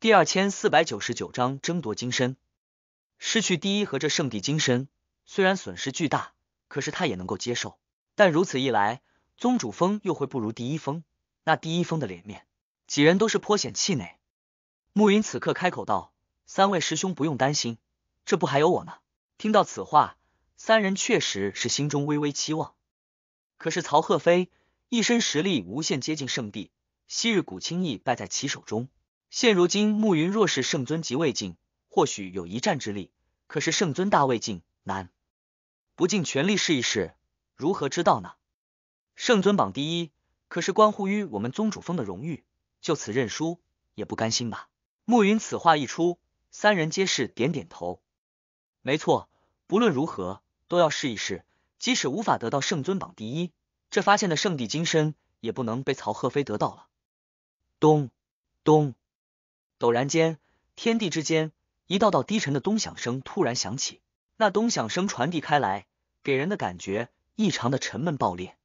第二千四百九十九章争夺金身。失去第一和这圣地金身，虽然损失巨大，可是他也能够接受。但如此一来，宗主峰又会不如第一峰那第一峰的脸面。几人都是颇显气馁。暮云此刻开口道：“三位师兄不用担心，这不还有我呢。”听到此话，三人确实是心中微微期望。可是曹鹤飞一身实力无限接近圣地，昔日古青翼败在其手中。现如今，暮云若是圣尊级未尽，或许有一战之力。可是圣尊大未境难不尽全力试一试，如何知道呢？圣尊榜第一，可是关乎于我们宗主峰的荣誉，就此认输也不甘心吧？暮云此话一出，三人皆是点点头。没错，不论如何，都要试一试。即使无法得到圣尊榜第一，这发现的圣地金身也不能被曹鹤飞得到了。咚咚。陡然间，天地之间，一道道低沉的咚响声突然响起。那咚响声传递开来，给人的感觉异常的沉闷爆裂。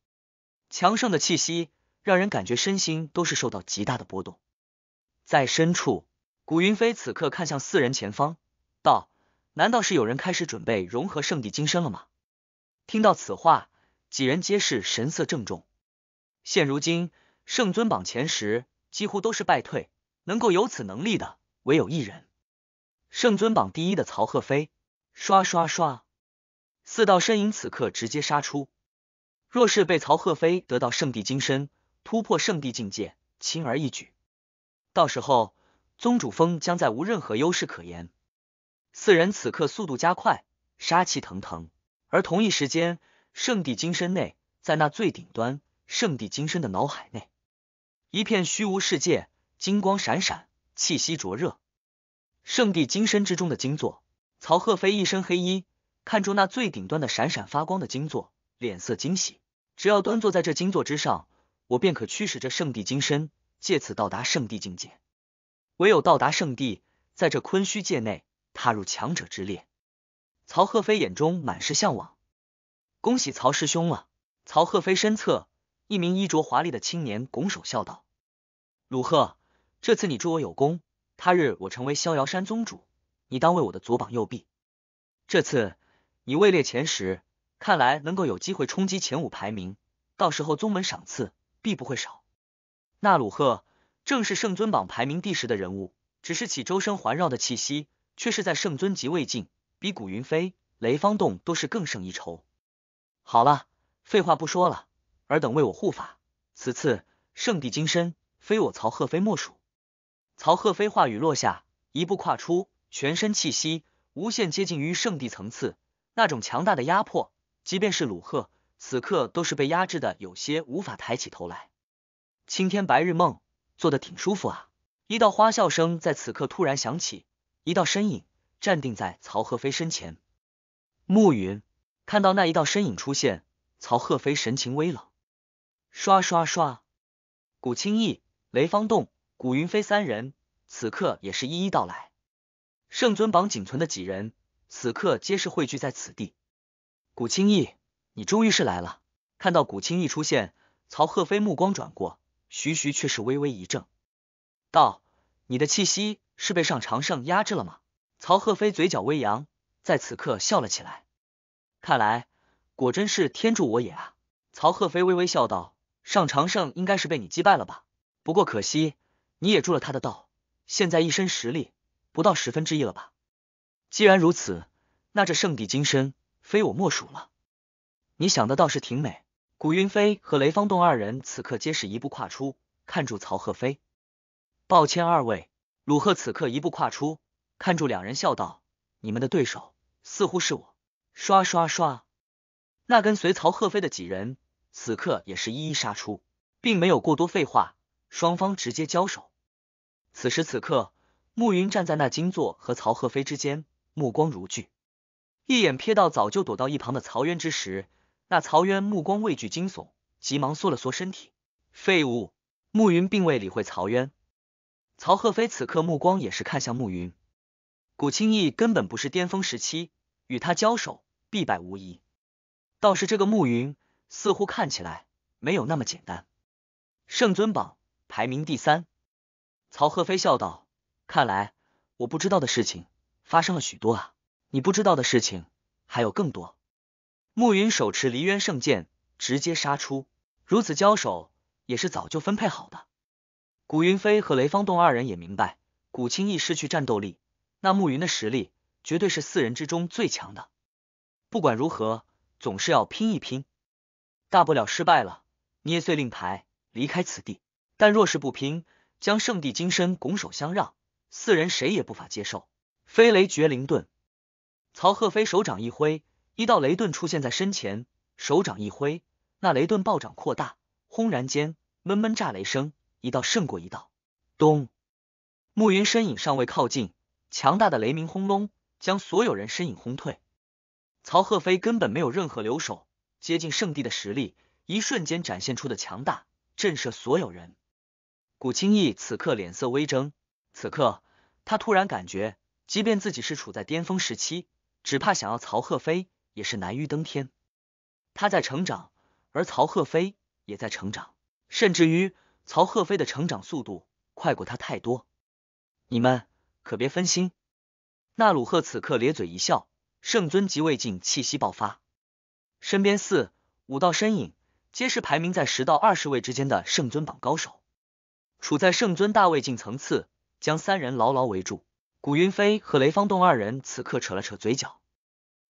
强盛的气息，让人感觉身心都是受到极大的波动。在深处，古云飞此刻看向四人前方，道：“难道是有人开始准备融合圣地金身了吗？”听到此话，几人皆是神色郑重。现如今，圣尊榜前十几乎都是败退。能够有此能力的，唯有一人——圣尊榜第一的曹鹤飞。刷刷刷，四道身影此刻直接杀出。若是被曹鹤飞得到圣地金身，突破圣地境界，轻而易举。到时候，宗主峰将再无任何优势可言。四人此刻速度加快，杀气腾腾。而同一时间，圣地金身内，在那最顶端，圣地金身的脑海内，一片虚无世界。金光闪闪，气息灼热，圣地金身之中的金座。曹鹤飞一身黑衣，看着那最顶端的闪闪发光的金座，脸色惊喜。只要端坐在这金座之上，我便可驱使这圣地金身，借此到达圣地境界。唯有到达圣地，在这昆虚界内踏入强者之列。曹鹤飞眼中满是向往。恭喜曹师兄了。曹鹤飞身侧，一名衣着华丽的青年拱手笑道：“鲁鹤。”这次你助我有功，他日我成为逍遥山宗主，你当为我的左膀右臂。这次你位列前十，看来能够有机会冲击前五排名，到时候宗门赏赐必不会少。那鲁赫正是圣尊榜排名第十的人物，只是其周身环绕的气息却是在圣尊级未尽，比古云飞、雷方洞都是更胜一筹。好了，废话不说了，尔等为我护法，此次圣地金身非我曹鹤飞莫属。曹鹤飞话语落下，一步跨出，全身气息无限接近于圣地层次，那种强大的压迫，即便是鲁鹤，此刻都是被压制的有些无法抬起头来。青天白日梦做的挺舒服啊！一道花笑声在此刻突然响起，一道身影站定在曹鹤飞身前。暮云看到那一道身影出现，曹鹤飞神情微冷。刷刷刷，古青翼，雷方洞。古云飞三人此刻也是一一道来，圣尊榜仅存的几人此刻皆是汇聚在此地。古青逸，你终于是来了！看到古青逸出现，曹鹤飞目光转过，徐徐却是微微一怔，道：“你的气息是被尚长胜压制了吗？”曹鹤飞嘴角微扬，在此刻笑了起来。看来，果真是天助我也啊！曹鹤飞微微笑道：“尚长胜应该是被你击败了吧？不过可惜。”你也助了他的道，现在一身实力不到十分之一了吧？既然如此，那这圣地金身非我莫属了。你想的倒是挺美。古云飞和雷方栋二人此刻皆是一步跨出，看住曹鹤飞。抱歉，二位。鲁鹤此刻一步跨出，看住两人，笑道：“你们的对手似乎是我。”刷刷刷。那跟随曹鹤飞的几人此刻也是一一杀出，并没有过多废话。双方直接交手，此时此刻，慕云站在那金座和曹鹤飞之间，目光如炬，一眼瞥到早就躲到一旁的曹渊之时，那曹渊目光畏惧惊悚，急忙缩了缩身体。废物！慕云并未理会曹渊。曹鹤飞此刻目光也是看向慕云，古青逸根本不是巅峰时期，与他交手必败无疑。倒是这个慕云，似乎看起来没有那么简单。圣尊榜。排名第三，曹鹤飞笑道：“看来我不知道的事情发生了许多啊，你不知道的事情还有更多。”暮云手持离渊圣剑，直接杀出。如此交手也是早就分配好的。古云飞和雷方栋二人也明白，古青逸失去战斗力，那暮云的实力绝对是四人之中最强的。不管如何，总是要拼一拼。大不了失败了，捏碎令牌，离开此地。但若是不拼，将圣地金身拱手相让，四人谁也不法接受。飞雷绝灵盾，曹鹤飞手掌一挥，一道雷盾出现在身前，手掌一挥，那雷盾暴涨扩大，轰然间，闷闷炸雷声，一道胜过一道。咚！暮云身影尚未靠近，强大的雷鸣轰隆，将所有人身影轰退。曹鹤飞根本没有任何留手，接近圣地的实力，一瞬间展现出的强大，震慑所有人。古青逸此刻脸色微怔，此刻他突然感觉，即便自己是处在巅峰时期，只怕想要曹鹤飞也是难于登天。他在成长，而曹鹤飞也在成长，甚至于曹鹤飞的成长速度快过他太多。你们可别分心。纳鲁赫此刻咧嘴一笑，圣尊即位境气息爆发，身边四五道身影皆是排名在十到二十位之间的圣尊榜高手。处在圣尊大位境层次，将三人牢牢围住。古云飞和雷方栋二人此刻扯了扯嘴角。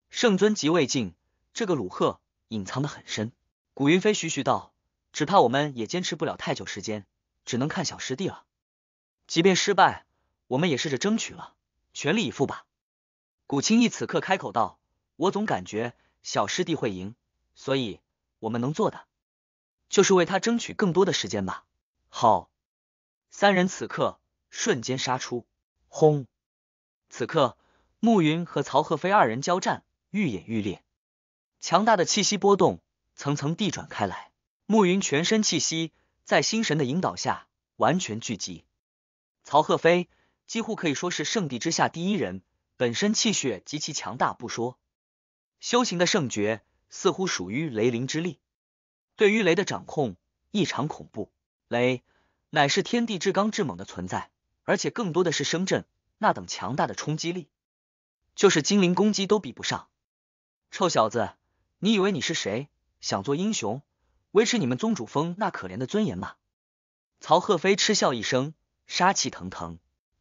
圣尊级位境，这个鲁赫隐藏的很深。古云飞徐徐道：“只怕我们也坚持不了太久时间，只能看小师弟了。即便失败，我们也试着争取了，全力以赴吧。”古青逸此刻开口道：“我总感觉小师弟会赢，所以我们能做的就是为他争取更多的时间吧。”好。三人此刻瞬间杀出，轰！此刻，慕云和曹鹤飞二人交战愈演愈烈，强大的气息波动层层地转开来。慕云全身气息在心神的引导下完全聚集。曹鹤飞几乎可以说是圣地之下第一人，本身气血极其强大不说，修行的圣诀似乎属于雷灵之力，对于雷的掌控异常恐怖。雷。乃是天地至刚至猛的存在，而且更多的是声震那等强大的冲击力，就是精灵攻击都比不上。臭小子，你以为你是谁？想做英雄，维持你们宗主峰那可怜的尊严吗？曹鹤飞嗤笑一声，杀气腾腾，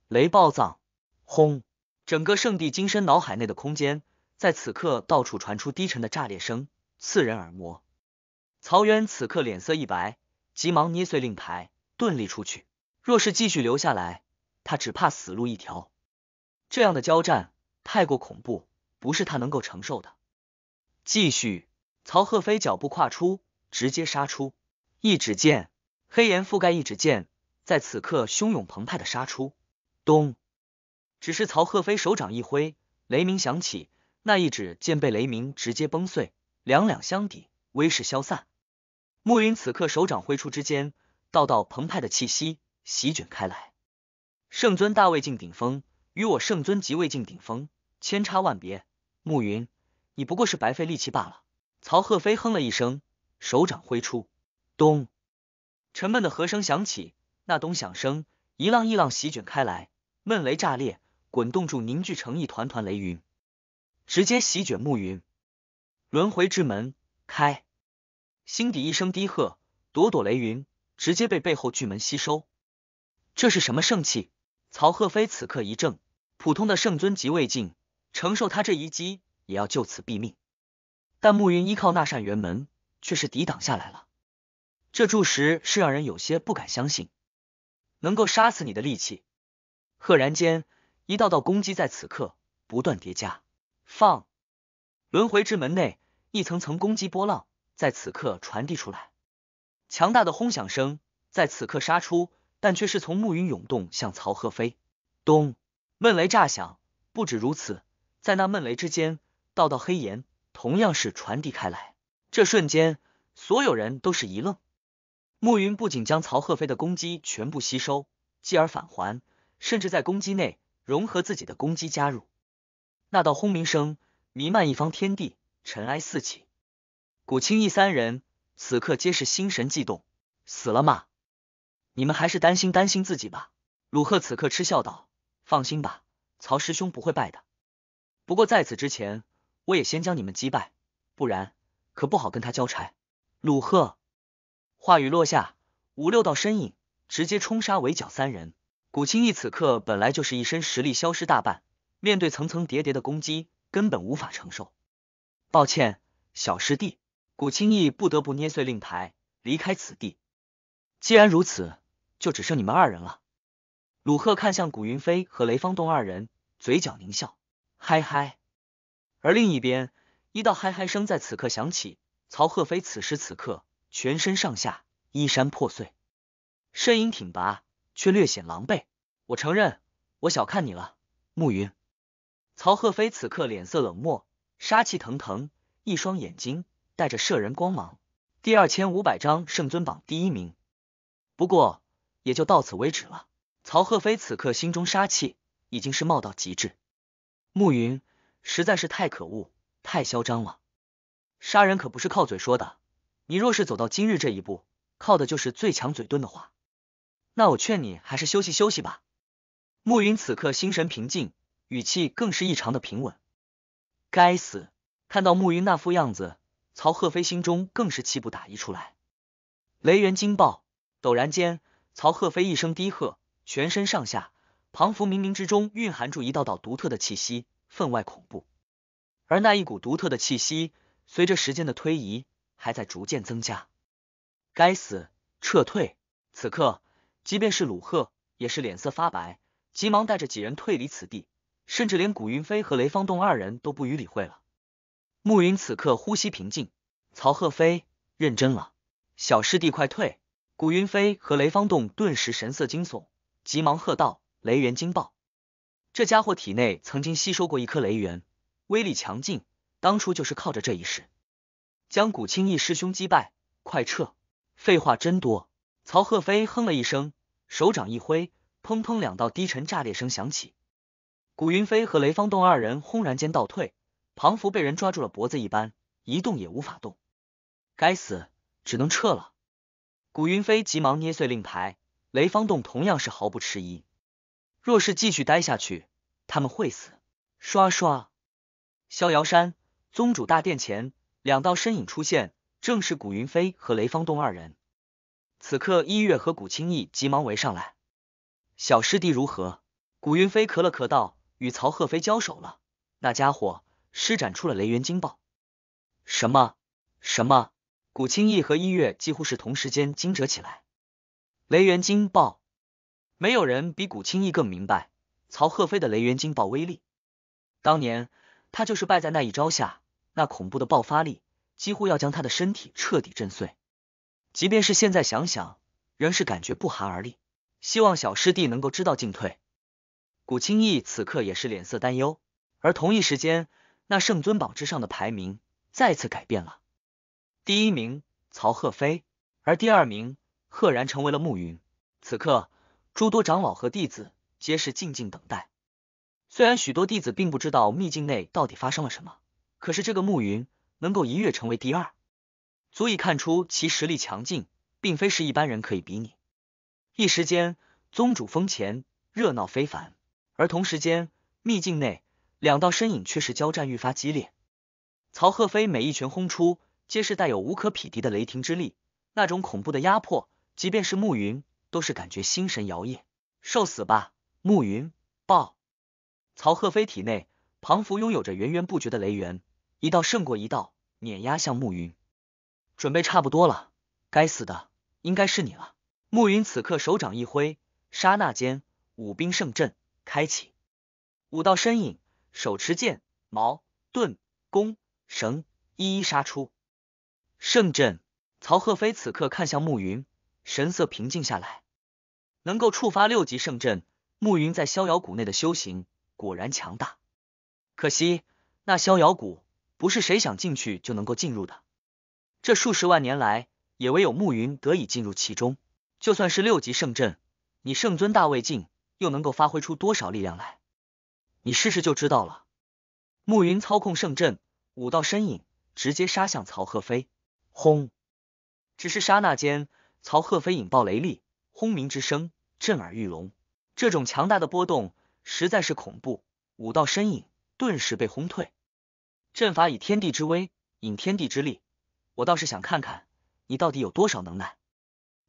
雷暴葬轰，整个圣地金身脑海内的空间，在此刻到处传出低沉的炸裂声，刺人耳膜。曹渊此刻脸色一白，急忙捏碎令牌。遁离出去，若是继续留下来，他只怕死路一条。这样的交战太过恐怖，不是他能够承受的。继续，曹鹤飞脚步跨出，直接杀出，一指剑，黑岩覆盖一指剑，在此刻汹涌澎湃的杀出。咚！只是曹鹤飞手掌一挥，雷鸣响起，那一指剑被雷鸣直接崩碎，两两相抵，威势消散。暮云此刻手掌挥出之间。道道澎湃的气息席卷开来，圣尊大位境顶峰与我圣尊即位境顶峰千差万别。暮云，你不过是白费力气罢了。曹鹤飞哼了一声，手掌挥出，咚，沉闷的和声响起，那咚响声一浪一浪席卷开来，闷雷炸裂，滚动住凝聚成一团团雷云，直接席卷暮云。轮回之门开，心底一声低喝，朵朵雷云。直接被背后巨门吸收，这是什么圣器？曹鹤飞此刻一怔，普通的圣尊级位境，承受他这一击也要就此毙命，但暮云依靠那扇圆门却是抵挡下来了。这柱石是让人有些不敢相信，能够杀死你的利器。赫然间，一道道攻击在此刻不断叠加，放轮回之门内一层层攻击波浪在此刻传递出来。强大的轰响声在此刻杀出，但却是从暮云涌动向曹鹤飞。咚！闷雷炸响，不止如此，在那闷雷之间，道道黑炎同样是传递开来。这瞬间，所有人都是一愣。暮云不仅将曹鹤飞的攻击全部吸收，继而返还，甚至在攻击内融合自己的攻击加入。那道轰鸣声弥漫一方天地，尘埃四起。古青逸三人。此刻皆是心神悸动，死了吗？你们还是担心担心自己吧。鲁贺此刻嗤笑道：“放心吧，曹师兄不会败的。不过在此之前，我也先将你们击败，不然可不好跟他交差。”鲁贺话语落下，五六道身影直接冲杀围剿三人。古青逸此刻本来就是一身实力消失大半，面对层层叠叠的攻击，根本无法承受。抱歉，小师弟。古青逸不得不捏碎令牌，离开此地。既然如此，就只剩你们二人了。鲁赫看向古云飞和雷方栋二人，嘴角狞笑，嗨嗨。而另一边，一道嗨嗨声在此刻响起。曹鹤飞此时此刻，全身上下衣衫破碎，身影挺拔，却略显狼狈。我承认，我小看你了，暮云。曹鹤飞此刻脸色冷漠，杀气腾腾，一双眼睛。带着摄人光芒，第二千五百章圣尊榜第一名。不过也就到此为止了。曹鹤飞此刻心中杀气已经是冒到极致。暮云实在是太可恶，太嚣张了。杀人可不是靠嘴说的。你若是走到今日这一步，靠的就是最强嘴遁的话，那我劝你还是休息休息吧。暮云此刻心神平静，语气更是异常的平稳。该死！看到暮云那副样子。曹鹤飞心中更是气不打一处来，雷源惊爆，陡然间，曹鹤飞一声低喝，全身上下，仿佛冥冥之中蕴含住一道道独特的气息，分外恐怖。而那一股独特的气息，随着时间的推移，还在逐渐增加。该死，撤退！此刻，即便是鲁赫，也是脸色发白，急忙带着几人退离此地，甚至连古云飞和雷方栋二人都不予理会了。暮云此刻呼吸平静，曹鹤飞认真了。小师弟，快退！古云飞和雷方栋顿时神色惊悚，急忙喝道：“雷元惊爆！”这家伙体内曾经吸收过一颗雷元，威力强劲，当初就是靠着这一式将古青逸师兄击败。快撤！废话真多！曹鹤飞哼了一声，手掌一挥，砰砰两道低沉炸裂声响起，古云飞和雷方栋二人轰然间倒退。庞福被人抓住了脖子一般，一动也无法动。该死，只能撤了。古云飞急忙捏碎令牌，雷方洞同样是毫不迟疑。若是继续待下去，他们会死。刷刷，逍遥山宗主大殿前，两道身影出现，正是古云飞和雷方洞二人。此刻，一月和古青逸急忙围上来。小师弟如何？古云飞咳了咳道：“与曹鹤飞交手了，那家伙。”施展出了雷元惊爆，什么什么？古青逸和一月几乎是同时间惊蛰起来。雷元惊爆，没有人比古青逸更明白曹鹤飞的雷元惊爆威力。当年他就是败在那一招下，那恐怖的爆发力几乎要将他的身体彻底震碎。即便是现在想想，仍是感觉不寒而栗。希望小师弟能够知道进退。古青逸此刻也是脸色担忧，而同一时间。那圣尊榜之上的排名再次改变了，第一名曹鹤飞，而第二名赫然成为了暮云。此刻，诸多长老和弟子皆是静静等待。虽然许多弟子并不知道秘境内到底发生了什么，可是这个暮云能够一跃成为第二，足以看出其实力强劲，并非是一般人可以比拟。一时间，宗主峰前热闹非凡，而同时间，秘境内。两道身影却是交战愈发激烈，曹鹤飞每一拳轰出，皆是带有无可匹敌的雷霆之力，那种恐怖的压迫，即便是暮云都是感觉心神摇曳。受死吧，暮云！爆！曹鹤飞体内庞福拥有着源源不绝的雷源，一道胜过一道，碾压向暮云。准备差不多了，该死的，应该是你了！暮云此刻手掌一挥，刹那间五兵圣阵开启，五道身影。手持剑、矛、盾、弓、绳，一一杀出圣阵。曹鹤飞此刻看向暮云，神色平静下来。能够触发六级圣阵，暮云在逍遥谷内的修行果然强大。可惜那逍遥谷不是谁想进去就能够进入的。这数十万年来，也唯有暮云得以进入其中。就算是六级圣阵，你圣尊大未尽，又能够发挥出多少力量来？你试试就知道了。暮云操控圣阵，五道身影直接杀向曹鹤飞。轰！只是刹那间，曹鹤飞引爆雷力，轰鸣之声震耳欲聋。这种强大的波动实在是恐怖，五道身影顿时被轰退。阵法以天地之威引天地之力，我倒是想看看你到底有多少能耐。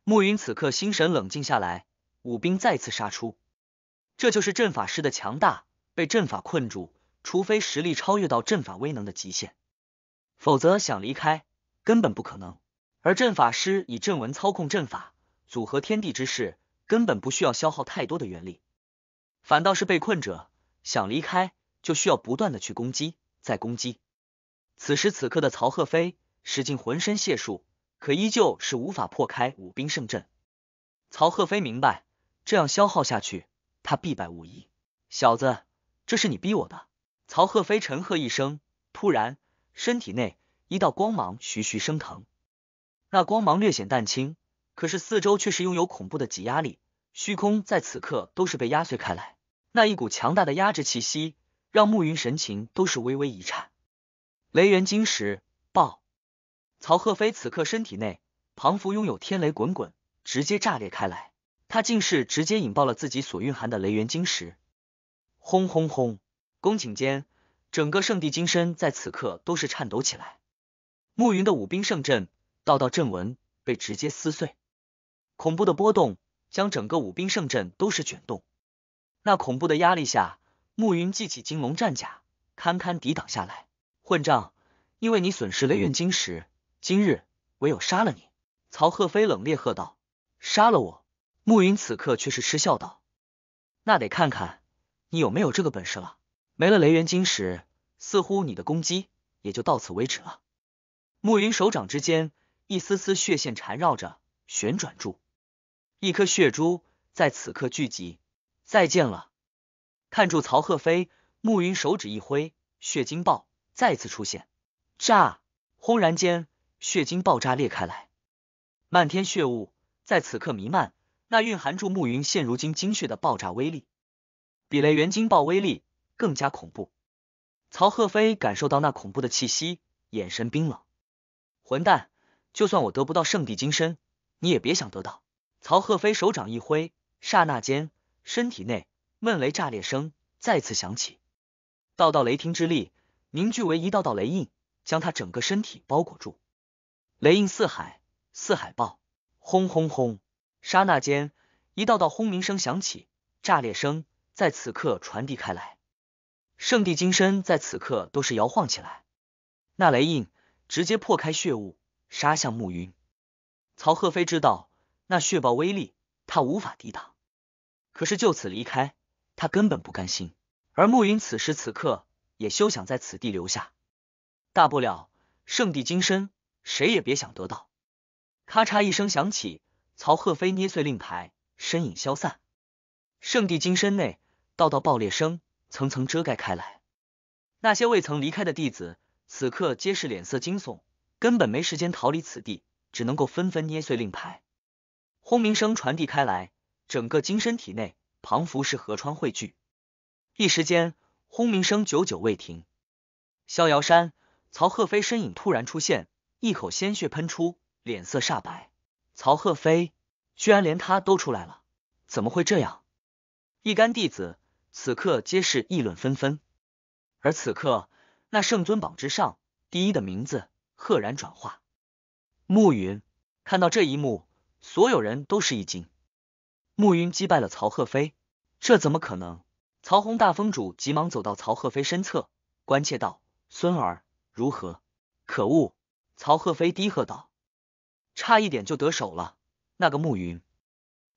暮云此刻心神冷静下来，武兵再次杀出。这就是阵法师的强大。被阵法困住，除非实力超越到阵法威能的极限，否则想离开根本不可能。而阵法师以阵纹操控阵法，组合天地之势，根本不需要消耗太多的元力。反倒是被困者想离开，就需要不断的去攻击，再攻击。此时此刻的曹鹤飞使尽浑身解数，可依旧是无法破开五兵圣阵。曹鹤飞明白，这样消耗下去，他必败无疑。小子。这是你逼我的！曹鹤飞沉喝一声，突然身体内一道光芒徐徐升腾，那光芒略显淡青，可是四周却是拥有恐怖的挤压力，虚空在此刻都是被压碎开来。那一股强大的压制气息，让暮云神情都是微微一颤。雷元晶石爆！曹鹤飞此刻身体内仿佛拥有天雷滚滚，直接炸裂开来，他竟是直接引爆了自己所蕴含的雷元晶石。轰轰轰！宫寝间，整个圣地金身在此刻都是颤抖起来。暮云的武兵圣阵，道道阵纹被直接撕碎，恐怖的波动将整个武兵圣阵都是卷动。那恐怖的压力下，暮云记起金龙战甲，堪堪抵挡下来。混账！因为你损失雷元晶石，今日唯有杀了你！曹鹤飞冷冽喝道：“杀了我！”暮云此刻却是嗤笑道：“那得看看。”你有没有这个本事了？没了雷元晶石，似乎你的攻击也就到此为止了。暮云手掌之间一丝丝血线缠绕着，旋转住一颗血珠，在此刻聚集。再见了！看住曹鹤飞，暮云手指一挥，血晶爆再次出现，炸！轰然间，血晶爆炸裂开来，漫天血雾在此刻弥漫，那蕴含住暮云现如今精血的爆炸威力。比雷元金爆威力更加恐怖。曹鹤飞感受到那恐怖的气息，眼神冰冷。混蛋！就算我得不到圣地金身，你也别想得到！曹鹤飞手掌一挥，刹那间身体内闷雷炸裂声再次响起，道道雷霆之力凝聚为一道道雷印，将他整个身体包裹住。雷印四海，四海爆！轰轰轰！刹那间，一道道轰鸣声响起，炸裂声。在此刻传递开来，圣地金身在此刻都是摇晃起来。那雷印直接破开血雾，杀向暮云。曹鹤飞知道那血豹威力，他无法抵挡。可是就此离开，他根本不甘心。而暮云此时此刻也休想在此地留下。大不了，圣地金身谁也别想得到。咔嚓一声响起，曹鹤飞捏碎令牌，身影消散。圣地金身内。道道爆裂声层层遮盖开来，那些未曾离开的弟子此刻皆是脸色惊悚，根本没时间逃离此地，只能够纷纷捏碎令牌。轰鸣声传递开来，整个金身体内庞佛是河川汇聚，一时间轰鸣声久久未停。逍遥山，曹鹤飞身影突然出现，一口鲜血喷出，脸色煞白。曹鹤飞居然连他都出来了，怎么会这样？一干弟子。此刻皆是议论纷纷，而此刻那圣尊榜之上第一的名字赫然转化。暮云看到这一幕，所有人都是一惊。暮云击败了曹鹤飞，这怎么可能？曹洪大风主急忙走到曹鹤飞身侧，关切道：“孙儿如何？”可恶！曹鹤飞低喝道：“差一点就得手了。”那个暮云。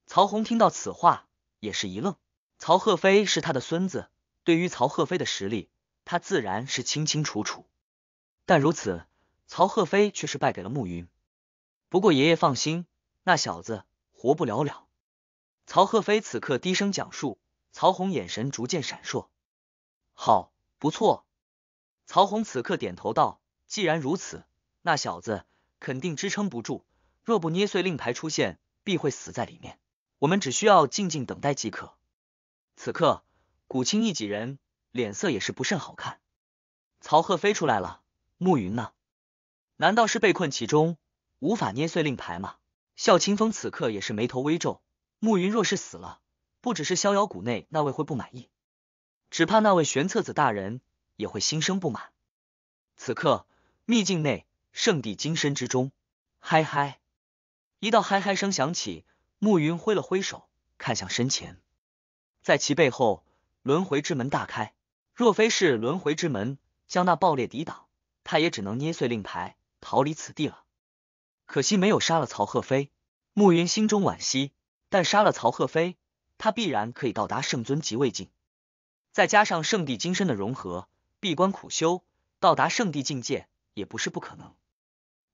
曹洪听到此话，也是一愣。曹鹤飞是他的孙子，对于曹鹤飞的实力，他自然是清清楚楚。但如此，曹鹤飞却是败给了慕云。不过爷爷放心，那小子活不了了。曹鹤飞此刻低声讲述，曹洪眼神逐渐闪烁。好，不错。曹洪此刻点头道：“既然如此，那小子肯定支撑不住。若不捏碎令牌出现，必会死在里面。我们只需要静静等待即可。”此刻，古青一几人脸色也是不甚好看。曹鹤飞出来了，暮云呢？难道是被困其中，无法捏碎令牌吗？笑清风此刻也是眉头微皱。暮云若是死了，不只是逍遥谷内那位会不满意，只怕那位玄策子大人也会心生不满。此刻秘境内圣地金身之中，嗨嗨，一道嗨嗨声响起，暮云挥了挥手，看向身前。在其背后，轮回之门大开。若非是轮回之门将那爆裂抵挡，他也只能捏碎令牌逃离此地了。可惜没有杀了曹鹤飞，暮云心中惋惜。但杀了曹鹤飞，他必然可以到达圣尊级位境。再加上圣地金身的融合，闭关苦修，到达圣地境界也不是不可能。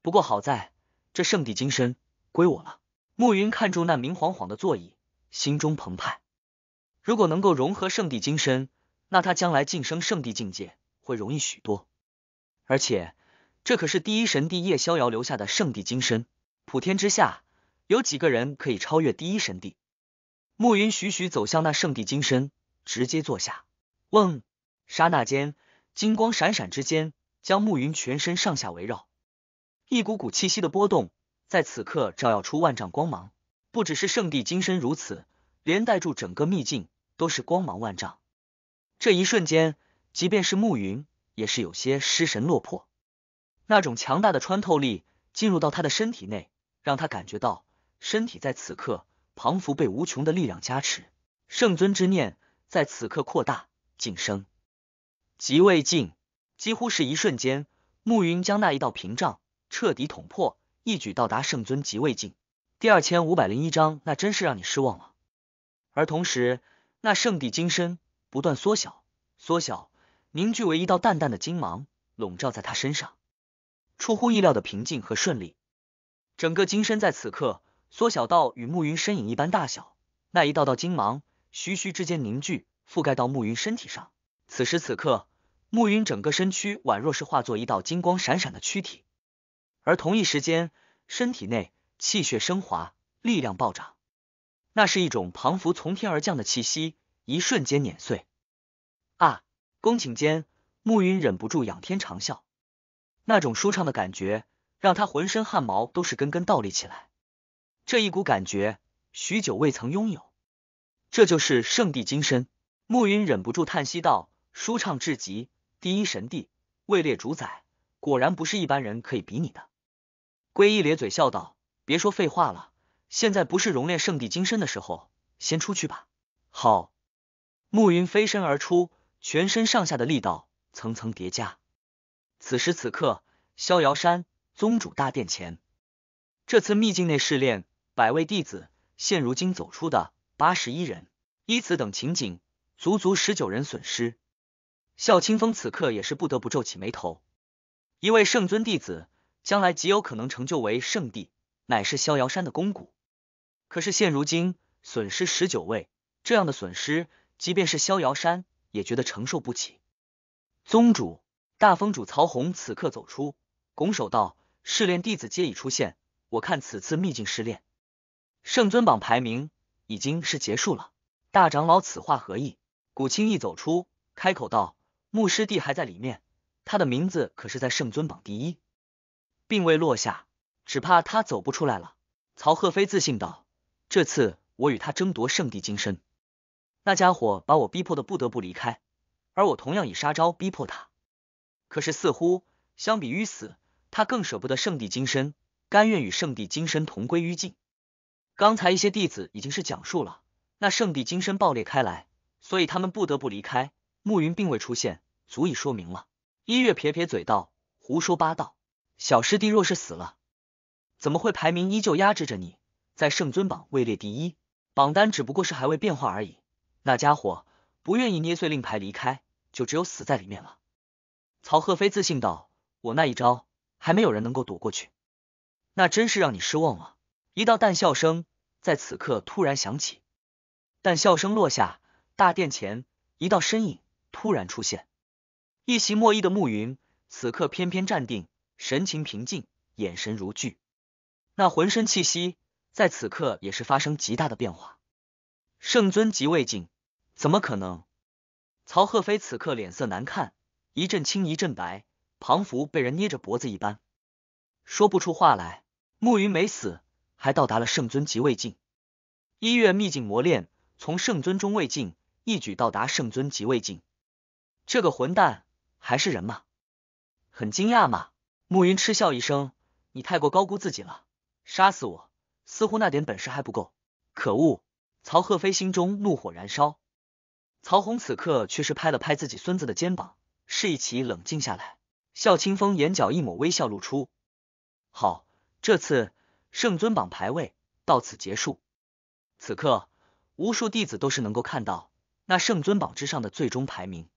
不过好在，这圣地金身归我了。暮云看住那明晃晃的座椅，心中澎湃。如果能够融合圣地金身，那他将来晋升圣地境界会容易许多。而且，这可是第一神帝叶逍遥留下的圣地金身，普天之下有几个人可以超越第一神帝？暮云徐徐走向那圣地金身，直接坐下。嗡，刹那间，金光闪闪之间，将暮云全身上下围绕，一股股气息的波动在此刻照耀出万丈光芒。不只是圣地金身如此，连带住整个秘境。都是光芒万丈，这一瞬间，即便是暮云也是有些失神落魄。那种强大的穿透力进入到他的身体内，让他感觉到身体在此刻彷佛被无穷的力量加持。圣尊之念在此刻扩大晋升，即未尽，几乎是一瞬间，暮云将那一道屏障彻底捅破，一举到达圣尊即未尽。第二千五百零一章，那真是让你失望了。而同时。那圣地金身不断缩小，缩小，凝聚为一道淡淡的金芒，笼罩在他身上。出乎意料的平静和顺利，整个金身在此刻缩小到与暮云身影一般大小。那一道道金芒徐徐之间凝聚，覆盖到暮云身体上。此时此刻，暮云整个身躯宛若是化作一道金光闪闪的躯体，而同一时间，身体内气血升华，力量暴涨。那是一种磅佛从天而降的气息，一瞬间碾碎。啊！宫庭间，暮云忍不住仰天长啸，那种舒畅的感觉让他浑身汗毛都是根根倒立起来。这一股感觉，许久未曾拥有。这就是圣地金身，暮云忍不住叹息道：“舒畅至极，第一神帝位列主宰，果然不是一般人可以比拟的。”归一咧嘴笑道：“别说废话了。”现在不是熔炼圣地金身的时候，先出去吧。好，暮云飞身而出，全身上下的力道层层叠加。此时此刻，逍遥山宗主大殿前，这次秘境内试炼，百位弟子现如今走出的八十一人，依此等情景，足足十九人损失。笑清风此刻也是不得不皱起眉头。一位圣尊弟子，将来极有可能成就为圣地，乃是逍遥山的肱骨。可是现如今损失十九位，这样的损失，即便是逍遥山也觉得承受不起。宗主、大峰主曹洪此刻走出，拱手道：“试炼弟子皆已出现，我看此次秘境试炼，圣尊榜排名已经是结束了。”大长老此话何意？古青一走出，开口道：“牧师弟还在里面，他的名字可是在圣尊榜第一，并未落下，只怕他走不出来了。”曹鹤飞自信道。这次我与他争夺圣地金身，那家伙把我逼迫的不得不离开，而我同样以杀招逼迫他。可是似乎相比于死，他更舍不得圣地金身，甘愿与圣地金身同归于尽。刚才一些弟子已经是讲述了，那圣地金身爆裂开来，所以他们不得不离开。暮云并未出现，足以说明了。一月撇撇嘴道：“胡说八道，小师弟若是死了，怎么会排名依旧压制着你？”在圣尊榜位列第一，榜单只不过是还未变化而已。那家伙不愿意捏碎令牌离开，就只有死在里面了。曹鹤飞自信道：“我那一招还没有人能够躲过去。”那真是让你失望了。一道淡笑声在此刻突然响起，但笑声落下，大殿前一道身影突然出现。一袭墨衣的暮云此刻翩翩站定，神情平静，眼神如炬，那浑身气息。在此刻也是发生极大的变化，圣尊即未境，怎么可能？曹鹤飞此刻脸色难看，一阵青一阵白，庞福被人捏着脖子一般，说不出话来。暮云没死，还到达了圣尊即位境。一月秘境磨练，从圣尊中位境一举到达圣尊即位境，这个混蛋还是人吗？很惊讶吗？暮云嗤笑一声：“你太过高估自己了，杀死我。”似乎那点本事还不够，可恶！曹鹤飞心中怒火燃烧。曹洪此刻却是拍了拍自己孙子的肩膀，示意其冷静下来。笑清风眼角一抹微笑露出。好，这次圣尊榜排位到此结束。此刻，无数弟子都是能够看到那圣尊榜之上的最终排名：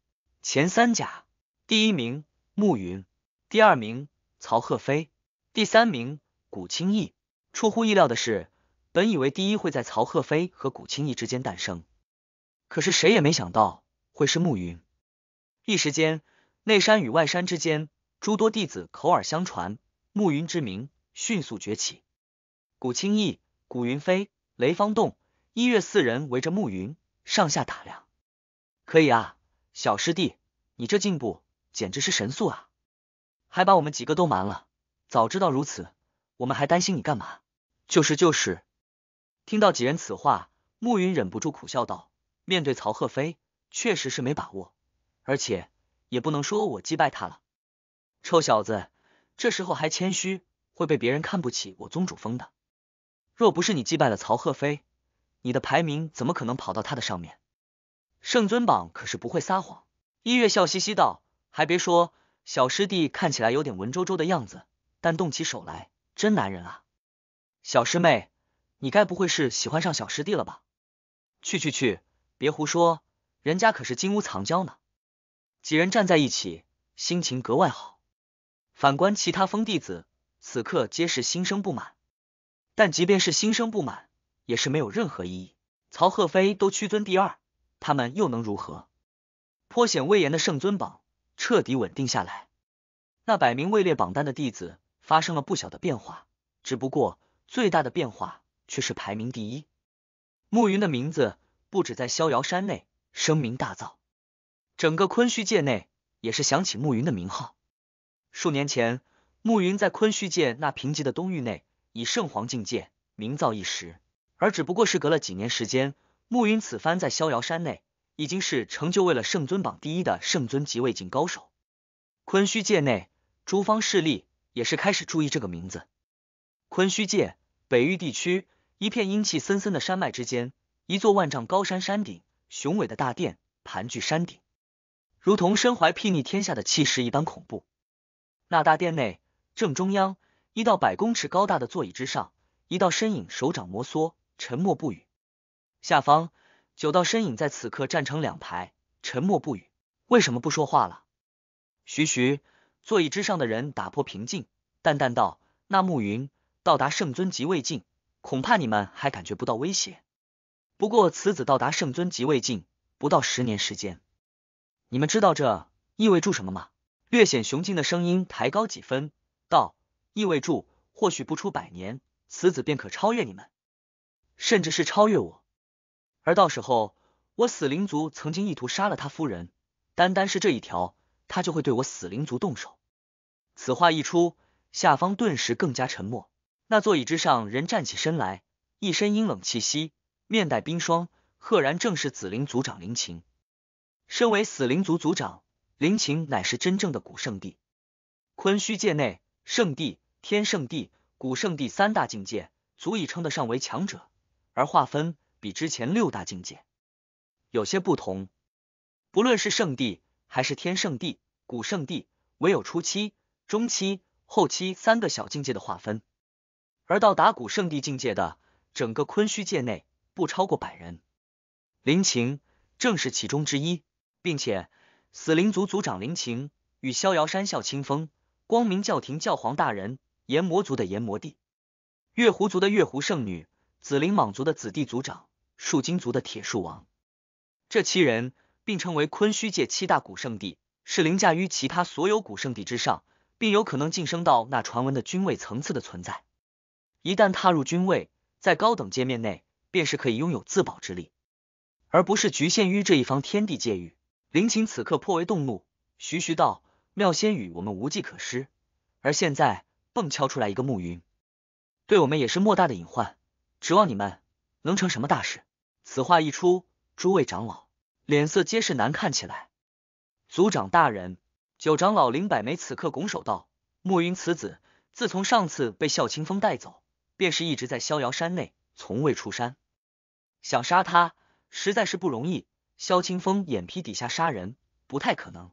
前三甲，第一名慕云，第二名曹鹤飞，第三名古清逸。出乎意料的是，本以为第一会在曹鹤飞和古青逸之间诞生，可是谁也没想到会是暮云。一时间，内山与外山之间诸多弟子口耳相传，暮云之名迅速崛起。古青逸、古云飞、雷方栋、一月四人围着暮云上下打量，可以啊，小师弟，你这进步简直是神速啊！还把我们几个都瞒了，早知道如此，我们还担心你干嘛？就是就是，听到几人此话，暮云忍不住苦笑道：“面对曹鹤飞，确实是没把握，而且也不能说我击败他了。臭小子，这时候还谦虚，会被别人看不起。我宗主封的，若不是你击败了曹鹤飞，你的排名怎么可能跑到他的上面？圣尊榜可是不会撒谎。”一月笑嘻嘻道：“还别说，小师弟看起来有点文绉绉的样子，但动起手来真男人啊！”小师妹，你该不会是喜欢上小师弟了吧？去去去，别胡说，人家可是金屋藏娇呢。几人站在一起，心情格外好。反观其他封弟子，此刻皆是心生不满。但即便是心生不满，也是没有任何意义。曹鹤飞都屈尊第二，他们又能如何？颇显威严的圣尊榜彻底稳定下来。那百名位列榜单的弟子发生了不小的变化，只不过。最大的变化却是排名第一，慕云的名字不止在逍遥山内声名大噪，整个昆虚界内也是响起慕云的名号。数年前，慕云在昆虚界那贫瘠的东域内以圣皇境界名噪一时，而只不过是隔了几年时间，暮云此番在逍遥山内已经是成就为了圣尊榜第一的圣尊级位境高手。昆虚界内诸方势力也是开始注意这个名字。昆虚界北域地区，一片阴气森森的山脉之间，一座万丈高山山顶，雄伟的大殿盘踞山顶，如同身怀睥睨天下的气势一般恐怖。那大殿内正中央，一道百公尺高大的座椅之上，一道身影手掌摩挲，沉默不语。下方九道身影在此刻站成两排，沉默不语。为什么不说话了？徐徐座椅之上的人打破平静，淡淡道：“那暮云。”到达圣尊级位境，恐怕你们还感觉不到威胁。不过此子到达圣尊级位境不到十年时间，你们知道这意味住什么吗？略显雄劲的声音抬高几分，道：“意味住或许不出百年，此子便可超越你们，甚至是超越我。而到时候，我死灵族曾经意图杀了他夫人，单单是这一条，他就会对我死灵族动手。”此话一出，下方顿时更加沉默。那座椅之上，人站起身来，一身阴冷气息，面带冰霜，赫然正是紫灵族长林琴。身为死灵族族长，林琴乃是真正的古圣地。昆虚界内，圣地、天圣地、古圣地三大境界，足以称得上为强者。而划分比之前六大境界有些不同，不论是圣地还是天圣地、古圣地，唯有初期、中期、后期三个小境界的划分。而到达古圣地境界的，整个昆虚界内不超过百人，林晴正是其中之一，并且死灵族族长林晴与逍遥山笑清风、光明教廷教皇大人、炎魔族的炎魔帝、月狐族的月狐圣女、紫灵蟒族的紫帝族长、树精族的铁树王，这七人并称为昆虚界七大古圣地，是凌驾于其他所有古圣地之上，并有可能晋升到那传闻的君位层次的存在。一旦踏入军位，在高等界面内，便是可以拥有自保之力，而不是局限于这一方天地界域。林琴此刻颇为动怒，徐徐道：“妙仙羽，我们无计可施，而现在蹦敲出来一个暮云，对我们也是莫大的隐患。指望你们能成什么大事？”此话一出，诸位长老脸色皆是难看起来。族长大人，九长老林百眉此刻拱手道：“暮云此子，自从上次被笑清风带走。”便是一直在逍遥山内，从未出山。想杀他，实在是不容易。萧清风眼皮底下杀人，不太可能。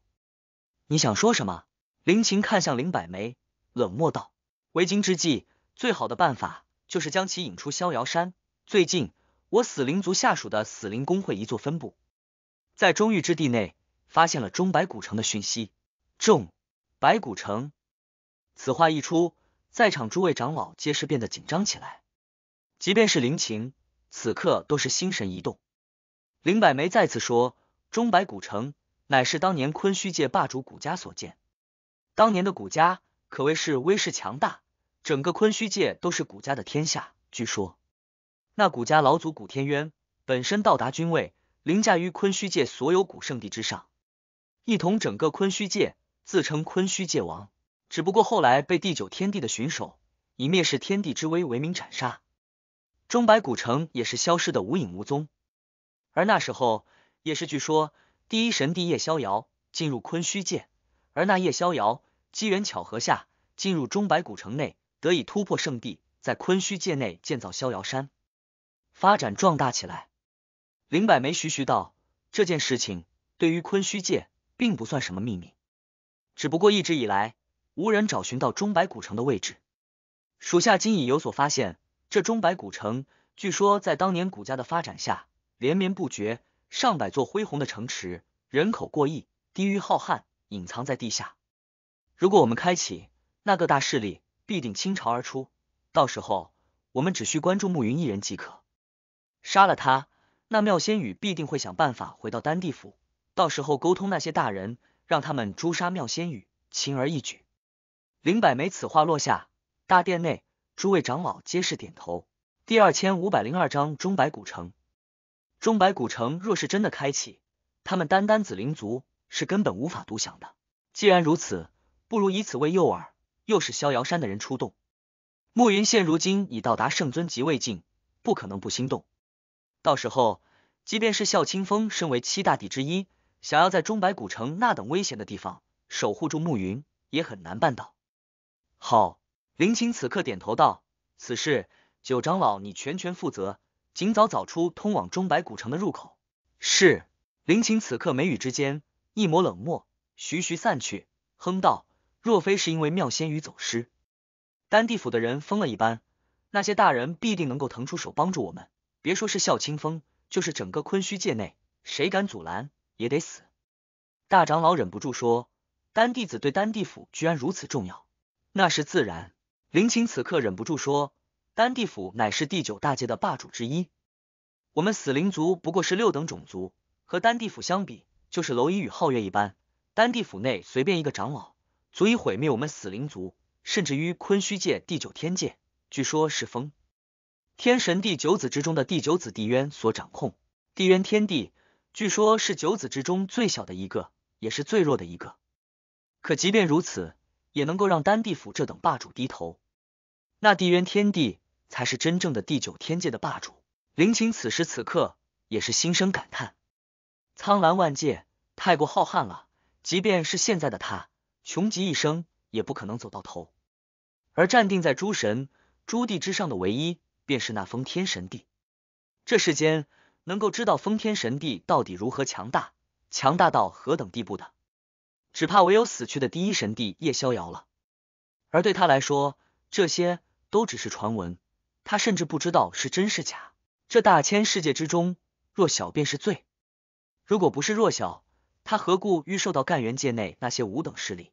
你想说什么？林晴看向林百梅，冷漠道：“为今之计，最好的办法就是将其引出逍遥山。最近，我死灵族下属的死灵工会一座分部，在中域之地内发现了中白古城的讯息。众白古城。”此话一出。在场诸位长老皆是变得紧张起来，即便是林晴，此刻都是心神一动。林百梅再次说：“钟白古城乃是当年昆虚界霸主古家所建，当年的古家可谓是威势强大，整个昆虚界都是古家的天下。据说那古家老祖古天渊本身到达君位，凌驾于昆虚界所有古圣地之上，一统整个昆虚界，自称昆虚界王。”只不过后来被第九天帝的巡守以蔑视天地之威为名斩杀，钟白古城也是消失的无影无踪。而那时候也是据说第一神帝叶逍遥进入昆虚界，而那叶逍遥机缘巧合下进入钟白古城内，得以突破圣地，在昆虚界内建造逍遥山，发展壮大起来。林百梅徐徐道：“这件事情对于昆虚界并不算什么秘密，只不过一直以来。”无人找寻到钟摆古城的位置，属下今已有所发现。这钟摆古城据说在当年古家的发展下连绵不绝，上百座恢宏的城池，人口过亿，低于浩瀚，隐藏在地下。如果我们开启，那个大势力必定倾巢而出。到时候，我们只需关注慕云一人即可。杀了他，那妙仙羽必定会想办法回到丹地府，到时候沟通那些大人，让他们诛杀妙仙羽，轻而易举。林百梅此话落下，大殿内诸位长老皆是点头。第二千五百零二章钟白古城。钟白古城若是真的开启，他们单单紫灵族是根本无法独享的。既然如此，不如以此为诱饵，诱使逍遥山的人出动。暮云现如今已到达圣尊级位境，不可能不心动。到时候，即便是笑清风身为七大帝之一，想要在钟白古城那等危险的地方守护住暮云，也很难办到。好，林琴此刻点头道：“此事九长老你全权负责，尽早找出通往钟白古城的入口。”是林琴此刻眉宇之间一抹冷漠徐徐散去，哼道：“若非是因为妙仙羽走失，丹地府的人疯了一般，那些大人必定能够腾出手帮助我们。别说是笑清风，就是整个昆虚界内，谁敢阻拦也得死。”大长老忍不住说：“丹弟子对丹地府居然如此重要。”那是自然，林晴此刻忍不住说：“丹地府乃是第九大界的霸主之一，我们死灵族不过是六等种族，和丹地府相比，就是蝼蚁与皓月一般。丹地府内随便一个长老，足以毁灭我们死灵族，甚至于坤虚界、第九天界，据说是封天神第九子之中的第九子帝渊所掌控。帝渊天帝，据说是九子之中最小的一个，也是最弱的一个。可即便如此。”也能够让丹地府这等霸主低头，那地渊天帝才是真正的第九天界的霸主。林青此时此刻也是心生感叹，苍蓝万界太过浩瀚了，即便是现在的他，穷极一生也不可能走到头。而站定在诸神、诸地之上的唯一，便是那封天神帝。这世间能够知道封天神帝到底如何强大，强大到何等地步的？只怕唯有死去的第一神帝叶逍遥了，而对他来说，这些都只是传闻，他甚至不知道是真是假。这大千世界之中，弱小便是罪。如果不是弱小，他何故欲受到干元界内那些五等势力、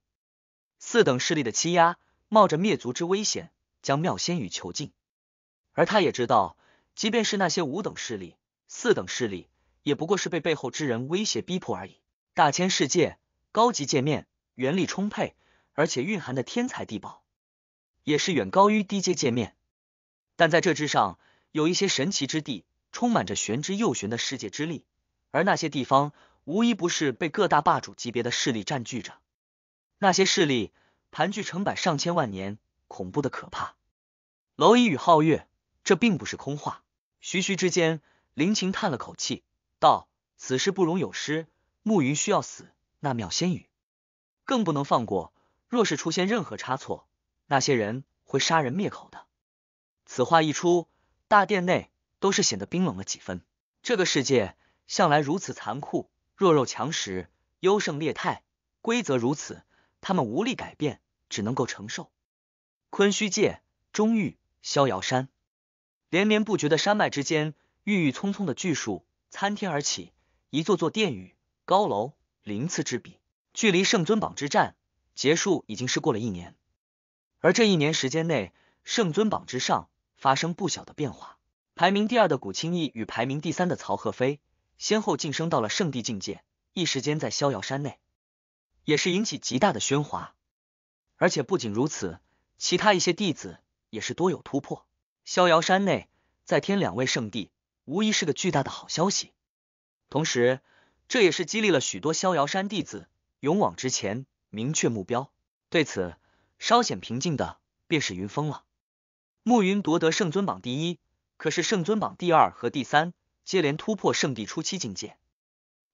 四等势力的欺压，冒着灭族之危险将妙仙羽囚禁？而他也知道，即便是那些五等势力、四等势力，也不过是被背后之人威胁逼迫而已。大千世界。高级界面，元力充沛，而且蕴含的天才地宝也是远高于低阶界面。但在这之上，有一些神奇之地，充满着玄之又玄的世界之力，而那些地方，无一不是被各大霸主级别的势力占据着。那些势力盘踞成百上千万年，恐怖的可怕。蝼蚁与皓月，这并不是空话。徐徐之间，林晴叹了口气，道：“此事不容有失，暮云需要死。”那妙仙语，更不能放过，若是出现任何差错，那些人会杀人灭口的。此话一出，大殿内都是显得冰冷了几分。这个世界向来如此残酷，弱肉强食，优胜劣汰，规则如此，他们无力改变，只能够承受。昆虚界中域逍遥山，连绵不绝的山脉之间，郁郁葱葱的巨树参天而起，一座座殿宇高楼。鳞次栉比，距离圣尊榜之战结束已经是过了一年，而这一年时间内，圣尊榜之上发生不小的变化。排名第二的古青翼与排名第三的曹鹤飞先后晋升到了圣地境界，一时间在逍遥山内也是引起极大的喧哗。而且不仅如此，其他一些弟子也是多有突破。逍遥山内再添两位圣地，无疑是个巨大的好消息。同时，这也是激励了许多逍遥山弟子勇往直前，明确目标。对此稍显平静的便是云峰了。暮云夺得圣尊榜第一，可是圣尊榜第二和第三接连突破圣地初期境界，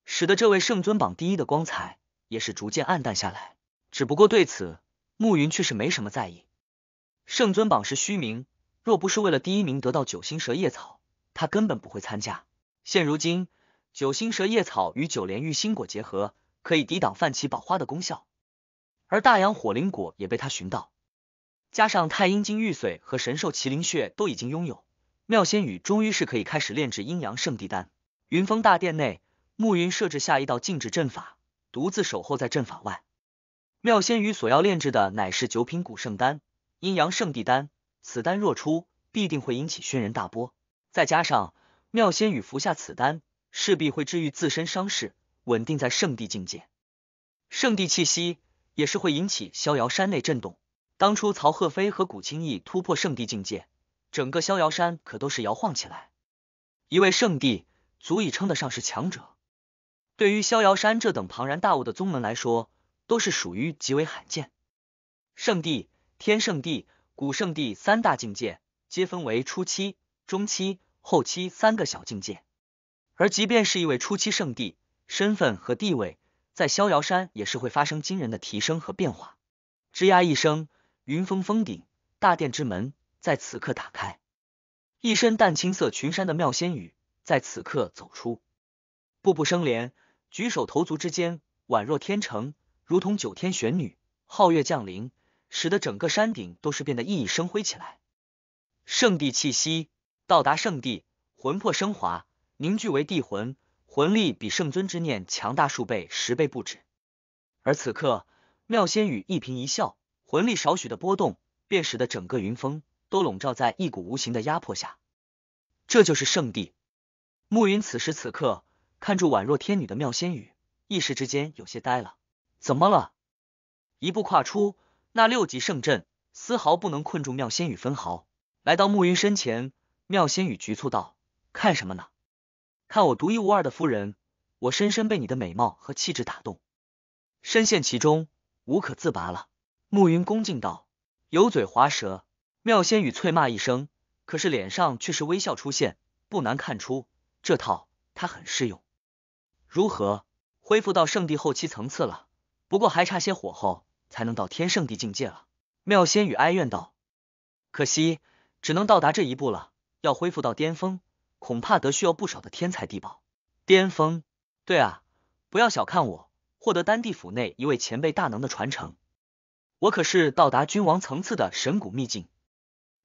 使得这位圣尊榜第一的光彩也是逐渐暗淡下来。只不过对此暮云却是没什么在意。圣尊榜是虚名，若不是为了第一名得到九星蛇叶草，他根本不会参加。现如今。九星蛇叶草与九莲玉心果结合，可以抵挡泛起宝花的功效。而大洋火灵果也被他寻到，加上太阴金玉髓和神兽麒麟血都已经拥有，妙仙羽终于是可以开始炼制阴阳圣地丹。云峰大殿内，暮云设置下一道禁止阵法，独自守候在阵法外。妙仙羽所要炼制的乃是九品古圣丹阴阳圣地丹，此丹若出，必定会引起轩然大波。再加上妙仙羽服下此丹。势必会治愈自身伤势，稳定在圣地境界。圣地气息也是会引起逍遥山内震动。当初曹鹤飞和古青逸突破圣地境界，整个逍遥山可都是摇晃起来。一位圣地足以称得上是强者，对于逍遥山这等庞然大物的宗门来说，都是属于极为罕见。圣地、天圣地、古圣地三大境界，皆分为初期、中期、后期三个小境界。而即便是一位初期圣地，身份和地位在逍遥山也是会发生惊人的提升和变化。吱呀一声，云峰峰顶大殿之门在此刻打开，一身淡青色裙衫的妙仙羽在此刻走出，步步生莲，举手投足之间宛若天成，如同九天玄女。皓月降临，使得整个山顶都是变得熠熠生辉起来。圣地气息到达圣地，魂魄升华。凝聚为地魂，魂力比圣尊之念强大数倍、十倍不止。而此刻，妙仙羽一颦一笑，魂力少许的波动，便使得整个云峰都笼罩在一股无形的压迫下。这就是圣地。暮云此时此刻看住宛若天女的妙仙羽，一时之间有些呆了。怎么了？一步跨出，那六级圣阵丝毫不能困住妙仙羽分毫。来到暮云身前，妙仙羽局促道：“看什么呢？”看我独一无二的夫人，我深深被你的美貌和气质打动，深陷其中，无可自拔了。暮云恭敬道，油嘴滑舌。妙仙羽啐骂一声，可是脸上却是微笑出现，不难看出这套他很适用。如何恢复到圣地后期层次了？不过还差些火候，才能到天圣地境界了。妙仙羽哀怨道，可惜只能到达这一步了，要恢复到巅峰。恐怕得需要不少的天才地宝，巅峰。对啊，不要小看我，获得丹地府内一位前辈大能的传承，我可是到达君王层次的神谷秘境。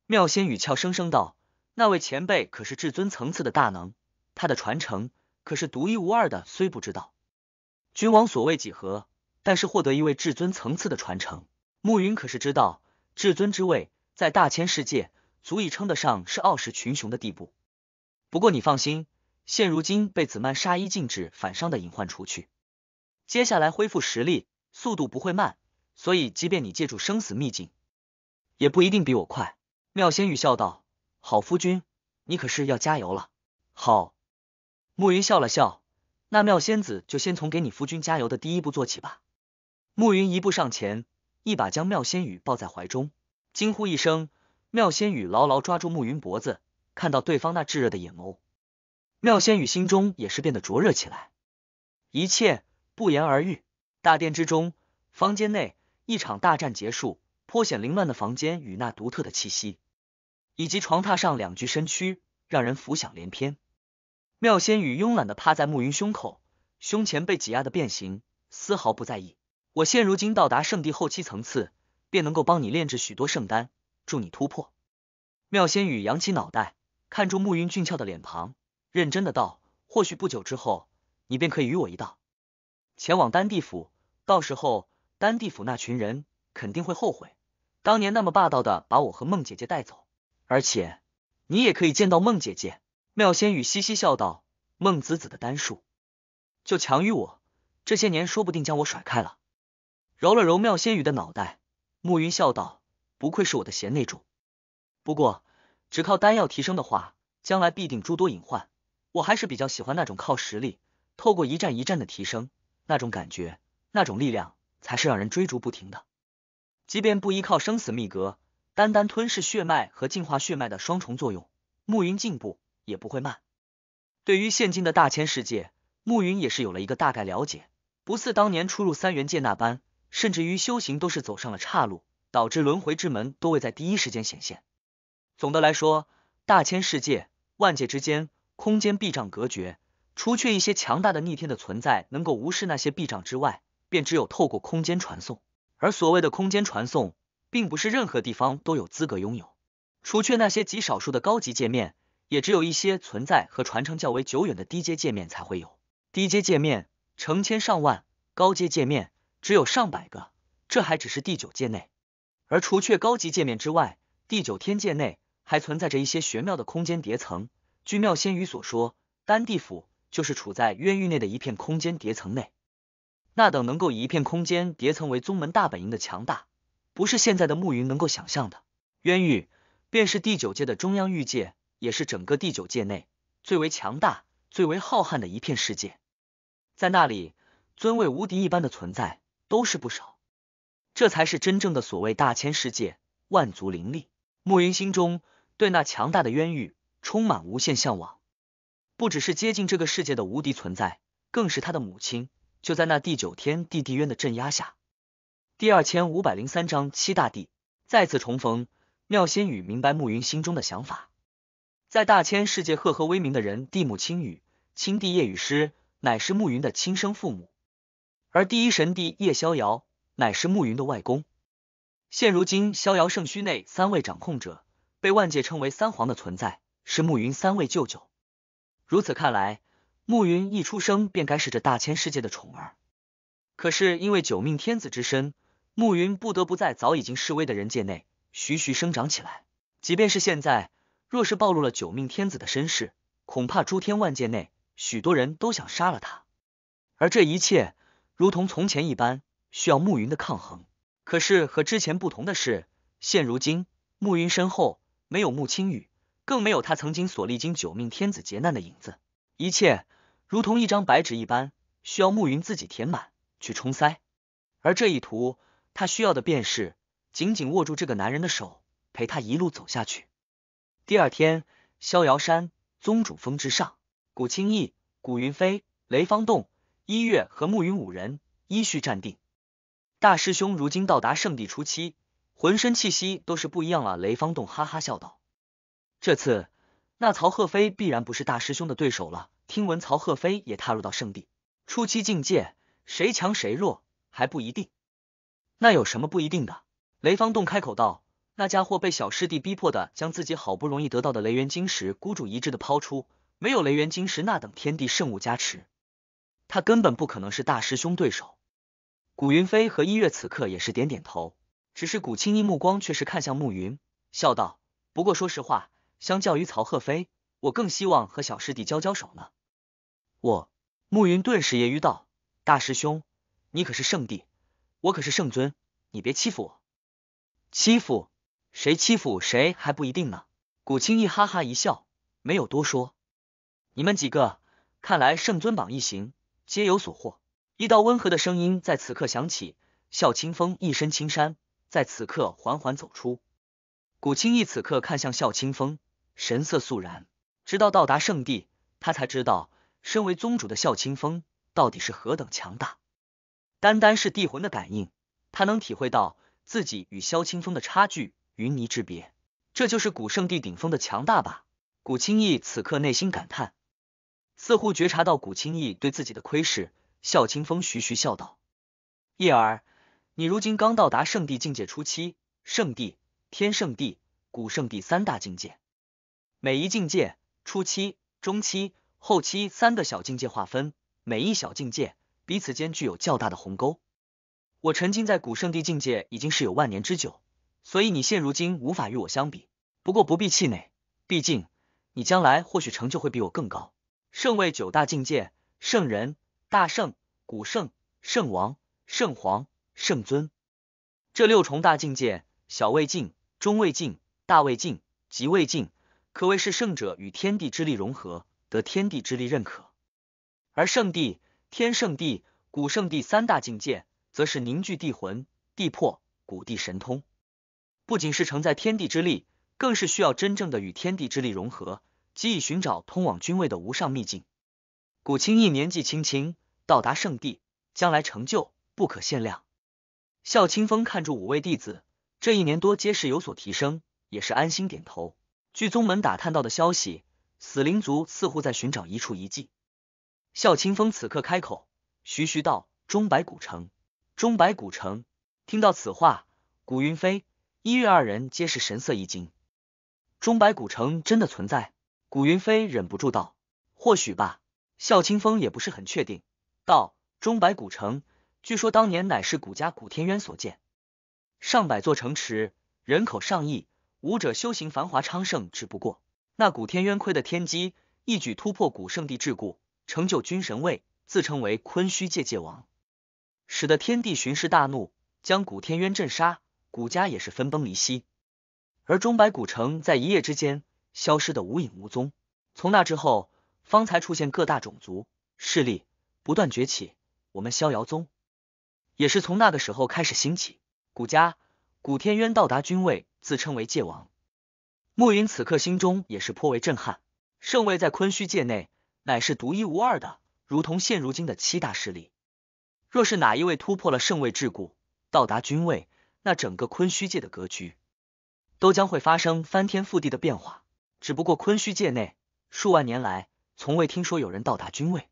妙仙语俏声声道：“那位前辈可是至尊层次的大能，他的传承可是独一无二的。虽不知道君王所谓几何，但是获得一位至尊层次的传承，暮云可是知道，至尊之位在大千世界足以称得上是傲视群雄的地步。”不过你放心，现如今被子曼杀一禁止反伤的隐患除去，接下来恢复实力速度不会慢，所以即便你借助生死秘境，也不一定比我快。妙仙羽笑道：“好夫君，你可是要加油了。”好，暮云笑了笑，那妙仙子就先从给你夫君加油的第一步做起吧。暮云一步上前，一把将妙仙羽抱在怀中，惊呼一声，妙仙羽牢牢抓住暮云脖子。看到对方那炙热的眼眸，妙仙羽心中也是变得灼热起来。一切不言而喻。大殿之中，房间内一场大战结束，颇显凌乱的房间与那独特的气息，以及床榻上两具身躯，让人浮想联翩。妙仙羽慵懒的趴在暮云胸口，胸前被挤压的变形，丝毫不在意。我现如今到达圣地后期层次，便能够帮你炼制许多圣丹，助你突破。妙仙羽扬起脑袋。看住暮云俊俏的脸庞，认真的道：“或许不久之后，你便可以与我一道前往丹地府，到时候丹地府那群人肯定会后悔当年那么霸道的把我和孟姐姐带走。而且你也可以见到孟姐姐。”妙仙羽嘻嘻笑道：“孟子子的丹术就强于我，这些年说不定将我甩开了。”揉了揉妙仙羽的脑袋，暮云笑道：“不愧是我的贤内助，不过。”只靠丹药提升的话，将来必定诸多隐患。我还是比较喜欢那种靠实力，透过一战一战的提升，那种感觉，那种力量才是让人追逐不停的。即便不依靠生死秘阁，单单吞噬血脉和净化血脉的双重作用，暮云进步也不会慢。对于现今的大千世界，暮云也是有了一个大概了解，不似当年初入三元界那般，甚至于修行都是走上了岔路，导致轮回之门都未在第一时间显现。总的来说，大千世界、万界之间，空间壁障隔绝，除却一些强大的逆天的存在能够无视那些壁障之外，便只有透过空间传送。而所谓的空间传送，并不是任何地方都有资格拥有，除却那些极少数的高级界面，也只有一些存在和传承较为久远的低阶界面才会有。低阶界面成千上万，高阶界面只有上百个，这还只是第九界内。而除却高级界面之外，第九天界内。还存在着一些玄妙的空间叠层。据妙仙鱼所说，丹地府就是处在渊域内的一片空间叠层内。那等能够以一片空间叠层为宗门大本营的强大，不是现在的暮云能够想象的。渊域便是第九界的中央域界，也是整个第九界内最为强大、最为浩瀚的一片世界。在那里，尊位无敌一般的存在都是不少。这才是真正的所谓大千世界，万族林立。暮云心中对那强大的冤狱充满无限向往，不只是接近这个世界的无敌存在，更是他的母亲就在那第九天地地渊的镇压下。第二千五百零三章七大帝再次重逢。妙仙羽明白暮云心中的想法，在大千世界赫赫威名的人，帝母青羽，青帝叶雨师，乃是暮云的亲生父母；而第一神帝叶逍遥，乃是暮云的外公。现如今，逍遥圣虚内三位掌控者，被万界称为三皇的存在，是暮云三位舅舅。如此看来，暮云一出生便该是这大千世界的宠儿。可是因为九命天子之身，暮云不得不在早已经示威的人界内徐徐生长起来。即便是现在，若是暴露了九命天子的身世，恐怕诸天万界内许多人都想杀了他。而这一切，如同从前一般，需要暮云的抗衡。可是和之前不同的是，现如今暮云身后没有暮青雨，更没有他曾经所历经九命天子劫难的影子，一切如同一张白纸一般，需要暮云自己填满，去充塞。而这一图，他需要的便是紧紧握住这个男人的手，陪他一路走下去。第二天，逍遥山宗主峰之上，古青逸、古云飞、雷方栋、一月和暮云五人依序站定。大师兄如今到达圣地初期，浑身气息都是不一样了。雷方洞哈哈笑道：“这次那曹鹤飞必然不是大师兄的对手了。听闻曹鹤飞也踏入到圣地初期境界，谁强谁弱还不一定。那有什么不一定的？”雷方洞开口道：“那家伙被小师弟逼迫的，将自己好不容易得到的雷元晶石孤注一掷的抛出，没有雷元晶石那等天地圣物加持，他根本不可能是大师兄对手。”古云飞和一月此刻也是点点头，只是古青衣目光却是看向暮云，笑道：“不过说实话，相较于曹鹤飞，我更希望和小师弟交交手呢。”我暮云顿时揶揄道：“大师兄，你可是圣帝，我可是圣尊，你别欺负我，欺负谁欺负谁还不一定呢。”古青衣哈哈一笑，没有多说。你们几个，看来圣尊榜一行皆有所获。一道温和的声音在此刻响起，笑清风一身青衫，在此刻缓缓走出。古青逸此刻看向笑清风，神色肃然。直到到达圣地，他才知道身为宗主的笑清风到底是何等强大。单单是地魂的感应，他能体会到自己与萧清风的差距，云泥之别。这就是古圣地顶峰的强大吧？古青逸此刻内心感叹，似乎觉察到古青逸对自己的窥视。笑清风徐徐笑道：“叶儿，你如今刚到达圣地境界初期，圣地、天圣地、古圣地三大境界，每一境界初期、中期、后期三个小境界划分，每一小境界彼此间具有较大的鸿沟。我沉浸在古圣地境界已经是有万年之久，所以你现如今无法与我相比。不过不必气馁，毕竟你将来或许成就会比我更高。圣位九大境界，圣人。”大圣、古圣、圣王、圣皇、圣尊，这六重大境界，小位境、中位境、大位境、极位境，可谓是圣者与天地之力融合，得天地之力认可。而圣地、天圣地、古圣地三大境界，则是凝聚地魂、地魄、古地神通，不仅是承载天地之力，更是需要真正的与天地之力融合，即以寻找通往君位的无上秘境。古青逸年纪轻轻。到达圣地，将来成就不可限量。笑清风看住五位弟子，这一年多皆是有所提升，也是安心点头。据宗门打探到的消息，死灵族似乎在寻找一处遗迹。笑清风此刻开口，徐徐道：“钟白古城。”钟白古城。听到此话，古云飞、一月二人皆是神色一惊。钟白古城真的存在？古云飞忍不住道：“或许吧。”笑清风也不是很确定。到钟白古城，据说当年乃是古家古天渊所建，上百座城池，人口上亿，武者修行繁华昌盛。只不过那古天渊窥的天机，一举突破古圣地桎梏，成就君神位，自称为昆虚界界王，使得天帝巡视大怒，将古天渊镇杀，古家也是分崩离析，而钟白古城在一夜之间消失的无影无踪。从那之后，方才出现各大种族势力。不断崛起，我们逍遥宗也是从那个时候开始兴起。古家古天渊到达君位，自称为界王。暮云此刻心中也是颇为震撼，圣位在昆虚界内乃是独一无二的，如同现如今的七大势力。若是哪一位突破了圣位桎梏，到达君位，那整个昆虚界的格局都将会发生翻天覆地的变化。只不过昆虚界内数万年来，从未听说有人到达君位。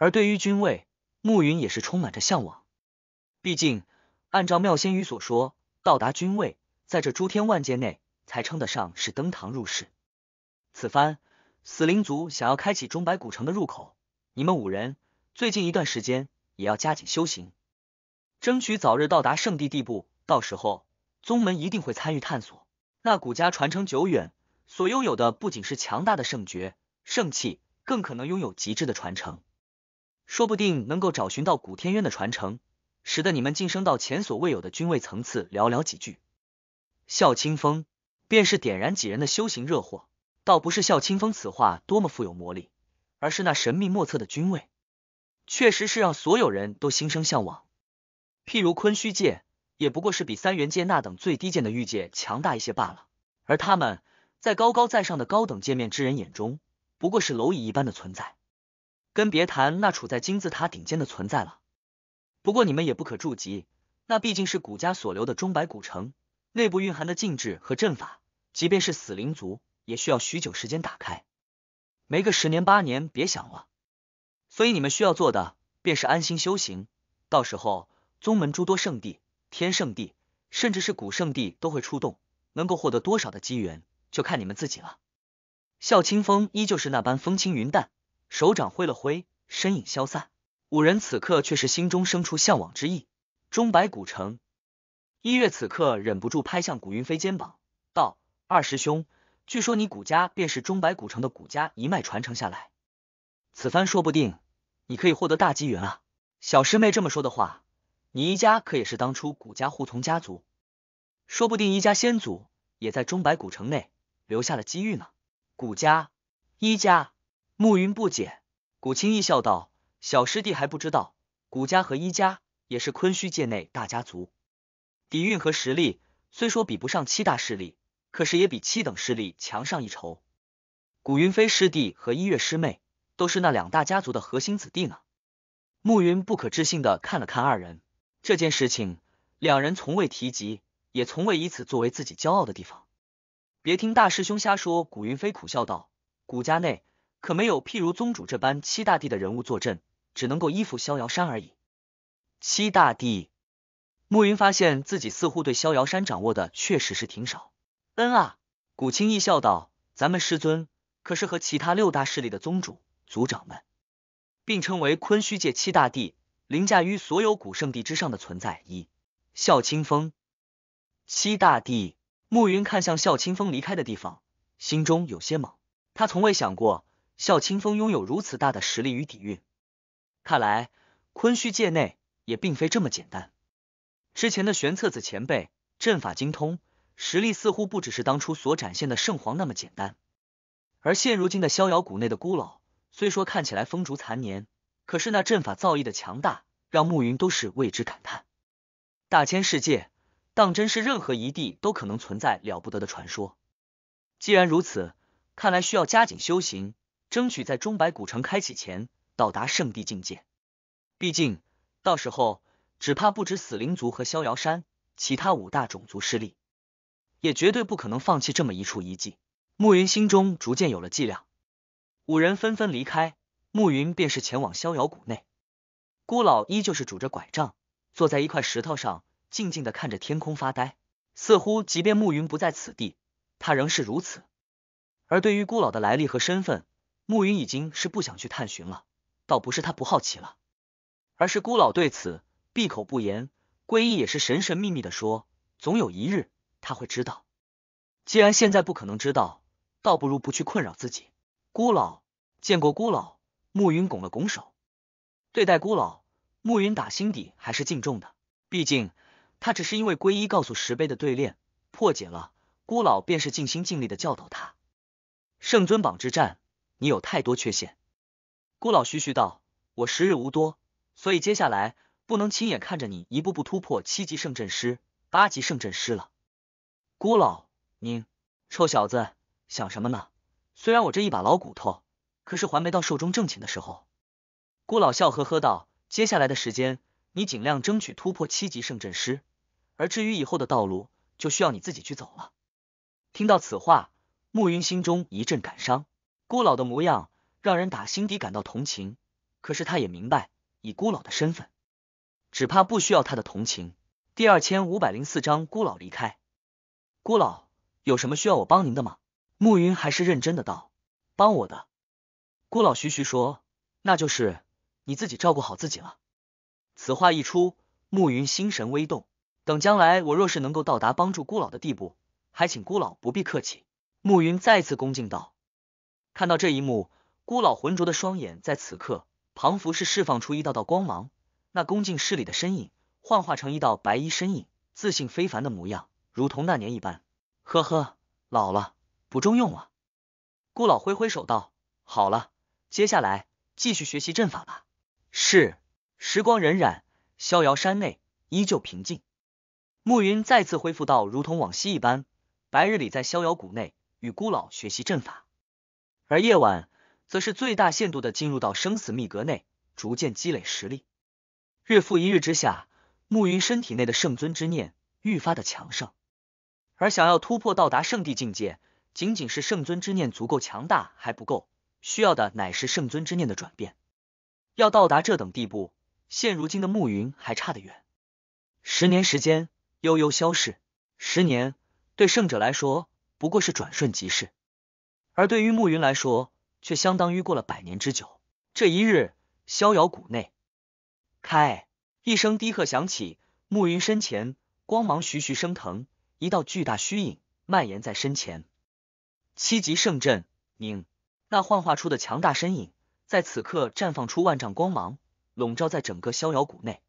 而对于君位，暮云也是充满着向往。毕竟，按照妙仙羽所说，到达君位，在这诸天万界内才称得上是登堂入室。此番死灵族想要开启钟摆古城的入口，你们五人最近一段时间也要加紧修行，争取早日到达圣地地步。到时候，宗门一定会参与探索。那古家传承久远，所拥有的不仅是强大的圣诀、圣器，更可能拥有极致的传承。说不定能够找寻到古天渊的传承，使得你们晋升到前所未有的君位层次。寥寥几句，笑清风便是点燃几人的修行热火。倒不是笑清风此话多么富有魔力，而是那神秘莫测的君位，确实是让所有人都心生向往。譬如昆虚界，也不过是比三元界那等最低贱的域界强大一些罢了。而他们，在高高在上的高等界面之人眼中，不过是蝼蚁一般的存在。更别谈那处在金字塔顶尖的存在了，不过你们也不可著急，那毕竟是古家所留的中白古城内部蕴含的禁制和阵法，即便是死灵族也需要许久时间打开，没个十年八年别想了。所以你们需要做的便是安心修行，到时候宗门诸多圣地、天圣地，甚至是古圣地都会出动，能够获得多少的机缘就看你们自己了。笑清风依旧是那般风轻云淡。手掌挥了挥，身影消散。五人此刻却是心中生出向往之意。钟白古城，一月此刻忍不住拍向古云飞肩膀，道：“二师兄，据说你古家便是钟白古城的古家一脉传承下来，此番说不定你可以获得大机缘啊。”小师妹这么说的话，你一家可也是当初古家护从家族，说不定一家先祖也在钟白古城内留下了机遇呢。古家，一家。暮云不解，古青逸笑道：“小师弟还不知道，古家和一家也是昆虚界内大家族，底蕴和实力虽说比不上七大势力，可是也比七等势力强上一筹。古云飞师弟和一月师妹都是那两大家族的核心子弟呢。”暮云不可置信的看了看二人，这件事情两人从未提及，也从未以此作为自己骄傲的地方。别听大师兄瞎说，古云飞苦笑道：“古家内。”可没有譬如宗主这般七大帝的人物坐镇，只能够依附逍遥山而已。七大帝，暮云发现自己似乎对逍遥山掌握的确实是挺少。嗯啊，古青逸笑道：“咱们师尊可是和其他六大势力的宗主、族长们，并称为昆虚界七大帝，凌驾于所有古圣地之上的存在。”一，笑清风，七大帝，暮云看向笑清风离开的地方，心中有些懵。他从未想过。笑清风拥有如此大的实力与底蕴，看来昆虚界内也并非这么简单。之前的玄策子前辈阵法精通，实力似乎不只是当初所展现的圣皇那么简单。而现如今的逍遥谷内的孤老，虽说看起来风烛残年，可是那阵法造诣的强大，让暮云都是为之感叹。大千世界，当真是任何一地都可能存在了不得的传说。既然如此，看来需要加紧修行。争取在钟摆古城开启前到达圣地境界，毕竟到时候只怕不止死灵族和逍遥山，其他五大种族势力也绝对不可能放弃这么一处遗迹。暮云心中逐渐有了计量，五人纷纷离开，暮云便是前往逍遥谷内。孤老依旧是拄着拐杖，坐在一块石头上，静静的看着天空发呆，似乎即便暮云不在此地，他仍是如此。而对于孤老的来历和身份，暮云已经是不想去探寻了，倒不是他不好奇了，而是孤老对此闭口不言。皈依也是神神秘秘的说，总有一日他会知道。既然现在不可能知道，倒不如不去困扰自己。孤老见过孤老，暮云拱了拱手，对待孤老，暮云打心底还是敬重的。毕竟他只是因为皈依告诉石碑的对练破解了，孤老便是尽心尽力的教导他。圣尊榜之战。你有太多缺陷，孤老徐徐道：“我时日无多，所以接下来不能亲眼看着你一步步突破七级圣阵师、八级圣阵师了。”孤老，您臭小子想什么呢？虽然我这一把老骨头，可是还没到寿终正寝的时候。孤老笑呵呵道：“接下来的时间，你尽量争取突破七级圣阵师，而至于以后的道路，就需要你自己去走了。”听到此话，暮云心中一阵感伤。孤老的模样让人打心底感到同情，可是他也明白，以孤老的身份，只怕不需要他的同情。第二千五百零四章，孤老离开。孤老，有什么需要我帮您的吗？暮云还是认真的道：“帮我的。”孤老徐徐说：“那就是你自己照顾好自己了。”此话一出，暮云心神微动。等将来我若是能够到达帮助孤老的地步，还请孤老不必客气。暮云再次恭敬道。看到这一幕，孤老浑浊的双眼在此刻彷佛是释放出一道道光芒，那恭敬失礼的身影幻化成一道白衣身影，自信非凡的模样，如同那年一般。呵呵，老了，不中用了。孤老挥挥手道：“好了，接下来继续学习阵法吧。”是，时光荏苒，逍遥山内依旧平静。暮云再次恢复到如同往昔一般，白日里在逍遥谷内与孤老学习阵法。而夜晚，则是最大限度的进入到生死密阁内，逐渐积累实力。日复一日之下，暮云身体内的圣尊之念愈发的强盛。而想要突破到达圣地境界，仅仅是圣尊之念足够强大还不够，需要的乃是圣尊之念的转变。要到达这等地步，现如今的暮云还差得远。十年时间悠悠消逝，十年对圣者来说不过是转瞬即逝。而对于暮云来说，却相当于过了百年之久。这一日，逍遥谷内，开一声低喝响起，暮云身前光芒徐徐升腾，一道巨大虚影蔓延在身前。七级圣阵，凝，那幻化出的强大身影，在此刻绽放出万丈光芒，笼罩在整个逍遥谷内。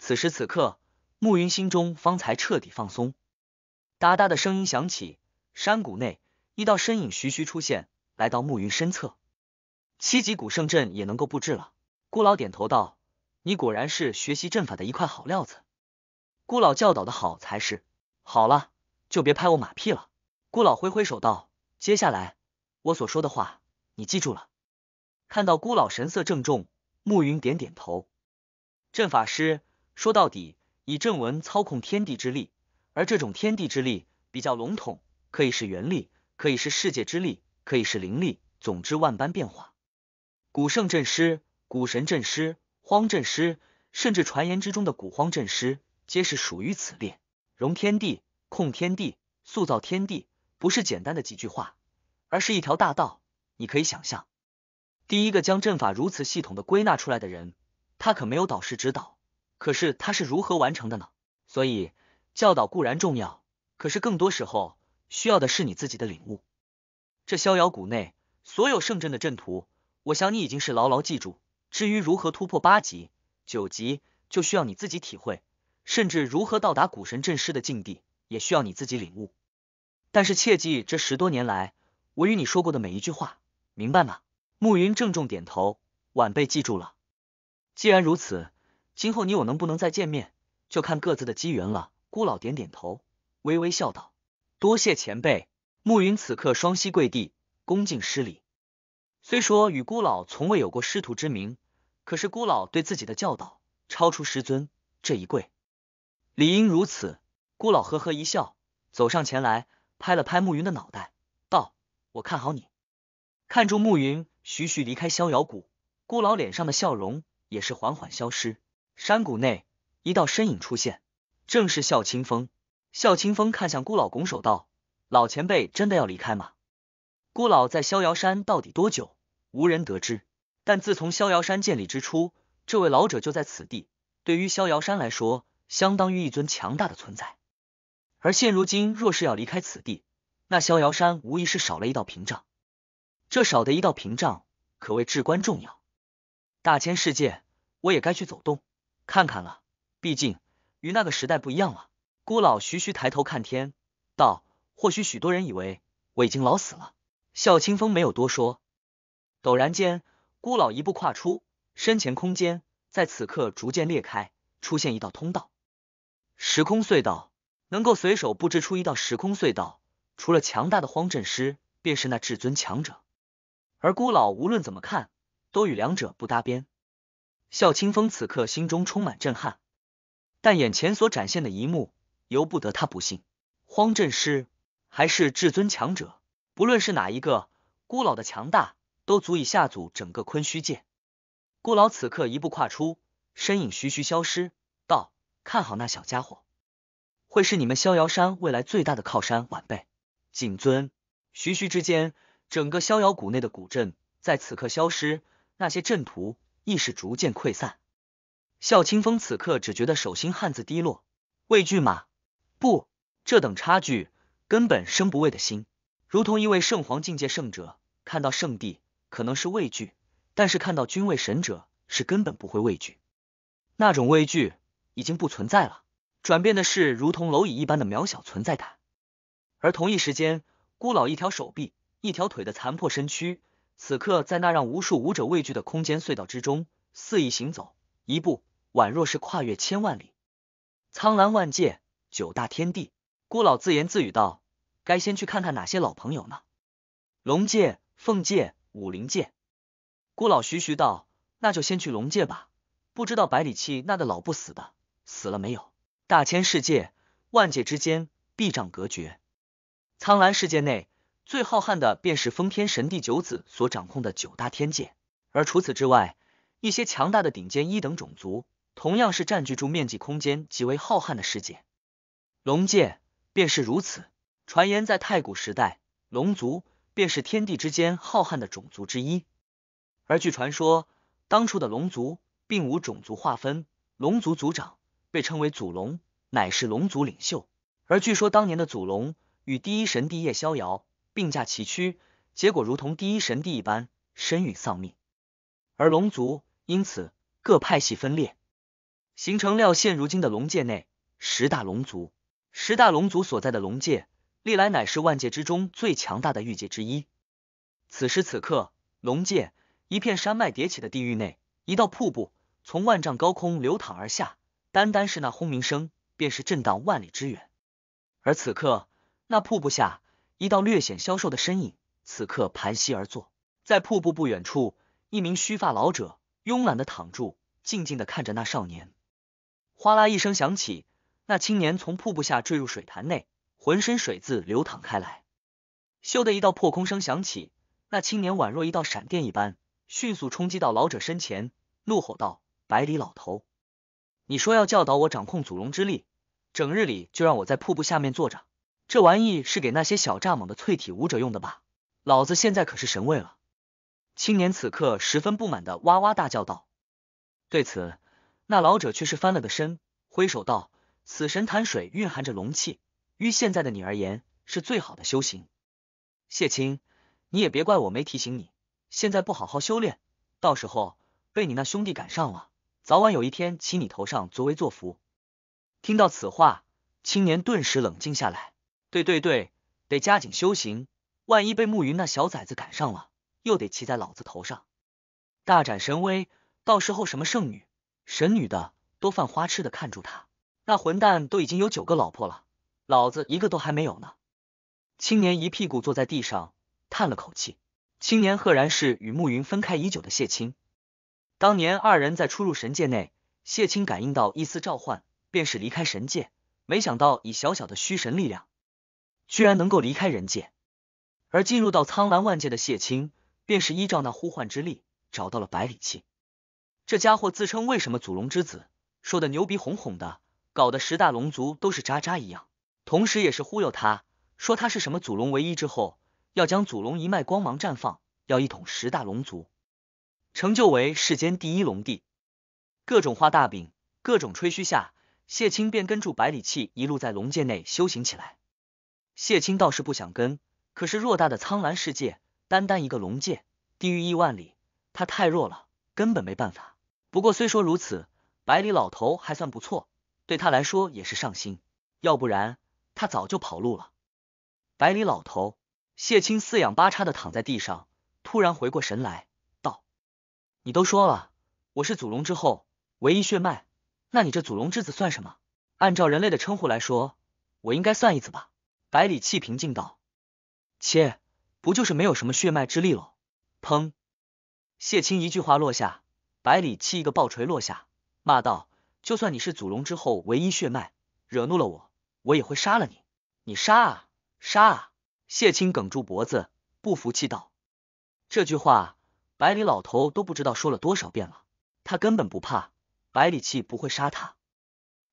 此时此刻，暮云心中方才彻底放松。哒哒的声音响起，山谷内。一道身影徐徐出现，来到暮云身侧。七级古圣阵也能够布置了。孤老点头道：“你果然是学习阵法的一块好料子。”孤老教导的好才是。好了，就别拍我马屁了。孤老挥挥手道：“接下来我所说的话，你记住了。”看到孤老神色郑重，暮云点点头。阵法师说到底以阵纹操控天地之力，而这种天地之力比较笼统，可以是元力。可以是世界之力，可以是灵力，总之万般变化。古圣阵师、古神阵师、荒阵师，甚至传言之中的古荒阵师，皆是属于此列。融天地，控天地，塑造天地，不是简单的几句话，而是一条大道。你可以想象，第一个将阵法如此系统的归纳出来的人，他可没有导师指导，可是他是如何完成的呢？所以，教导固然重要，可是更多时候。需要的是你自己的领悟。这逍遥谷内所有圣阵的阵图，我想你已经是牢牢记住。至于如何突破八级、九级，就需要你自己体会，甚至如何到达古神阵师的境地，也需要你自己领悟。但是切记，这十多年来我与你说过的每一句话，明白吗？暮云郑重点头，晚辈记住了。既然如此，今后你我能不能再见面，就看各自的机缘了。孤老点点头，微微笑道。多谢前辈，暮云此刻双膝跪地，恭敬施礼。虽说与孤老从未有过师徒之名，可是孤老对自己的教导超出师尊，这一跪理应如此。孤老呵呵一笑，走上前来，拍了拍暮云的脑袋，道：“我看好你。”看住暮云徐徐离开逍遥谷，孤老脸上的笑容也是缓缓消失。山谷内，一道身影出现，正是笑清风。笑清风看向孤老，拱手道：“老前辈真的要离开吗？孤老在逍遥山到底多久，无人得知。但自从逍遥山建立之初，这位老者就在此地，对于逍遥山来说，相当于一尊强大的存在。而现如今，若是要离开此地，那逍遥山无疑是少了一道屏障。这少的一道屏障，可谓至关重要。大千世界，我也该去走动看看了。毕竟，与那个时代不一样了。”孤老徐徐抬头看天，道：“或许许多人以为我已经老死了。”笑清风没有多说。陡然间，孤老一步跨出，身前空间在此刻逐渐裂开，出现一道通道。时空隧道能够随手布置出一道时空隧道，除了强大的荒阵师，便是那至尊强者。而孤老无论怎么看，都与两者不搭边。笑清风此刻心中充满震撼，但眼前所展现的一幕。由不得他不信，荒镇师还是至尊强者，不论是哪一个，孤老的强大都足以吓阻整个昆虚界。孤老此刻一步跨出，身影徐徐消失，道：“看好那小家伙，会是你们逍遥山未来最大的靠山。”晚辈谨遵。徐徐之间，整个逍遥谷内的古镇在此刻消失，那些阵图亦是逐渐溃散。笑清风此刻只觉得手心汗渍滴落，畏惧吗？不，这等差距根本生不畏的心，如同一位圣皇境界圣者看到圣地可能是畏惧，但是看到君位神者是根本不会畏惧，那种畏惧已经不存在了。转变的是如同蝼蚁一般的渺小存在感。而同一时间，孤老一条手臂、一条腿的残破身躯，此刻在那让无数武者畏惧的空间隧道之中肆意行走，一步宛若是跨越千万里，苍澜万界。九大天地，孤老自言自语道：“该先去看看哪些老朋友呢？”龙界、凤界、武灵界，孤老徐徐道：“那就先去龙界吧。不知道百里契那个老不死的死了没有？”大千世界、万界之间，壁障隔绝。苍蓝世界内最浩瀚的，便是封天神帝九子所掌控的九大天界。而除此之外，一些强大的顶尖一等种族，同样是占据住面积空间极为浩瀚的世界。龙界便是如此。传言在太古时代，龙族便是天地之间浩瀚的种族之一。而据传说，当初的龙族并无种族划分，龙族族长被称为祖龙，乃是龙族领袖。而据说当年的祖龙与第一神帝叶逍遥并驾齐驱，结果如同第一神帝一般身陨丧命。而龙族因此各派系分裂，形成了现如今的龙界内十大龙族。十大龙族所在的龙界，历来乃是万界之中最强大的域界之一。此时此刻，龙界一片山脉叠起的地域内，一道瀑布从万丈高空流淌而下，单单是那轰鸣声，便是震荡万里之远。而此刻，那瀑布下，一道略显消瘦的身影，此刻盘膝而坐，在瀑布不远处，一名须发老者慵懒的躺住，静静的看着那少年。哗啦一声响起。那青年从瀑布下坠入水潭内，浑身水渍流淌开来。咻的一道破空声响起，那青年宛若一道闪电一般，迅速冲击到老者身前，怒吼道：“百里老头，你说要教导我掌控祖龙之力，整日里就让我在瀑布下面坐着，这玩意是给那些小蚱蜢的淬体武者用的吧？老子现在可是神位了！”青年此刻十分不满的哇哇大叫道。对此，那老者却是翻了个身，挥手道。此神潭水蕴含着龙气，于现在的你而言是最好的修行。谢青，你也别怪我没提醒你，现在不好好修炼，到时候被你那兄弟赶上了，早晚有一天骑你头上作威作福。听到此话，青年顿时冷静下来。对对对，得加紧修行，万一被暮云那小崽子赶上了，又得骑在老子头上大展神威。到时候什么圣女、神女的，都犯花痴的看住他。那混蛋都已经有九个老婆了，老子一个都还没有呢。青年一屁股坐在地上，叹了口气。青年赫然是与暮云分开已久的谢青。当年二人在初入神界内，谢青感应到一丝召唤，便是离开神界。没想到以小小的虚神力量，居然能够离开人界，而进入到苍蓝万界的谢青，便是依照那呼唤之力找到了百里契。这家伙自称为什么祖龙之子，说的牛逼哄哄的。搞得十大龙族都是渣渣一样，同时也是忽悠他，说他是什么祖龙唯一之后，要将祖龙一脉光芒绽放，要一统十大龙族，成就为世间第一龙帝，各种画大饼，各种吹嘘。下谢青便跟住百里契一路在龙界内修行起来。谢青倒是不想跟，可是偌大的苍蓝世界，单单一个龙界，地域亿万里，他太弱了，根本没办法。不过虽说如此，百里老头还算不错。对他来说也是上心，要不然他早就跑路了。百里老头谢青四仰八叉的躺在地上，突然回过神来，道：“你都说了，我是祖龙之后唯一血脉，那你这祖龙之子算什么？按照人类的称呼来说，我应该算一子吧？”百里气平静道：“切，不就是没有什么血脉之力喽？”砰！谢青一句话落下，百里气一个爆锤落下，骂道。就算你是祖龙之后唯一血脉，惹怒了我，我也会杀了你。你杀啊，杀啊！谢青哽住脖子，不服气道：“这句话，百里老头都不知道说了多少遍了。他根本不怕百里气不会杀他。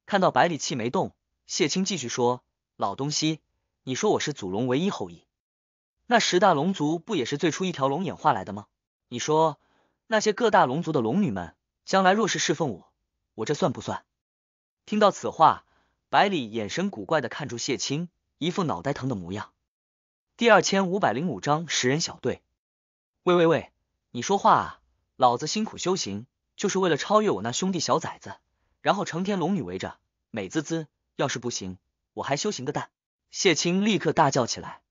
看到百里气没动，谢青继续说：老东西，你说我是祖龙唯一后裔，那十大龙族不也是最初一条龙演化来的吗？你说那些各大龙族的龙女们，将来若是侍奉我……”我这算不算？听到此话，百里眼神古怪的看住谢青，一副脑袋疼的模样。第二千五百零五章十人小队。喂喂喂，你说话啊！老子辛苦修行，就是为了超越我那兄弟小崽子，然后成天龙女围着，美滋滋。要是不行，我还修行个蛋！谢青立刻大叫起来：“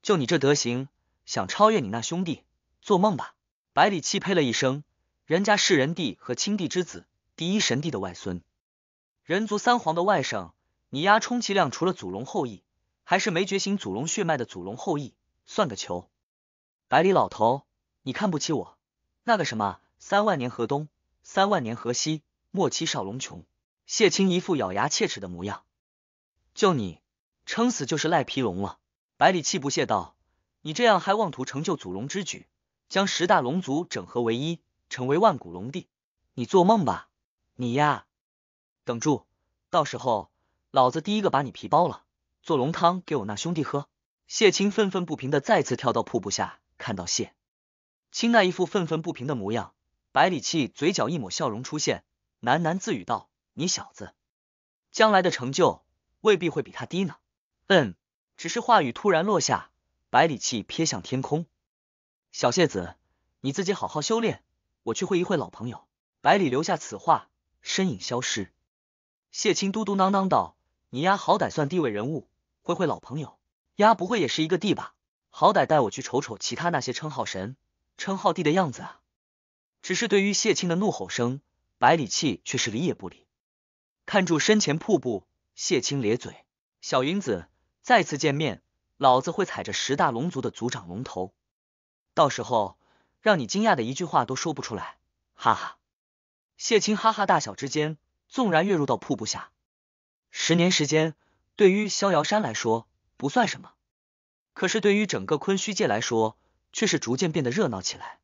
就你这德行，想超越你那兄弟，做梦吧！”百里气呸了一声，人家是人帝和亲帝之子。第一神帝的外孙，人族三皇的外甥，你丫充其量除了祖龙后裔，还是没觉醒祖龙血脉的祖龙后裔，算个球！百里老头，你看不起我？那个什么，三万年河东，三万年河西，莫欺少龙穷。谢青一副咬牙切齿的模样，就你撑死就是赖皮龙了！百里气不屑道：“你这样还妄图成就祖龙之举，将十大龙族整合为一，成为万古龙帝？你做梦吧！”你呀，等住！到时候老子第一个把你皮剥了，做龙汤给我那兄弟喝。谢青愤愤不平的再次跳到瀑布下，看到谢青那一副愤愤不平的模样，百里气嘴角一抹笑容出现，喃喃自语道：“你小子，将来的成就未必会比他低呢。”嗯，只是话语突然落下，百里气瞥向天空：“小谢子，你自己好好修炼，我去会一会老朋友。”百里留下此话。身影消失，谢青嘟嘟囔囔道：“你丫好歹算地位人物，会会老朋友，丫不会也是一个帝吧？好歹带我去瞅瞅其他那些称号神、称号帝的样子啊！”只是对于谢青的怒吼声，百里气却是理也不理。看住身前瀑布，谢青咧嘴：“小云子，再次见面，老子会踩着十大龙族的族长龙头，到时候让你惊讶的一句话都说不出来，哈哈！”谢青哈哈，大笑之间，纵然跃入到瀑布下，十年时间对于逍遥山来说不算什么，可是对于整个昆虚界来说，却是逐渐变得热闹起来。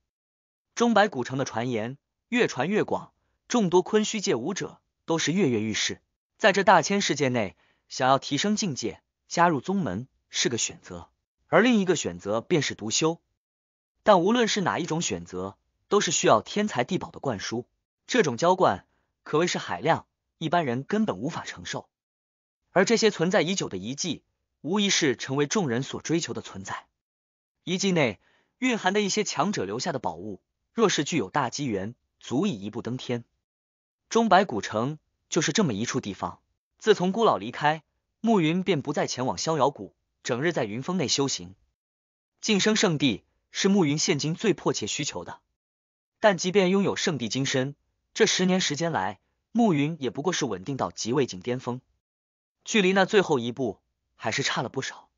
中白古城的传言越传越广，众多昆虚界武者都是跃跃欲试。在这大千世界内，想要提升境界，加入宗门是个选择，而另一个选择便是独修。但无论是哪一种选择，都是需要天才地宝的灌输。这种浇灌可谓是海量，一般人根本无法承受。而这些存在已久的遗迹，无疑是成为众人所追求的存在。遗迹内蕴含的一些强者留下的宝物，若是具有大机缘，足以一步登天。钟白古城就是这么一处地方。自从孤老离开，暮云便不再前往逍遥谷，整日在云峰内修行。晋升圣地是暮云现今最迫切需求的。但即便拥有圣地金身，这十年时间来，暮云也不过是稳定到极位境巅峰，距离那最后一步还是差了不少。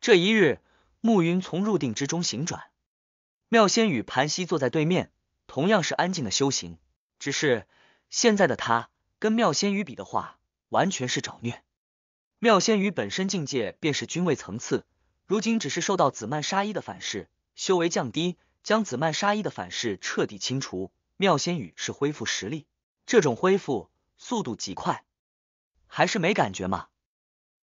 这一日，暮云从入定之中醒转，妙仙羽盘膝坐在对面，同样是安静的修行。只是现在的他跟妙仙羽比的话，完全是找虐。妙仙羽本身境界便是君位层次，如今只是受到紫曼沙衣的反噬，修为降低，将紫曼沙衣的反噬彻底清除。妙仙羽是恢复实力，这种恢复速度极快，还是没感觉吗？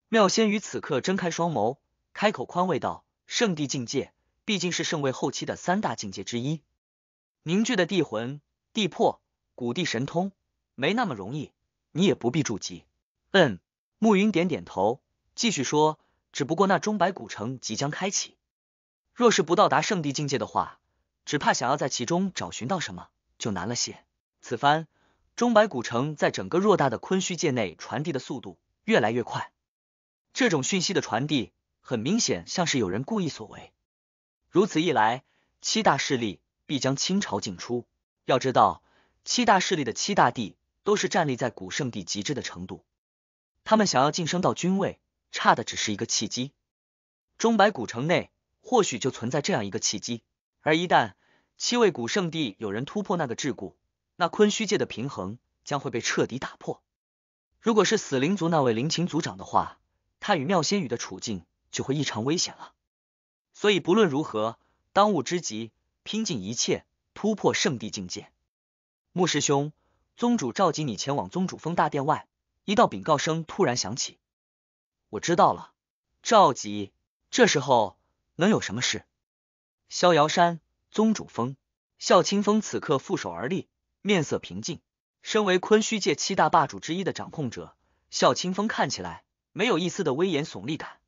妙仙羽此刻睁开双眸，开口宽慰道：“圣地境界毕竟是圣位后期的三大境界之一，凝聚的地魂、地魄、古地神通，没那么容易，你也不必筑基。”嗯，暮云点点头，继续说：“只不过那钟摆古城即将开启，若是不到达圣地境界的话，只怕想要在其中找寻到什么。”就难了些。此番钟白古城在整个偌大的昆虚界内传递的速度越来越快，这种讯息的传递很明显像是有人故意所为。如此一来，七大势力必将倾巢尽出。要知道，七大势力的七大帝都是站立在古圣地极致的程度，他们想要晋升到君位，差的只是一个契机。钟白古城内或许就存在这样一个契机，而一旦……七位古圣地有人突破那个桎梏，那昆虚界的平衡将会被彻底打破。如果是死灵族那位灵禽族长的话，他与妙仙羽的处境就会异常危险了。所以不论如何，当务之急，拼尽一切突破圣地境界。穆师兄，宗主召集你前往宗主峰大殿外。一道禀告声突然响起。我知道了，召集，这时候能有什么事？逍遥山。宗主峰，笑清风此刻负手而立，面色平静。身为昆虚界七大霸主之一的掌控者，笑清风看起来没有一丝的威严耸立感，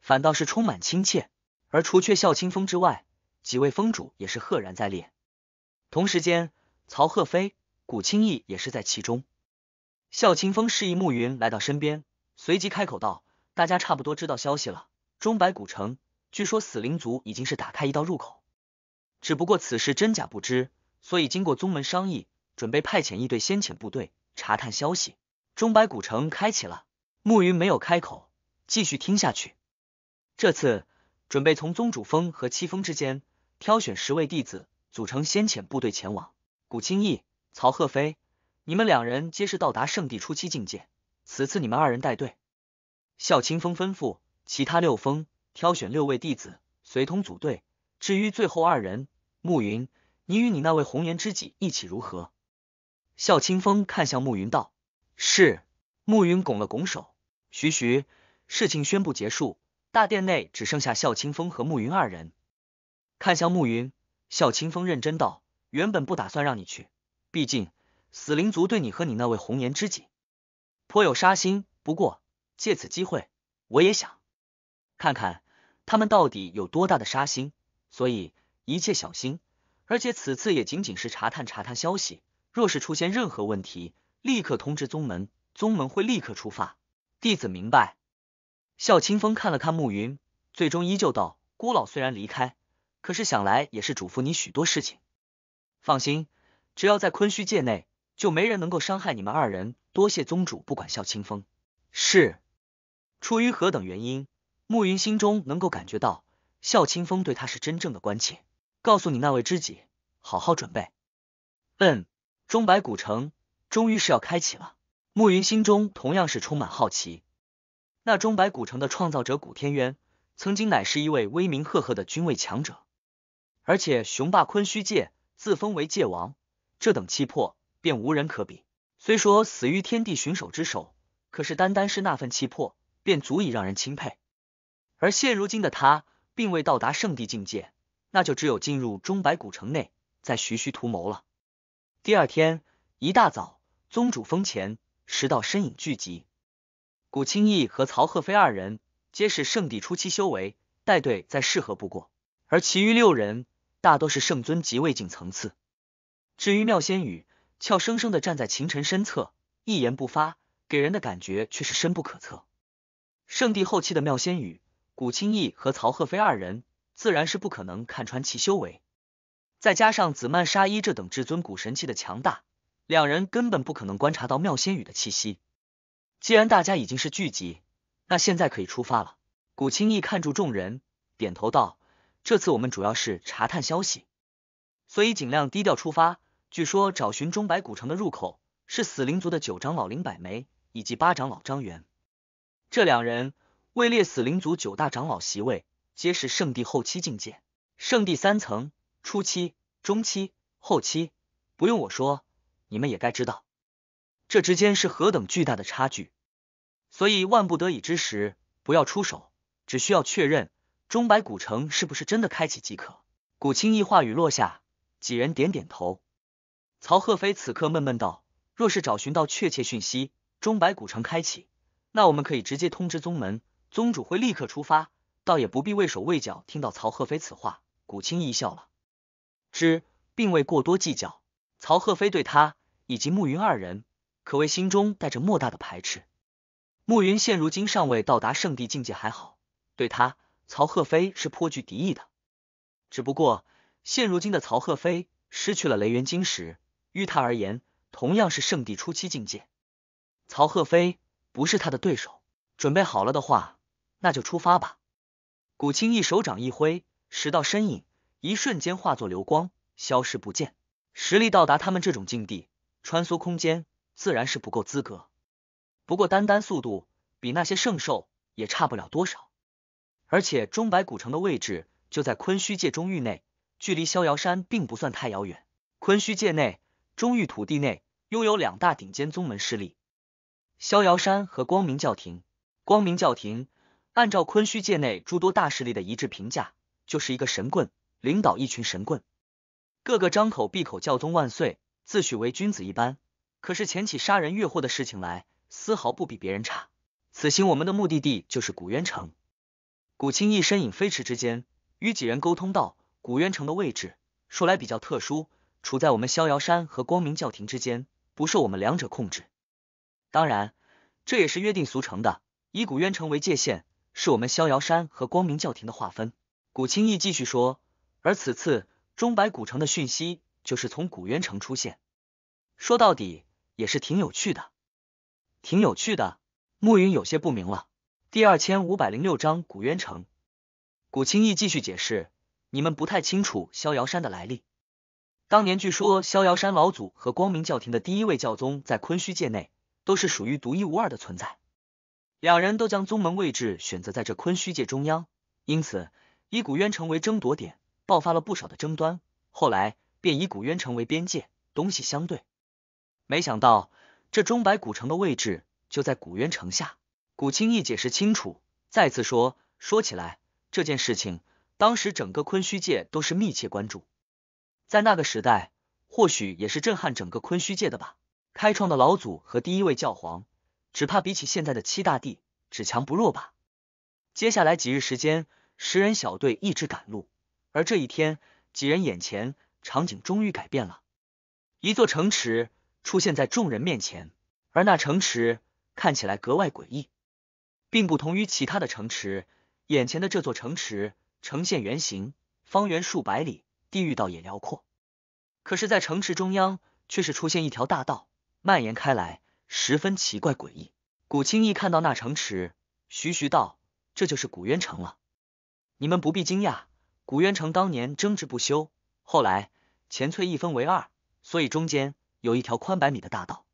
反倒是充满亲切。而除却笑清风之外，几位峰主也是赫然在列。同时间，曹鹤飞、古青逸也是在其中。笑清风示意慕云来到身边，随即开口道：“大家差不多知道消息了。钟白古城，据说死灵族已经是打开一道入口。”只不过此事真假不知，所以经过宗门商议，准备派遣一队先遣部队查探消息。钟白古城开启了，暮云没有开口，继续听下去。这次准备从宗主峰和七峰之间挑选十位弟子组成先遣部队前往。古青逸、曹鹤飞，你们两人皆是到达圣地初期境界，此次你们二人带队。笑清风吩咐其他六峰挑选六位弟子随同组队，至于最后二人。暮云，你与你那位红颜知己一起如何？笑清风看向暮云道：“是。”暮云拱了拱手。徐徐事情宣布结束，大殿内只剩下笑清风和暮云二人。看向暮云，笑清风认真道：“原本不打算让你去，毕竟死灵族对你和你那位红颜知己颇有杀心。不过借此机会，我也想看看他们到底有多大的杀心。”所以。一切小心，而且此次也仅仅是查探查探消息。若是出现任何问题，立刻通知宗门，宗门会立刻出发。弟子明白。笑清风看了看暮云，最终依旧道：“孤老虽然离开，可是想来也是嘱咐你许多事情。放心，只要在昆虚界内，就没人能够伤害你们二人。”多谢宗主，不管笑清风是出于何等原因，暮云心中能够感觉到笑清风对他是真正的关切。告诉你那位知己，好好准备。嗯，钟白古城终于是要开启了。暮云心中同样是充满好奇。那钟白古城的创造者古天渊，曾经乃是一位威名赫赫的君位强者，而且雄霸昆虚界，自封为界王，这等气魄便无人可比。虽说死于天地巡守之手，可是单单是那份气魄，便足以让人钦佩。而现如今的他，并未到达圣地境界。那就只有进入钟白古城内，再徐徐图谋了。第二天一大早，宗主峰前十道身影聚集，古青逸和曹鹤飞二人皆是圣帝初期修为，带队再适合不过。而其余六人大多是圣尊及未境层次。至于妙仙羽，俏生生的站在秦尘身侧，一言不发，给人的感觉却是深不可测。圣帝后期的妙仙羽、古青逸和曹鹤飞二人。自然是不可能看穿其修为，再加上紫曼纱衣这等至尊古神器的强大，两人根本不可能观察到妙仙羽的气息。既然大家已经是聚集，那现在可以出发了。古青翼看住众人，点头道：“这次我们主要是查探消息，所以尽量低调出发。据说找寻钟白古城的入口是死灵族的九长老林百梅以及八长老张元，这两人位列死灵族九大长老席位。”皆是圣地后期境界，圣地三层、初期、中期、后期，不用我说，你们也该知道，这之间是何等巨大的差距。所以万不得已之时，不要出手，只需要确认钟摆古城是不是真的开启即可。古青逸话语落下，几人点点头。曹鹤飞此刻闷闷道：“若是找寻到确切讯息，钟摆古城开启，那我们可以直接通知宗门，宗主会立刻出发。”倒也不必畏手畏脚，听到曹鹤飞此话，古青一笑了，之并未过多计较。曹鹤飞对他以及慕云二人，可谓心中带着莫大的排斥。慕云现如今尚未到达圣地境界，还好，对他，曹鹤飞是颇具敌意的。只不过现如今的曹鹤飞失去了雷元晶石，于他而言同样是圣地初期境界，曹鹤飞不是他的对手。准备好了的话，那就出发吧。古青翼手掌一挥，十道身影一瞬间化作流光，消失不见。实力到达他们这种境地，穿梭空间自然是不够资格。不过单单速度，比那些圣兽也差不了多少。而且钟白古城的位置就在昆虚界中域内，距离逍遥山并不算太遥远。昆虚界内中域土地内，拥有两大顶尖宗门势力：逍遥山和光明教廷。光明教廷。按照昆虚界内诸多大势力的一致评价，就是一个神棍，领导一群神棍，个个张口闭口教宗万岁，自诩为君子一般。可是，前起杀人越货的事情来，丝毫不比别人差。此行我们的目的地就是古渊城。古青一身影飞驰之间，与几人沟通道：“古渊城的位置说来比较特殊，处在我们逍遥山和光明教廷之间，不受我们两者控制。当然，这也是约定俗成的，以古渊城为界限。”是我们逍遥山和光明教廷的划分。古青翼继续说，而此次钟白古城的讯息就是从古渊城出现，说到底也是挺有趣的，挺有趣的。暮云有些不明了。第二千五百零六章古渊城。古青翼继续解释，你们不太清楚逍遥山的来历。当年据说，逍遥山老祖和光明教廷的第一位教宗，在昆虚界内都是属于独一无二的存在。两人都将宗门位置选择在这昆虚界中央，因此以古渊城为争夺点，爆发了不少的争端。后来便以古渊城为边界，东西相对。没想到这钟白古城的位置就在古渊城下。古青逸解释清楚，再次说说起来，这件事情当时整个昆虚界都是密切关注。在那个时代，或许也是震撼整个昆虚界的吧，开创的老祖和第一位教皇。只怕比起现在的七大帝，只强不弱吧。接下来几日时间，十人小队一直赶路，而这一天，几人眼前场景终于改变了。一座城池出现在众人面前，而那城池看起来格外诡异，并不同于其他的城池。眼前的这座城池呈现圆形，方圆数百里，地域倒也辽阔，可是，在城池中央却是出现一条大道，蔓延开来。十分奇怪诡异。古青意看到那城池，徐徐道：“这就是古渊城了。你们不必惊讶。古渊城当年争执不休，后来钱翠一分为二，所以中间有一条宽百米的大道。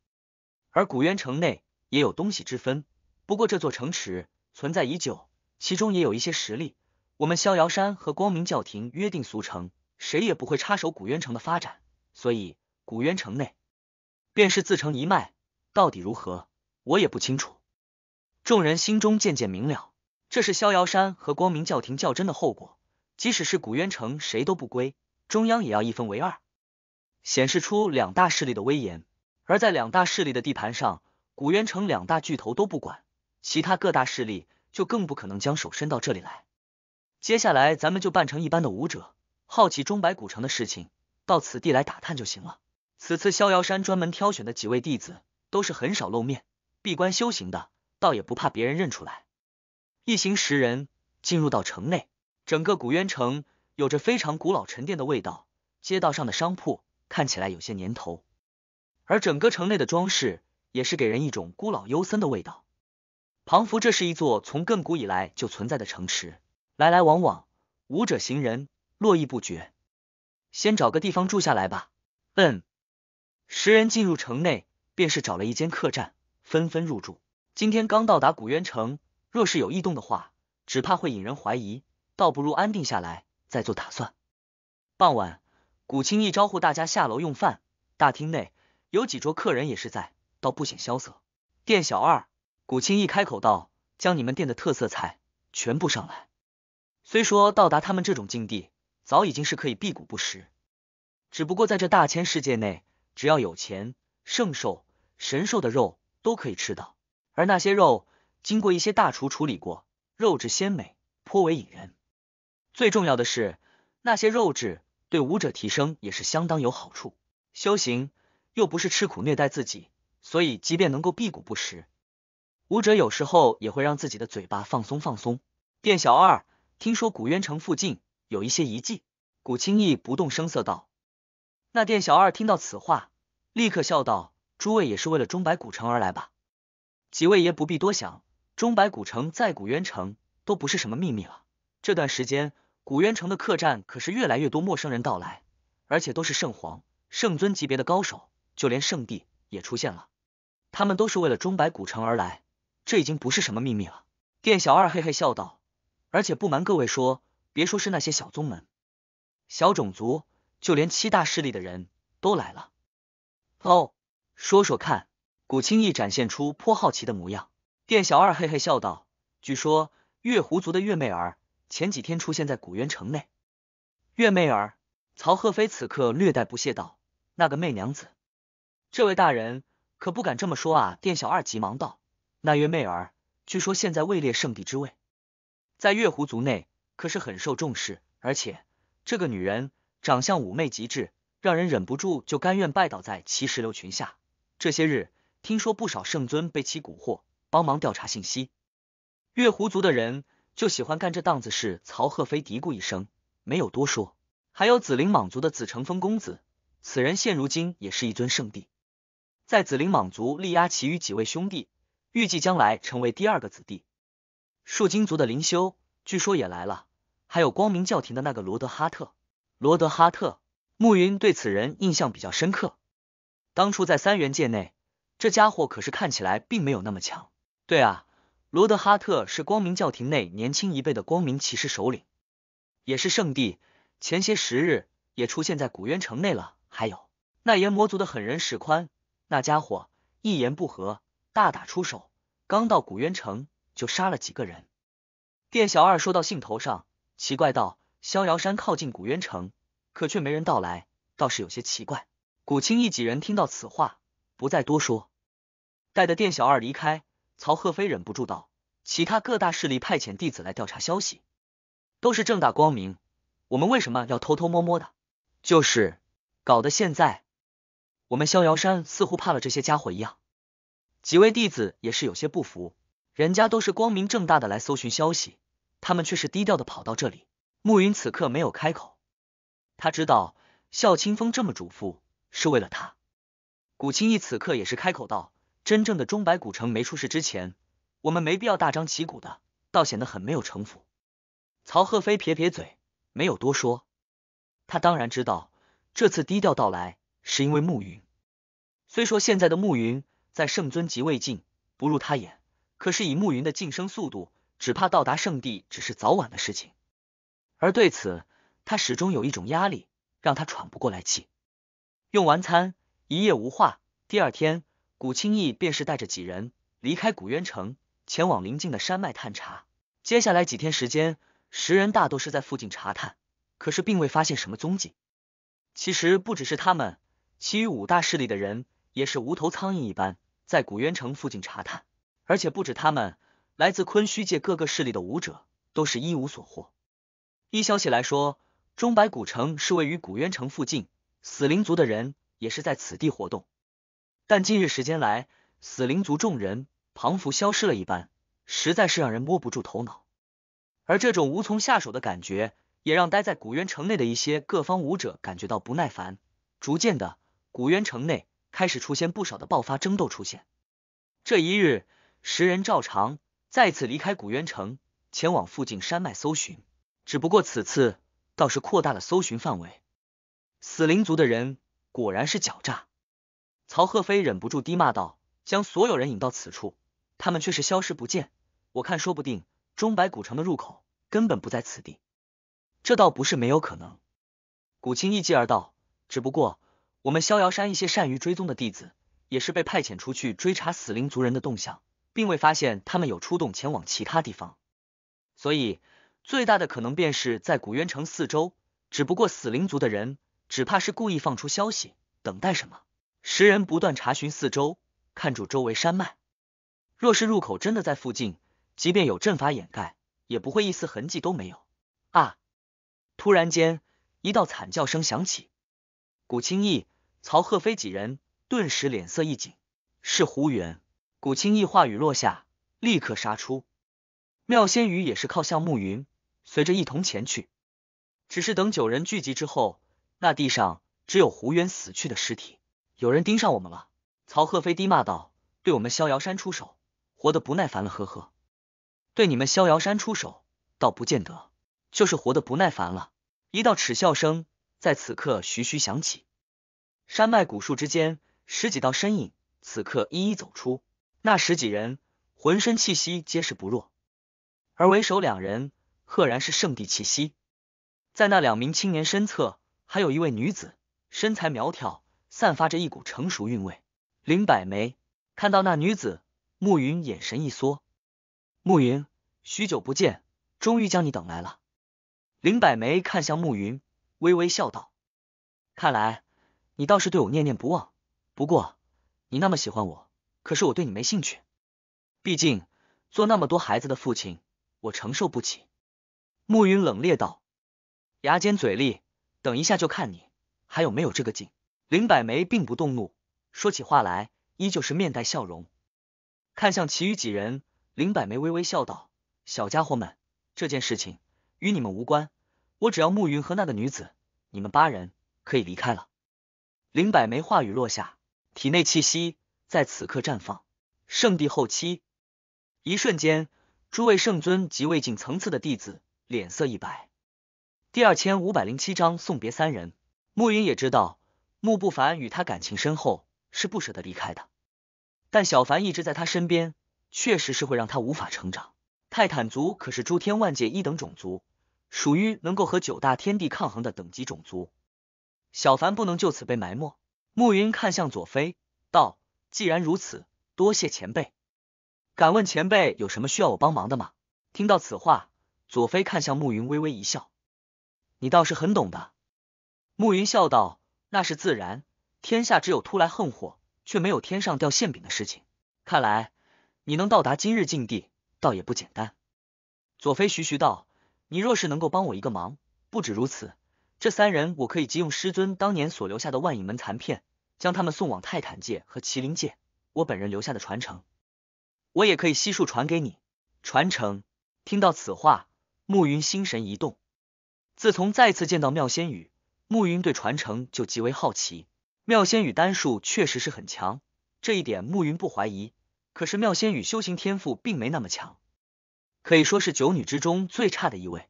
而古渊城内也有东西之分。不过这座城池存在已久，其中也有一些实力。我们逍遥山和光明教廷约定俗成，谁也不会插手古渊城的发展，所以古渊城内便是自成一脉。”到底如何，我也不清楚。众人心中渐渐明了，这是逍遥山和光明教廷较真的后果。即使是古渊城谁都不归，中央也要一分为二，显示出两大势力的威严。而在两大势力的地盘上，古渊城两大巨头都不管，其他各大势力就更不可能将手伸到这里来。接下来，咱们就扮成一般的武者，好奇钟白古城的事情，到此地来打探就行了。此次逍遥山专门挑选的几位弟子。都是很少露面、闭关修行的，倒也不怕别人认出来。一行十人进入到城内，整个古渊城有着非常古老沉淀的味道，街道上的商铺看起来有些年头，而整个城内的装饰也是给人一种古老幽森的味道。庞福，这是一座从亘古以来就存在的城池，来来往往，舞者行人络绎不绝。先找个地方住下来吧。嗯，十人进入城内。便是找了一间客栈，纷纷入住。今天刚到达古渊城，若是有异动的话，只怕会引人怀疑，倒不如安定下来再做打算。傍晚，古青一招呼大家下楼用饭。大厅内有几桌客人也是在，倒不显萧瑟。店小二，古青一开口道：“将你们店的特色菜全部上来。”虽说到达他们这种境地，早已经是可以辟谷不食，只不过在这大千世界内，只要有钱。圣兽、神兽的肉都可以吃到，而那些肉经过一些大厨处理过，肉质鲜美，颇为引人。最重要的是，那些肉质对武者提升也是相当有好处。修行又不是吃苦虐待自己，所以即便能够辟谷不食，武者有时候也会让自己的嘴巴放松放松。店小二，听说古渊城附近有一些遗迹。古青意不动声色道：“那店小二听到此话。”立刻笑道：“诸位也是为了钟白古城而来吧？几位爷不必多想，钟白古城在古渊城都不是什么秘密了。这段时间，古渊城的客栈可是越来越多陌生人到来，而且都是圣皇、圣尊级别的高手，就连圣帝也出现了。他们都是为了钟白古城而来，这已经不是什么秘密了。”店小二嘿嘿笑道：“而且不瞒各位说，别说是那些小宗门、小种族，就连七大势力的人都来了。”哦，说说看。古青意展现出颇好奇的模样。店小二嘿嘿笑道：“据说月狐族的月媚儿前几天出现在古渊城内。”月媚儿，曹鹤飞此刻略带不屑道：“那个媚娘子，这位大人可不敢这么说啊！”店小二急忙道：“那月媚儿，据说现在位列圣地之位，在月狐族内可是很受重视，而且这个女人长相妩媚极致。”让人忍不住就甘愿拜倒在其石榴裙下。这些日听说不少圣尊被其蛊惑，帮忙调查信息。月狐族的人就喜欢干这档子事。曹鹤飞嘀咕一声，没有多说。还有紫灵蟒族的紫成风公子，此人现如今也是一尊圣地，在紫灵蟒族力压其余几位兄弟，预计将来成为第二个子弟。树精族的灵修据说也来了，还有光明教廷的那个罗德哈特。罗德哈特。暮云对此人印象比较深刻，当初在三元界内，这家伙可是看起来并没有那么强。对啊，罗德哈特是光明教廷内年轻一辈的光明骑士首领，也是圣地。前些时日也出现在古渊城内了。还有那炎魔族的狠人史宽，那家伙一言不合大打出手，刚到古渊城就杀了几个人。店小二说到兴头上，奇怪道：“逍遥山靠近古渊城。”可却没人到来，倒是有些奇怪。古青一几人听到此话，不再多说，带着店小二离开。曹鹤飞忍不住道：“其他各大势力派遣弟子来调查消息，都是正大光明，我们为什么要偷偷摸摸的？就是搞得现在我们逍遥山似乎怕了这些家伙一样。”几位弟子也是有些不服，人家都是光明正大的来搜寻消息，他们却是低调的跑到这里。暮云此刻没有开口。他知道笑清风这么嘱咐是为了他。古青逸此刻也是开口道：“真正的钟白古城没出事之前，我们没必要大张旗鼓的，倒显得很没有城府。”曹鹤飞撇撇嘴，没有多说。他当然知道这次低调到来是因为暮云。虽说现在的暮云在圣尊级未进，不入他眼，可是以暮云的晋升速度，只怕到达圣地只是早晚的事情。而对此，他始终有一种压力，让他喘不过来气。用完餐，一夜无话。第二天，古青逸便是带着几人离开古渊城，前往临近的山脉探查。接下来几天时间，十人大多是在附近查探，可是并未发现什么踪迹。其实不只是他们，其余五大势力的人也是无头苍蝇一般，在古渊城附近查探。而且不止他们，来自昆虚界各个势力的武者都是一无所获。依消息来说。钟白古城是位于古渊城附近，死灵族的人也是在此地活动。但近日时间来，死灵族众人彷佛消失了一般，实在是让人摸不住头脑。而这种无从下手的感觉，也让待在古渊城内的一些各方武者感觉到不耐烦。逐渐的，古渊城内开始出现不少的爆发争斗出现。这一日，十人照长再次离开古渊城，前往附近山脉搜寻。只不过此次。倒是扩大了搜寻范围，死灵族的人果然是狡诈，曹鹤飞忍不住低骂道：“将所有人引到此处，他们却是消失不见。我看说不定钟摆古城的入口根本不在此地，这倒不是没有可能。”古青一继而道：“只不过我们逍遥山一些善于追踪的弟子，也是被派遣出去追查死灵族人的动向，并未发现他们有出动前往其他地方，所以。”最大的可能便是在古渊城四周，只不过死灵族的人只怕是故意放出消息，等待什么。十人不断查询四周，看住周围山脉。若是入口真的在附近，即便有阵法掩盖，也不会一丝痕迹都没有。啊！突然间，一道惨叫声响起，古青逸、曹鹤飞几人顿时脸色一紧。是胡元。古青逸话语落下，立刻杀出。妙仙羽也是靠向暮云。随着一同前去，只是等九人聚集之后，那地上只有胡渊死去的尸体。有人盯上我们了，曹鹤飞低骂道：“对我们逍遥山出手，活得不耐烦了。”呵呵，对你们逍遥山出手，倒不见得，就是活得不耐烦了。一道耻笑声在此刻徐徐响起，山脉古树之间，十几道身影此刻一一走出。那十几人浑身气息皆是不弱，而为首两人。赫然是圣地气息，在那两名青年身侧，还有一位女子，身材苗条，散发着一股成熟韵味。林百梅看到那女子，暮云眼神一缩。暮云，许久不见，终于将你等来了。林百梅看向暮云，微微笑道：“看来你倒是对我念念不忘。不过你那么喜欢我，可是我对你没兴趣。毕竟做那么多孩子的父亲，我承受不起。”暮云冷冽道：“牙尖嘴利，等一下就看你还有没有这个劲。”林百梅并不动怒，说起话来依旧是面带笑容，看向其余几人。林百梅微微笑道：“小家伙们，这件事情与你们无关，我只要暮云和那个女子，你们八人可以离开了。”林百梅话语落下，体内气息在此刻绽放，圣地后期。一瞬间，诸位圣尊及未进层次的弟子。脸色一白。第二千五百零七章送别三人。暮云也知道穆不凡与他感情深厚，是不舍得离开的。但小凡一直在他身边，确实是会让他无法成长。泰坦族可是诸天万界一等种族，属于能够和九大天地抗衡的等级种族。小凡不能就此被埋没。暮云看向左飞，道：“既然如此，多谢前辈。敢问前辈有什么需要我帮忙的吗？”听到此话。左飞看向慕云，微微一笑：“你倒是很懂的。”慕云笑道：“那是自然，天下只有突来横祸，却没有天上掉馅饼的事情。看来你能到达今日境地，倒也不简单。”左飞徐徐道：“你若是能够帮我一个忙，不止如此，这三人我可以急用师尊当年所留下的万影门残片，将他们送往泰坦界和麒麟界。我本人留下的传承，我也可以悉数传给你。”传承。听到此话。暮云心神一动，自从再次见到妙仙羽，暮云对传承就极为好奇。妙仙羽丹术确实是很强，这一点暮云不怀疑。可是妙仙羽修行天赋并没那么强，可以说是九女之中最差的一位。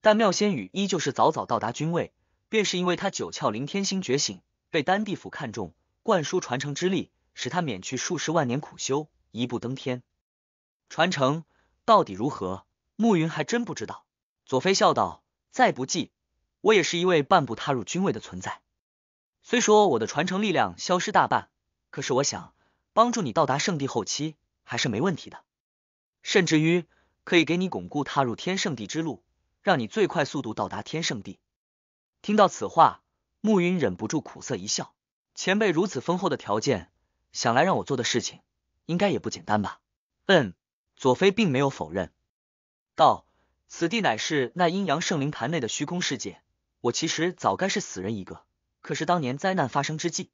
但妙仙羽依旧是早早到达君位，便是因为他九窍灵天星觉醒，被丹地府看中，灌输传承之力，使他免去数十万年苦修，一步登天。传承到底如何？暮云还真不知道，左飞笑道：“再不济，我也是一位半步踏入君位的存在。虽说我的传承力量消失大半，可是我想帮助你到达圣地后期还是没问题的，甚至于可以给你巩固踏入天圣地之路，让你最快速度到达天圣地。”听到此话，暮云忍不住苦涩一笑：“前辈如此丰厚的条件，想来让我做的事情应该也不简单吧？”嗯，左飞并没有否认。道：“此地乃是那阴阳圣灵盘内的虚空世界。我其实早该是死人一个，可是当年灾难发生之际，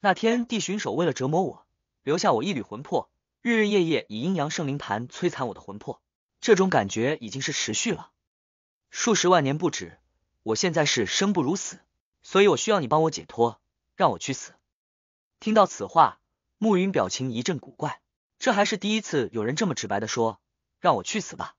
那天地巡守为了折磨我，留下我一缕魂魄，日日夜夜以阴阳圣灵盘摧残我的魂魄。这种感觉已经是持续了数十万年不止。我现在是生不如死，所以我需要你帮我解脱，让我去死。”听到此话，暮云表情一阵古怪。这还是第一次有人这么直白的说：“让我去死吧。”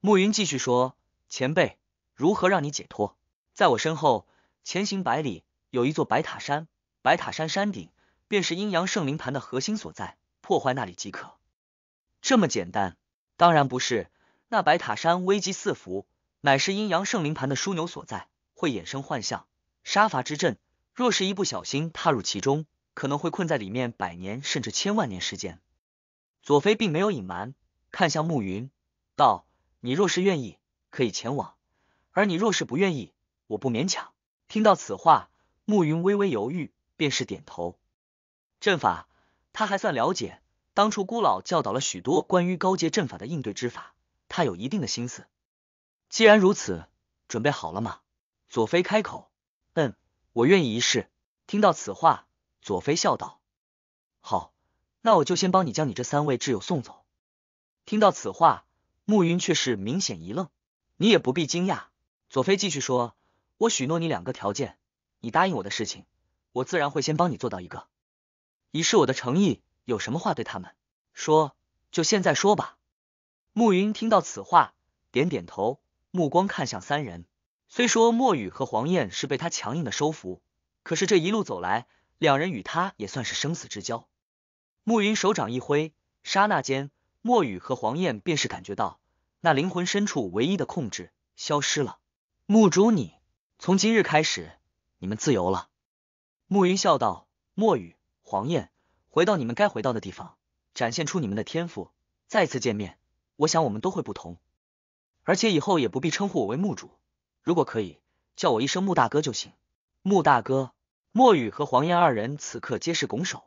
暮云继续说：“前辈，如何让你解脱？在我身后前行百里，有一座白塔山，白塔山山顶便是阴阳圣灵盘的核心所在，破坏那里即可。这么简单？当然不是。那白塔山危机四伏，乃是阴阳圣灵盘的枢纽所在，会衍生幻象、杀伐之阵。若是一不小心踏入其中，可能会困在里面百年甚至千万年时间。”左飞并没有隐瞒，看向暮云道。你若是愿意，可以前往；而你若是不愿意，我不勉强。听到此话，暮云微微犹豫，便是点头。阵法他还算了解，当初孤老教导了许多关于高阶阵法的应对之法，他有一定的心思。既然如此，准备好了吗？左飞开口。嗯，我愿意一试。听到此话，左飞笑道：“好，那我就先帮你将你这三位挚友送走。”听到此话。暮云却是明显一愣，你也不必惊讶。佐菲继续说：“我许诺你两个条件，你答应我的事情，我自然会先帮你做到一个，以示我的诚意。有什么话对他们说，就现在说吧。”暮云听到此话，点点头，目光看向三人。虽说墨雨和黄燕是被他强硬的收服，可是这一路走来，两人与他也算是生死之交。暮云手掌一挥，刹那间。墨雨和黄燕便是感觉到那灵魂深处唯一的控制消失了。墓主，你从今日开始，你们自由了。暮云笑道：“墨雨，黄燕，回到你们该回到的地方，展现出你们的天赋。再次见面，我想我们都会不同，而且以后也不必称呼我为墓主，如果可以，叫我一声慕大哥就行。”穆大哥，墨雨和黄燕二人此刻皆是拱手。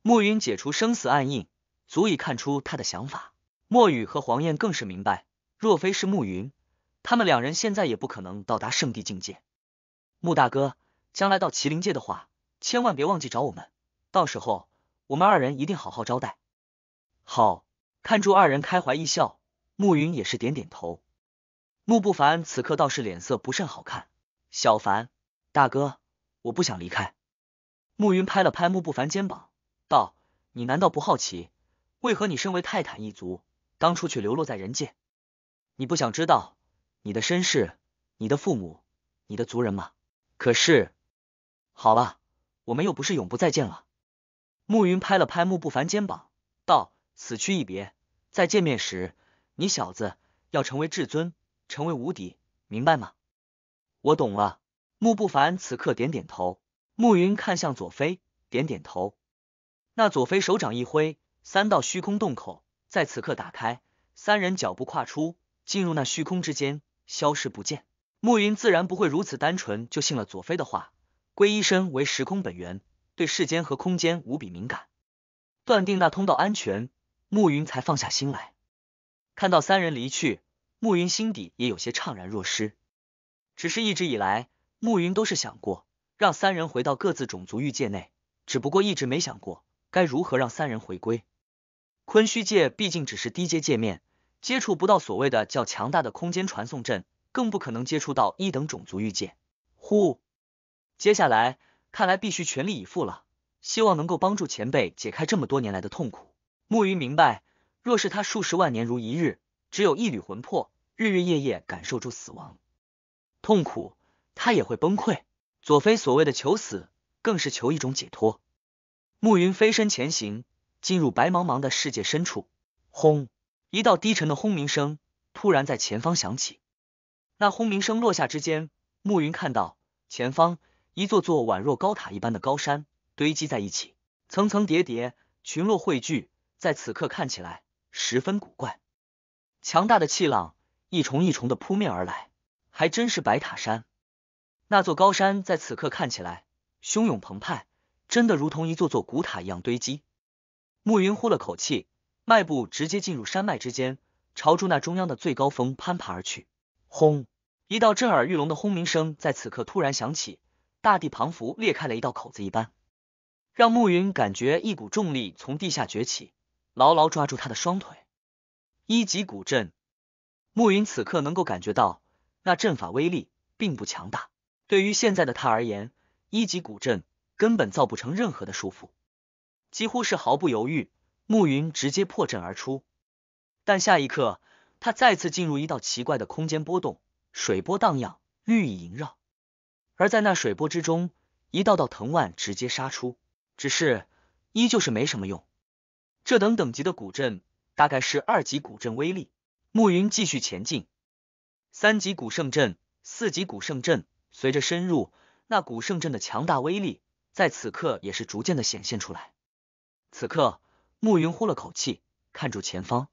暮云解除生死暗印。足以看出他的想法。莫雨和黄燕更是明白，若非是慕云，他们两人现在也不可能到达圣地境界。穆大哥，将来到麒麟界的话，千万别忘记找我们，到时候我们二人一定好好招待。好，看住二人开怀一笑，慕云也是点点头。穆不凡此刻倒是脸色不甚好看。小凡，大哥，我不想离开。慕云拍了拍穆不凡肩膀，道：“你难道不好奇？”为何你身为泰坦一族，当初却流落在人界？你不想知道你的身世、你的父母、你的族人吗？可是，好了，我们又不是永不再见了。暮云拍了拍穆不凡肩膀，道：“此去一别，再见面时，你小子要成为至尊，成为无敌，明白吗？”我懂了。穆不凡此刻点点头。暮云看向左飞，点点头。那左飞手掌一挥。三道虚空洞口在此刻打开，三人脚步跨出，进入那虚空之间，消失不见。暮云自然不会如此单纯就信了左飞的话。归依身为时空本源，对世间和空间无比敏感，断定那通道安全，暮云才放下心来。看到三人离去，暮云心底也有些怅然若失。只是一直以来，暮云都是想过让三人回到各自种族域界内，只不过一直没想过该如何让三人回归。昆虚界毕竟只是低阶界面，接触不到所谓的较强大的空间传送阵，更不可能接触到一等种族域界。呼，接下来看来必须全力以赴了，希望能够帮助前辈解开这么多年来的痛苦。暮云明白，若是他数十万年如一日，只有一缕魂魄，日日夜夜感受住死亡痛苦，他也会崩溃。左飞所谓的求死，更是求一种解脱。暮云飞身前行。进入白茫茫的世界深处，轰！一道低沉的轰鸣声突然在前方响起。那轰鸣声落下之间，暮云看到前方一座座宛若高塔一般的高山堆积在一起，层层叠叠，群落汇聚，在此刻看起来十分古怪。强大的气浪一重一重的扑面而来，还真是白塔山。那座高山在此刻看起来汹涌澎湃，真的如同一座座古塔一样堆积。暮云呼了口气，迈步直接进入山脉之间，朝住那中央的最高峰攀爬而去。轰！一道震耳欲聋的轰鸣声在此刻突然响起，大地彷佛裂开了一道口子一般，让暮云感觉一股重力从地下崛起，牢牢抓住他的双腿。一级古阵，暮云此刻能够感觉到那阵法威力并不强大，对于现在的他而言，一级古阵根本造不成任何的束缚。几乎是毫不犹豫，暮云直接破阵而出。但下一刻，他再次进入一道奇怪的空间波动，水波荡漾，绿意萦绕。而在那水波之中，一道道藤蔓直接杀出，只是依旧是没什么用。这等等级的古阵，大概是二级古阵威力。暮云继续前进，三级古圣阵，四级古圣阵。随着深入，那古圣阵的强大威力，在此刻也是逐渐的显现出来。此刻，暮云呼了口气，看住前方。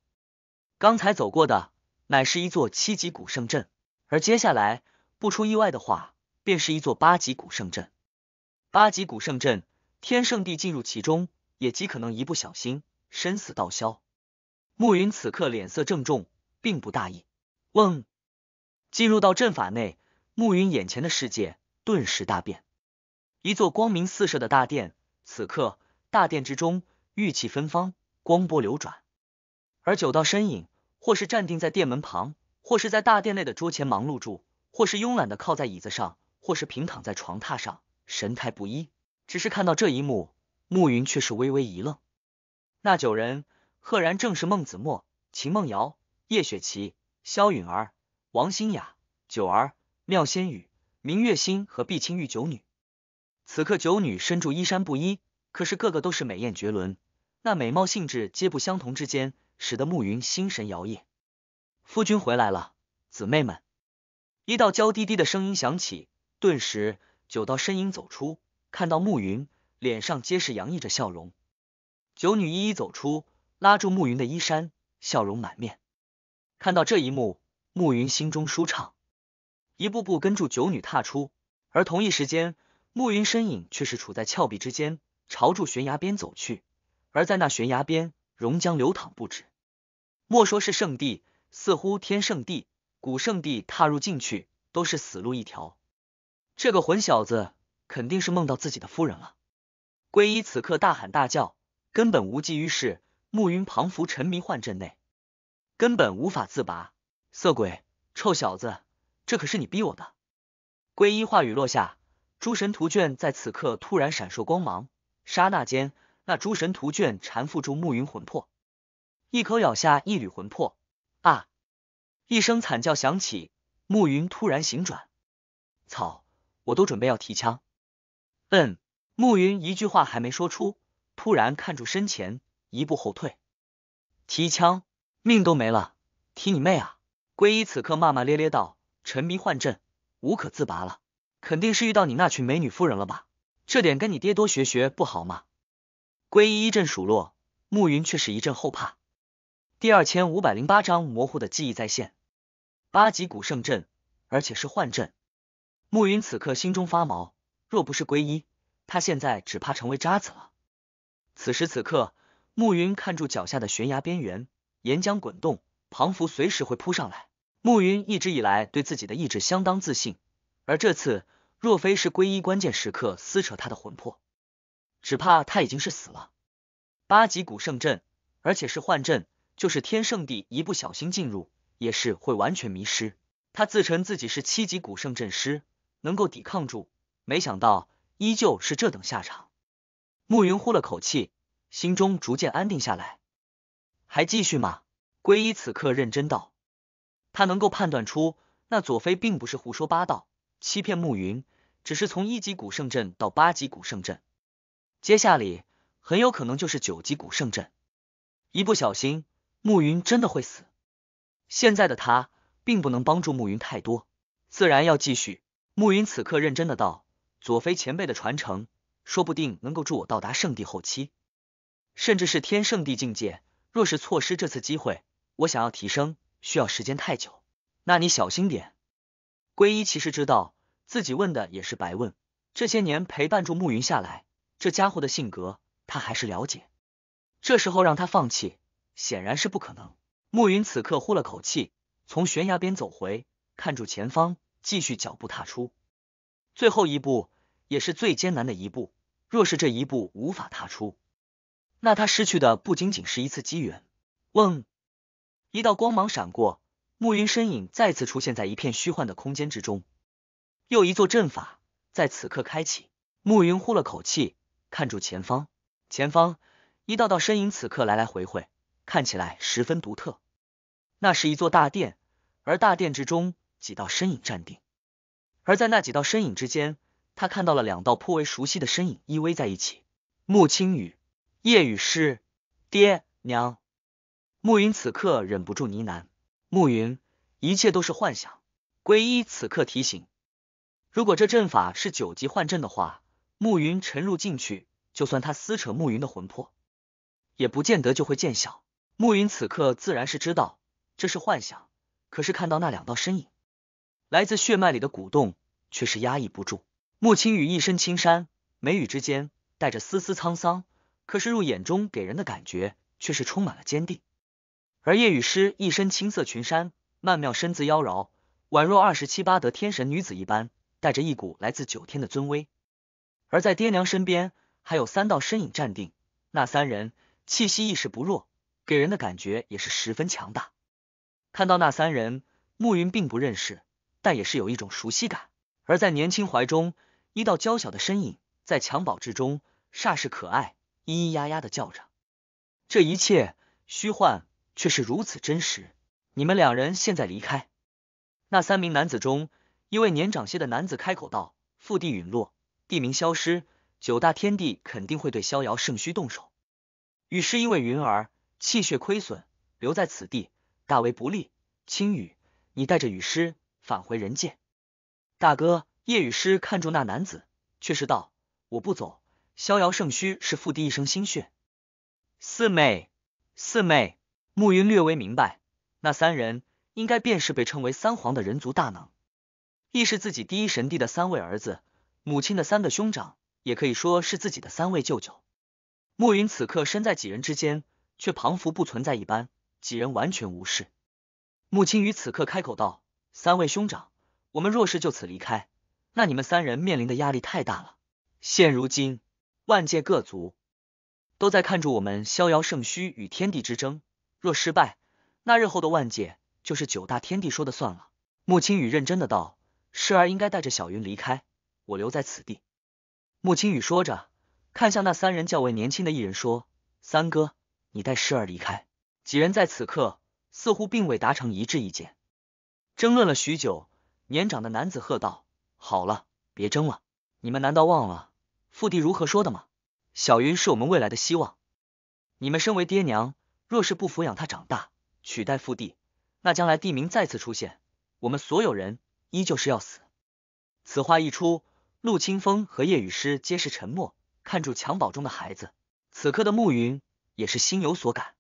刚才走过的乃是一座七级古圣阵，而接下来不出意外的话，便是一座八级古圣阵。八级古圣阵，天圣地进入其中，也极可能一不小心身死道消。暮云此刻脸色郑重，并不大意。问：“进入到阵法内，暮云眼前的世界顿时大变。一座光明四射的大殿，此刻大殿之中。玉气芬芳，光波流转，而九道身影，或是站定在殿门旁，或是在大殿内的桌前忙碌住，或是慵懒的靠在椅子上，或是平躺在床榻上，神态不一。只是看到这一幕，暮云却是微微一愣。那九人赫然正是孟子墨、秦梦瑶、叶雪琪、萧允儿、王新雅、九儿、妙仙羽、明月心和碧青玉九女。此刻九女身着衣衫不一，可是个个都是美艳绝伦。那美貌性质皆不相同之间，使得暮云心神摇曳。夫君回来了，姊妹们！一道娇滴滴的声音响起，顿时九道身影走出，看到暮云，脸上皆是洋溢着笑容。九女一一走出，拉住暮云的衣衫，笑容满面。看到这一幕，暮云心中舒畅，一步步跟住九女踏出。而同一时间，暮云身影却是处在峭壁之间，朝住悬崖边走去。而在那悬崖边，熔浆流淌不止。莫说是圣地，似乎天圣地、古圣地踏入进去都是死路一条。这个混小子肯定是梦到自己的夫人了。皈依此刻大喊大叫，根本无济于事。暮云旁浮，沉迷幻阵内，根本无法自拔。色鬼，臭小子，这可是你逼我的！皈依话语落下，诸神图卷在此刻突然闪烁光芒，刹那间。那诸神图卷缠缚住暮云魂魄，一口咬下一缕魂魄，啊！一声惨叫响起，暮云突然醒转。草，我都准备要提枪。嗯，暮云一句话还没说出，突然看住身前，一步后退，提枪，命都没了，提你妹啊！皈依此刻骂骂咧咧道：“沉迷幻阵，无可自拔了，肯定是遇到你那群美女夫人了吧？这点跟你爹多学学不好吗？”归一一阵数落，暮云却是一阵后怕。第二千五百零八章模糊的记忆再现，八级古圣阵，而且是幻阵。暮云此刻心中发毛，若不是归一，他现在只怕成为渣子了。此时此刻，暮云看住脚下的悬崖边缘，岩浆滚动，庞浮随时会扑上来。暮云一直以来对自己的意志相当自信，而这次若非是归一关键时刻撕扯他的魂魄。只怕他已经是死了。八级古圣阵，而且是幻阵，就是天圣地一不小心进入，也是会完全迷失。他自称自己是七级古圣阵师，能够抵抗住，没想到依旧是这等下场。暮云呼了口气，心中逐渐安定下来。还继续吗？皈依此刻认真道，他能够判断出那左飞并不是胡说八道，欺骗暮云，只是从一级古圣阵到八级古圣阵。接下来很有可能就是九级古圣阵，一不小心，暮云真的会死。现在的他并不能帮助暮云太多，自然要继续。暮云此刻认真的道：“左飞前辈的传承，说不定能够助我到达圣地后期，甚至是天圣地境界。若是错失这次机会，我想要提升，需要时间太久。那你小心点。”皈依其实知道自己问的也是白问，这些年陪伴住暮云下来。这家伙的性格，他还是了解。这时候让他放弃，显然是不可能。暮云此刻呼了口气，从悬崖边走回，看住前方，继续脚步踏出。最后一步，也是最艰难的一步。若是这一步无法踏出，那他失去的不仅仅是一次机缘。嗡，一道光芒闪过，暮云身影再次出现在一片虚幻的空间之中。又一座阵法在此刻开启。暮云呼了口气。看住前方，前方一道道身影此刻来来回回，看起来十分独特。那是一座大殿，而大殿之中几道身影站定。而在那几道身影之间，他看到了两道颇为熟悉的身影依偎在一起。穆青雨、叶雨诗、爹娘。暮云此刻忍不住呢喃：“暮云，一切都是幻想。”归一此刻提醒：“如果这阵法是九级幻阵的话。”暮云沉入进去，就算他撕扯暮云的魂魄，也不见得就会见效。暮云此刻自然是知道这是幻想，可是看到那两道身影，来自血脉里的鼓动却是压抑不住。穆青雨一身青衫，眉宇之间带着丝丝沧桑，可是入眼中给人的感觉却是充满了坚定。而夜雨诗一身青色裙衫，曼妙身姿妖娆，宛若二十七八得天神女子一般，带着一股来自九天的尊威。而在爹娘身边，还有三道身影站定。那三人气息意识不弱，给人的感觉也是十分强大。看到那三人，暮云并不认识，但也是有一种熟悉感。而在年轻怀中，一道娇小的身影在襁褓之中，煞是可爱，咿咿呀呀的叫着。这一切虚幻，却是如此真实。你们两人现在离开。那三名男子中，一位年长些的男子开口道：“父帝陨落。”地名消失，九大天帝肯定会对逍遥圣虚动手。雨师因为云儿气血亏损，留在此地大为不利。青羽，你带着雨师返回人界。大哥，叶雨师看住那男子，却是道：“我不走。”逍遥圣虚是父帝一生心血。四妹，四妹，暮云略微明白，那三人应该便是被称为三皇的人族大能，亦是自己第一神帝的三位儿子。母亲的三个兄长，也可以说是自己的三位舅舅。暮云此刻身在几人之间，却彷佛不存在一般，几人完全无视。慕青雨此刻开口道：“三位兄长，我们若是就此离开，那你们三人面临的压力太大了。现如今，万界各族都在看住我们逍遥圣虚与天地之争，若失败，那日后的万界就是九大天帝说的算了。”慕青雨认真的道：“师儿应该带着小云离开。”我留在此地，穆青雨说着，看向那三人较为年轻的一人说：“三哥，你带诗儿离开。”几人在此刻似乎并未达成一致意见，争论了许久。年长的男子喝道：“好了，别争了！你们难道忘了父帝如何说的吗？小云是我们未来的希望，你们身为爹娘，若是不抚养他长大，取代父帝，那将来地名再次出现，我们所有人依旧是要死。”此话一出。陆清风和叶雨师皆是沉默，看住襁褓中的孩子。此刻的暮云也是心有所感，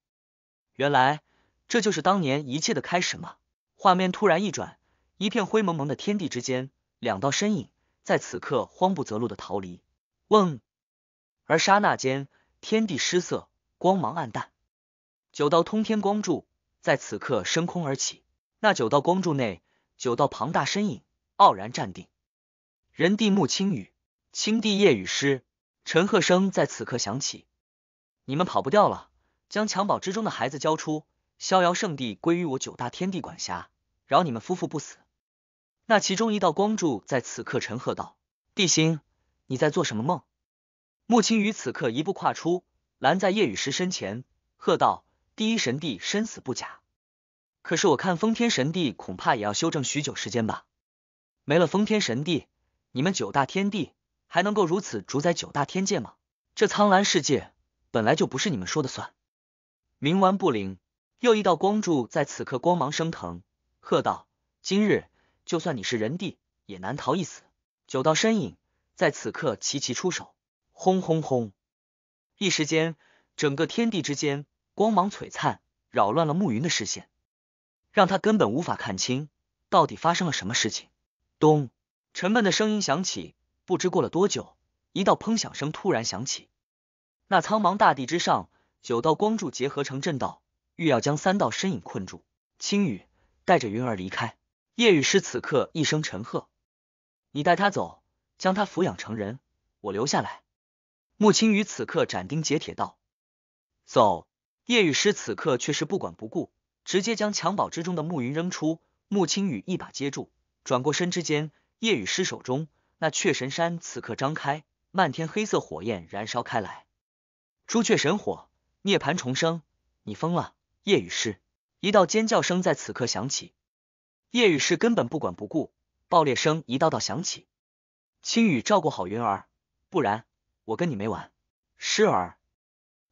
原来这就是当年一切的开始吗？画面突然一转，一片灰蒙蒙的天地之间，两道身影在此刻慌不择路的逃离。嗡，而刹那间，天地失色，光芒暗淡。九道通天光柱在此刻升空而起，那九道光柱内，九道庞大身影傲然站定。人地慕青雨，青帝夜雨师，陈赫声在此刻响起。你们跑不掉了，将襁褓之中的孩子交出，逍遥圣地归于我九大天地管辖，饶你们夫妇不死。那其中一道光柱在此刻陈赫道：“帝星，你在做什么梦？”穆青雨此刻一步跨出，拦在夜雨时身前，喝道：“第一神帝生死不假，可是我看封天神帝恐怕也要修正许久时间吧。没了封天神帝。”你们九大天帝还能够如此主宰九大天界吗？这苍蓝世界本来就不是你们说的算。冥顽不灵，又一道光柱在此刻光芒升腾，喝道：“今日就算你是人帝，也难逃一死。”九道身影在此刻齐齐出手，轰轰轰！一时间，整个天地之间光芒璀璨，扰乱了暮云的视线，让他根本无法看清到底发生了什么事情。咚！沉闷的声音响起，不知过了多久，一道砰响声突然响起。那苍茫大地之上，九道光柱结合成阵道，欲要将三道身影困住。青羽带着云儿离开，夜雨师此刻一声沉喝：“你带他走，将他抚养成人，我留下来。”穆青雨此刻斩钉截铁道：“走！”夜雨师此刻却是不管不顾，直接将襁褓之中的暮云扔出，穆青雨一把接住，转过身之间。夜雨师手中那雀神山此刻张开，漫天黑色火焰燃烧开来。朱雀神火，涅盘重生！你疯了！夜雨师，一道尖叫声在此刻响起。夜雨师根本不管不顾，爆裂声一道道响起。青雨，照顾好云儿，不然我跟你没完。诗儿，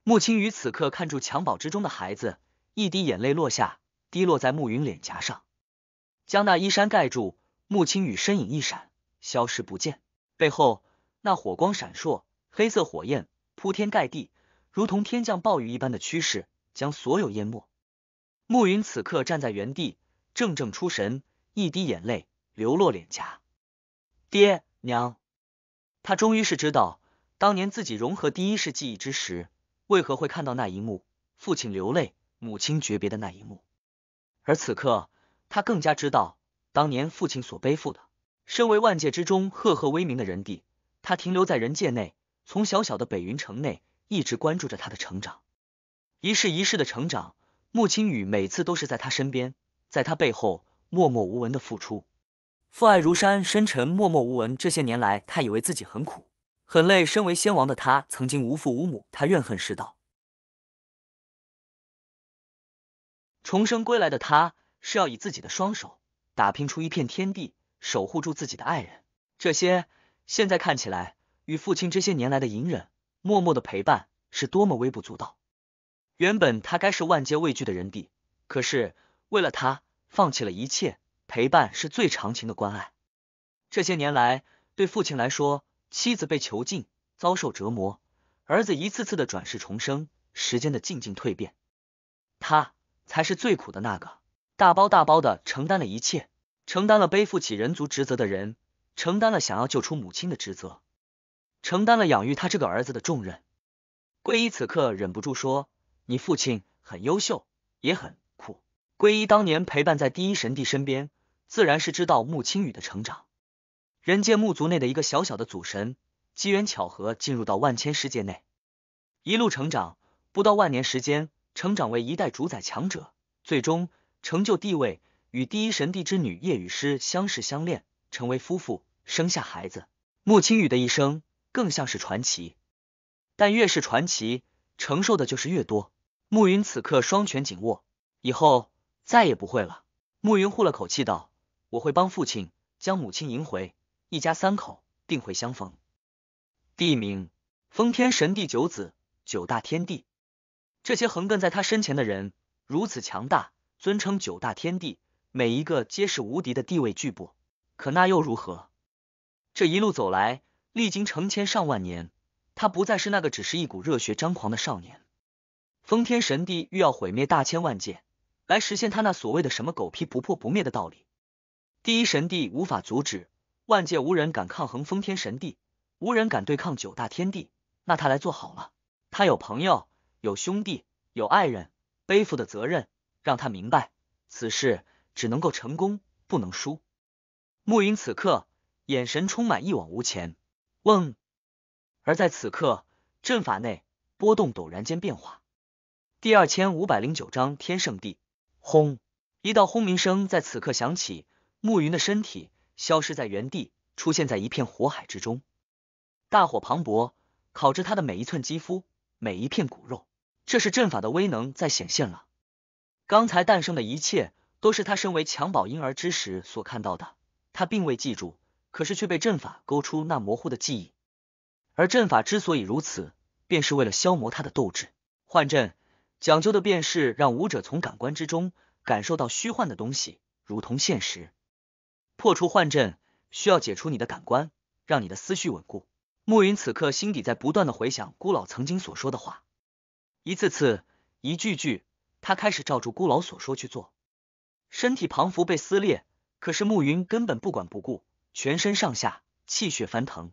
穆青雨此刻看住襁褓之中的孩子，一滴眼泪落下，滴落在暮云脸颊上，将那衣衫盖住。穆青雨身影一闪，消失不见。背后那火光闪烁，黑色火焰铺天盖地，如同天降暴雨一般的趋势，将所有淹没。暮云此刻站在原地，怔怔出神，一滴眼泪流落脸颊。爹娘，他终于是知道，当年自己融合第一世记忆之时，为何会看到那一幕，父亲流泪，母亲诀别的那一幕。而此刻，他更加知道。当年父亲所背负的，身为万界之中赫赫威名的人帝，他停留在人界内，从小小的北云城内一直关注着他的成长，一世一世的成长，穆青雨每次都是在他身边，在他背后默默无闻的付出，父爱如山，深沉默默无闻。这些年来，他以为自己很苦很累。身为先王的他，曾经无父无母，他怨恨世道，重生归来的他，是要以自己的双手。打拼出一片天地，守护住自己的爱人，这些现在看起来，与父亲这些年来的隐忍、默默的陪伴，是多么微不足道。原本他该是万劫畏惧的人帝，可是为了他，放弃了一切，陪伴是最长情的关爱。这些年来，对父亲来说，妻子被囚禁，遭受折磨，儿子一次次的转世重生，时间的静静蜕变，他才是最苦的那个。大包大包的承担了一切，承担了背负起人族职责的人，承担了想要救出母亲的职责，承担了养育他这个儿子的重任。皈依此刻忍不住说：“你父亲很优秀，也很酷。”皈依当年陪伴在第一神帝身边，自然是知道穆青宇的成长。人界木族内的一个小小的祖神，机缘巧合进入到万千世界内，一路成长，不到万年时间成长为一代主宰强者，最终。成就地位，与第一神帝之女夜雨诗相识相恋，成为夫妇，生下孩子。穆青雨的一生更像是传奇，但越是传奇，承受的就是越多。暮云此刻双拳紧握，以后再也不会了。暮云呼了口气道：“我会帮父亲将母亲迎回，一家三口定会相逢。”第一名，封天神帝九子，九大天帝，这些横亘在他身前的人如此强大。尊称九大天帝，每一个皆是无敌的地位巨擘。可那又如何？这一路走来，历经成千上万年，他不再是那个只是一股热血张狂的少年。封天神帝欲要毁灭大千万界，来实现他那所谓的什么狗屁不破不灭的道理。第一神帝无法阻止，万界无人敢抗衡。封天神帝，无人敢对抗九大天帝。那他来做好了。他有朋友，有兄弟，有爱人，背负的责任。让他明白，此事只能够成功，不能输。暮云此刻眼神充满一往无前。嗡！而在此刻，阵法内波动陡然间变化。第二千五百零九章天圣地。轰！一道轰鸣声在此刻响起，暮云的身体消失在原地，出现在一片火海之中。大火磅礴，烤着他的每一寸肌肤，每一片骨肉。这是阵法的威能在显现了。刚才诞生的一切，都是他身为襁褓婴儿之时所看到的。他并未记住，可是却被阵法勾出那模糊的记忆。而阵法之所以如此，便是为了消磨他的斗志。幻阵讲究的便是让武者从感官之中感受到虚幻的东西，如同现实。破除幻阵，需要解除你的感官，让你的思绪稳固。暮云此刻心底在不断的回想孤老曾经所说的话，一次次，一句句。他开始照住孤老所说去做，身体旁服被撕裂，可是暮云根本不管不顾，全身上下气血翻腾。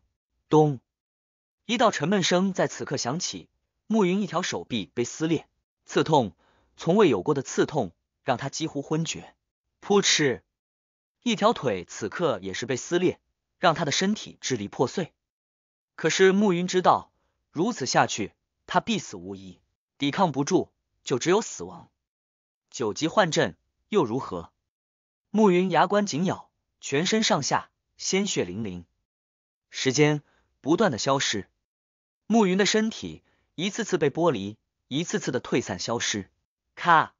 咚，一道沉闷声在此刻响起，暮云一条手臂被撕裂，刺痛，从未有过的刺痛，让他几乎昏厥。扑哧，一条腿此刻也是被撕裂，让他的身体支离破碎。可是暮云知道，如此下去他必死无疑，抵抗不住。就只有死亡，九级幻阵又如何？暮云牙关紧咬，全身上下鲜血淋淋，时间不断的消失，暮云的身体一次次被剥离，一次次的退散消失。咔，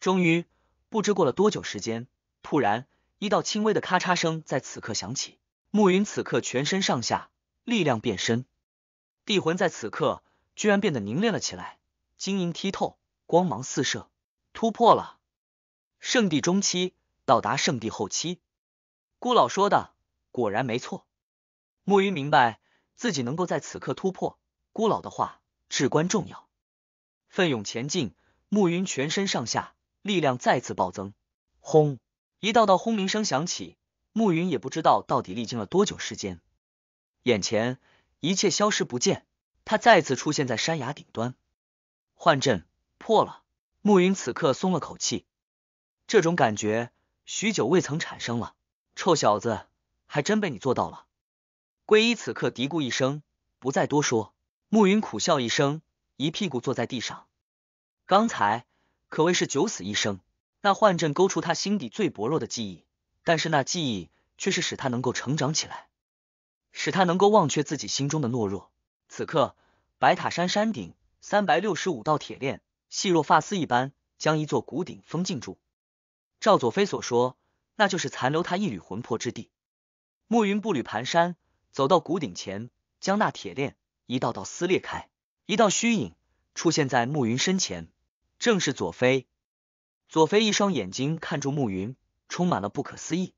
终于不知过了多久时间，突然一道轻微的咔嚓声在此刻响起。暮云此刻全身上下力量变身，地魂在此刻居然变得凝练了起来，晶莹剔透。光芒四射，突破了圣地中期，到达圣地后期。孤老说的果然没错。暮云明白自己能够在此刻突破，孤老的话至关重要。奋勇前进，暮云全身上下力量再次暴增，轰，一道道轰鸣声响起。暮云也不知道到底历经了多久时间，眼前一切消失不见，他再次出现在山崖顶端，幻阵。破了，暮云此刻松了口气，这种感觉许久未曾产生了。臭小子，还真被你做到了！皈依此刻嘀咕一声，不再多说。暮云苦笑一声，一屁股坐在地上。刚才可谓是九死一生，那幻阵勾出他心底最薄弱的记忆，但是那记忆却是使他能够成长起来，使他能够忘却自己心中的懦弱。此刻，白塔山山顶三百六十五道铁链。细若发丝一般，将一座古顶封禁住。赵左飞所说，那就是残留他一缕魂魄之地。暮云步履蹒跚，走到古顶前，将那铁链一道道撕裂开。一道虚影出现在暮云身前，正是左飞。左飞一双眼睛看住暮云，充满了不可思议。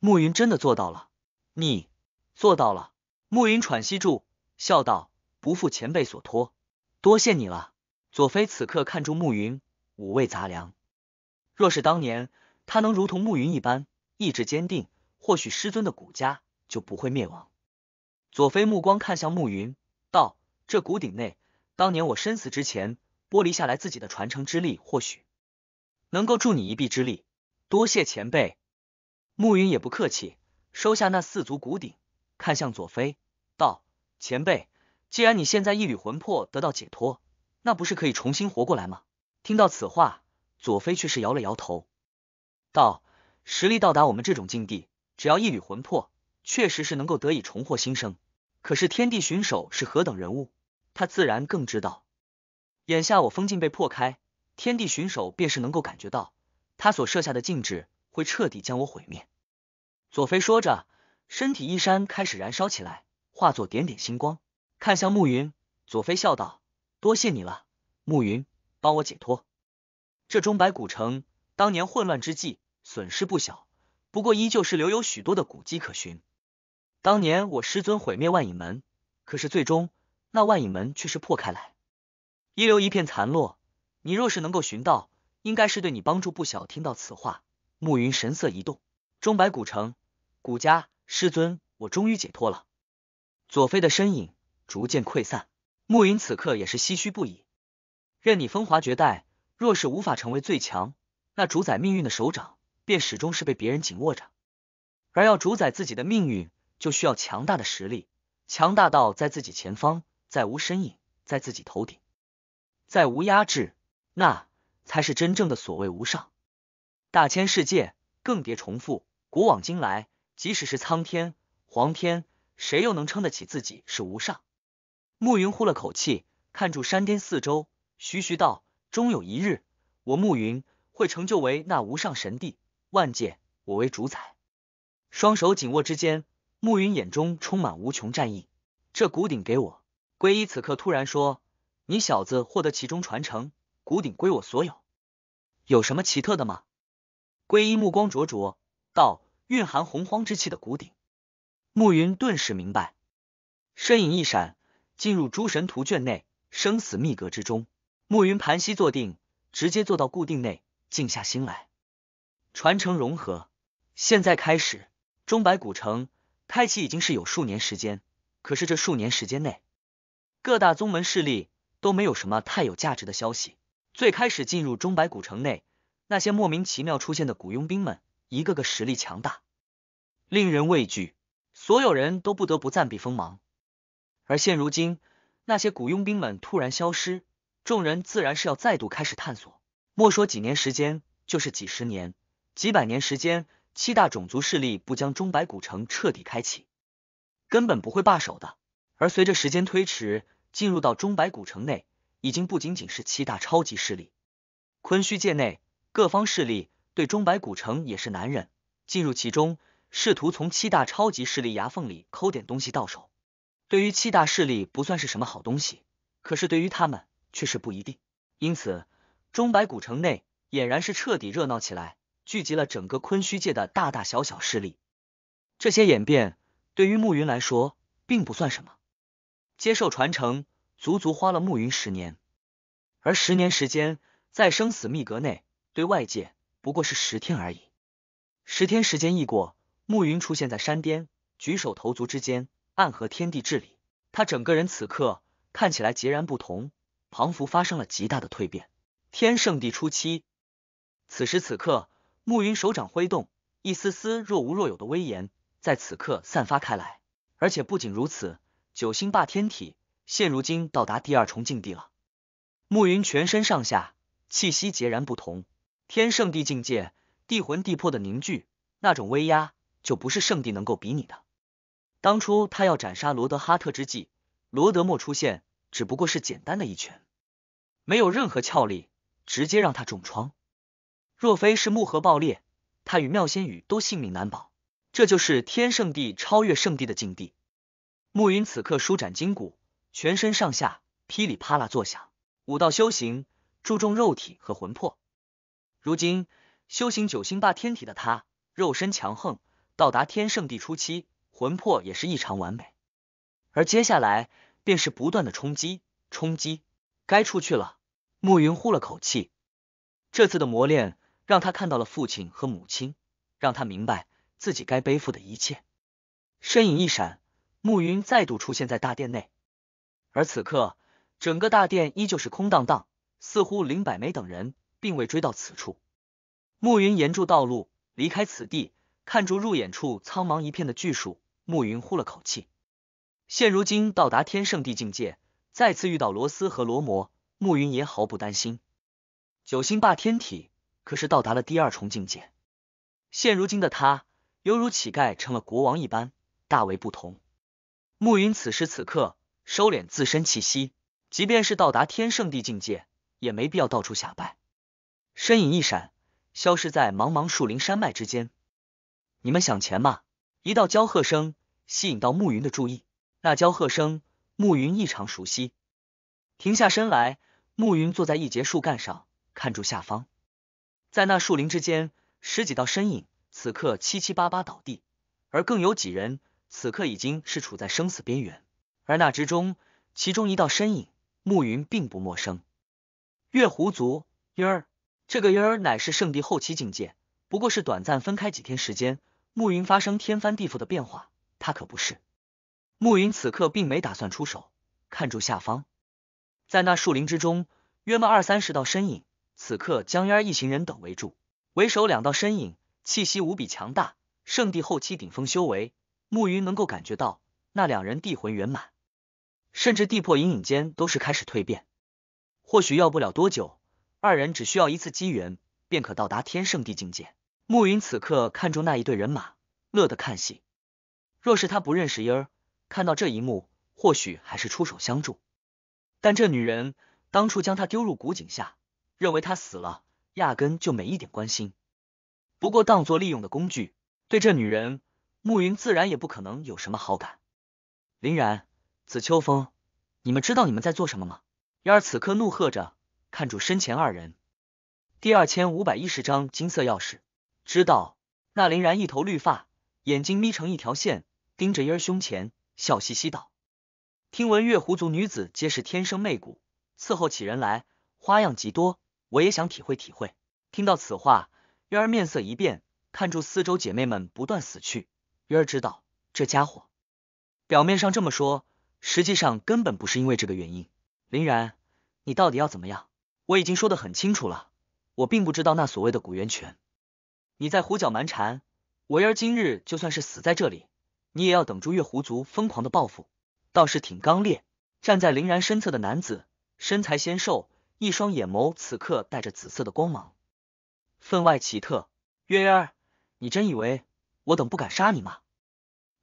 暮云真的做到了，你做到了。暮云喘息住，笑道：“不负前辈所托，多谢你了。”左飞此刻看住暮云五味杂粮，若是当年他能如同暮云一般意志坚定，或许师尊的古家就不会灭亡。左飞目光看向暮云，道：“这古鼎内，当年我身死之前剥离下来自己的传承之力，或许能够助你一臂之力。多谢前辈。”暮云也不客气，收下那四足古鼎，看向左飞，道：“前辈，既然你现在一缕魂魄得到解脱。”那不是可以重新活过来吗？听到此话，佐菲却是摇了摇头，道：“实力到达我们这种境地，只要一缕魂魄，确实是能够得以重获新生。可是天地巡守是何等人物，他自然更知道，眼下我封禁被破开，天地巡守便是能够感觉到，他所设下的禁制会彻底将我毁灭。”佐菲说着，身体衣衫开始燃烧起来，化作点点星光，看向暮云，佐菲笑道。多谢你了，暮云，帮我解脱。这钟白古城当年混乱之际，损失不小，不过依旧是留有许多的古迹可寻。当年我师尊毁灭万影门，可是最终那万影门却是破开来，遗留一片残落。你若是能够寻到，应该是对你帮助不小。听到此话，暮云神色一动。钟白古城，古家师尊，我终于解脱了。左飞的身影逐渐溃散。暮云此刻也是唏嘘不已。任你风华绝代，若是无法成为最强，那主宰命运的手掌便始终是被别人紧握着。而要主宰自己的命运，就需要强大的实力，强大到在自己前方再无身影，在自己头顶再无压制，那才是真正的所谓无上。大千世界，更别重复，古往今来，即使是苍天、皇天，谁又能称得起自己是无上？暮云呼了口气，看住山巅四周，徐徐道：“终有一日，我暮云会成就为那无上神帝，万界我为主宰。”双手紧握之间，暮云眼中充满无穷战意。这古鼎给我，皈依此刻突然说：“你小子获得其中传承，古鼎归我所有，有什么奇特的吗？”皈依目光灼灼道：“蕴含洪荒之气的古鼎。”暮云顿时明白，身影一闪。进入诸神图卷内生死密阁之中，暮云盘膝坐定，直接坐到固定内，静下心来传承融合。现在开始，钟白古城开启已经是有数年时间，可是这数年时间内，各大宗门势力都没有什么太有价值的消息。最开始进入钟白古城内，那些莫名其妙出现的古佣兵们，一个个实力强大，令人畏惧，所有人都不得不暂避锋芒。而现如今，那些古佣兵们突然消失，众人自然是要再度开始探索。莫说几年时间，就是几十年、几百年时间，七大种族势力不将钟白古城彻底开启，根本不会罢手的。而随着时间推迟，进入到钟白古城内，已经不仅仅是七大超级势力，昆虚界内各方势力对钟白古城也是难忍，进入其中，试图从七大超级势力牙缝里抠点东西到手。对于七大势力不算是什么好东西，可是对于他们却是不一定。因此，钟白古城内俨然是彻底热闹起来，聚集了整个昆虚界的大大小小势力。这些演变对于暮云来说并不算什么。接受传承足足花了暮云十年，而十年时间在生死秘阁内对外界不过是十天而已。十天时间一过，暮云出现在山巅，举手投足之间。暗合天地治理，他整个人此刻看起来截然不同，庞福发生了极大的蜕变。天圣地初期，此时此刻，暮云手掌挥动，一丝丝若无若有的威严在此刻散发开来。而且不仅如此，九星霸天体现如今到达第二重境地了，暮云全身上下气息截然不同，天圣地境界，地魂地魄的凝聚，那种威压就不是圣帝能够比拟的。当初他要斩杀罗德哈特之际，罗德莫出现，只不过是简单的一拳，没有任何俏力，直接让他重创。若非是木盒爆裂，他与妙仙羽都性命难保。这就是天圣地超越圣地的境地。暮云此刻舒展筋骨，全身上下噼里啪啦作响。武道修行注重肉体和魂魄，如今修行九星霸天体的他，肉身强横，到达天圣地初期。魂魄也是异常完美，而接下来便是不断的冲击，冲击。该出去了。暮云呼了口气，这次的磨练让他看到了父亲和母亲，让他明白自己该背负的一切。身影一闪，暮云再度出现在大殿内。而此刻，整个大殿依旧是空荡荡，似乎林百梅等人并未追到此处。暮云沿着道路离开此地，看住入眼处苍茫一片的巨树。暮云呼了口气，现如今到达天圣地境界，再次遇到罗斯和罗摩，暮云也毫不担心。九星霸天体可是到达了第二重境界，现如今的他犹如乞丐成了国王一般，大为不同。暮云此时此刻收敛自身气息，即便是到达天圣地境界，也没必要到处瞎拜。身影一闪，消失在茫茫树林山脉之间。你们想钱吗？一道娇喝声吸引到暮云的注意，那娇喝声，暮云异常熟悉。停下身来，暮云坐在一截树干上，看住下方。在那树林之间，十几道身影此刻七七八八倒地，而更有几人此刻已经是处在生死边缘。而那之中，其中一道身影，暮云并不陌生。月狐族，嫣儿，这个嫣儿乃是圣地后期境界，不过是短暂分开几天时间。暮云发生天翻地覆的变化，他可不是。暮云此刻并没打算出手，看住下方，在那树林之中，约莫二三十道身影，此刻将渊儿一行人等围住，为首两道身影气息无比强大，圣地后期顶峰修为，暮云能够感觉到那两人地魂圆满，甚至地魄隐隐间都是开始蜕变，或许要不了多久，二人只需要一次机缘便可到达天圣地境界。暮云此刻看中那一队人马，乐得看戏。若是他不认识英儿，看到这一幕，或许还是出手相助。但这女人当初将他丢入古井下，认为他死了，压根就没一点关心，不过当做利用的工具。对这女人，暮云自然也不可能有什么好感。林然、子秋风，你们知道你们在做什么吗？英儿此刻怒喝着，看住身前二人。第二千五百一十章金色钥匙。知道那林然一头绿发，眼睛眯成一条线，盯着嫣儿胸前，笑嘻嘻道：“听闻月狐族女子皆是天生媚骨，伺候起人来花样极多，我也想体会体会。”听到此话，嫣儿面色一变，看住四周姐妹们不断死去。嫣儿知道这家伙表面上这么说，实际上根本不是因为这个原因。林然，你到底要怎么样？我已经说的很清楚了，我并不知道那所谓的古元泉。你在胡搅蛮缠，我儿今日就算是死在这里，你也要等朱月狐族疯狂的报复，倒是挺刚烈。站在林然身侧的男子身材纤瘦，一双眼眸此刻带着紫色的光芒，分外奇特。月儿，你真以为我等不敢杀你吗？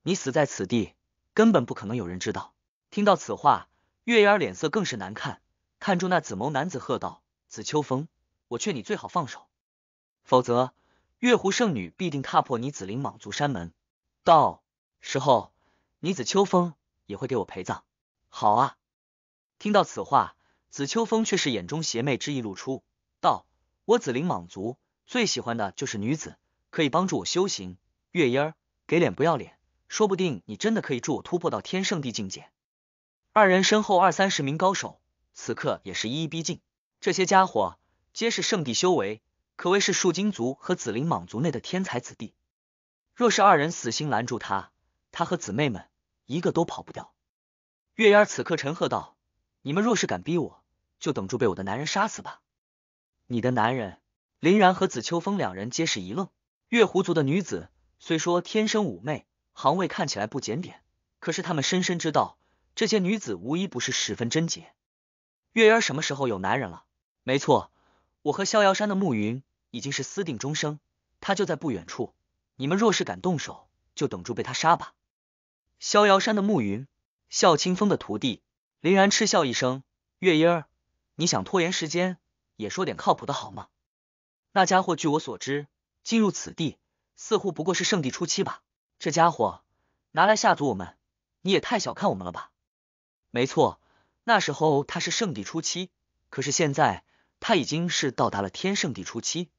你死在此地，根本不可能有人知道。听到此话，月儿脸色更是难看，看住那紫眸男子，喝道：“紫秋风，我劝你最好放手，否则……”月湖圣女必定踏破你紫灵蟒族山门，到时候你子秋风也会给我陪葬。好啊！听到此话，紫秋风却是眼中邪魅之意露出，道：“我紫灵蟒族最喜欢的就是女子，可以帮助我修行。”月音儿，给脸不要脸，说不定你真的可以助我突破到天圣地境界。二人身后二三十名高手，此刻也是一一逼近。这些家伙皆是圣地修为。可谓是树精族和紫灵蟒族内的天才子弟。若是二人死心拦住他，他和姊妹们一个都跑不掉。月烟此刻沉喝道：“你们若是敢逼我，就等住被我的男人杀死吧！”你的男人林然和紫秋风两人皆是一愣。月狐族的女子虽说天生妩媚，行位看起来不检点，可是他们深深知道，这些女子无一不是十分贞洁。月烟什么时候有男人了？没错。我和逍遥山的暮云已经是私定终生，他就在不远处。你们若是敢动手，就等着被他杀吧。逍遥山的暮云，笑清风的徒弟林然嗤笑一声：“月英儿，你想拖延时间，也说点靠谱的好吗？”那家伙据我所知，进入此地似乎不过是圣地初期吧？这家伙拿来吓阻我们，你也太小看我们了吧？没错，那时候他是圣地初期，可是现在……他已经是到达了天圣地初期。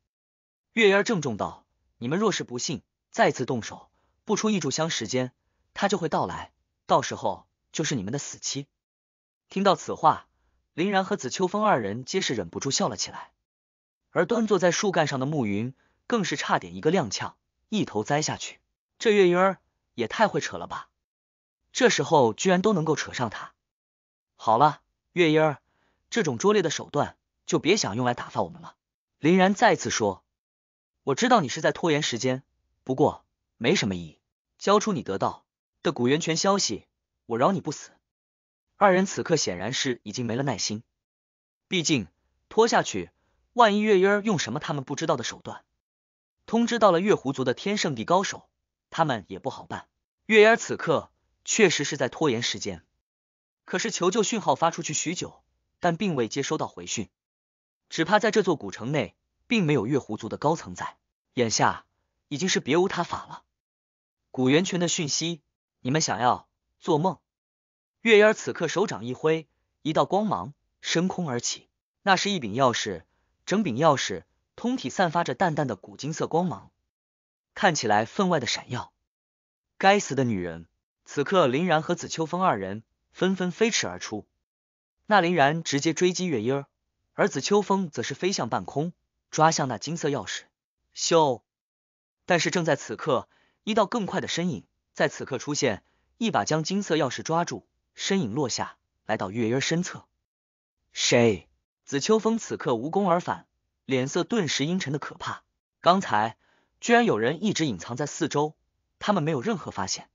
月儿郑重道：“你们若是不信，再次动手，不出一炷香时间，他就会到来。到时候就是你们的死期。”听到此话，林然和紫秋风二人皆是忍不住笑了起来。而端坐在树干上的暮云更是差点一个踉跄，一头栽下去。这月音儿也太会扯了吧！这时候居然都能够扯上他。好了，月音儿，这种拙劣的手段。就别想用来打发我们了，林然再次说：“我知道你是在拖延时间，不过没什么意义。交出你得到的古源泉消息，我饶你不死。”二人此刻显然是已经没了耐心，毕竟拖下去，万一月烟用什么他们不知道的手段通知到了月狐族的天圣地高手，他们也不好办。月烟此刻确实是在拖延时间，可是求救讯号发出去许久，但并未接收到回讯。只怕在这座古城内，并没有月狐族的高层在。眼下已经是别无他法了。古源泉的讯息，你们想要做梦？月烟儿此刻手掌一挥，一道光芒升空而起，那是一柄钥匙，整柄钥匙通体散发着淡淡的古金色光芒，看起来分外的闪耀。该死的女人！此刻林然和紫秋风二人纷纷飞驰而出，那林然直接追击月烟儿。而紫秋风则是飞向半空，抓向那金色钥匙。咻！但是正在此刻，一道更快的身影在此刻出现，一把将金色钥匙抓住，身影落下来到月儿身侧。谁？紫秋风此刻无功而返，脸色顿时阴沉的可怕。刚才居然有人一直隐藏在四周，他们没有任何发现。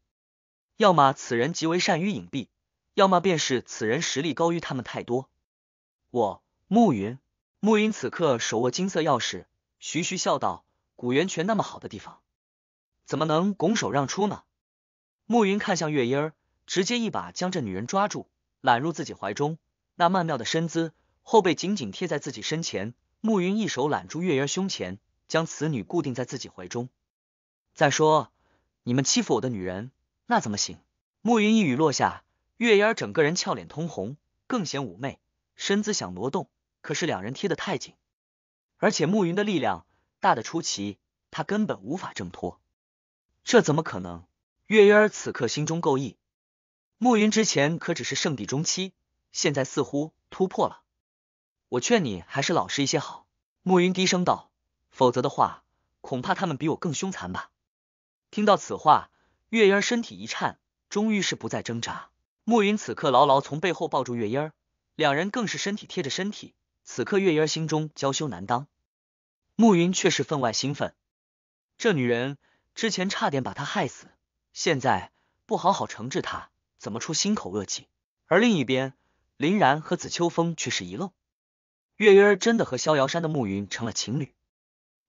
要么此人极为善于隐蔽，要么便是此人实力高于他们太多。我。暮云，暮云此刻手握金色钥匙，徐徐笑道：“古源泉那么好的地方，怎么能拱手让出呢？”暮云看向月音儿，直接一把将这女人抓住，揽入自己怀中。那曼妙的身姿，后背紧紧贴在自己身前。暮云一手揽住月音儿胸前，将此女固定在自己怀中。再说，你们欺负我的女人，那怎么行？暮云一语落下，月音儿整个人俏脸通红，更显妩媚，身姿想挪动。可是两人贴得太紧，而且暮云的力量大得出奇，他根本无法挣脱。这怎么可能？月烟儿此刻心中够意，暮云之前可只是圣地中期，现在似乎突破了。我劝你还是老实一些好。暮云低声道：“否则的话，恐怕他们比我更凶残吧。”听到此话，月烟儿身体一颤，终于是不再挣扎。暮云此刻牢牢从背后抱住月烟儿，两人更是身体贴着身体。此刻月儿心中娇羞难当，暮云却是分外兴奋。这女人之前差点把她害死，现在不好好惩治她，怎么出心口恶气？而另一边，林然和紫秋风却是一愣：月儿真的和逍遥山的暮云成了情侣。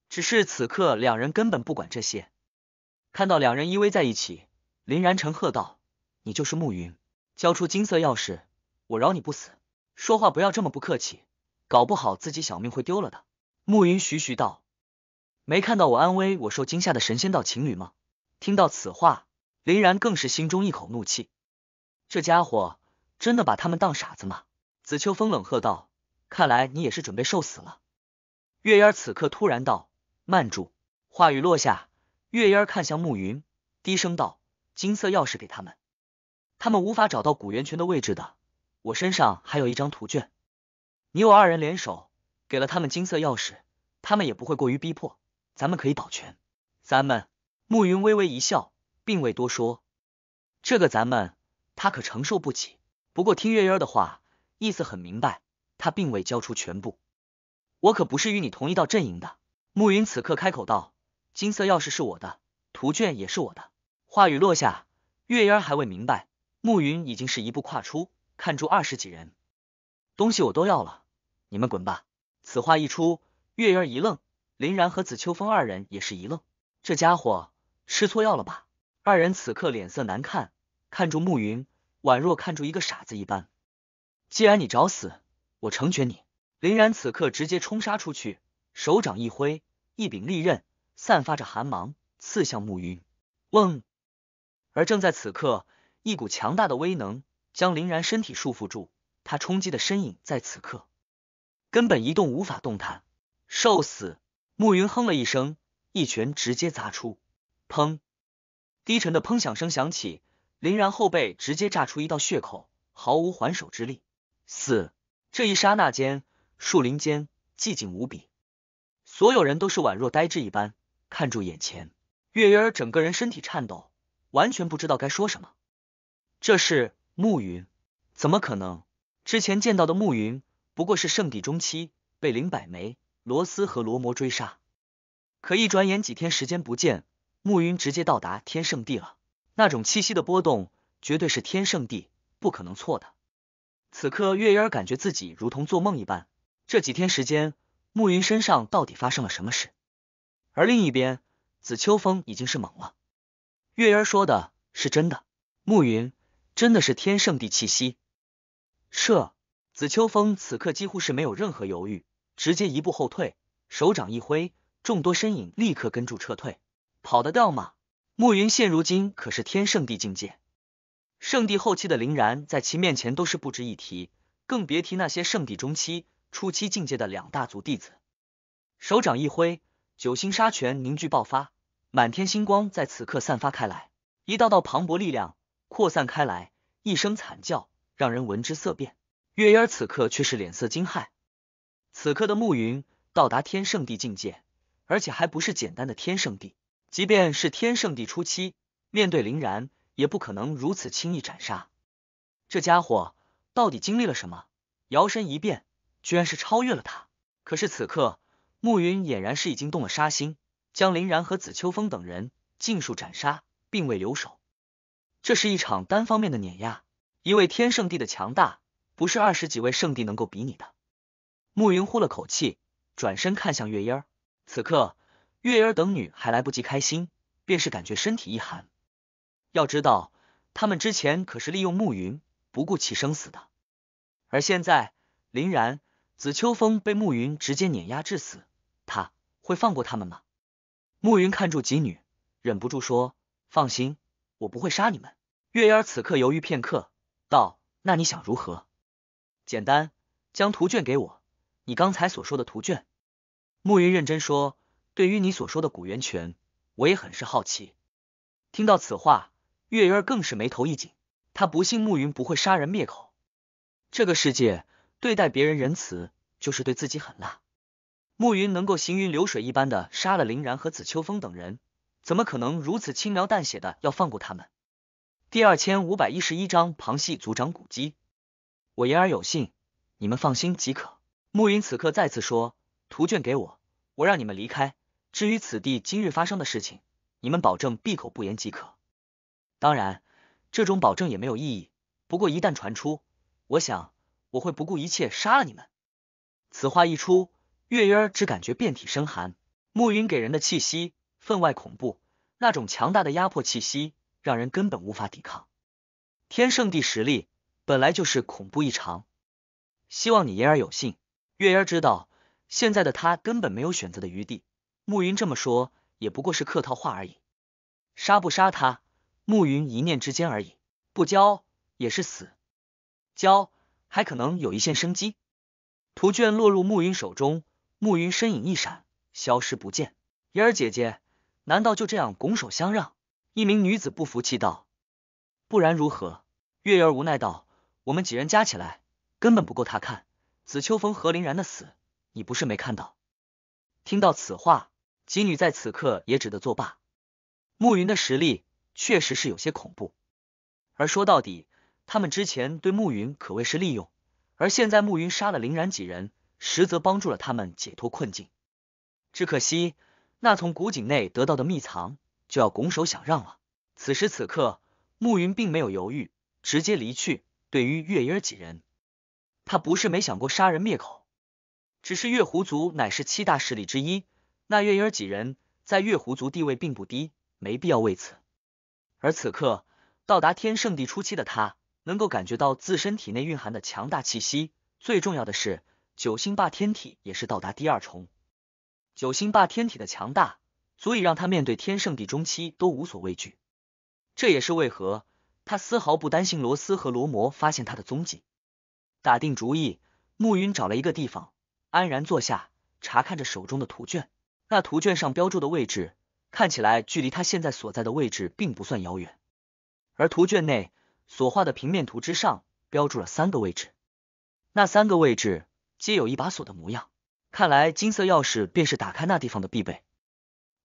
只是此刻两人根本不管这些，看到两人依偎在一起，林然成喝道：“你就是暮云，交出金色钥匙，我饶你不死。说话不要这么不客气。”搞不好自己小命会丢了的。暮云徐徐道：“没看到我安危，我受惊吓的神仙道情侣吗？”听到此话，林然更是心中一口怒气。这家伙真的把他们当傻子吗？子秋风冷喝道：“看来你也是准备受死了。”月烟此刻突然道：“慢住！”话语落下，月烟看向暮云，低声道：“金色钥匙给他们，他们无法找到古元泉的位置的。我身上还有一张图卷。”你我二人联手，给了他们金色钥匙，他们也不会过于逼迫，咱们可以保全。咱们。暮云微微一笑，并未多说。这个咱们他可承受不起。不过听月烟的话，意思很明白，他并未交出全部。我可不是与你同一道阵营的。暮云此刻开口道：“金色钥匙是我的，图卷也是我的。”话语落下，月儿还未明白，暮云已经是一步跨出，看住二十几人。东西我都要了，你们滚吧！此话一出，月月一愣，林然和紫秋风二人也是一愣，这家伙吃错药了吧？二人此刻脸色难看，看住暮云，宛若看住一个傻子一般。既然你找死，我成全你！林然此刻直接冲杀出去，手掌一挥，一柄利刃散发着寒芒，刺向暮云。嗡！而正在此刻，一股强大的威能将林然身体束缚住。他冲击的身影在此刻根本一动无法动弹，受死！暮云哼了一声，一拳直接砸出，砰！低沉的砰响声响起，林然后背直接炸出一道血口，毫无还手之力。死！这一刹那间，树林间寂静无比，所有人都是宛若呆滞一般，看住眼前。月音儿整个人身体颤抖，完全不知道该说什么。这是暮云？怎么可能？之前见到的暮云不过是圣地中期，被林百梅、罗斯和罗摩追杀。可一转眼几天时间不见，暮云直接到达天圣地了。那种气息的波动，绝对是天圣地，不可能错的。此刻月烟感觉自己如同做梦一般。这几天时间，暮云身上到底发生了什么事？而另一边，紫秋风已经是懵了。月烟说的是真的，暮云真的是天圣地气息。撤！紫秋风此刻几乎是没有任何犹豫，直接一步后退，手掌一挥，众多身影立刻跟住撤退。跑得掉吗？暮云现如今可是天圣地境界，圣地后期的林然在其面前都是不值一提，更别提那些圣地中期、初期境界的两大族弟子。手掌一挥，九星杀拳凝聚爆发，满天星光在此刻散发开来，一道道磅礴力量扩散开来。一声惨叫。让人闻之色变。月烟儿此刻却是脸色惊骇。此刻的暮云到达天圣地境界，而且还不是简单的天圣地。即便是天圣地初期，面对林然也不可能如此轻易斩杀。这家伙到底经历了什么？摇身一变，居然是超越了他。可是此刻暮云俨然是已经动了杀心，将林然和紫秋风等人尽数斩杀，并未留手。这是一场单方面的碾压。一位天圣帝的强大，不是二十几位圣帝能够比拟的。暮云呼了口气，转身看向月烟儿。此刻，月烟儿等女还来不及开心，便是感觉身体一寒。要知道，他们之前可是利用暮云不顾其生死的，而现在林然、紫秋风被暮云直接碾压致死，他会放过他们吗？暮云看住几女，忍不住说：“放心，我不会杀你们。”月烟儿此刻犹豫片刻。道，那你想如何？简单，将图卷给我。你刚才所说的图卷，暮云认真说，对于你所说的古源泉，我也很是好奇。听到此话，月儿更是眉头一紧，他不信暮云不会杀人灭口。这个世界，对待别人仁慈，就是对自己狠辣。暮云能够行云流水一般的杀了林然和紫秋风等人，怎么可能如此轻描淡写的要放过他们？第二千五百一十一章，旁系族长古基，我言而有信，你们放心即可。暮云此刻再次说：“图卷给我，我让你们离开。至于此地今日发生的事情，你们保证闭口不言即可。当然，这种保证也没有意义。不过一旦传出，我想我会不顾一切杀了你们。”此话一出，月月只感觉遍体生寒。暮云给人的气息分外恐怖，那种强大的压迫气息。让人根本无法抵抗，天圣地实力本来就是恐怖异常，希望你言而有信。月烟知道，现在的他根本没有选择的余地。暮云这么说，也不过是客套话而已。杀不杀他，暮云一念之间而已。不交也是死，交还可能有一线生机。图卷落入暮云手中，暮云身影一闪，消失不见。嫣儿姐姐，难道就这样拱手相让？一名女子不服气道：“不然如何？”月儿无奈道：“我们几人加起来根本不够他看。”子秋风和林然的死，你不是没看到。听到此话，几女在此刻也只得作罢。暮云的实力确实是有些恐怖，而说到底，他们之前对暮云可谓是利用，而现在暮云杀了林然几人，实则帮助了他们解脱困境。只可惜，那从古井内得到的秘藏。就要拱手相让了。此时此刻，慕云并没有犹豫，直接离去。对于月音儿几人，他不是没想过杀人灭口，只是月狐族乃是七大势力之一，那月音儿几人在月狐族地位并不低，没必要为此。而此刻到达天圣地初期的他，能够感觉到自身体内蕴含的强大气息。最重要的是，九星霸天体也是到达第二重。九星霸天体的强大。足以让他面对天圣地中期都无所畏惧，这也是为何他丝毫不担心罗斯和罗摩发现他的踪迹。打定主意，暮云找了一个地方，安然坐下，查看着手中的图卷。那图卷上标注的位置，看起来距离他现在所在的位置并不算遥远。而图卷内所画的平面图之上，标注了三个位置，那三个位置皆有一把锁的模样。看来金色钥匙便是打开那地方的必备。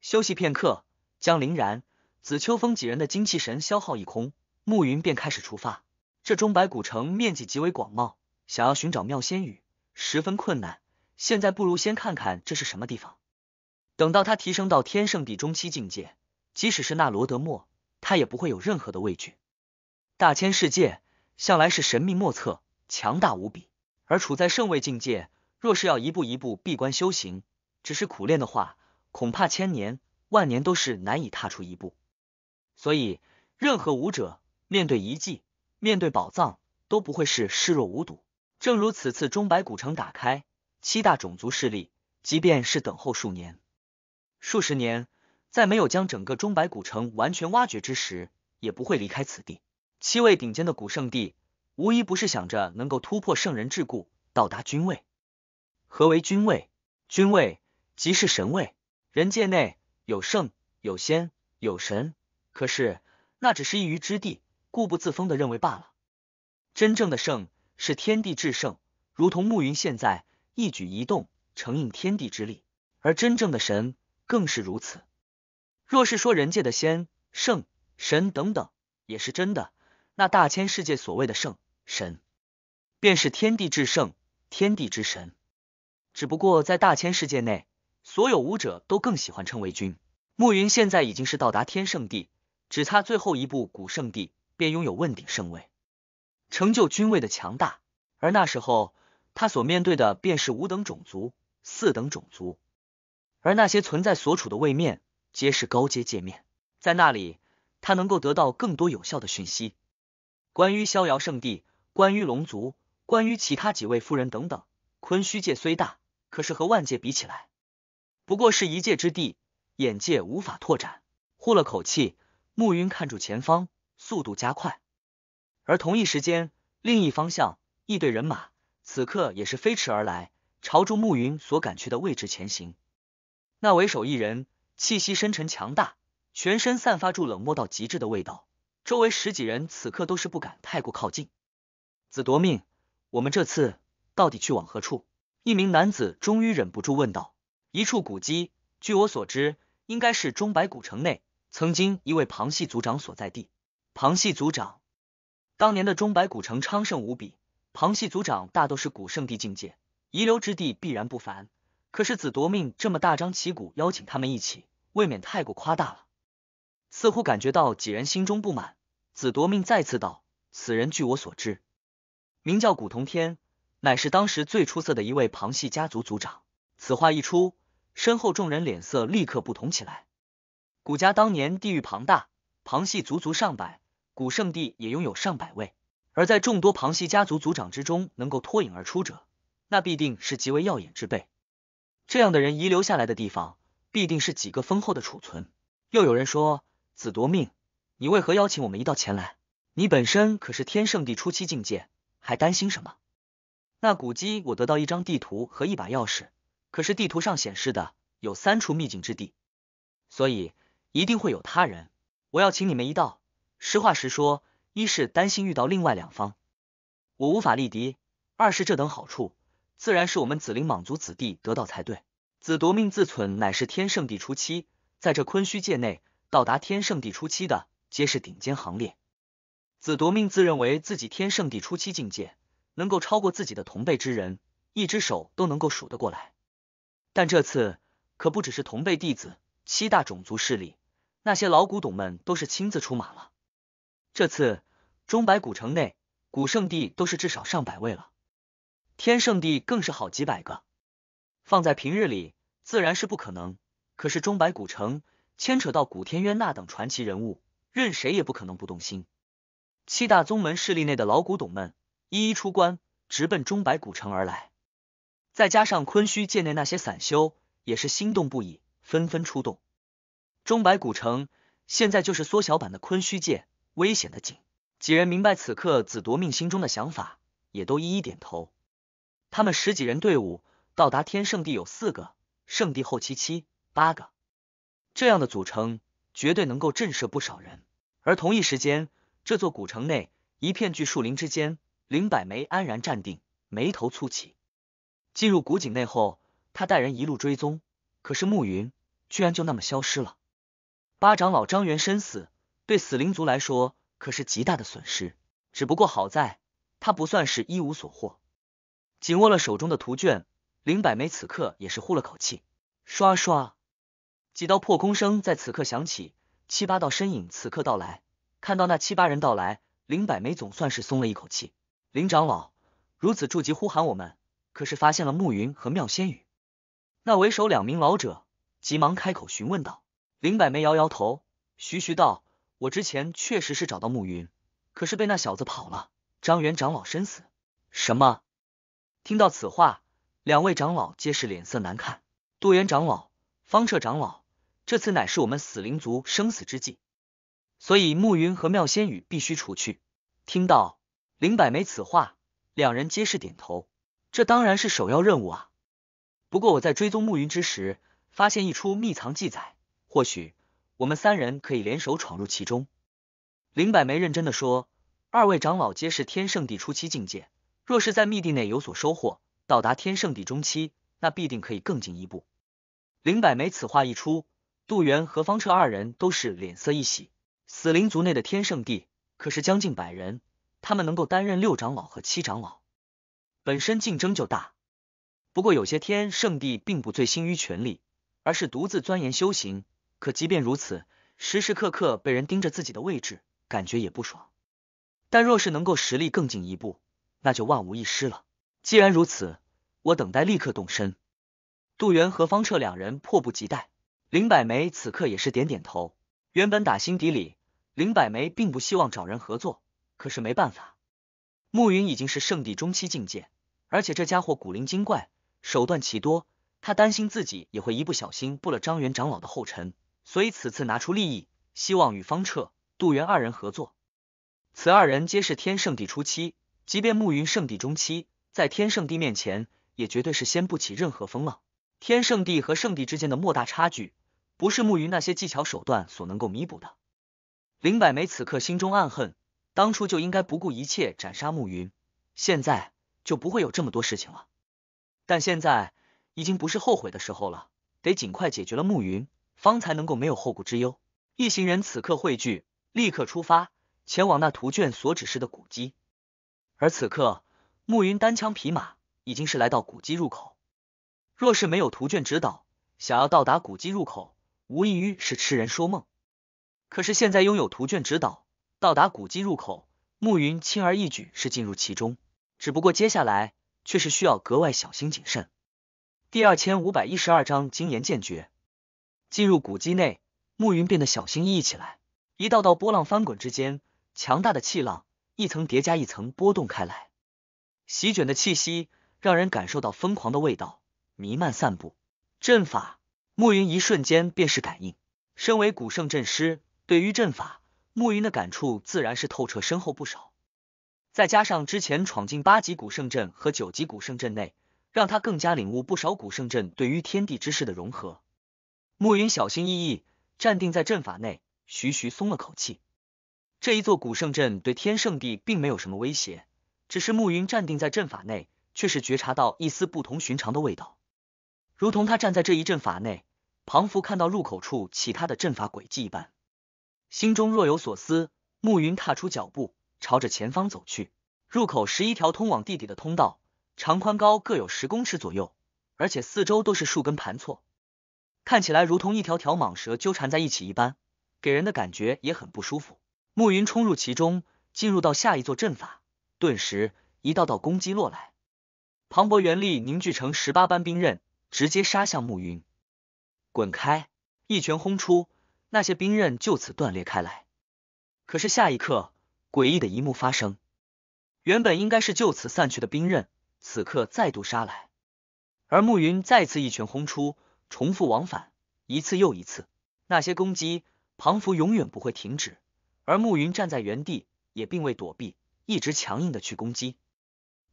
休息片刻，将林然、紫秋风几人的精气神消耗一空，暮云便开始出发。这中白古城面积极为广袤，想要寻找妙仙羽十分困难。现在不如先看看这是什么地方。等到他提升到天圣地中期境界，即使是那罗德莫，他也不会有任何的畏惧。大千世界向来是神秘莫测，强大无比。而处在圣位境界，若是要一步一步闭关修行，只是苦练的话。恐怕千年万年都是难以踏出一步，所以任何武者面对遗迹、面对宝藏都不会是视若无睹。正如此次钟白古城打开，七大种族势力即便是等候数年、数十年，在没有将整个钟白古城完全挖掘之时，也不会离开此地。七位顶尖的古圣地，无一不是想着能够突破圣人桎梏，到达君位。何为君位？君位即是神位。人界内有圣有仙有神，可是那只是一隅之地，固步自封的认为罢了。真正的圣是天地至圣，如同暮云现在一举一动承应天地之力；而真正的神更是如此。若是说人界的仙、圣、神等等也是真的，那大千世界所谓的圣神，便是天地至圣、天地之神，只不过在大千世界内。所有武者都更喜欢称为君。暮云现在已经是到达天圣地，只差最后一步古圣地，便拥有问鼎圣位，成就君位的强大。而那时候，他所面对的便是五等种族、四等种族，而那些存在所处的位面，皆是高阶界面。在那里，他能够得到更多有效的讯息，关于逍遥圣地，关于龙族，关于其他几位夫人等等。昆虚界虽大，可是和万界比起来。不过是一界之地，眼界无法拓展。呼了口气，暮云看住前方，速度加快。而同一时间，另一方向，一队人马此刻也是飞驰而来，朝住暮云所赶去的位置前行。那为首一人气息深沉强大，全身散发住冷漠到极致的味道，周围十几人此刻都是不敢太过靠近。子夺命，我们这次到底去往何处？一名男子终于忍不住问道。一处古迹，据我所知，应该是钟白古城内曾经一位旁系族长所在地。旁系族长当年的钟白古城昌盛无比，旁系族长大都是古圣地境界，遗留之地必然不凡。可是子夺命这么大张旗鼓邀请他们一起，未免太过夸大了。似乎感觉到几人心中不满，子夺命再次道：“此人据我所知，名叫古同天，乃是当时最出色的一位旁系家族族长。”此话一出。身后众人脸色立刻不同起来。古家当年地域庞大，旁系足足上百，古圣地也拥有上百位。而在众多旁系家族族长之中，能够脱颖而出者，那必定是极为耀眼之辈。这样的人遗留下来的地方，必定是几个丰厚的储存。又有人说：“子夺命，你为何邀请我们一道前来？你本身可是天圣地初期境界，还担心什么？”那古基，我得到一张地图和一把钥匙。可是地图上显示的有三处秘境之地，所以一定会有他人。我要请你们一道。实话实说，一是担心遇到另外两方，我无法力敌；二是这等好处，自然是我们紫灵莽族子弟得到才对。子夺命自存乃是天圣地初期，在这昆虚界内到达天圣地初期的，皆是顶尖行列。子夺命自认为自己天圣地初期境界能够超过自己的同辈之人，一只手都能够数得过来。但这次可不只是同辈弟子，七大种族势力，那些老古董们都是亲自出马了。这次钟白古城内古圣地都是至少上百位了，天圣地更是好几百个。放在平日里自然是不可能，可是钟白古城牵扯到古天渊那等传奇人物，任谁也不可能不动心。七大宗门势力内的老古董们一一出关，直奔钟白古城而来。再加上昆虚界内那些散修，也是心动不已，纷纷出动。钟白古城现在就是缩小版的昆虚界，危险的紧。几人明白此刻子夺命心中的想法，也都一一点头。他们十几人队伍到达天圣地，有四个圣地后期七八个这样的组成，绝对能够震慑不少人。而同一时间，这座古城内一片巨树林之间，林百梅安然站定，眉头蹙起。进入古井内后，他带人一路追踪，可是暮云居然就那么消失了。八长老张元身死，对死灵族来说可是极大的损失。只不过好在，他不算是一无所获。紧握了手中的图卷，林百梅此刻也是呼了口气。唰唰，几道破空声在此刻响起，七八道身影此刻到来。看到那七八人到来，林百梅总算是松了一口气。林长老如此着急呼喊我们。可是发现了慕云和妙仙羽，那为首两名老者急忙开口询问道：“林百梅摇摇头，徐徐道：‘我之前确实是找到慕云，可是被那小子跑了。’张元长老身死。”什么？听到此话，两位长老皆是脸色难看。杜元长老、方彻长老，这次乃是我们死灵族生死之际，所以慕云和妙仙羽必须除去。听到林百梅此话，两人皆是点头。这当然是首要任务啊！不过我在追踪暮云之时，发现一出秘藏记载，或许我们三人可以联手闯入其中。林百梅认真的说：“二位长老皆是天圣地初期境界，若是在密地内有所收获，到达天圣地中期，那必定可以更进一步。”林百梅此话一出，杜元和方彻二人都是脸色一喜。死灵族内的天圣地可是将近百人，他们能够担任六长老和七长老。本身竞争就大，不过有些天圣地并不醉心于权力，而是独自钻研修行。可即便如此，时时刻刻被人盯着自己的位置，感觉也不爽。但若是能够实力更进一步，那就万无一失了。既然如此，我等待立刻动身。杜元和方彻两人迫不及待，林百梅此刻也是点点头。原本打心底里，林百梅并不希望找人合作，可是没办法。暮云已经是圣地中期境界，而且这家伙古灵精怪，手段奇多。他担心自己也会一不小心步了张元长老的后尘，所以此次拿出利益，希望与方彻、杜元二人合作。此二人皆是天圣地初期，即便暮云圣地中期，在天圣地面前也绝对是掀不起任何风浪。天圣地和圣地之间的莫大差距，不是暮云那些技巧手段所能够弥补的。林百梅此刻心中暗恨。当初就应该不顾一切斩杀暮云，现在就不会有这么多事情了。但现在已经不是后悔的时候了，得尽快解决了暮云，方才能够没有后顾之忧。一行人此刻汇聚，立刻出发，前往那图卷所指示的古迹。而此刻，暮云单枪匹马，已经是来到古迹入口。若是没有图卷指导，想要到达古迹入口，无异于是痴人说梦。可是现在拥有图卷指导。到达古迹入口，暮云轻而易举是进入其中，只不过接下来却是需要格外小心谨慎。第二千五百一十二章金岩剑诀。进入古迹内，暮云变得小心翼翼起来。一道道波浪翻滚之间，强大的气浪一层叠加一层波动开来，席卷的气息让人感受到疯狂的味道弥漫散布。阵法，暮云一瞬间便是感应。身为古圣阵师，对于阵法。暮云的感触自然是透彻深厚不少，再加上之前闯进八级古圣阵和九级古圣阵内，让他更加领悟不少古圣阵对于天地之势的融合。暮云小心翼翼站定在阵法内，徐徐松了口气。这一座古圣阵对天圣地并没有什么威胁，只是暮云站定在阵法内，却是觉察到一丝不同寻常的味道，如同他站在这一阵法内，仿佛看到入口处其他的阵法轨迹一般。心中若有所思，暮云踏出脚步，朝着前方走去。入口十一条通往地底的通道，长宽高各有十公尺左右，而且四周都是树根盘错，看起来如同一条条蟒蛇纠缠在一起一般，给人的感觉也很不舒服。暮云冲入其中，进入到下一座阵法，顿时一道道攻击落来，磅礴元力凝聚成十八般兵刃，直接杀向暮云。滚开！一拳轰出。那些兵刃就此断裂开来，可是下一刻，诡异的一幕发生，原本应该是就此散去的兵刃，此刻再度杀来，而暮云再次一拳轰出，重复往返，一次又一次，那些攻击庞佛永远不会停止，而暮云站在原地也并未躲避，一直强硬的去攻击，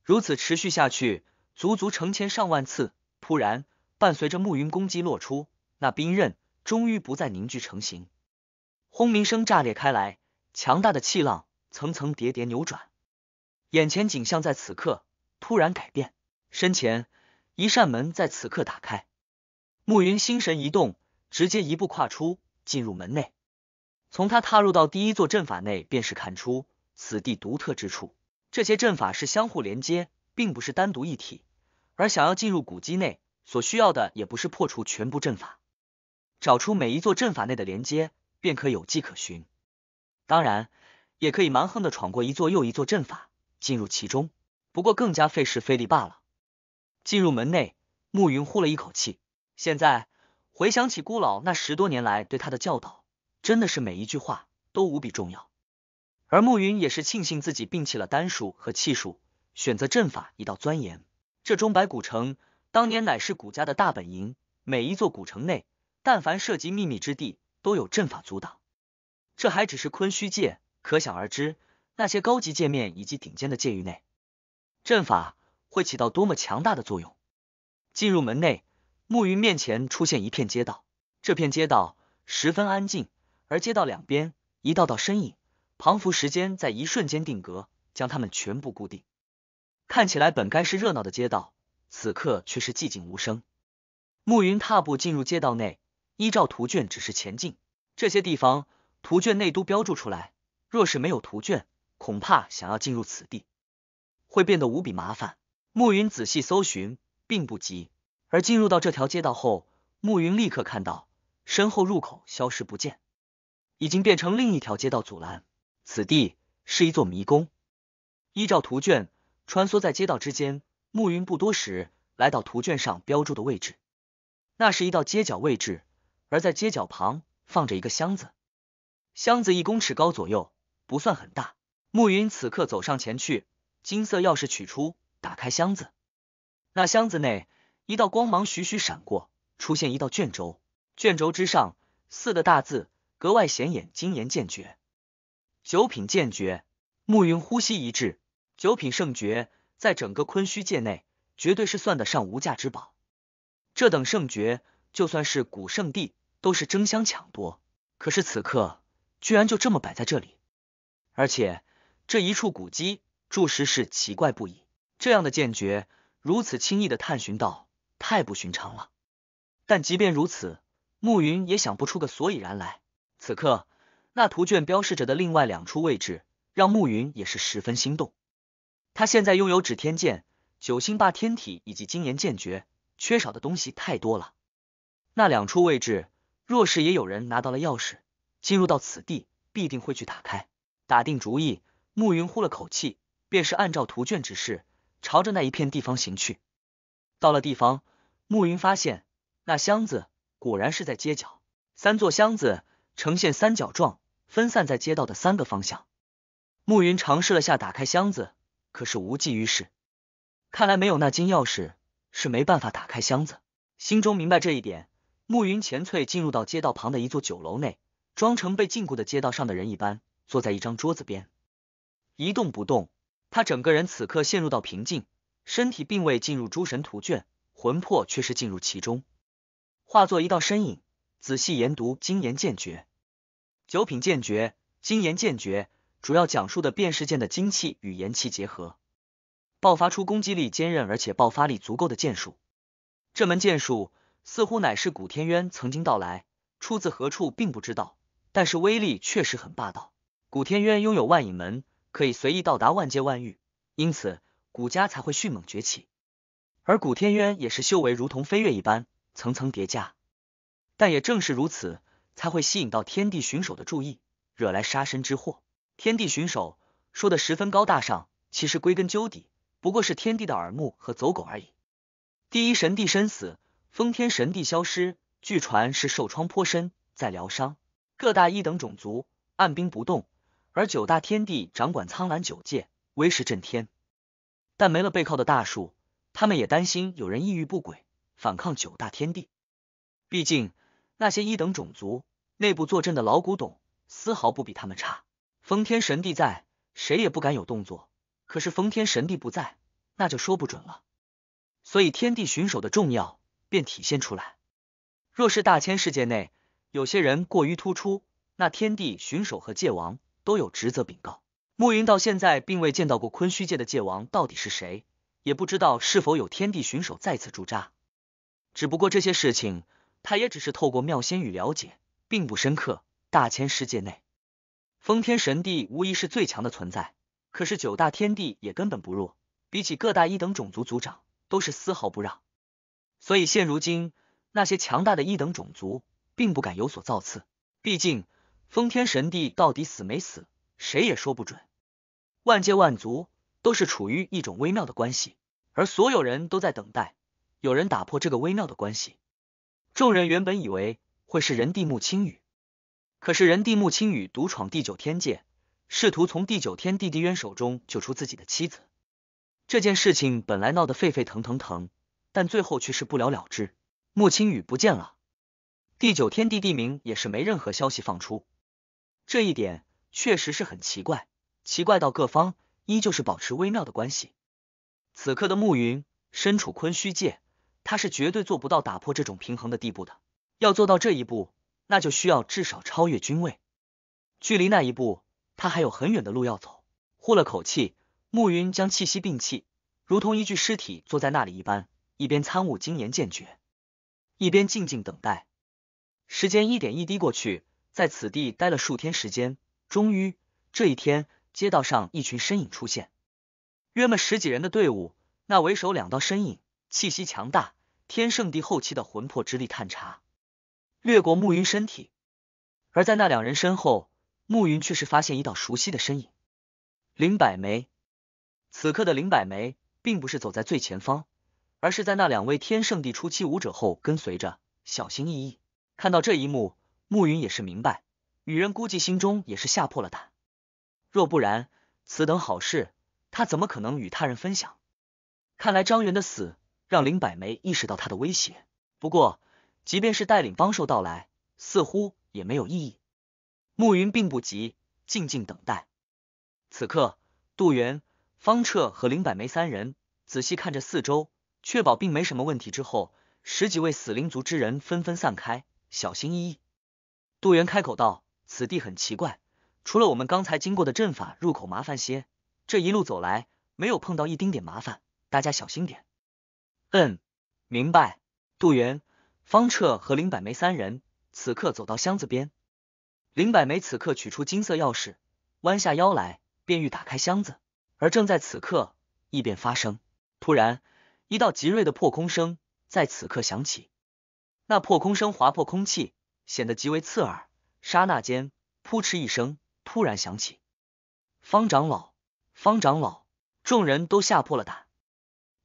如此持续下去，足足成千上万次，突然，伴随着暮云攻击落出，那兵刃。终于不再凝聚成型，轰鸣声炸裂开来，强大的气浪层层叠叠扭转，眼前景象在此刻突然改变，身前一扇门在此刻打开，暮云心神一动，直接一步跨出，进入门内。从他踏入到第一座阵法内，便是看出此地独特之处，这些阵法是相互连接，并不是单独一体，而想要进入古基内，所需要的也不是破除全部阵法。找出每一座阵法内的连接，便可有迹可循。当然，也可以蛮横的闯过一座又一座阵法，进入其中，不过更加费时费力罢了。进入门内，慕云呼了一口气。现在回想起孤老那十多年来对他的教导，真的是每一句话都无比重要。而暮云也是庆幸自己摒弃了丹术和气术，选择阵法一道钻研。这钟白古城当年乃是古家的大本营，每一座古城内。但凡涉及秘密之地，都有阵法阻挡。这还只是昆虚界，可想而知，那些高级界面以及顶尖的界域内，阵法会起到多么强大的作用。进入门内，暮云面前出现一片街道，这片街道十分安静，而街道两边一道道身影，彷佛时间在一瞬间定格，将他们全部固定。看起来本该是热闹的街道，此刻却是寂静无声。暮云踏步进入街道内。依照图卷，指示前进，这些地方图卷内都标注出来。若是没有图卷，恐怕想要进入此地，会变得无比麻烦。暮云仔细搜寻，并不急。而进入到这条街道后，暮云立刻看到身后入口消失不见，已经变成另一条街道阻拦。此地是一座迷宫。依照图卷穿梭在街道之间，暮云不多时来到图卷上标注的位置，那是一道街角位置。而在街角旁放着一个箱子，箱子一公尺高左右，不算很大。暮云此刻走上前去，金色钥匙取出，打开箱子。那箱子内一道光芒徐徐闪过，出现一道卷轴，卷轴之上四个大字格外显眼：金岩剑诀。九品剑诀，暮云呼吸一滞。九品圣诀，在整个昆虚界内绝对是算得上无价之宝。这等圣诀，就算是古圣地。都是争相抢夺，可是此刻居然就这么摆在这里，而且这一处古迹注实是奇怪不已。这样的剑诀如此轻易的探寻到，太不寻常了。但即便如此，暮云也想不出个所以然来。此刻那图卷标示着的另外两处位置，让暮云也是十分心动。他现在拥有指天剑、九星霸天体以及金岩剑诀，缺少的东西太多了。那两处位置。若是也有人拿到了钥匙，进入到此地必定会去打开。打定主意，暮云呼了口气，便是按照图卷指示，朝着那一片地方行去。到了地方，暮云发现那箱子果然是在街角，三座箱子呈现三角状，分散在街道的三个方向。暮云尝试了下打开箱子，可是无济于事。看来没有那金钥匙是没办法打开箱子。心中明白这一点。暮云浅翠进入到街道旁的一座酒楼内，装成被禁锢的街道上的人一般，坐在一张桌子边，一动不动。他整个人此刻陷入到平静，身体并未进入诸神图卷，魂魄却是进入其中，化作一道身影，仔细研读《金岩剑诀》。九品剑诀《金岩剑诀》主要讲述的便是剑的精气与岩气结合，爆发出攻击力坚韧而且爆发力足够的剑术。这门剑术。似乎乃是古天渊曾经到来，出自何处并不知道，但是威力确实很霸道。古天渊拥有万影门，可以随意到达万界万域，因此古家才会迅猛崛起。而古天渊也是修为如同飞跃一般，层层叠加。但也正是如此，才会吸引到天地巡守的注意，惹来杀身之祸。天地巡守说的十分高大上，其实归根究底不过是天地的耳目和走狗而已。第一神帝身死。封天神帝消失，据传是受创颇深，在疗伤。各大一等种族按兵不动，而九大天帝掌管苍蓝九界，威势震天。但没了背靠的大树，他们也担心有人意欲不轨，反抗九大天帝。毕竟那些一等种族内部坐镇的老古董，丝毫不比他们差。封天神帝在，谁也不敢有动作。可是封天神帝不在，那就说不准了。所以天地巡守的重要。便体现出来。若是大千世界内有些人过于突出，那天地巡守和界王都有职责禀告。暮云到现在并未见到过昆虚界的界王到底是谁，也不知道是否有天地巡守在此驻扎。只不过这些事情，他也只是透过妙仙语了解，并不深刻。大千世界内，封天神帝无疑是最强的存在，可是九大天帝也根本不弱，比起各大一等种族族长，都是丝毫不让。所以，现如今那些强大的一等种族，并不敢有所造次。毕竟，封天神帝到底死没死，谁也说不准。万界万族都是处于一种微妙的关系，而所有人都在等待有人打破这个微妙的关系。众人原本以为会是人帝穆青羽，可是人帝穆青羽独闯第九天界，试图从第九天帝帝渊手中救出自己的妻子。这件事情本来闹得沸沸腾腾腾。但最后却是不了了之，穆青雨不见了，第九天地地名也是没任何消息放出，这一点确实是很奇怪，奇怪到各方依旧是保持微妙的关系。此刻的暮云身处坤虚界，他是绝对做不到打破这种平衡的地步的。要做到这一步，那就需要至少超越君位，距离那一步，他还有很远的路要走。呼了口气，暮云将气息摒弃，如同一具尸体坐在那里一般。一边参悟经言剑诀，一边静静等待。时间一点一滴过去，在此地待了数天时间，终于这一天，街道上一群身影出现，约么十几人的队伍。那为首两道身影气息强大，天圣地后期的魂魄之力探查掠过暮云身体。而在那两人身后，暮云却是发现一道熟悉的身影——林百梅。此刻的林百梅并不是走在最前方。而是在那两位天圣地初期武者后跟随着，小心翼翼。看到这一幕，暮云也是明白，女人估计心中也是吓破了胆。若不然，此等好事，他怎么可能与他人分享？看来张元的死让林百梅意识到他的威胁。不过，即便是带领帮手到来，似乎也没有意义。暮云并不急，静静等待。此刻，杜元、方彻和林百梅三人仔细看着四周。确保并没什么问题之后，十几位死灵族之人纷纷散开，小心翼翼。杜源开口道：“此地很奇怪，除了我们刚才经过的阵法入口麻烦些，这一路走来没有碰到一丁点麻烦，大家小心点。”“嗯，明白。”杜源、方彻和林百梅三人此刻走到箱子边，林百梅此刻取出金色钥匙，弯下腰来便欲打开箱子，而正在此刻，异变发生，突然。一道极锐的破空声在此刻响起，那破空声划破空气，显得极为刺耳。刹那间，扑哧一声突然响起。方长老，方长老，众人都吓破了胆。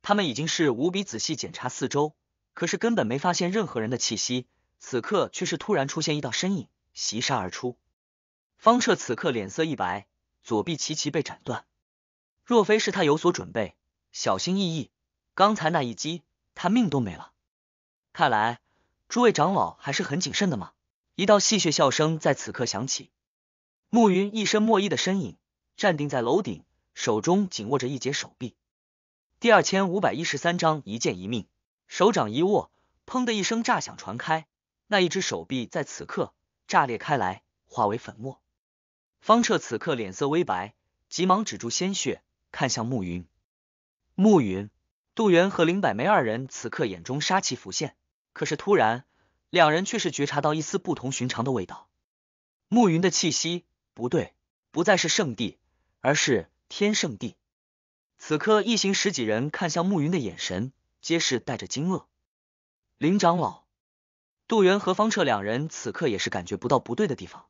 他们已经是无比仔细检查四周，可是根本没发现任何人的气息。此刻却是突然出现一道身影袭杀而出。方彻此刻脸色一白，左臂齐齐被斩断。若非是他有所准备，小心翼翼。刚才那一击，他命都没了。看来诸位长老还是很谨慎的嘛。一道戏谑笑声在此刻响起，暮云一身墨衣的身影站定在楼顶，手中紧握着一截手臂。第二千五百一十三章一剑一命，手掌一握，砰的一声炸响传开，那一只手臂在此刻炸裂开来，化为粉末。方彻此刻脸色微白，急忙止住鲜血，看向暮云。暮云。杜元和林百梅二人此刻眼中杀气浮现，可是突然，两人却是觉察到一丝不同寻常的味道。暮云的气息不对，不再是圣地，而是天圣地。此刻一行十几人看向暮云的眼神皆是带着惊愕。林长老、杜元和方彻两人此刻也是感觉不到不对的地方。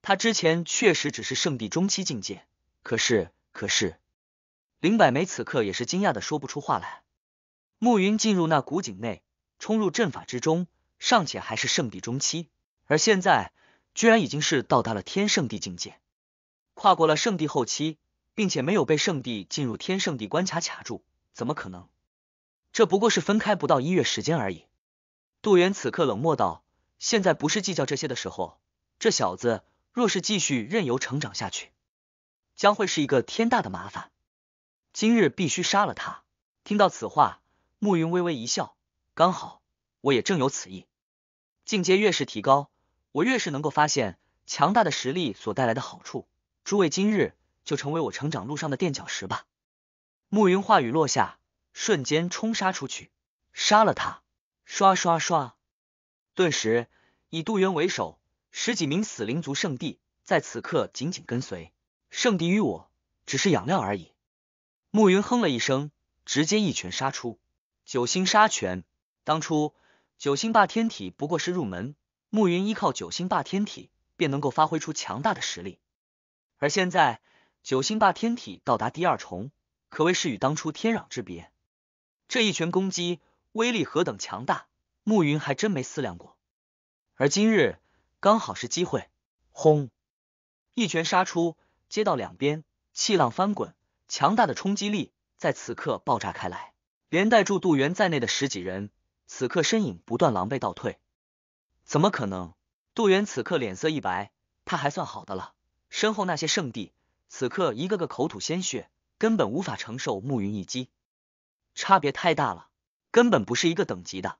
他之前确实只是圣地中期境界，可是，可是。林百梅此刻也是惊讶的说不出话来。暮云进入那古井内，冲入阵法之中，尚且还是圣地中期，而现在居然已经是到达了天圣地境界，跨过了圣地后期，并且没有被圣地进入天圣地关卡卡住，怎么可能？这不过是分开不到一月时间而已。杜元此刻冷漠道：“现在不是计较这些的时候，这小子若是继续任由成长下去，将会是一个天大的麻烦。”今日必须杀了他！听到此话，暮云微微一笑，刚好我也正有此意。境界越是提高，我越是能够发现强大的实力所带来的好处。诸位今日就成为我成长路上的垫脚石吧！暮云话语落下，瞬间冲杀出去，杀了他！刷刷刷！顿时，以杜元为首，十几名死灵族圣帝在此刻紧紧跟随。圣地于我，只是养料而已。暮云哼了一声，直接一拳杀出，九星杀拳。当初九星霸天体不过是入门，暮云依靠九星霸天体便能够发挥出强大的实力。而现在九星霸天体到达第二重，可谓是与当初天壤之别。这一拳攻击威力何等强大，暮云还真没思量过。而今日刚好是机会，轰！一拳杀出，街道两边气浪翻滚。强大的冲击力在此刻爆炸开来，连带住杜元在内的十几人，此刻身影不断狼狈倒退。怎么可能？杜元此刻脸色一白，他还算好的了。身后那些圣地，此刻一个个口吐鲜血，根本无法承受暮云一击。差别太大了，根本不是一个等级的。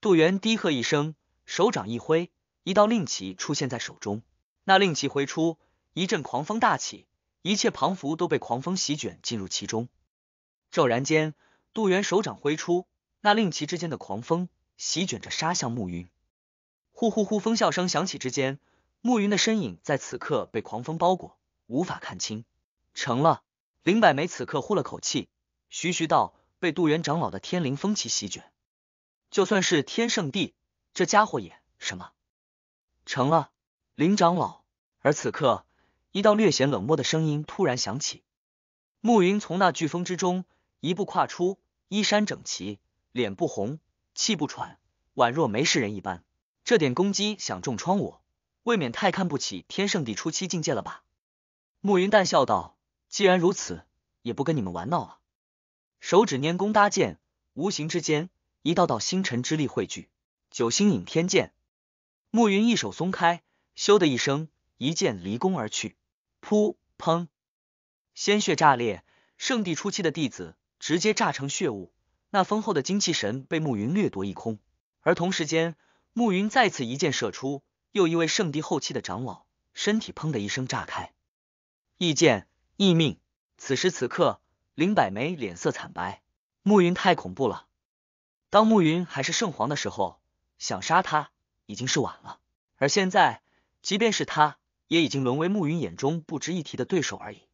杜元低喝一声，手掌一挥，一道令旗出现在手中。那令旗挥出，一阵狂风大起。一切旁服都被狂风席卷进入其中，骤然间，杜元手掌挥出，那令旗之间的狂风席卷着杀向暮云。呼呼呼，风啸声响起之间，暮云的身影在此刻被狂风包裹，无法看清。成了，林百梅此刻呼了口气，徐徐道：“被杜元长老的天灵风旗席卷，就算是天圣地，这家伙也什么成了林长老。”而此刻。一道略显冷漠的声音突然响起。暮云从那飓风之中一步跨出，衣衫整齐，脸不红，气不喘，宛若没事人一般。这点攻击想重创我，未免太看不起天圣地初期境界了吧？暮云淡笑道：“既然如此，也不跟你们玩闹了。”手指拈弓搭箭，无形之间，一道道星辰之力汇聚，九星引天剑。暮云一手松开，咻的一声，一剑离弓而去。噗！砰！鲜血炸裂，圣地初期的弟子直接炸成血雾，那丰厚的精气神被暮云掠夺一空。而同时间，暮云再次一箭射出，又一位圣地后期的长老身体砰的一声炸开。一剑一命。此时此刻，林百梅脸色惨白，暮云太恐怖了。当暮云还是圣皇的时候，想杀他已经是晚了。而现在，即便是他。也已经沦为暮云眼中不值一提的对手而已。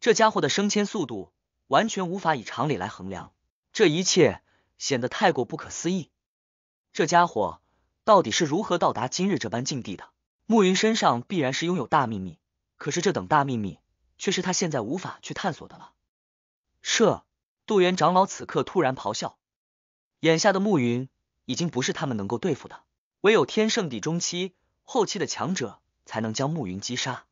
这家伙的升迁速度完全无法以常理来衡量，这一切显得太过不可思议。这家伙到底是如何到达今日这般境地的？暮云身上必然是拥有大秘密，可是这等大秘密却是他现在无法去探索的了。这杜元长老此刻突然咆哮。眼下的暮云已经不是他们能够对付的，唯有天圣地中期、后期的强者。才能将慕云击杀，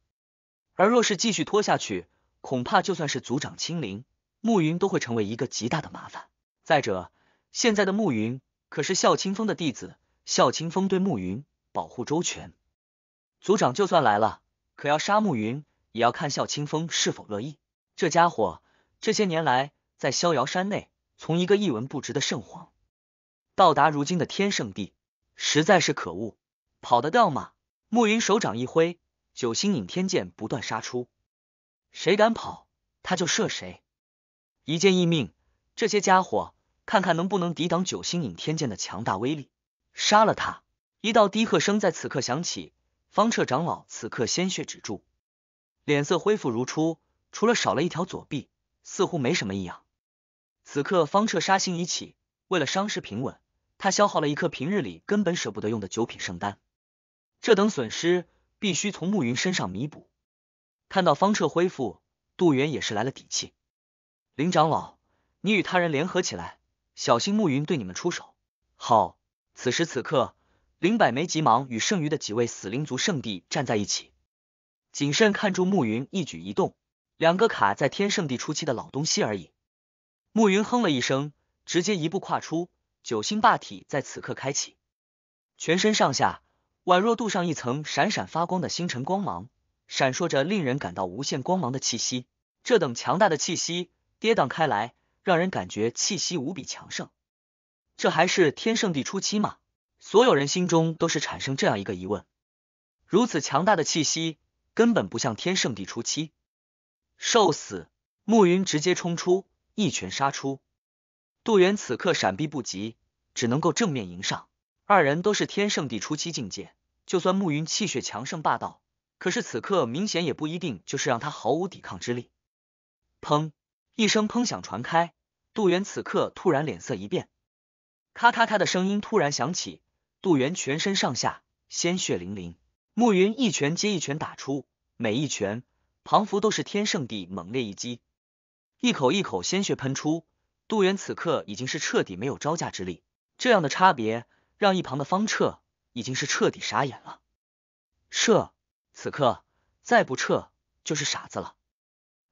而若是继续拖下去，恐怕就算是族长亲临，慕云都会成为一个极大的麻烦。再者，现在的慕云可是笑清风的弟子，笑清风对慕云保护周全，族长就算来了，可要杀慕云，也要看笑清风是否乐意。这家伙这些年来在逍遥山内，从一个一文不值的圣皇，到达如今的天圣地，实在是可恶，跑得掉吗？暮云手掌一挥，九星引天剑不断杀出，谁敢跑，他就射谁，一剑一命。这些家伙，看看能不能抵挡九星引天剑的强大威力。杀了他！一道低喝声在此刻响起。方彻长老此刻鲜血止住，脸色恢复如初，除了少了一条左臂，似乎没什么异样。此刻方彻杀心已起，为了伤势平稳，他消耗了一颗平日里根本舍不得用的九品圣丹。这等损失必须从暮云身上弥补。看到方彻恢复，杜元也是来了底气。林长老，你与他人联合起来，小心暮云对你们出手。好，此时此刻，林百梅急忙与剩余的几位死灵族圣帝站在一起，谨慎看住暮云一举一动。两个卡在天圣地初期的老东西而已。暮云哼了一声，直接一步跨出，九星霸体在此刻开启，全身上下。宛若镀上一层闪闪发光的星辰光芒，闪烁着令人感到无限光芒的气息。这等强大的气息跌宕开来，让人感觉气息无比强盛。这还是天圣地初期吗？所有人心中都是产生这样一个疑问。如此强大的气息，根本不像天圣地初期。受死！暮云直接冲出，一拳杀出。杜元此刻闪避不及，只能够正面迎上。二人都是天圣帝初期境界，就算暮云气血强盛霸道，可是此刻明显也不一定就是让他毫无抵抗之力。砰！一声砰响传开，杜元此刻突然脸色一变，咔咔咔的声音突然响起，杜元全身上下鲜血淋淋。暮云一拳接一拳打出，每一拳庞佛都是天圣地猛烈一击，一口一口鲜血喷出，杜元此刻已经是彻底没有招架之力。这样的差别。让一旁的方彻已经是彻底傻眼了，撤！此刻再不撤就是傻子了。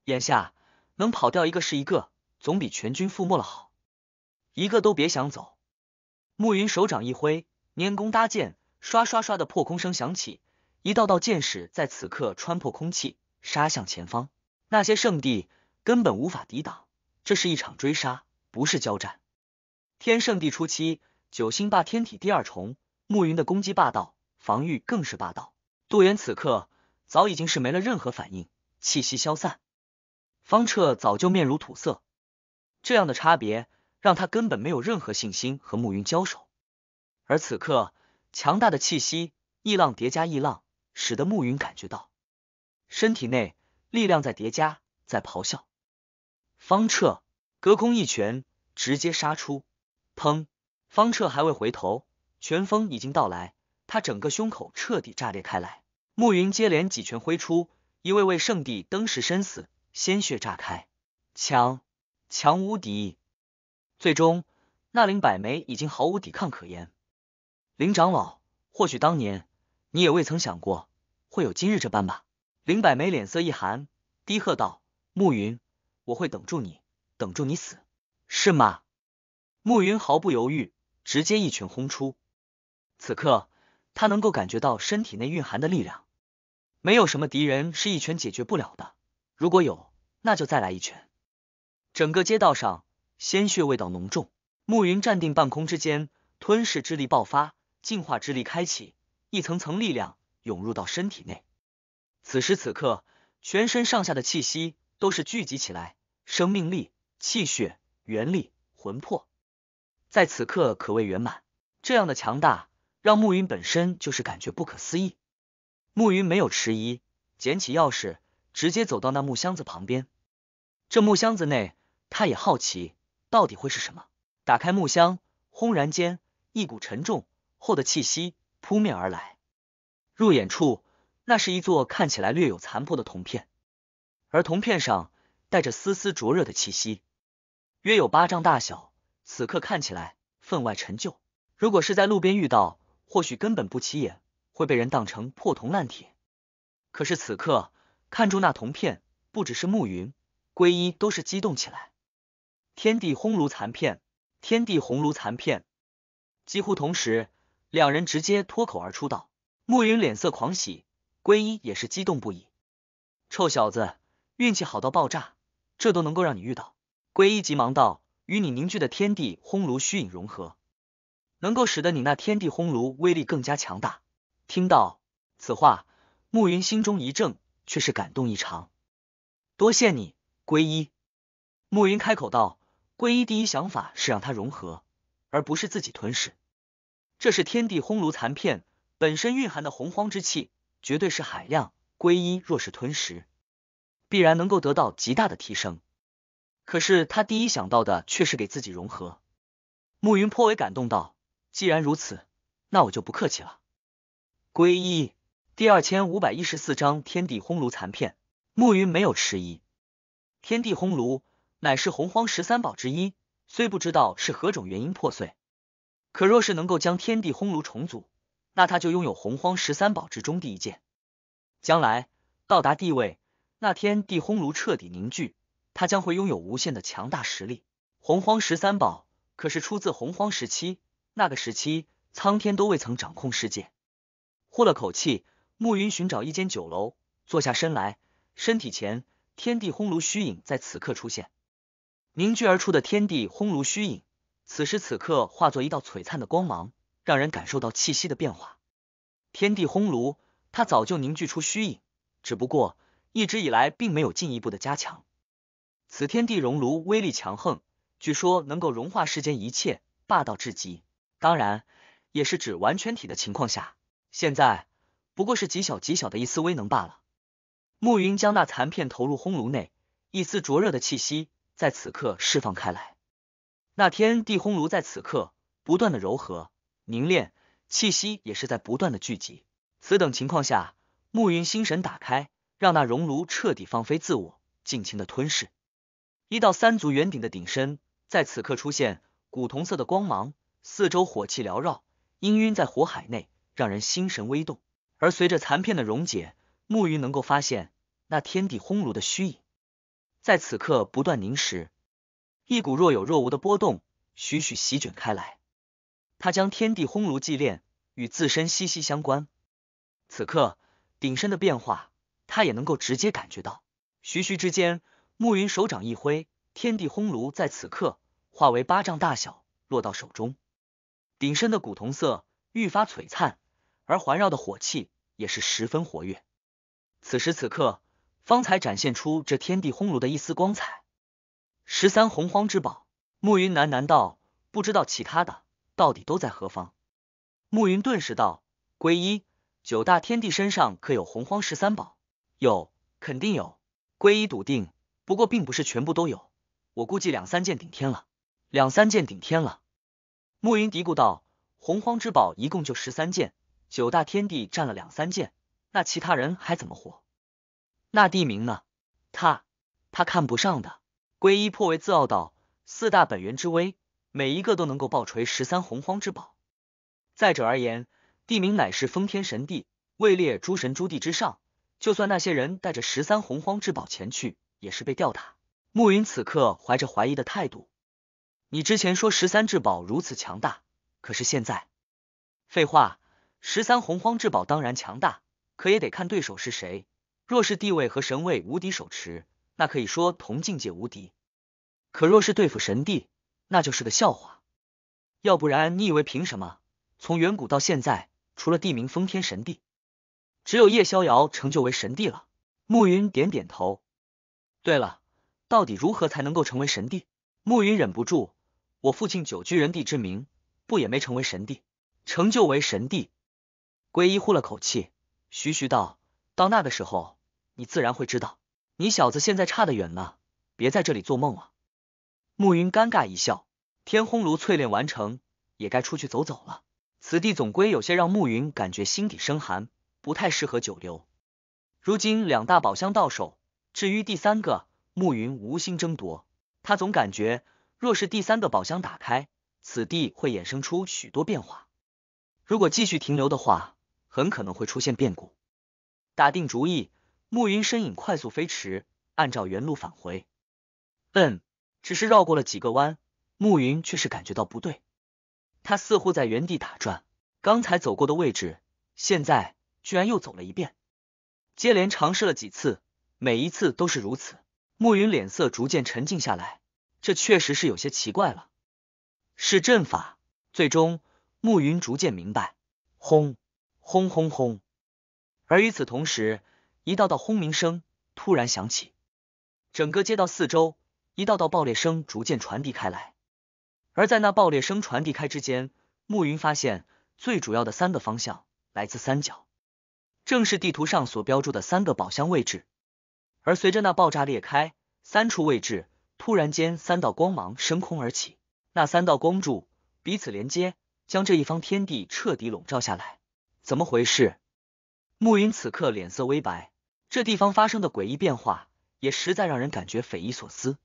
眼下能跑掉一个是一个，总比全军覆没了好。一个都别想走！暮云手掌一挥，拈弓搭箭，刷刷刷的破空声响起，一道道箭矢在此刻穿破空气，杀向前方。那些圣地根本无法抵挡，这是一场追杀，不是交战。天圣地初期。九星霸天体第二重，暮云的攻击霸道，防御更是霸道。杜元此刻早已经是没了任何反应，气息消散。方彻早就面如土色，这样的差别让他根本没有任何信心和暮云交手。而此刻，强大的气息，一浪叠加一浪，使得暮云感觉到身体内力量在叠加，在咆哮。方彻隔空一拳，直接杀出，砰！方彻还未回头，拳风已经到来，他整个胸口彻底炸裂开来。暮云接连几拳挥出，一位位圣帝登时身死，鲜血炸开。强，强无敌。最终，那林百媚已经毫无抵抗可言。林长老，或许当年你也未曾想过会有今日这般吧。林百媚脸色一寒，低喝道：“暮云，我会等住你，等住你死，是吗？”暮云毫不犹豫。直接一拳轰出，此刻他能够感觉到身体内蕴含的力量，没有什么敌人是一拳解决不了的。如果有，那就再来一拳。整个街道上鲜血味道浓重，暮云站定半空之间，吞噬之力爆发，净化之力开启，一层层力量涌入到身体内。此时此刻，全身上下的气息都是聚集起来，生命力、气血、元力、魂魄。在此刻可谓圆满，这样的强大让暮云本身就是感觉不可思议。暮云没有迟疑，捡起钥匙，直接走到那木箱子旁边。这木箱子内，他也好奇到底会是什么。打开木箱，轰然间，一股沉重厚的气息扑面而来。入眼处，那是一座看起来略有残破的铜片，而铜片上带着丝丝灼热的气息，约有巴掌大小。此刻看起来分外陈旧，如果是在路边遇到，或许根本不起眼，会被人当成破铜烂铁。可是此刻看住那铜片，不只是暮云，皈依都是激动起来。天地轰炉残片，天地红炉残片，几乎同时，两人直接脱口而出道：“暮云脸色狂喜，皈依也是激动不已。臭小子，运气好到爆炸，这都能够让你遇到！”皈依急忙道。与你凝聚的天地轰炉虚影融合，能够使得你那天地轰炉威力更加强大。听到此话，暮云心中一怔，却是感动异常。多谢你，归一。暮云开口道：“归一第一想法是让它融合，而不是自己吞噬。这是天地轰炉残片本身蕴含的洪荒之气，绝对是海量。归一若是吞食，必然能够得到极大的提升。”可是他第一想到的却是给自己融合。暮云颇为感动道：“既然如此，那我就不客气了。”归一第二千五百一十四章天地轰炉残片。暮云没有迟疑，天地轰炉乃是洪荒十三宝之一，虽不知道是何种原因破碎，可若是能够将天地轰炉重组，那他就拥有洪荒十三宝之中第一件。将来到达地位，那天地轰炉彻底凝聚。他将会拥有无限的强大实力。洪荒十三宝可是出自洪荒时期，那个时期苍天都未曾掌控世界。呼了口气，暮云寻找一间酒楼，坐下身来，身体前天地轰炉虚影在此刻出现，凝聚而出的天地轰炉虚影，此时此刻化作一道璀璨的光芒，让人感受到气息的变化。天地轰炉，他早就凝聚出虚影，只不过一直以来并没有进一步的加强。此天地熔炉威力强横，据说能够融化世间一切，霸道至极。当然，也是指完全体的情况下。现在不过是极小极小的一丝威能罢了。暮云将那残片投入烘炉内，一丝灼热的气息在此刻释放开来。那天地烘炉在此刻不断的柔和凝练，气息也是在不断的聚集。此等情况下，暮云心神打开，让那熔炉彻底放飞自我，尽情的吞噬。一到三足圆顶的顶身，在此刻出现古铜色的光芒，四周火气缭绕，氤氲在火海内，让人心神微动。而随着残片的溶解，木鱼能够发现那天地轰炉的虚影，在此刻不断凝实，一股若有若无的波动徐徐席卷开来。它将天地轰炉祭炼与自身息息相关，此刻鼎身的变化，他也能够直接感觉到。徐徐之间。暮云手掌一挥，天地轰炉在此刻化为巴掌大小，落到手中。鼎身的古铜色愈发璀璨，而环绕的火气也是十分活跃。此时此刻，方才展现出这天地轰炉的一丝光彩。十三洪荒之宝，暮云喃喃道：“不知道其他的到底都在何方？”暮云顿时道：“归一，九大天地身上可有洪荒十三宝？有，肯定有。”归一笃定。不过并不是全部都有，我估计两三件顶天了。两三件顶天了，暮云嘀咕道：“洪荒之宝一共就十三件，九大天地占了两三件，那其他人还怎么活？”那地名呢？他他看不上的。皈依颇为自傲道：“四大本源之威，每一个都能够爆锤十三洪荒之宝。再者而言，地名乃是封天神地，位列诸神诸帝之上，就算那些人带着十三洪荒之宝前去。”也是被吊打。暮云此刻怀着怀疑的态度。你之前说十三至宝如此强大，可是现在……废话，十三洪荒至宝当然强大，可也得看对手是谁。若是地位和神位无敌，手持那可以说同境界无敌。可若是对付神帝，那就是个笑话。要不然你以为凭什么？从远古到现在，除了地名封天神帝，只有叶逍遥成就为神帝了。暮云点点头。对了，到底如何才能够成为神帝？暮云忍不住，我父亲久居人帝之名，不也没成为神帝？成就为神帝，归一呼了口气，徐徐道：“到那个时候，你自然会知道。你小子现在差得远呢，别在这里做梦了。”暮云尴尬一笑，天烘炉淬炼完成，也该出去走走了。此地总归有些让暮云感觉心底生寒，不太适合久留。如今两大宝箱到手。至于第三个，暮云无心争夺。他总感觉，若是第三个宝箱打开，此地会衍生出许多变化。如果继续停留的话，很可能会出现变故。打定主意，暮云身影快速飞驰，按照原路返回。嗯，只是绕过了几个弯，暮云却是感觉到不对。他似乎在原地打转，刚才走过的位置，现在居然又走了一遍。接连尝试了几次。每一次都是如此，暮云脸色逐渐沉静下来，这确实是有些奇怪了。是阵法。最终，暮云逐渐明白。轰轰轰轰！而与此同时，一道道轰鸣声突然响起，整个街道四周一道道爆裂声逐渐传递开来。而在那爆裂声传递开之间，暮云发现最主要的三个方向来自三角，正是地图上所标注的三个宝箱位置。而随着那爆炸裂开，三处位置突然间三道光芒升空而起，那三道光柱彼此连接，将这一方天地彻底笼罩下来。怎么回事？暮云此刻脸色微白，这地方发生的诡异变化也实在让人感觉匪夷所思。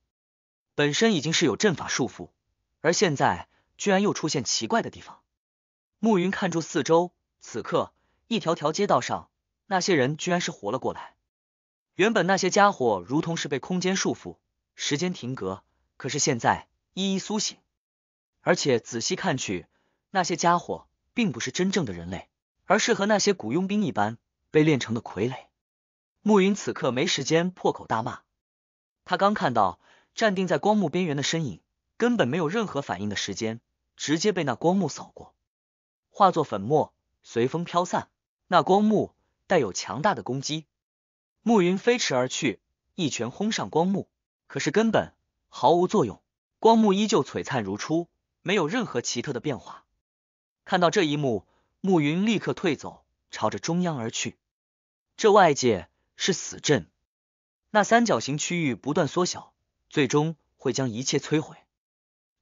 本身已经是有阵法束缚，而现在居然又出现奇怪的地方。暮云看住四周，此刻一条条街道上那些人居然是活了过来。原本那些家伙如同是被空间束缚、时间停格，可是现在一一苏醒，而且仔细看去，那些家伙并不是真正的人类，而是和那些雇佣兵一般被炼成的傀儡。暮云此刻没时间破口大骂，他刚看到站定在光幕边缘的身影，根本没有任何反应的时间，直接被那光幕扫过，化作粉末随风飘散。那光幕带有强大的攻击。暮云飞驰而去，一拳轰上光幕，可是根本毫无作用，光幕依旧璀璨如初，没有任何奇特的变化。看到这一幕，暮云立刻退走，朝着中央而去。这外界是死阵，那三角形区域不断缩小，最终会将一切摧毁。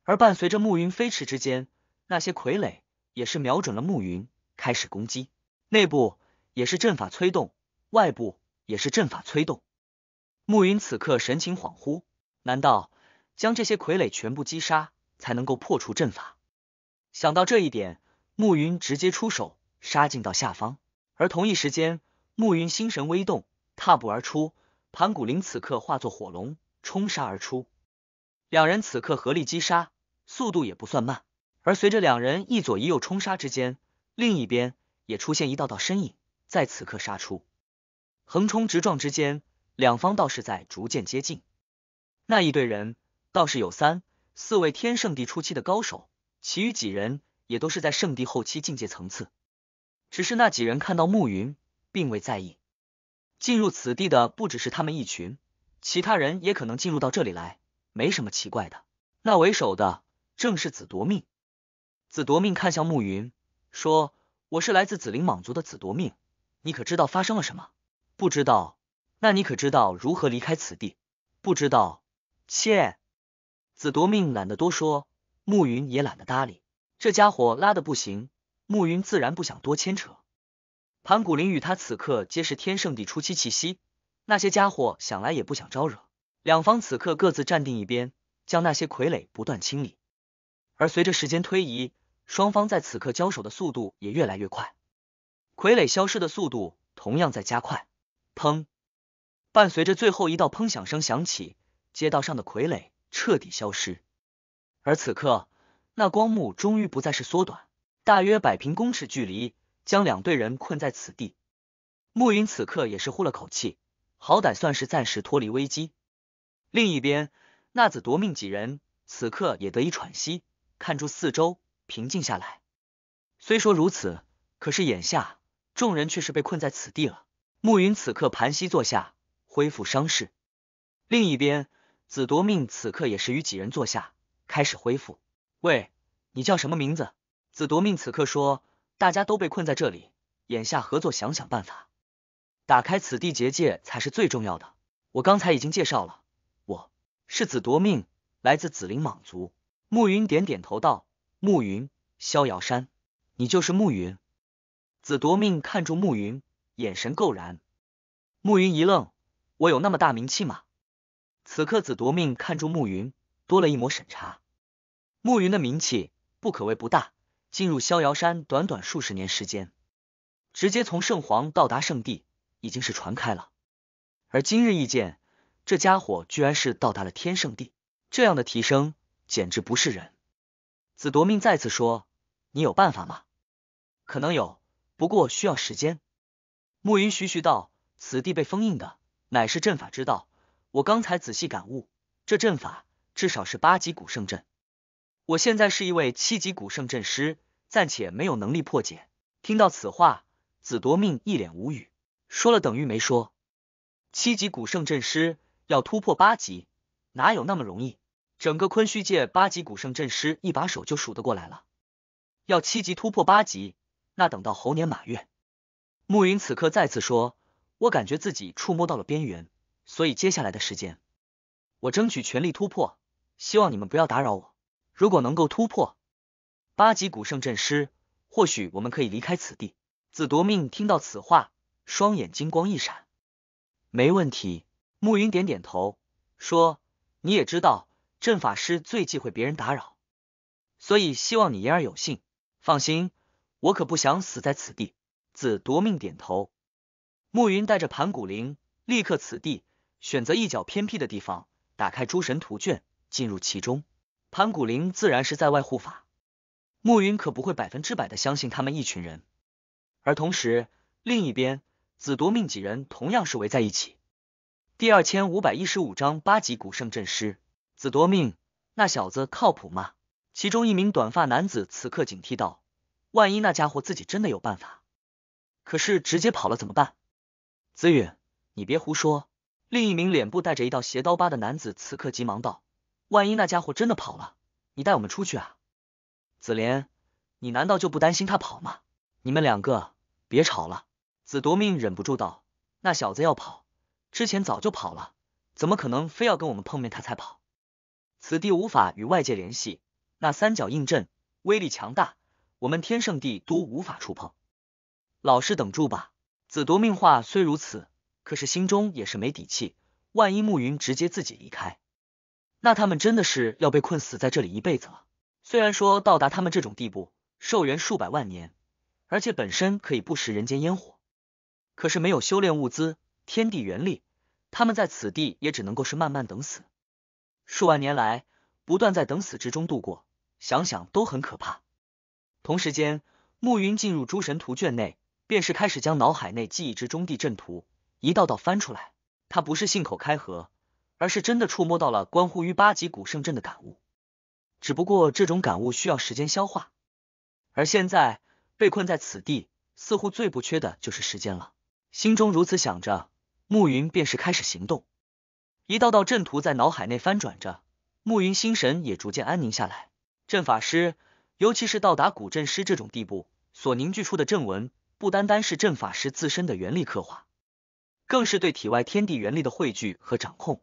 而伴随着暮云飞驰之间，那些傀儡也是瞄准了暮云，开始攻击。内部也是阵法催动，外部。也是阵法催动，暮云此刻神情恍惚，难道将这些傀儡全部击杀才能够破除阵法？想到这一点，暮云直接出手杀进到下方，而同一时间，暮云心神微动，踏步而出，盘古灵此刻化作火龙冲杀而出。两人此刻合力击杀，速度也不算慢。而随着两人一左一右冲杀之间，另一边也出现一道道身影，在此刻杀出。横冲直撞之间，两方倒是在逐渐接近。那一队人倒是有三四位天圣地初期的高手，其余几人也都是在圣地后期境界层次。只是那几人看到暮云，并未在意。进入此地的不只是他们一群，其他人也可能进入到这里来，没什么奇怪的。那为首的正是紫夺命。紫夺命看向暮云，说：“我是来自紫灵蟒族的紫夺命，你可知道发生了什么？”不知道，那你可知道如何离开此地？不知道，切子夺命懒得多说，暮云也懒得搭理这家伙，拉的不行。暮云自然不想多牵扯。盘古灵与他此刻皆是天圣地初期气息，那些家伙想来也不想招惹。两方此刻各自站定一边，将那些傀儡不断清理。而随着时间推移，双方在此刻交手的速度也越来越快，傀儡消失的速度同样在加快。砰！伴随着最后一道砰响声响起，街道上的傀儡彻底消失。而此刻，那光幕终于不再是缩短，大约百平公尺距离，将两队人困在此地。暮云此刻也是呼了口气，好歹算是暂时脱离危机。另一边，娜子夺命几人此刻也得以喘息，看住四周，平静下来。虽说如此，可是眼下众人却是被困在此地了。暮云此刻盘膝坐下，恢复伤势。另一边，紫夺命此刻也是与几人坐下，开始恢复。喂，你叫什么名字？紫夺命此刻说，大家都被困在这里，眼下合作，想想办法，打开此地结界才是最重要的。我刚才已经介绍了，我是紫夺命，来自紫林蟒族。暮云点点头道：“暮云，逍遥山，你就是暮云。”紫夺命看住暮云。眼神骤然，慕云一愣：“我有那么大名气吗？”此刻子夺命看住慕云，多了一抹审查。慕云的名气不可谓不大，进入逍遥山短短数十年时间，直接从圣皇到达圣地，已经是传开了。而今日一见，这家伙居然是到达了天圣地，这样的提升简直不是人。子夺命再次说：“你有办法吗？可能有，不过需要时间。”暮云徐徐道：“此地被封印的乃是阵法之道，我刚才仔细感悟，这阵法至少是八级古圣阵。我现在是一位七级古圣阵师，暂且没有能力破解。”听到此话，子夺命一脸无语，说了等于没说。七级古圣阵师要突破八级，哪有那么容易？整个昆虚界八级古圣阵师一把手就数得过来了，要七级突破八级，那等到猴年马月。暮云此刻再次说：“我感觉自己触摸到了边缘，所以接下来的时间，我争取全力突破。希望你们不要打扰我。如果能够突破八级古圣阵师，或许我们可以离开此地。”子夺命听到此话，双眼金光一闪。没问题。暮云点点头说：“你也知道，阵法师最忌讳别人打扰，所以希望你言而有信。放心，我可不想死在此地。”子夺命点头，暮云带着盘古灵立刻此地选择一角偏僻的地方，打开诸神图卷进入其中。盘古灵自然是在外护法，暮云可不会百分之百的相信他们一群人。而同时，另一边子夺命几人同样是围在一起。第二千五百一十五章八级古圣阵师。子夺命，那小子靠谱吗？其中一名短发男子此刻警惕道：“万一那家伙自己真的有办法？”可是直接跑了怎么办？子允，你别胡说。另一名脸部带着一道斜刀疤的男子此刻急忙道：“万一那家伙真的跑了，你带我们出去啊！”紫莲，你难道就不担心他跑吗？你们两个别吵了。”子夺命忍不住道：“那小子要跑，之前早就跑了，怎么可能非要跟我们碰面他才跑？此地无法与外界联系，那三角印阵威力强大，我们天圣地都无法触碰。”老实等住吧。子夺命话虽如此，可是心中也是没底气。万一暮云直接自己离开，那他们真的是要被困死在这里一辈子了。虽然说到达他们这种地步，寿元数百万年，而且本身可以不食人间烟火，可是没有修炼物资、天地元力，他们在此地也只能够是慢慢等死。数万年来，不断在等死之中度过，想想都很可怕。同时间，暮云进入诸神图卷内。便是开始将脑海内记忆之中地震图一道道翻出来，他不是信口开河，而是真的触摸到了关乎于八级古圣阵的感悟。只不过这种感悟需要时间消化，而现在被困在此地，似乎最不缺的就是时间了。心中如此想着，暮云便是开始行动，一道道阵图在脑海内翻转着，暮云心神也逐渐安宁下来。阵法师，尤其是到达古阵师这种地步，所凝聚出的阵纹。不单单是阵法师自身的元力刻画，更是对体外天地元力的汇聚和掌控。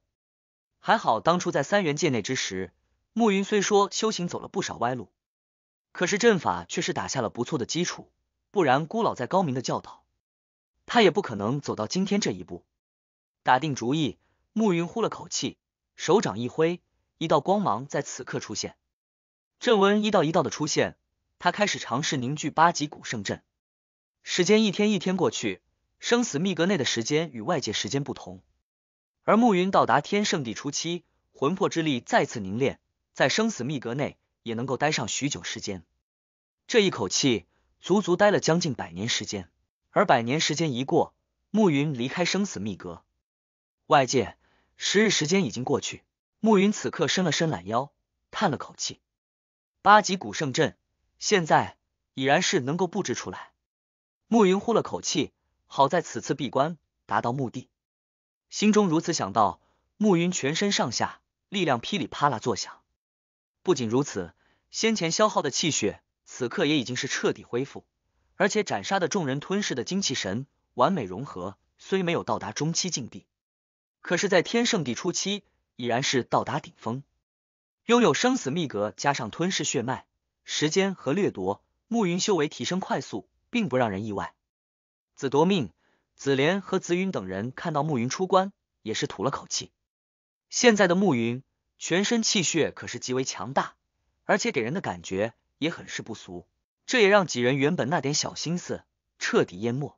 还好当初在三元界内之时，暮云虽说修行走了不少歪路，可是阵法却是打下了不错的基础。不然孤老在高明的教导，他也不可能走到今天这一步。打定主意，暮云呼了口气，手掌一挥，一道光芒在此刻出现。阵纹一道一道的出现，他开始尝试凝聚八级古圣阵。时间一天一天过去，生死密阁内的时间与外界时间不同。而暮云到达天圣地初期，魂魄之力再次凝练，在生死密阁内也能够待上许久时间。这一口气足足待了将近百年时间。而百年时间一过，暮云离开生死密阁。外界十日时间已经过去，暮云此刻伸了伸懒腰，叹了口气。八级古圣阵现在已然是能够布置出来。暮云呼了口气，好在此次闭关达到目的，心中如此想到。暮云全身上下力量噼里啪啦作响，不仅如此，先前消耗的气血此刻也已经是彻底恢复，而且斩杀的众人吞噬的精气神完美融合，虽没有到达中期境地，可是，在天圣地初期已然是到达顶峰。拥有生死秘阁，加上吞噬血脉、时间和掠夺，暮云修为提升快速。并不让人意外。子夺命、子莲和子云等人看到暮云出关，也是吐了口气。现在的暮云全身气血可是极为强大，而且给人的感觉也很是不俗，这也让几人原本那点小心思彻底淹没。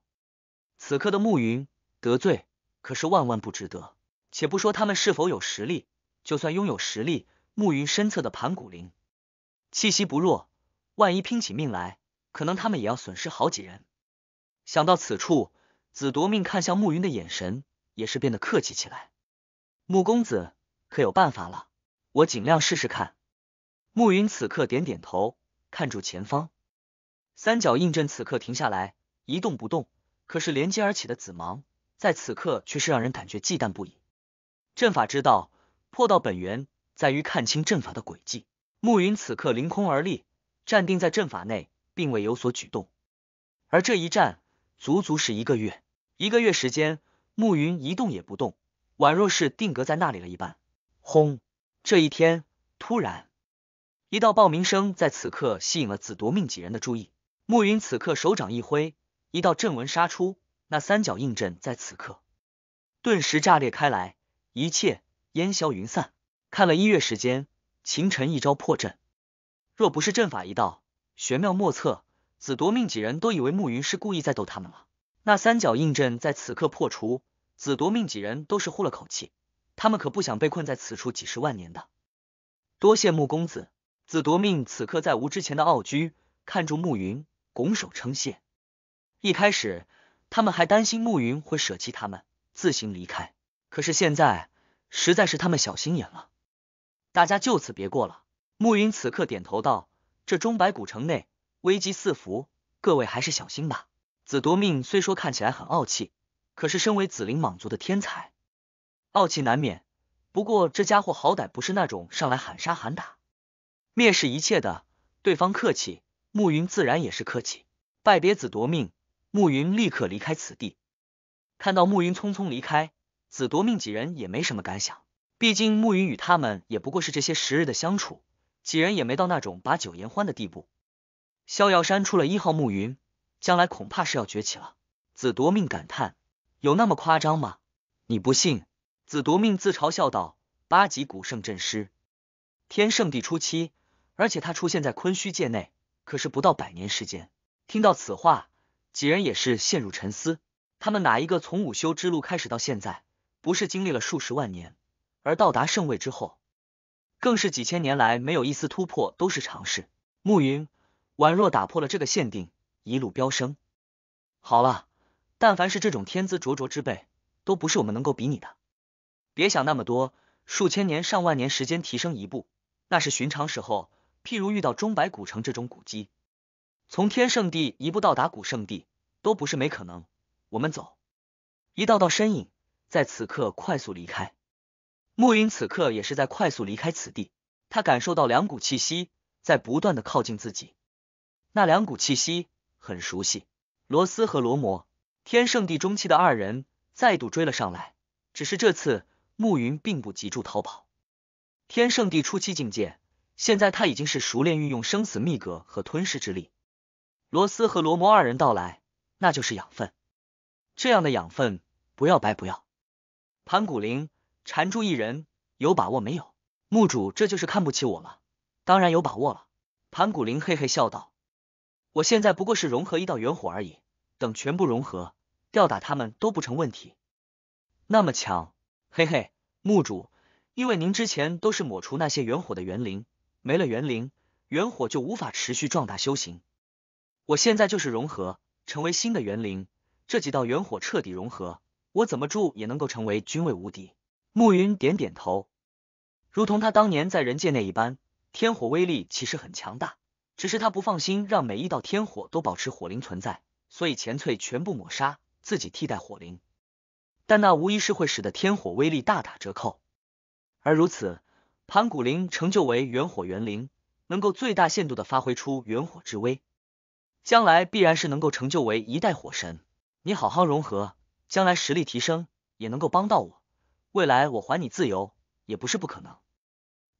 此刻的暮云得罪可是万万不值得。且不说他们是否有实力，就算拥有实力，暮云身侧的盘古灵气息不弱，万一拼起命来。可能他们也要损失好几人。想到此处，子夺命看向慕云的眼神也是变得客气起来。穆公子可有办法了？我尽量试试看。暮云此刻点点头，看住前方。三角印阵此刻停下来，一动不动。可是连接而起的紫芒，在此刻却是让人感觉忌惮不已。阵法之道，破道本源在于看清阵法的轨迹。暮云此刻凌空而立，站定在阵法内。并未有所举动，而这一战足足是一个月，一个月时间，暮云一动也不动，宛若是定格在那里了一般。轰！这一天，突然一道爆鸣声在此刻吸引了紫夺命几人的注意。暮云此刻手掌一挥，一道阵纹杀出，那三角印阵在此刻顿时炸裂开来，一切烟消云散。看了一月时间，秦尘一招破阵，若不是阵法一道。玄妙莫测，子夺命几人都以为慕云是故意在逗他们了。那三角印阵在此刻破除，子夺命几人都是呼了口气，他们可不想被困在此处几十万年的。多谢穆公子，子夺命此刻在无之前的傲居看住慕云，拱手称谢。一开始他们还担心慕云会舍弃他们，自行离开，可是现在实在是他们小心眼了。大家就此别过了。暮云此刻点头道。这钟白古城内危机四伏，各位还是小心吧。子夺命虽说看起来很傲气，可是身为紫灵蟒族的天才，傲气难免。不过这家伙好歹不是那种上来喊杀喊打、蔑视一切的。对方客气，暮云自然也是客气。拜别子夺命，暮云立刻离开此地。看到暮云匆匆离开，子夺命几人也没什么感想。毕竟暮云与他们也不过是这些时日的相处。几人也没到那种把酒言欢的地步。逍遥山出了一号暮云，将来恐怕是要崛起了。子夺命感叹：“有那么夸张吗？”你不信，子夺命自嘲笑道：“八级古圣阵师，天圣地初期，而且他出现在昆虚界内，可是不到百年时间。”听到此话，几人也是陷入沉思。他们哪一个从武修之路开始到现在，不是经历了数十万年，而到达圣位之后？更是几千年来没有一丝突破都是常事。暮云宛若打破了这个限定，一路飙升。好了，但凡是这种天资卓卓之辈，都不是我们能够比拟的。别想那么多，数千年、上万年时间提升一步，那是寻常时候。譬如遇到钟白古城这种古迹，从天圣地一步到达古圣地，都不是没可能。我们走。一道道身影在此刻快速离开。暮云此刻也是在快速离开此地，他感受到两股气息在不断的靠近自己，那两股气息很熟悉，罗斯和罗摩，天圣地中期的二人再度追了上来，只是这次暮云并不急着逃跑，天圣地初期境界，现在他已经是熟练运用生死秘格和吞噬之力。罗斯和罗摩二人到来，那就是养分，这样的养分不要白不要，盘古灵。缠住一人，有把握没有？墓主，这就是看不起我了。当然有把握了。盘古灵嘿嘿笑道：“我现在不过是融合一道元火而已，等全部融合，吊打他们都不成问题。那么强，嘿嘿，墓主，因为您之前都是抹除那些元火的元灵，没了元灵，元火就无法持续壮大修行。我现在就是融合，成为新的元灵，这几道元火彻底融合，我怎么住也能够成为君位无敌。”暮云点点头，如同他当年在人界那一般，天火威力其实很强大，只是他不放心让每一道天火都保持火灵存在，所以前翠全部抹杀，自己替代火灵。但那无疑是会使得天火威力大打折扣。而如此，盘古灵成就为元火元灵，能够最大限度的发挥出元火之威，将来必然是能够成就为一代火神。你好好融合，将来实力提升，也能够帮到我。未来我还你自由也不是不可能。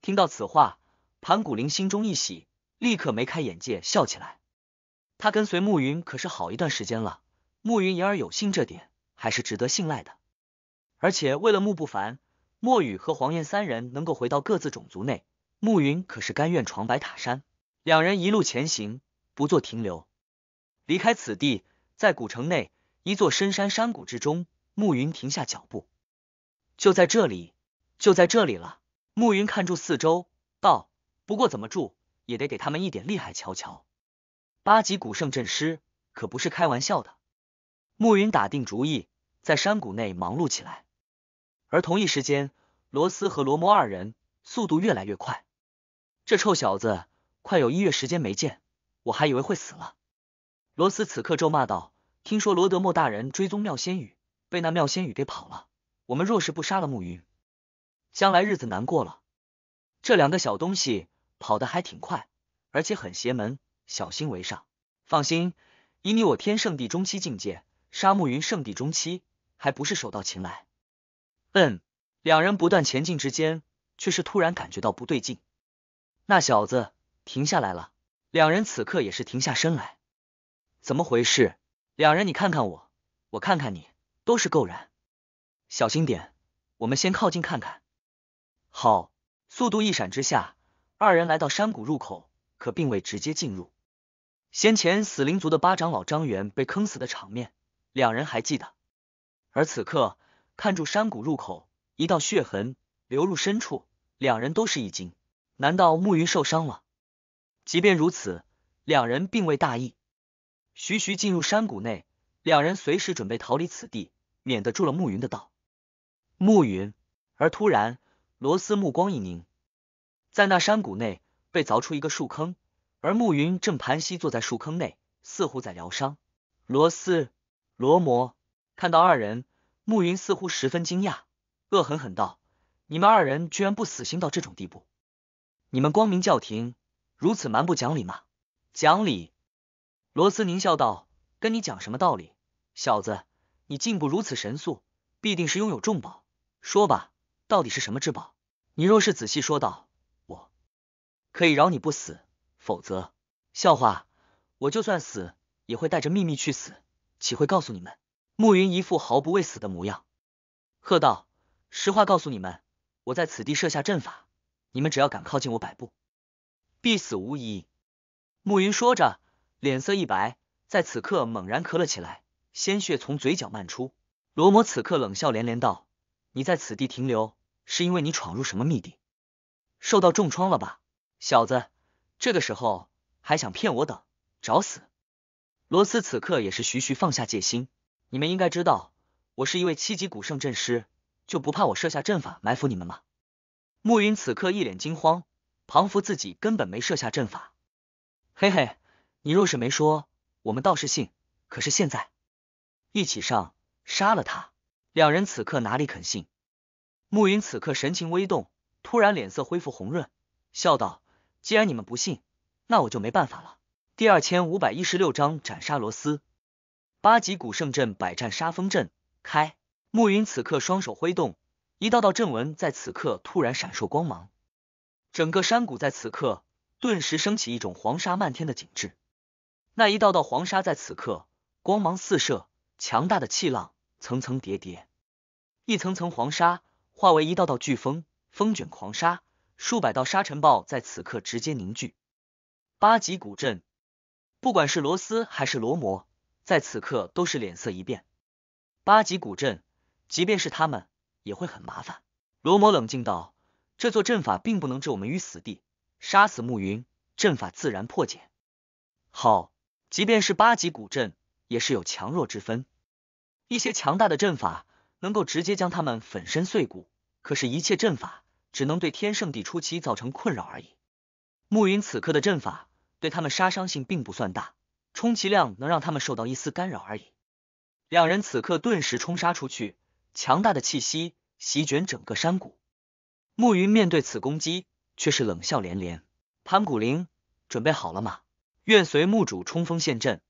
听到此话，盘古灵心中一喜，立刻眉开眼笑起来。他跟随暮云可是好一段时间了，暮云言而有信，这点还是值得信赖的。而且为了慕不凡、墨雨和黄燕三人能够回到各自种族内，暮云可是甘愿闯白塔山。两人一路前行，不做停留，离开此地，在古城内一座深山山谷之中，暮云停下脚步。就在这里，就在这里了。暮云看住四周，道：“不过怎么住，也得给他们一点厉害瞧瞧。八级古圣阵师可不是开玩笑的。”暮云打定主意，在山谷内忙碌起来。而同一时间，罗斯和罗摩二人速度越来越快。这臭小子，快有一月时间没见，我还以为会死了。罗斯此刻咒骂道：“听说罗德莫大人追踪妙仙羽，被那妙仙羽给跑了。”我们若是不杀了暮云，将来日子难过了。这两个小东西跑得还挺快，而且很邪门，小心为上。放心，以你我天圣地中期境界，杀暮云圣地中期还不是手到擒来。嗯，两人不断前进之间，却是突然感觉到不对劲。那小子停下来了，两人此刻也是停下身来。怎么回事？两人你看看我，我看看你，都是够然。小心点，我们先靠近看看。好，速度一闪之下，二人来到山谷入口，可并未直接进入。先前死灵族的八长老张元被坑死的场面，两人还记得。而此刻，看住山谷入口一道血痕流入深处，两人都是一惊，难道暮云受伤了？即便如此，两人并未大意，徐徐进入山谷内，两人随时准备逃离此地，免得住了暮云的道。暮云，而突然，罗斯目光一凝，在那山谷内被凿出一个树坑，而暮云正盘膝坐在树坑内，似乎在疗伤。罗斯、罗摩看到二人，暮云似乎十分惊讶，恶狠狠道：“你们二人居然不死心到这种地步？你们光明教廷如此蛮不讲理吗？”“讲理。”罗斯狞笑道：“跟你讲什么道理？小子，你进步如此神速，必定是拥有重宝。”说吧，到底是什么至宝？你若是仔细说道，我可以饶你不死；否则，笑话！我就算死，也会带着秘密去死，岂会告诉你们？暮云一副毫不畏死的模样，喝道：“实话告诉你们，我在此地设下阵法，你们只要敢靠近我百步，必死无疑。”暮云说着，脸色一白，在此刻猛然咳了起来，鲜血从嘴角漫出。罗摩此刻冷笑连连道。你在此地停留，是因为你闯入什么秘地，受到重创了吧？小子，这个时候还想骗我等，找死！罗斯此刻也是徐徐放下戒心，你们应该知道，我是一位七级古圣阵师，就不怕我设下阵法埋伏你们吗？暮云此刻一脸惊慌，庞佛自己根本没设下阵法。嘿嘿，你若是没说，我们倒是信。可是现在，一起上，杀了他！两人此刻哪里肯信？暮云此刻神情微动，突然脸色恢复红润，笑道：“既然你们不信，那我就没办法了。”第二千五百一十六章斩杀罗斯。八级古圣阵，百战杀风阵开。暮云此刻双手挥动，一道道阵纹在此刻突然闪烁光芒，整个山谷在此刻顿时升起一种黄沙漫天的景致。那一道道黄沙在此刻光芒四射，强大的气浪。层层叠叠，一层层黄沙化为一道道飓风，风卷狂沙，数百道沙尘暴在此刻直接凝聚。八级古镇，不管是罗斯还是罗摩，在此刻都是脸色一变。八级古镇，即便是他们也会很麻烦。罗摩冷静道：“这座阵法并不能置我们于死地，杀死暮云，阵法自然破解。好，即便是八级古镇，也是有强弱之分。”一些强大的阵法能够直接将他们粉身碎骨，可是，一切阵法只能对天圣地初期造成困扰而已。暮云此刻的阵法对他们杀伤性并不算大，充其量能让他们受到一丝干扰而已。两人此刻顿时冲杀出去，强大的气息席卷整个山谷。暮云面对此攻击，却是冷笑连连：“盘古灵，准备好了吗？愿随墓主冲锋陷阵。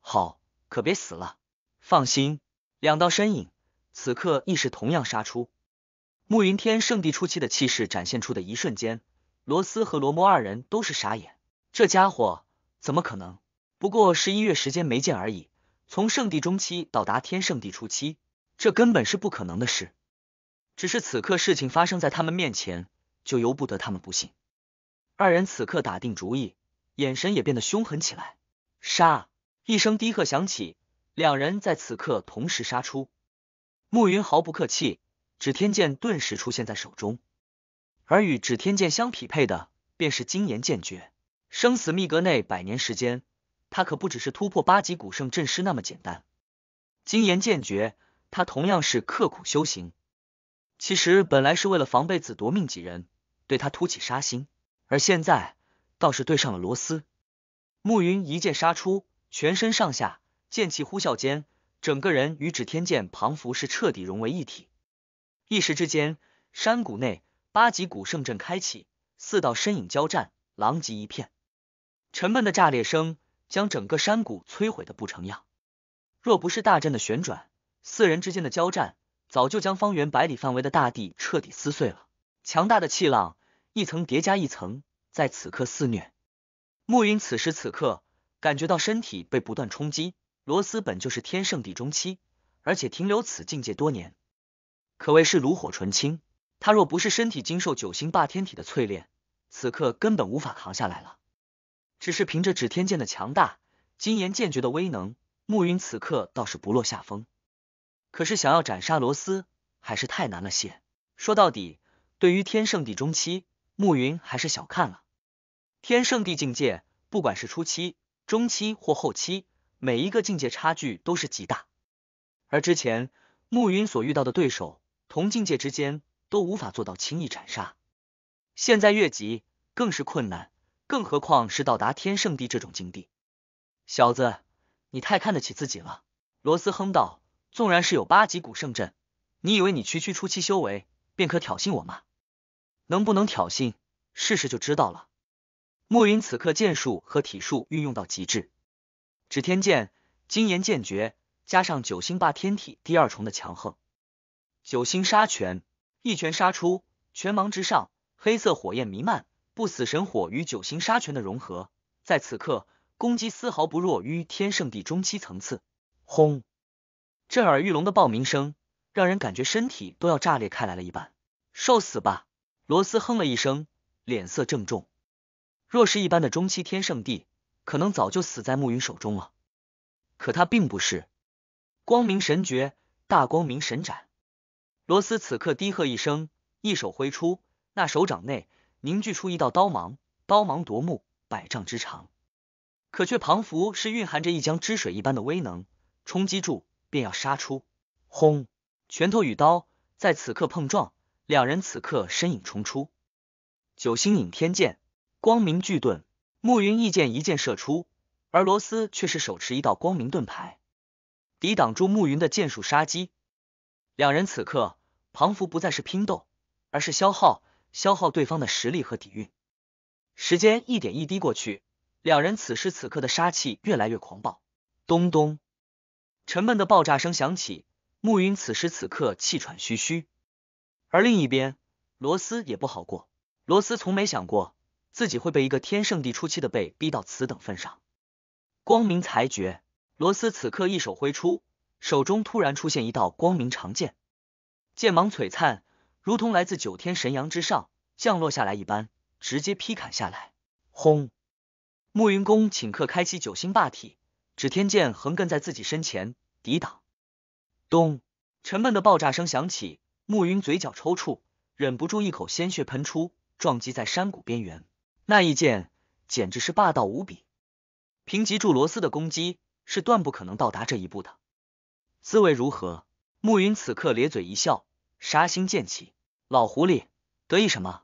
好，可别死了。”放心，两道身影此刻亦是同样杀出。暮云天圣地初期的气势展现出的一瞬间，罗斯和罗摩二人都是傻眼。这家伙怎么可能？不过十一月时间没见而已，从圣地中期到达天圣地初期，这根本是不可能的事。只是此刻事情发生在他们面前，就由不得他们不信。二人此刻打定主意，眼神也变得凶狠起来。杀！一声低喝响起。两人在此刻同时杀出，暮云毫不客气，指天剑顿时出现在手中，而与指天剑相匹配的便是金岩剑诀。生死密阁内百年时间，他可不只是突破八级古圣阵师那么简单。金岩剑诀，他同样是刻苦修行。其实本来是为了防备子夺命几人对他突起杀心，而现在倒是对上了罗斯。暮云一剑杀出，全身上下。剑气呼啸间，整个人与指天剑庞福是彻底融为一体。一时之间，山谷内八级古圣阵开启，四道身影交战，狼藉一片。沉闷的炸裂声将整个山谷摧毁的不成样。若不是大阵的旋转，四人之间的交战早就将方圆百里范围的大地彻底撕碎了。强大的气浪一层叠加一层，在此刻肆虐。暮云此时此刻感觉到身体被不断冲击。罗斯本就是天圣地中期，而且停留此境界多年，可谓是炉火纯青。他若不是身体经受九星霸天体的淬炼，此刻根本无法扛下来了。只是凭着指天剑的强大，金岩剑诀的威能，暮云此刻倒是不落下风。可是想要斩杀罗斯，还是太难了些。说到底，对于天圣地中期，暮云还是小看了天圣地境界，不管是初期、中期或后期。每一个境界差距都是极大，而之前暮云所遇到的对手，同境界之间都无法做到轻易斩杀，现在越级更是困难，更何况是到达天圣地这种境地。小子，你太看得起自己了！罗斯哼道：“纵然是有八级古圣阵，你以为你区区初期修为便可挑衅我吗？能不能挑衅，试试就知道了。”暮云此刻剑术和体术运用到极致。指天剑、金岩剑诀，加上九星霸天体第二重的强横，九星杀拳一拳杀出，拳芒之上黑色火焰弥漫，不死神火与九星杀拳的融合，在此刻攻击丝毫不弱于天圣地中期层次。轰！震耳欲聋的爆鸣声，让人感觉身体都要炸裂开来了一般。受死吧！罗斯哼了一声，脸色郑重。若是一般的中期天圣地。可能早就死在暮云手中了，可他并不是光明神诀大光明神斩。罗斯此刻低喝一声，一手挥出，那手掌内凝聚出一道刀芒，刀芒夺目，百丈之长，可却彷佛是蕴含着一江之水一般的威能。冲击住，便要杀出。轰！拳头与刀在此刻碰撞，两人此刻身影冲出，九星引天剑，光明巨盾。暮云一剑一箭射出，而罗斯却是手持一道光明盾牌，抵挡住暮云的剑术杀机。两人此刻庞佛不再是拼斗，而是消耗，消耗对方的实力和底蕴。时间一点一滴过去，两人此时此刻的杀气越来越狂暴。咚咚，沉闷的爆炸声响起。暮云此时此刻气喘吁吁，而另一边罗斯也不好过。罗斯从没想过。自己会被一个天圣帝初期的被逼到此等份上。光明裁决，罗斯此刻一手挥出，手中突然出现一道光明长剑，剑芒璀璨，如同来自九天神阳之上降落下来一般，直接劈砍下来。轰！暮云宫顷刻开启九星霸体，指天剑横亘在自己身前抵挡。咚！沉闷的爆炸声响起，暮云嘴角抽搐，忍不住一口鲜血喷出，撞击在山谷边缘。那一剑简直是霸道无比，平级柱罗斯的攻击是断不可能到达这一步的。滋味如何？暮云此刻咧嘴一笑，杀心渐起。老狐狸得意什么？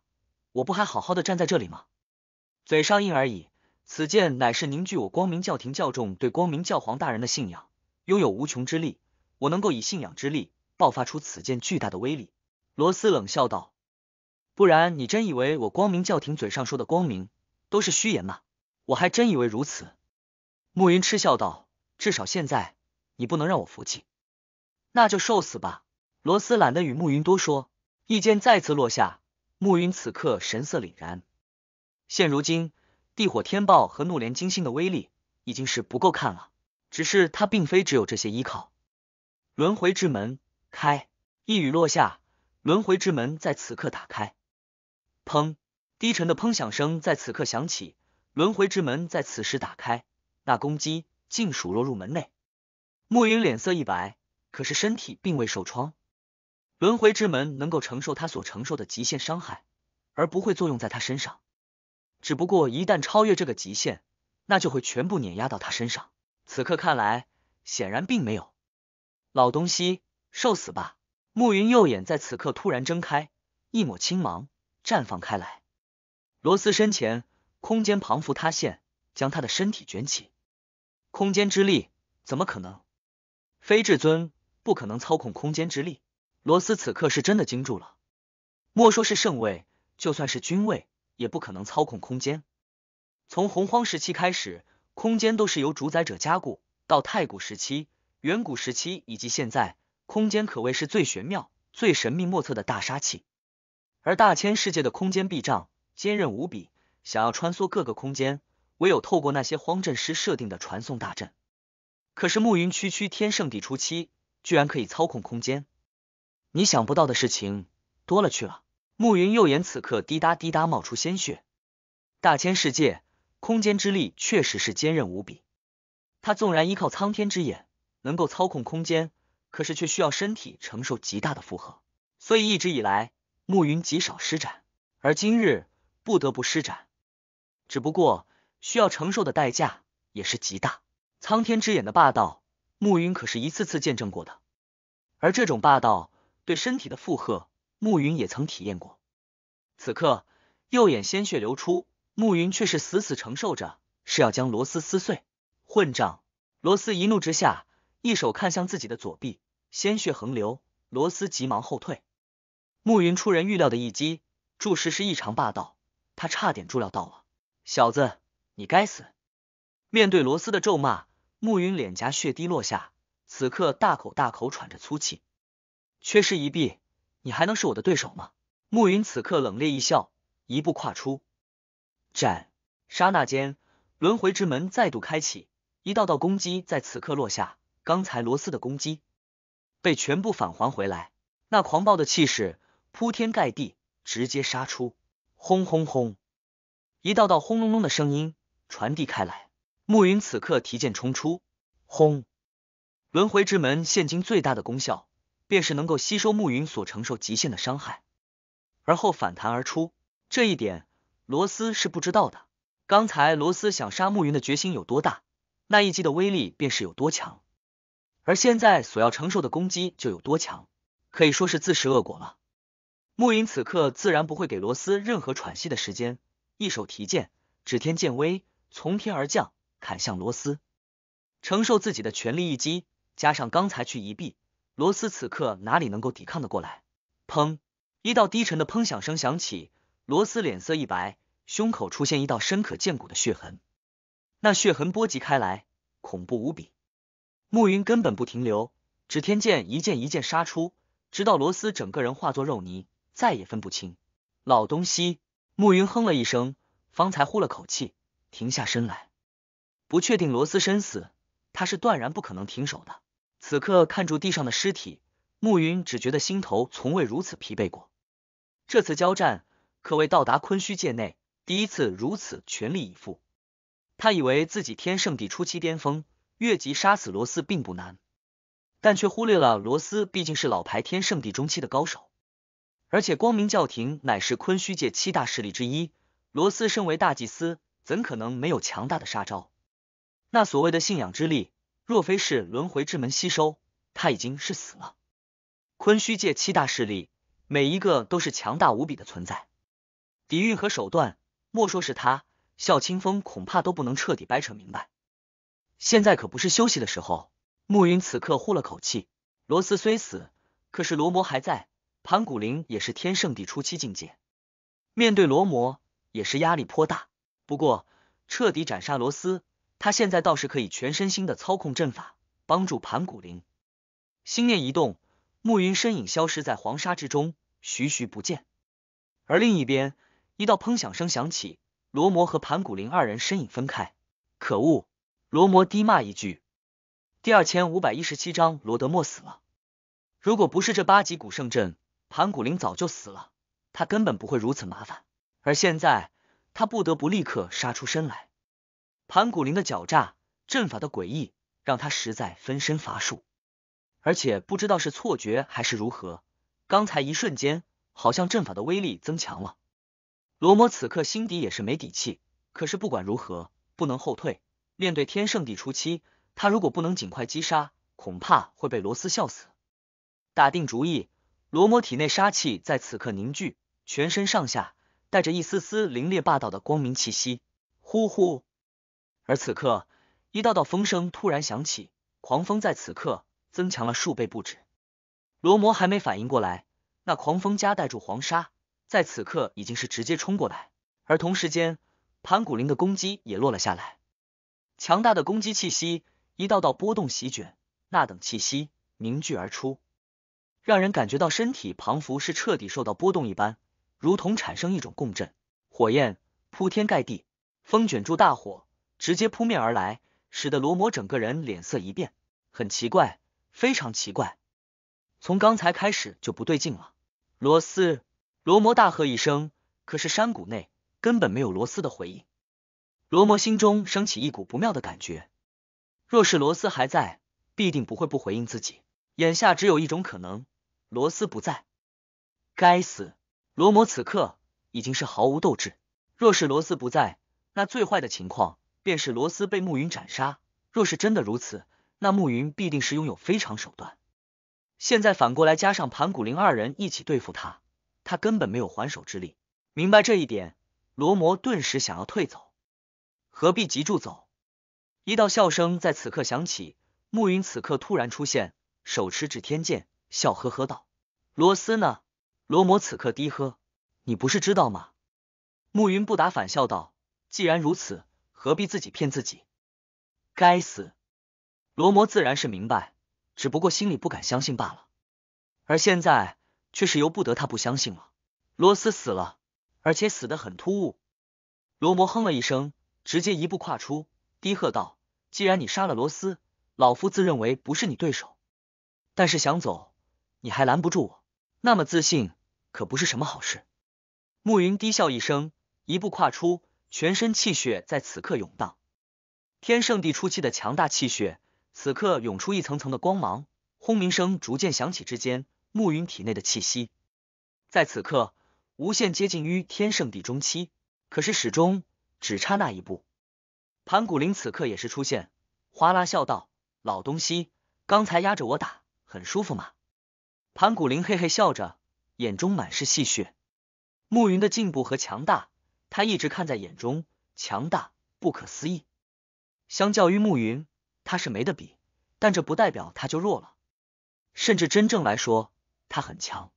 我不还好好的站在这里吗？嘴上硬而已。此剑乃是凝聚我光明教廷教众对光明教皇大人的信仰，拥有无穷之力。我能够以信仰之力爆发出此剑巨大的威力。罗斯冷笑道。不然你真以为我光明教廷嘴上说的光明都是虚言吗？我还真以为如此。暮云嗤笑道：“至少现在你不能让我服气，那就受死吧！”罗斯懒得与暮云多说，意见再次落下。暮云此刻神色凛然。现如今，地火天爆和怒连金星的威力已经是不够看了。只是他并非只有这些依靠。轮回之门开，一语落下，轮回之门在此刻打开。砰！低沉的砰响声在此刻响起，轮回之门在此时打开，那攻击尽数落入门内。暮云脸色一白，可是身体并未受创。轮回之门能够承受他所承受的极限伤害，而不会作用在他身上。只不过一旦超越这个极限，那就会全部碾压到他身上。此刻看来，显然并没有。老东西，受死吧！暮云右眼在此刻突然睁开，一抹青芒。绽放开来，罗斯身前空间庞幅塌陷，将他的身体卷起。空间之力怎么可能？非至尊不可能操控空间之力。罗斯此刻是真的惊住了。莫说是圣位，就算是君位，也不可能操控空间。从洪荒时期开始，空间都是由主宰者加固。到太古时期、远古时期以及现在，空间可谓是最玄妙、最神秘莫测的大杀器。而大千世界的空间壁障坚韧无比，想要穿梭各个空间，唯有透过那些荒阵师设定的传送大阵。可是暮云区区天圣地初期，居然可以操控空间，你想不到的事情多了去了。暮云右眼此刻滴答滴答冒出鲜血，大千世界空间之力确实是坚韧无比。他纵然依靠苍天之眼能够操控空间，可是却需要身体承受极大的负荷，所以一直以来。暮云极少施展，而今日不得不施展，只不过需要承受的代价也是极大。苍天之眼的霸道，暮云可是一次次见证过的，而这种霸道对身体的负荷，暮云也曾体验过。此刻右眼鲜血流出，暮云却是死死承受着，是要将罗斯撕碎。混账！罗斯一怒之下，一手看向自己的左臂，鲜血横流，罗斯急忙后退。暮云出人预料的一击，注视是异常霸道，他差点注料到了。小子，你该死！面对罗斯的咒骂，暮云脸颊血滴落下，此刻大口大口喘着粗气。缺失一臂，你还能是我的对手吗？暮云此刻冷冽一笑，一步跨出，斩！刹那间，轮回之门再度开启，一道道攻击在此刻落下。刚才罗斯的攻击被全部返还回来，那狂暴的气势。铺天盖地，直接杀出！轰轰轰，一道道轰隆隆的声音传递开来。暮云此刻提剑冲出，轰！轮回之门现今最大的功效，便是能够吸收暮云所承受极限的伤害，而后反弹而出。这一点罗斯是不知道的。刚才罗斯想杀暮云的决心有多大，那一击的威力便是有多强，而现在所要承受的攻击就有多强，可以说是自食恶果了。暮云此刻自然不会给罗斯任何喘息的时间，一手提剑，指天剑威从天而降，砍向罗斯。承受自己的全力一击，加上刚才去一臂，罗斯此刻哪里能够抵抗的过来？砰！一道低沉的砰响声响起，罗斯脸色一白，胸口出现一道深可见骨的血痕。那血痕波及开来，恐怖无比。暮云根本不停留，指天剑一剑一剑杀出，直到罗斯整个人化作肉泥。再也分不清，老东西。暮云哼了一声，方才呼了口气，停下身来。不确定罗斯身死，他是断然不可能停手的。此刻看住地上的尸体，暮云只觉得心头从未如此疲惫过。这次交战可谓到达昆虚界内第一次如此全力以赴。他以为自己天圣地初期巅峰越级杀死罗斯并不难，但却忽略了罗斯毕竟是老牌天圣地中期的高手。而且光明教廷乃是昆虚界七大势力之一，罗斯身为大祭司，怎可能没有强大的杀招？那所谓的信仰之力，若非是轮回之门吸收，他已经是死了。昆虚界七大势力，每一个都是强大无比的存在，底蕴和手段，莫说是他，笑清风恐怕都不能彻底掰扯明白。现在可不是休息的时候。暮云此刻呼了口气，罗斯虽死，可是罗摩还在。盘古灵也是天圣地初期境界，面对罗摩也是压力颇大。不过彻底斩杀罗斯，他现在倒是可以全身心的操控阵法，帮助盘古灵。心念一动，暮云身影消失在黄沙之中，徐徐不见。而另一边，一道砰响声响起，罗摩和盘古灵二人身影分开。可恶！罗摩低骂一句。第二千五百一十七章罗德莫死了。如果不是这八级古圣阵。盘古灵早就死了，他根本不会如此麻烦。而现在，他不得不立刻杀出身来。盘古灵的狡诈，阵法的诡异，让他实在分身乏术。而且不知道是错觉还是如何，刚才一瞬间，好像阵法的威力增强了。罗摩此刻心底也是没底气，可是不管如何，不能后退。面对天圣地初期，他如果不能尽快击杀，恐怕会被罗斯笑死。打定主意。罗摩体内杀气在此刻凝聚，全身上下带着一丝丝凌冽霸道的光明气息。呼呼！而此刻，一道道风声突然响起，狂风在此刻增强了数倍不止。罗摩还没反应过来，那狂风夹带住黄沙，在此刻已经是直接冲过来。而同时间，盘古灵的攻击也落了下来，强大的攻击气息，一道道波动席卷，那等气息凝聚而出。让人感觉到身体仿佛是彻底受到波动一般，如同产生一种共振。火焰铺天盖地，风卷住大火，直接扑面而来，使得罗摩整个人脸色一变。很奇怪，非常奇怪，从刚才开始就不对劲了。罗斯，罗摩大喝一声，可是山谷内根本没有罗斯的回应。罗摩心中升起一股不妙的感觉，若是罗斯还在，必定不会不回应自己。眼下只有一种可能。罗斯不在，该死！罗摩此刻已经是毫无斗志。若是罗斯不在，那最坏的情况便是罗斯被暮云斩杀。若是真的如此，那暮云必定是拥有非常手段。现在反过来加上盘古灵二人一起对付他，他根本没有还手之力。明白这一点，罗摩顿时想要退走。何必急住走？一道笑声在此刻响起，暮云此刻突然出现，手持指天剑。笑呵呵道：“罗斯呢？”罗摩此刻低喝：“你不是知道吗？”暮云不答反笑道：“既然如此，何必自己骗自己？”该死！罗摩自然是明白，只不过心里不敢相信罢了。而现在却是由不得他不相信了。罗斯死了，而且死得很突兀。罗摩哼了一声，直接一步跨出，低喝道：“既然你杀了罗斯，老夫自认为不是你对手，但是想走。”你还拦不住我，那么自信可不是什么好事。暮云低笑一声，一步跨出，全身气血在此刻涌荡，天圣地初期的强大气血此刻涌出一层层的光芒，轰鸣声逐渐响起之间，暮云体内的气息在此刻无限接近于天圣地中期，可是始终只差那一步。盘古灵此刻也是出现，哗啦笑道：“老东西，刚才压着我打，很舒服吗？”盘古灵嘿嘿笑着，眼中满是戏谑。暮云的进步和强大，他一直看在眼中，强大不可思议。相较于暮云，他是没得比，但这不代表他就弱了。甚至真正来说，他很强。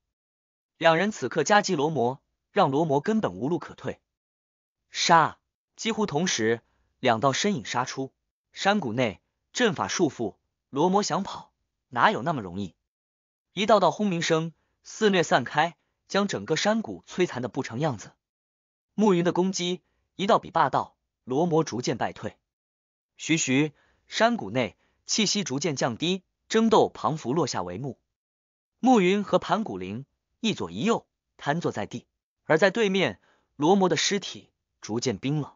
两人此刻夹击罗摩，让罗摩根本无路可退。杀！几乎同时，两道身影杀出山谷内，阵法束缚罗摩，想跑哪有那么容易？一道道轰鸣声肆虐散开，将整个山谷摧残的不成样子。暮云的攻击，一道比霸道罗摩逐渐败退。徐徐，山谷内气息逐渐降低，争斗彷佛落下帷幕。暮云和盘古灵一左一右瘫坐在地，而在对面，罗摩的尸体逐渐冰冷。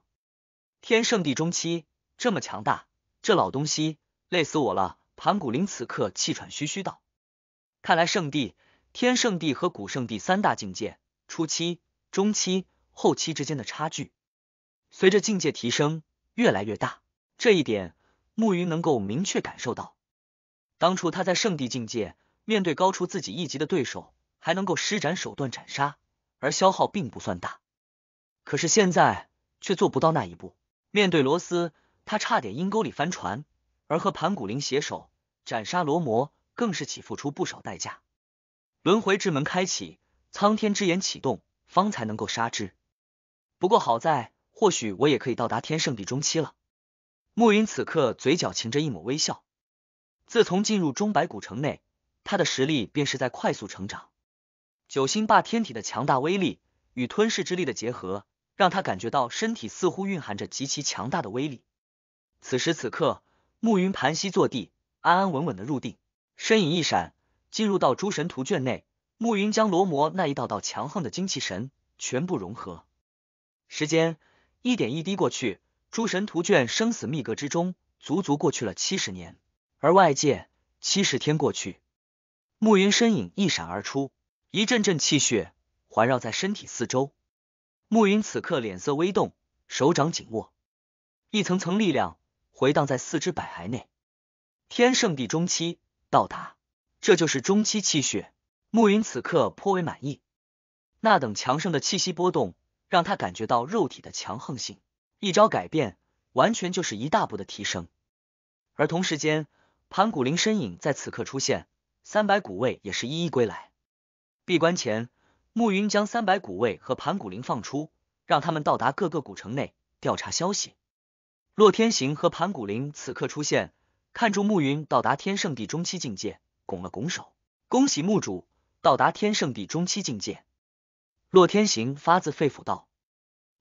天圣地中期，这么强大，这老东西累死我了！盘古灵此刻气喘吁吁道。看来，圣地、天圣地和古圣地三大境界初期、中期、后期之间的差距，随着境界提升越来越大。这一点，慕云能够明确感受到。当初他在圣地境界，面对高出自己一级的对手，还能够施展手段斩杀，而消耗并不算大。可是现在却做不到那一步。面对罗斯，他差点阴沟里翻船；而和盘古灵携手斩杀罗摩。更是起付出不少代价。轮回之门开启，苍天之眼启动，方才能够杀之。不过好在，或许我也可以到达天圣地中期了。暮云此刻嘴角噙着一抹微笑。自从进入中白古城内，他的实力便是在快速成长。九星霸天体的强大威力与吞噬之力的结合，让他感觉到身体似乎蕴含着极其强大的威力。此时此刻，暮云盘膝坐地，安安稳稳的入定。身影一闪，进入到诸神图卷内。暮云将罗摩那一道道强横的精气神全部融合。时间一点一滴过去，诸神图卷生死密阁之中，足足过去了七十年。而外界，七十天过去，暮云身影一闪而出，一阵阵气血环绕在身体四周。暮云此刻脸色微动，手掌紧握，一层层力量回荡在四肢百骸内，天圣地中期。到达，这就是中期气血。暮云此刻颇为满意，那等强盛的气息波动，让他感觉到肉体的强横性。一招改变，完全就是一大步的提升。而同时间，盘古灵身影在此刻出现，三百古卫也是一一归来。闭关前，暮云将三百古卫和盘古灵放出，让他们到达各个古城内调查消息。洛天行和盘古灵此刻出现。看住暮云到达天圣地中期境界，拱了拱手，恭喜墓主到达天圣地中期境界。洛天行发自肺腑道：“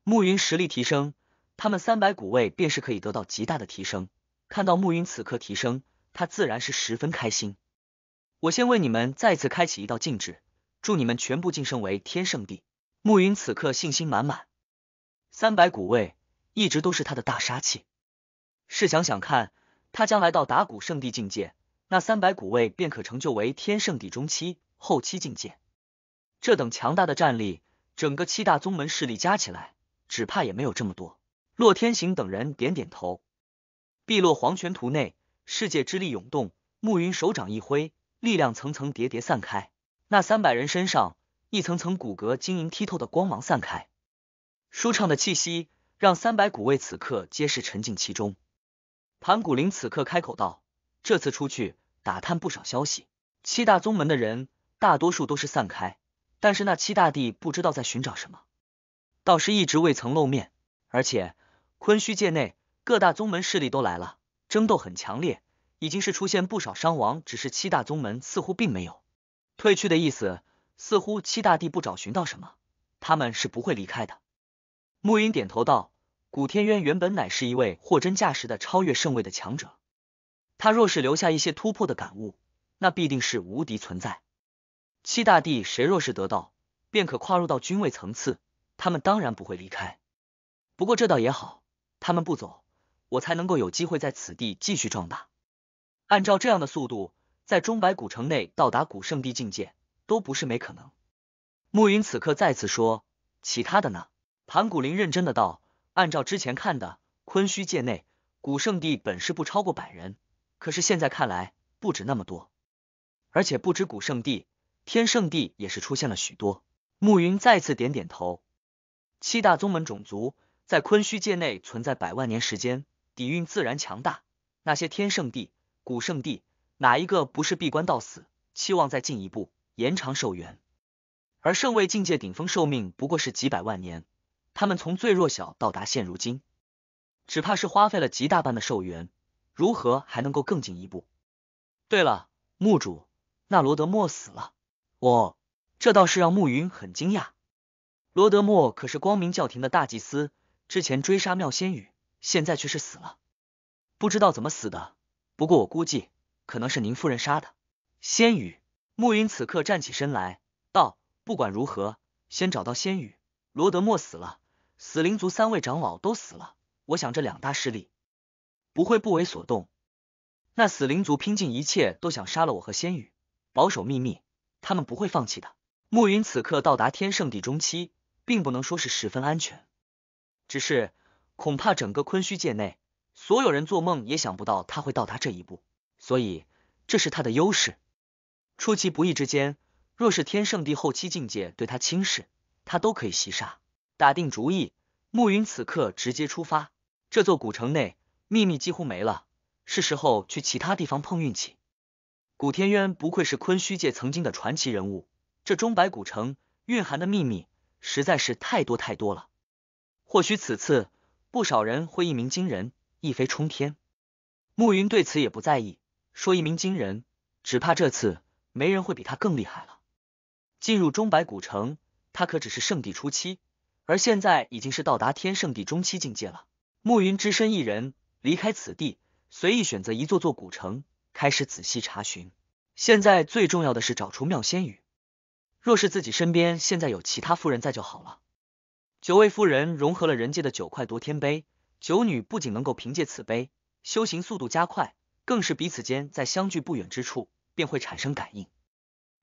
暮云实力提升，他们三百古位便是可以得到极大的提升。”看到暮云此刻提升，他自然是十分开心。我先为你们再次开启一道禁制，祝你们全部晋升为天圣地。”暮云此刻信心满满，三百古位一直都是他的大杀器。试想想看。他将来到打鼓圣地境界，那三百古位便可成就为天圣地中期、后期境界。这等强大的战力，整个七大宗门势力加起来，只怕也没有这么多。洛天行等人点点头。碧落黄泉图内，世界之力涌动。暮云手掌一挥，力量层层叠叠散开。那三百人身上，一层层骨骼晶莹剔透的光芒散开，舒畅的气息让三百古位此刻皆是沉浸其中。盘古灵此刻开口道：“这次出去打探不少消息，七大宗门的人大多数都是散开，但是那七大帝不知道在寻找什么，倒是一直未曾露面。而且昆虚界内各大宗门势力都来了，争斗很强烈，已经是出现不少伤亡，只是七大宗门似乎并没有退去的意思，似乎七大帝不找寻到什么，他们是不会离开的。”暮云点头道。古天渊原本乃是一位货真价实的超越圣位的强者，他若是留下一些突破的感悟，那必定是无敌存在。七大帝谁若是得到，便可跨入到君位层次，他们当然不会离开。不过这倒也好，他们不走，我才能够有机会在此地继续壮大。按照这样的速度，在钟白古城内到达古圣地境界，都不是没可能。暮云此刻再次说：“其他的呢？”盘古灵认真的道。按照之前看的，昆虚界内古圣地本是不超过百人，可是现在看来不止那么多，而且不止古圣地，天圣地也是出现了许多。暮云再次点点头，七大宗门种族在昆虚界内存在百万年时间，底蕴自然强大。那些天圣地、古圣地，哪一个不是闭关到死，期望再进一步延长寿元？而圣位境界顶峰寿命不过是几百万年。他们从最弱小到达现如今，只怕是花费了极大半的寿元，如何还能够更进一步？对了，墓主那罗德莫死了，我这倒是让暮云很惊讶。罗德莫可是光明教廷的大祭司，之前追杀妙仙羽，现在却是死了，不知道怎么死的。不过我估计可能是宁夫人杀的。仙羽，暮云此刻站起身来道：“不管如何，先找到仙羽。罗德莫死了。”死灵族三位长老都死了，我想这两大势力不会不为所动。那死灵族拼尽一切都想杀了我和仙羽，保守秘密，他们不会放弃的。暮云此刻到达天圣地中期，并不能说是十分安全，只是恐怕整个昆虚界内所有人做梦也想不到他会到达这一步，所以这是他的优势。出其不意之间，若是天圣帝后期境界对他轻视，他都可以袭杀。打定主意，暮云此刻直接出发。这座古城内秘密几乎没了，是时候去其他地方碰运气。古天渊不愧是昆虚界曾经的传奇人物，这钟摆古城蕴含的秘密实在是太多太多了。或许此次不少人会一鸣惊人，一飞冲天。暮云对此也不在意，说一鸣惊人，只怕这次没人会比他更厉害了。进入钟摆古城，他可只是圣地初期。而现在已经是到达天圣地中期境界了。暮云只身一人离开此地，随意选择一座座古城，开始仔细查询。现在最重要的是找出妙仙羽。若是自己身边现在有其他夫人在就好了。九位夫人融合了人界的九块夺天碑，九女不仅能够凭借此碑修行速度加快，更是彼此间在相距不远之处便会产生感应。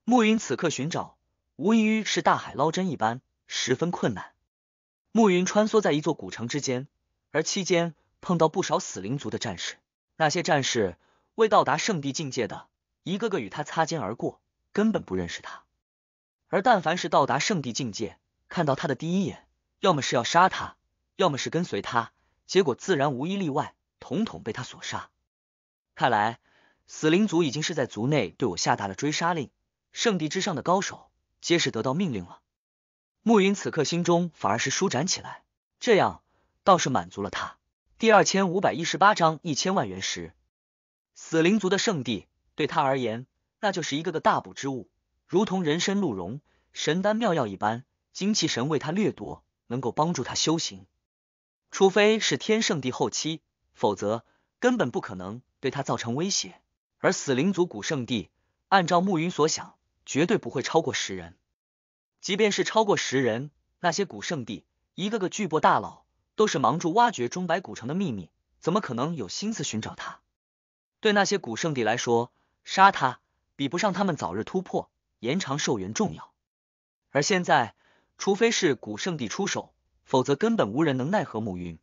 暮云此刻寻找，无异于是大海捞针一般，十分困难。暮云穿梭在一座古城之间，而期间碰到不少死灵族的战士。那些战士未到达圣地境界的，一个个与他擦肩而过，根本不认识他。而但凡是到达圣地境界，看到他的第一眼，要么是要杀他，要么是跟随他。结果自然无一例外，统统被他所杀。看来死灵族已经是在族内对我下达了追杀令，圣地之上的高手皆是得到命令了。暮云此刻心中反而是舒展起来，这样倒是满足了他。第二千五百一十八章一千万元石。死灵族的圣地对他而言，那就是一个个大补之物，如同人参鹿茸、神丹妙药一般，精气神为他掠夺，能够帮助他修行。除非是天圣地后期，否则根本不可能对他造成威胁。而死灵族古圣地，按照暮云所想，绝对不会超过十人。即便是超过十人，那些古圣地一个个巨擘大佬都是忙着挖掘钟白古城的秘密，怎么可能有心思寻找他？对那些古圣地来说，杀他比不上他们早日突破、延长寿元重要。而现在，除非是古圣地出手，否则根本无人能奈何暮云。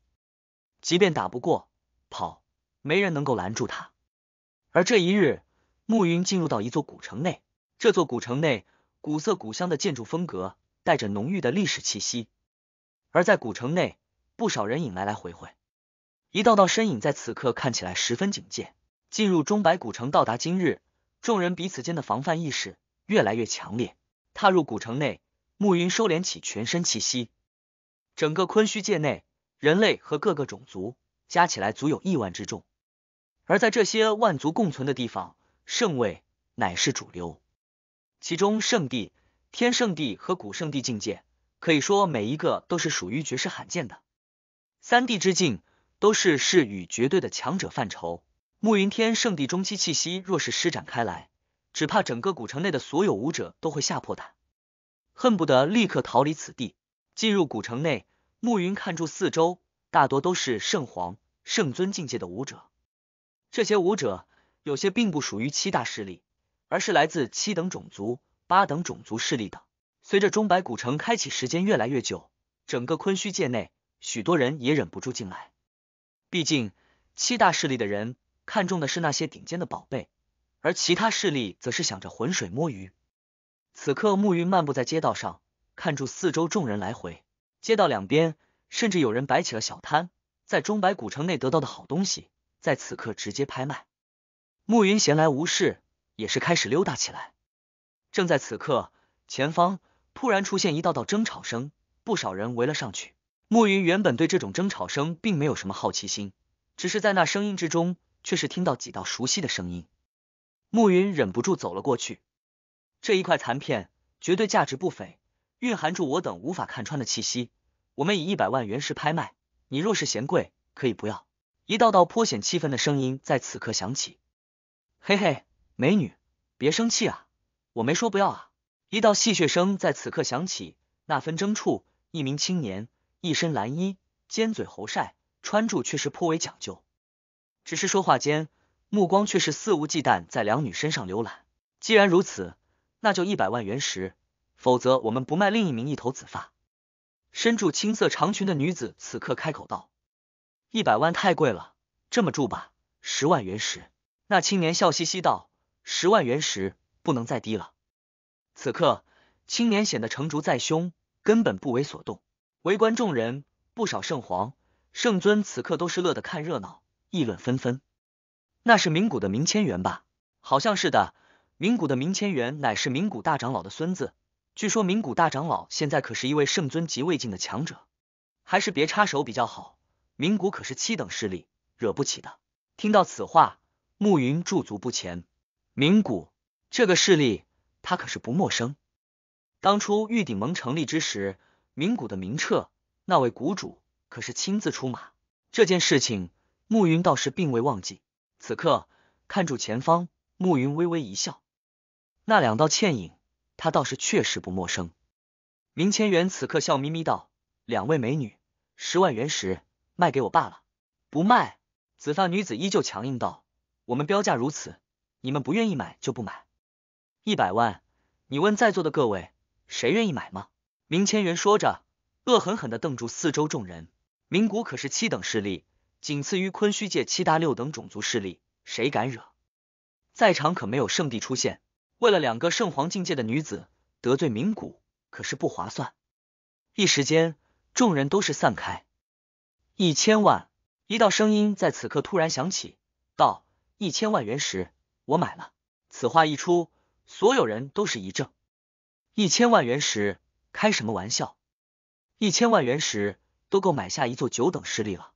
即便打不过，跑，没人能够拦住他。而这一日，暮云进入到一座古城内，这座古城内。古色古香的建筑风格，带着浓郁的历史气息。而在古城内，不少人影来来回回，一道道身影在此刻看起来十分警戒。进入钟白古城，到达今日，众人彼此间的防范意识越来越强烈。踏入古城内，暮云收敛起全身气息。整个昆虚界内，人类和各个种族加起来足有亿万之众。而在这些万族共存的地方，圣位乃是主流。其中圣地、天圣地和古圣地境界，可以说每一个都是属于绝世罕见的。三地之境都是是与绝对的强者范畴。暮云天圣地中期气息若是施展开来，只怕整个古城内的所有武者都会吓破胆，恨不得立刻逃离此地。进入古城内，暮云看住四周，大多都是圣皇、圣尊境界的武者。这些武者有些并不属于七大势力。而是来自七等种族、八等种族势力等。随着钟摆古城开启时间越来越久，整个昆虚界内，许多人也忍不住进来。毕竟，七大势力的人看中的是那些顶尖的宝贝，而其他势力则是想着浑水摸鱼。此刻，暮云漫步在街道上，看住四周众人来回。街道两边，甚至有人摆起了小摊，在钟摆古城内得到的好东西，在此刻直接拍卖。暮云闲来无事。也是开始溜达起来。正在此刻，前方突然出现一道道争吵声，不少人围了上去。暮云原本对这种争吵声并没有什么好奇心，只是在那声音之中，却是听到几道熟悉的声音。暮云忍不住走了过去。这一块残片绝对价值不菲，蕴含住我等无法看穿的气息。我们以一百万元石拍卖，你若是嫌贵，可以不要。一道道颇显气愤的声音在此刻响起。嘿嘿。美女，别生气啊！我没说不要啊！一道戏谑声在此刻响起，那纷争处，一名青年，一身蓝衣，尖嘴猴腮，穿着却是颇为讲究。只是说话间，目光却是肆无忌惮在两女身上浏览。既然如此，那就一百万元石，否则我们不卖。另一名一头紫发，身着青色长裙的女子此刻开口道：“一百万太贵了，这么住吧，十万元石。”那青年笑嘻嘻道。十万元石不能再低了。此刻青年显得成竹在胸，根本不为所动。围观众人不少，圣皇、圣尊此刻都是乐得看热闹，议论纷纷。那是明谷的明千元吧？好像是的。明谷的明千元乃是明谷大长老的孙子。据说明谷大长老现在可是一位圣尊级位境的强者。还是别插手比较好。明谷可是七等势力，惹不起的。听到此话，暮云驻足不前。名古这个势力，他可是不陌生。当初玉鼎盟成立之时，名古的明彻那位谷主可是亲自出马。这件事情，暮云倒是并未忘记。此刻看住前方，暮云微微一笑。那两道倩影，他倒是确实不陌生。明千元此刻笑眯眯道：“两位美女，十万元石卖给我罢了。”“不卖！”紫发女子依旧强硬道：“我们标价如此。”你们不愿意买就不买，一百万，你问在座的各位，谁愿意买吗？明千元说着，恶狠狠的瞪住四周众人。明谷可是七等势力，仅次于昆虚界七大六等种族势力，谁敢惹？在场可没有圣地出现，为了两个圣皇境界的女子，得罪明谷可是不划算。一时间，众人都是散开。一千万，一道声音在此刻突然响起，道：一千万元石。我买了。此话一出，所有人都是一怔。一千万原石，开什么玩笑？一千万原石都够买下一座九等势力了。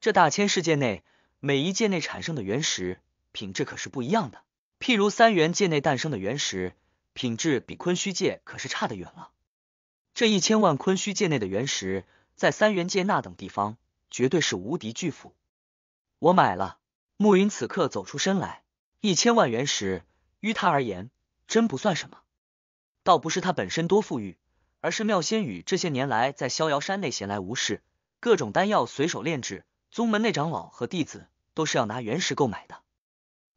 这大千世界内，每一界内产生的原石品质可是不一样的。譬如三元界内诞生的原石，品质比昆虚界可是差得远了。这一千万昆虚界内的原石，在三元界那等地方，绝对是无敌巨富。我买了。暮云此刻走出身来。一千万元石于他而言真不算什么，倒不是他本身多富裕，而是妙仙羽这些年来在逍遥山内闲来无事，各种丹药随手炼制，宗门内长老和弟子都是要拿原石购买的。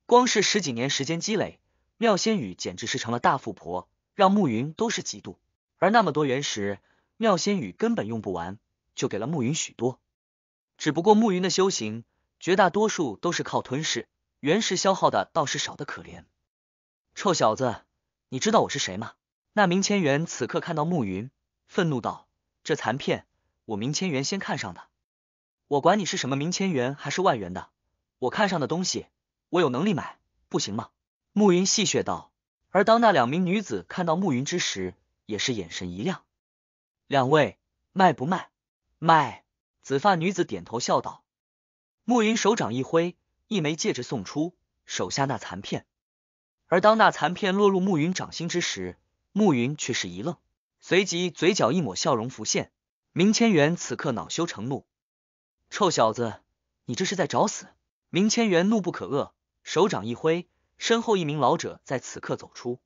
光是十几年时间积累，妙仙羽简直是成了大富婆，让暮云都是嫉妒。而那么多原石，妙仙羽根本用不完，就给了暮云许多。只不过暮云的修行，绝大多数都是靠吞噬。原石消耗的倒是少的可怜，臭小子，你知道我是谁吗？那名千元此刻看到暮云，愤怒道：“这残片，我明千元先看上的，我管你是什么明千元还是万元的，我看上的东西，我有能力买，不行吗？”暮云戏谑道。而当那两名女子看到暮云之时，也是眼神一亮：“两位卖不卖？”“卖！”紫发女子点头笑道。暮云手掌一挥。一枚戒指送出，手下那残片。而当那残片落入暮云掌心之时，暮云却是一愣，随即嘴角一抹笑容浮现。明千元此刻恼羞成怒：“臭小子，你这是在找死！”明千元怒不可遏，手掌一挥，身后一名老者在此刻走出。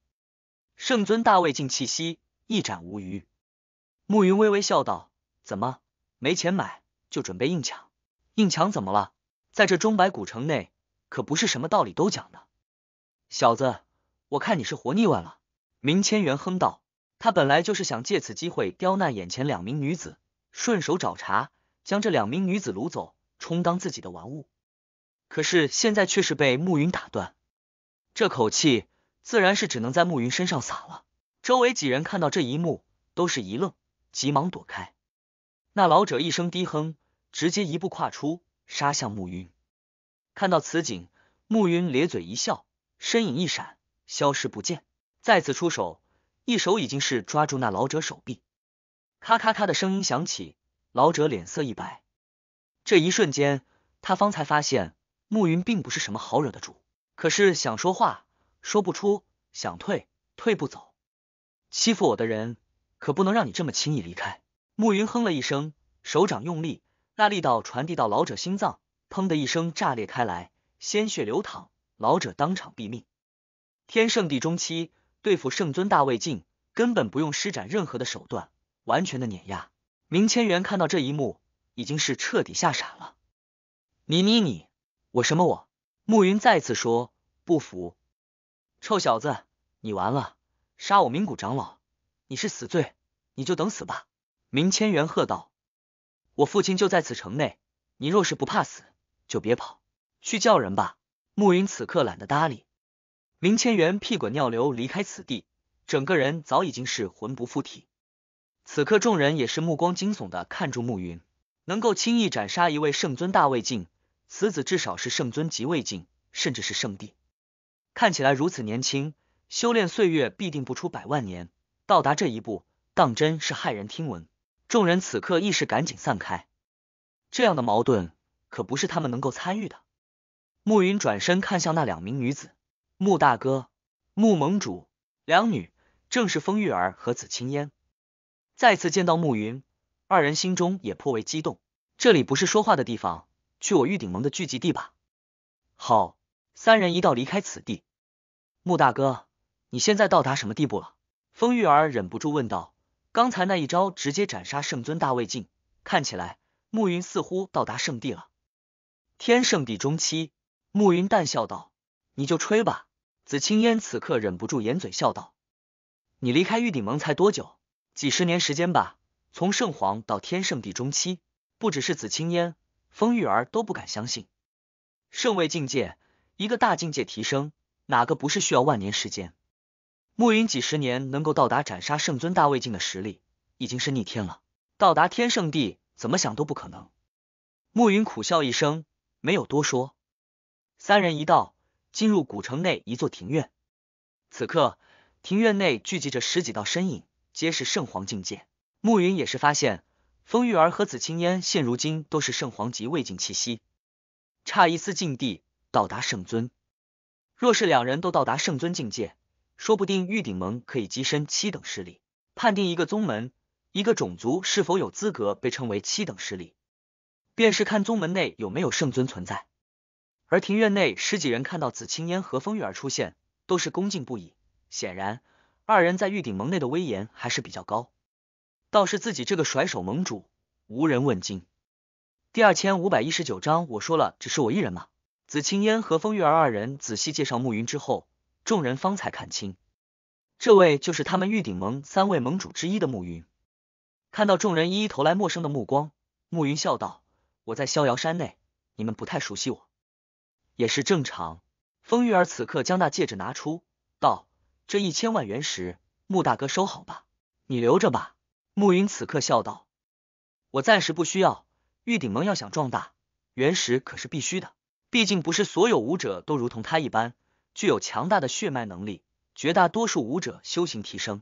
圣尊大魏境气息一展无余。暮云微微笑道：“怎么，没钱买就准备硬抢？硬抢怎么了？”在这钟白古城内，可不是什么道理都讲的。小子，我看你是活腻歪了。”明千元哼道。他本来就是想借此机会刁难眼前两名女子，顺手找茬，将这两名女子掳走，充当自己的玩物。可是现在却是被暮云打断，这口气自然是只能在暮云身上撒了。周围几人看到这一幕，都是一愣，急忙躲开。那老者一声低哼，直接一步跨出。杀向暮云，看到此景，暮云咧嘴一笑，身影一闪，消失不见。再次出手，一手已经是抓住那老者手臂，咔咔咔的声音响起，老者脸色一白。这一瞬间，他方才发现暮云并不是什么好惹的主。可是想说话，说不出；想退，退不走。欺负我的人，可不能让你这么轻易离开。暮云哼了一声，手掌用力。大力道传递到老者心脏，砰的一声炸裂开来，鲜血流淌，老者当场毙命。天圣地中期对付圣尊大魏晋，根本不用施展任何的手段，完全的碾压。明千元看到这一幕，已经是彻底吓傻了。你你你，我什么我？暮云再次说不服，臭小子，你完了！杀我明谷长老，你是死罪，你就等死吧！明千元喝道。我父亲就在此城内，你若是不怕死，就别跑，去叫人吧。暮云此刻懒得搭理，明千元屁滚尿流离开此地，整个人早已经是魂不附体。此刻众人也是目光惊悚的看住暮云，能够轻易斩杀一位圣尊大位境，此子至少是圣尊级位境，甚至是圣帝。看起来如此年轻，修炼岁月必定不出百万年，到达这一步，当真是骇人听闻。众人此刻亦是赶紧散开，这样的矛盾可不是他们能够参与的。暮云转身看向那两名女子，穆大哥、穆盟主，两女正是风玉儿和紫青烟。再次见到暮云，二人心中也颇为激动。这里不是说话的地方，去我玉鼎盟的聚集地吧。好，三人一道离开此地。穆大哥，你现在到达什么地步了？风玉儿忍不住问道。刚才那一招直接斩杀圣尊大魏晋，看起来暮云似乎到达圣地了。天圣地中期，暮云淡笑道：“你就吹吧。”紫青烟此刻忍不住掩嘴笑道：“你离开玉鼎盟才多久？几十年时间吧？从圣皇到天圣地中期，不只是紫青烟，风玉儿都不敢相信。圣位境界一个大境界提升，哪个不是需要万年时间？”暮云几十年能够到达斩杀圣尊大魏境的实力，已经是逆天了。到达天圣地，怎么想都不可能。暮云苦笑一声，没有多说。三人一道进入古城内一座庭院，此刻庭院内聚集着十几道身影，皆是圣皇境界。暮云也是发现，风玉儿和紫青烟现如今都是圣皇级魏尽气息，差一丝境地到达圣尊。若是两人都到达圣尊境界，说不定玉鼎盟可以跻身七等势力。判定一个宗门、一个种族是否有资格被称为七等势力，便是看宗门内有没有圣尊存在。而庭院内十几人看到紫青烟和风玉儿出现，都是恭敬不已。显然，二人在玉鼎盟内的威严还是比较高。倒是自己这个甩手盟主，无人问津。第二千五百一十九章，我说了，只是我一人吗？紫青烟和风玉儿二人仔细介绍暮云之后。众人方才看清，这位就是他们玉鼎盟三位盟主之一的暮云。看到众人一一投来陌生的目光，暮云笑道：“我在逍遥山内，你们不太熟悉我，也是正常。”风玉儿此刻将那戒指拿出，道：“这一千万原石，穆大哥收好吧，你留着吧。”暮云此刻笑道：“我暂时不需要，玉鼎盟要想壮大，原石可是必须的。毕竟不是所有武者都如同他一般。”具有强大的血脉能力，绝大多数武者修行提升，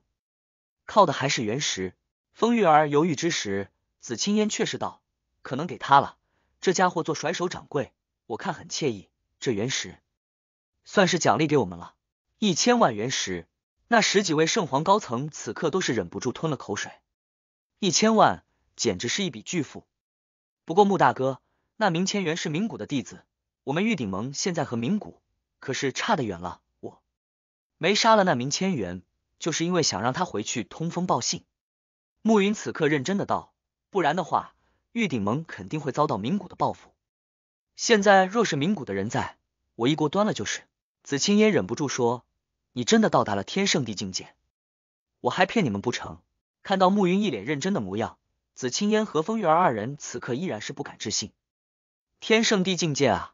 靠的还是原石。风玉儿犹豫之时，紫青烟却是道：“可能给他了，这家伙做甩手掌柜，我看很惬意。这原石算是奖励给我们了，一千万原石。”那十几位圣皇高层此刻都是忍不住吞了口水，一千万简直是一笔巨富。不过穆大哥，那明千元是明谷的弟子，我们玉鼎盟现在和明谷。可是差得远了，我没杀了那名千元，就是因为想让他回去通风报信。暮云此刻认真的道，不然的话，玉鼎盟肯定会遭到明谷的报复。现在若是明谷的人在，我一锅端了就是。紫青烟忍不住说，你真的到达了天圣地境界，我还骗你们不成？看到暮云一脸认真的模样，紫青烟和风月儿二人此刻依然是不敢置信，天圣地境界啊！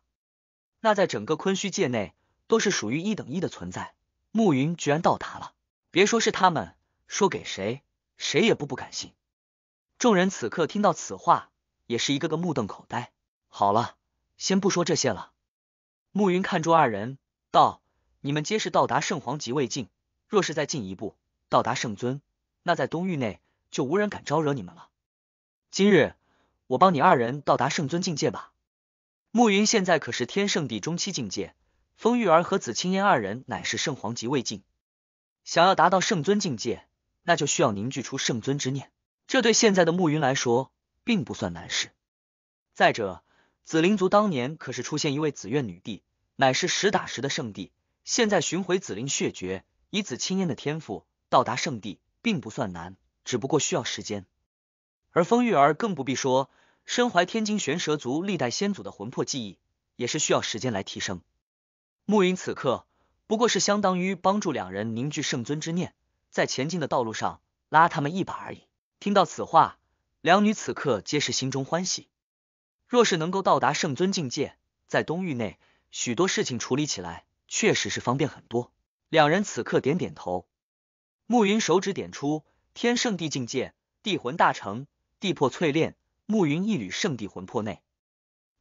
那在整个昆虚界内都是属于一等一的存在，暮云居然到达了，别说是他们，说给谁，谁也不不敢信。众人此刻听到此话，也是一个个目瞪口呆。好了，先不说这些了。暮云看住二人，道：“你们皆是到达圣皇级未尽，若是再进一步，到达圣尊，那在东域内就无人敢招惹你们了。今日我帮你二人到达圣尊境界吧。”暮云现在可是天圣地中期境界，风玉儿和紫青烟二人乃是圣皇级未尽，想要达到圣尊境界，那就需要凝聚出圣尊之念。这对现在的暮云来说，并不算难事。再者，紫灵族当年可是出现一位紫苑女帝，乃是实打实的圣帝。现在寻回紫灵血诀，以紫青烟的天赋到达圣地，并不算难，只不过需要时间。而风玉儿更不必说。身怀天津玄蛇族历代先祖的魂魄记忆，也是需要时间来提升。暮云此刻不过是相当于帮助两人凝聚圣尊之念，在前进的道路上拉他们一把而已。听到此话，两女此刻皆是心中欢喜。若是能够到达圣尊境界，在东域内许多事情处理起来确实是方便很多。两人此刻点点头。暮云手指点出天圣地境界，地魂大成，地魄淬炼。暮云一缕圣地魂魄内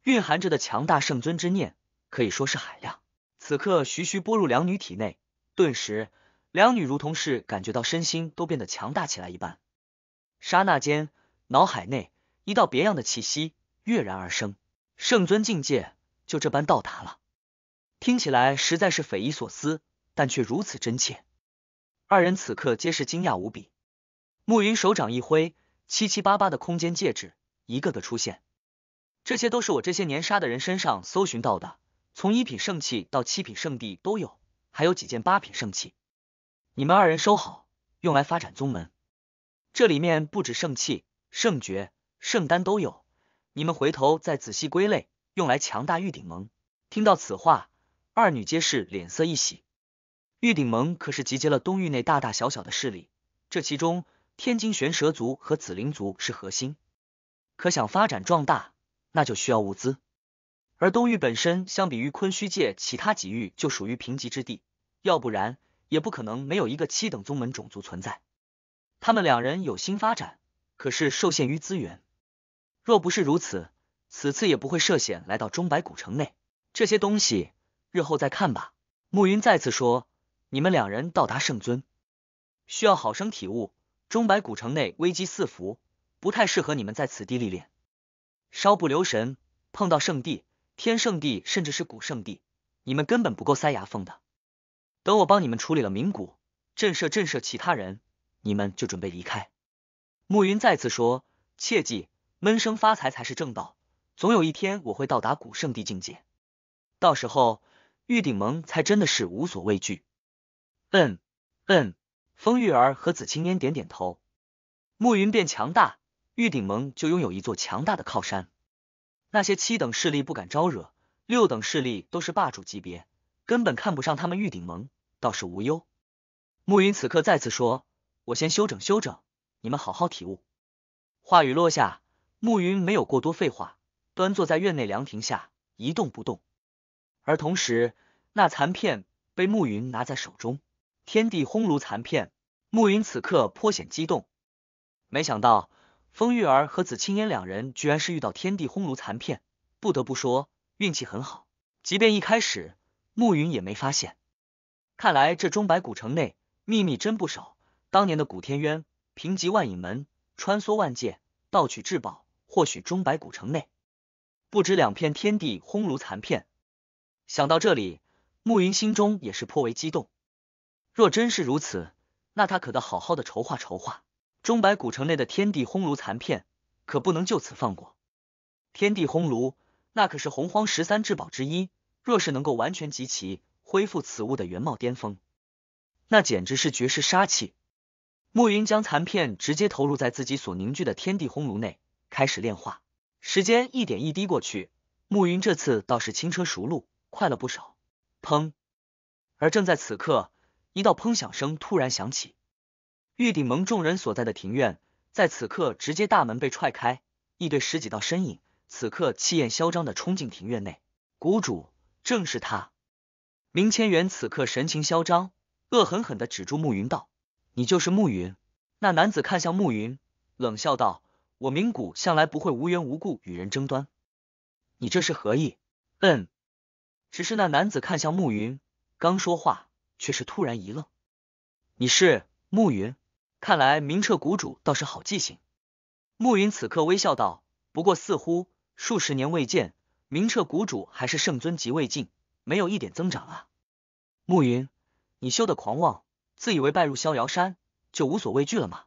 蕴含着的强大圣尊之念，可以说是海量。此刻徐徐拨入两女体内，顿时两女如同是感觉到身心都变得强大起来一般。刹那间，脑海内一道别样的气息跃然而生，圣尊境界就这般到达了。听起来实在是匪夷所思，但却如此真切。二人此刻皆是惊讶无比。暮云手掌一挥，七七八八的空间戒指。一个个出现，这些都是我这些年杀的人身上搜寻到的，从一品圣器到七品圣地都有，还有几件八品圣器。你们二人收好，用来发展宗门。这里面不止圣器、圣诀、圣丹都有，你们回头再仔细归类，用来强大玉鼎盟。听到此话，二女皆是脸色一喜。玉鼎盟可是集结了东域内大大小小的势力，这其中天津玄蛇族和紫灵族是核心。可想发展壮大，那就需要物资。而东域本身相比于昆虚界其他几域，就属于贫瘠之地，要不然也不可能没有一个七等宗门种族存在。他们两人有心发展，可是受限于资源。若不是如此，此次也不会涉险来到钟白古城内。这些东西日后再看吧。暮云再次说：“你们两人到达圣尊，需要好生体悟。钟白古城内危机四伏。”不太适合你们在此地历练，稍不留神碰到圣地、天圣地，甚至是古圣地，你们根本不够塞牙缝的。等我帮你们处理了冥谷，震慑震慑其他人，你们就准备离开。暮云再次说：“切记，闷声发财才是正道。总有一天我会到达古圣地境界，到时候玉鼎盟才真的是无所畏惧。”嗯嗯，风玉儿和紫青烟点点头。暮云变强大。玉鼎盟就拥有一座强大的靠山，那些七等势力不敢招惹，六等势力都是霸主级别，根本看不上他们。玉鼎盟倒是无忧。暮云此刻再次说：“我先休整休整，你们好好体悟。”话语落下，暮云没有过多废话，端坐在院内凉亭下一动不动。而同时，那残片被暮云拿在手中，天地轰炉残片。暮云此刻颇显激动，没想到。风玉儿和紫青烟两人居然是遇到天地轰炉残片，不得不说运气很好。即便一开始暮云也没发现，看来这钟白古城内秘密真不少。当年的古天渊平级万影门，穿梭万界，盗取至宝，或许钟白古城内不止两片天地轰炉残片。想到这里，暮云心中也是颇为激动。若真是如此，那他可得好好的筹划筹划。钟白古城内的天地轰炉残片，可不能就此放过。天地轰炉，那可是洪荒十三至宝之一。若是能够完全集齐，恢复此物的原貌巅峰，那简直是绝世杀器。暮云将残片直接投入在自己所凝聚的天地轰炉内，开始炼化。时间一点一滴过去，暮云这次倒是轻车熟路，快了不少。砰！而正在此刻，一道砰响声突然响起。玉鼎盟众人所在的庭院，在此刻直接大门被踹开，一队十几道身影，此刻气焰嚣张的冲进庭院内。谷主，正是他。明千元此刻神情嚣张，恶狠狠的指住暮云道：“你就是暮云？”那男子看向暮云，冷笑道：“我明谷向来不会无缘无故与人争端，你这是何意？”嗯。只是那男子看向暮云，刚说话，却是突然一愣：“你是暮云？”看来明澈谷主倒是好记性，暮云此刻微笑道：“不过似乎数十年未见，明澈谷主还是圣尊级未尽，没有一点增长啊。”暮云，你修的狂妄，自以为拜入逍遥山就无所畏惧了吗？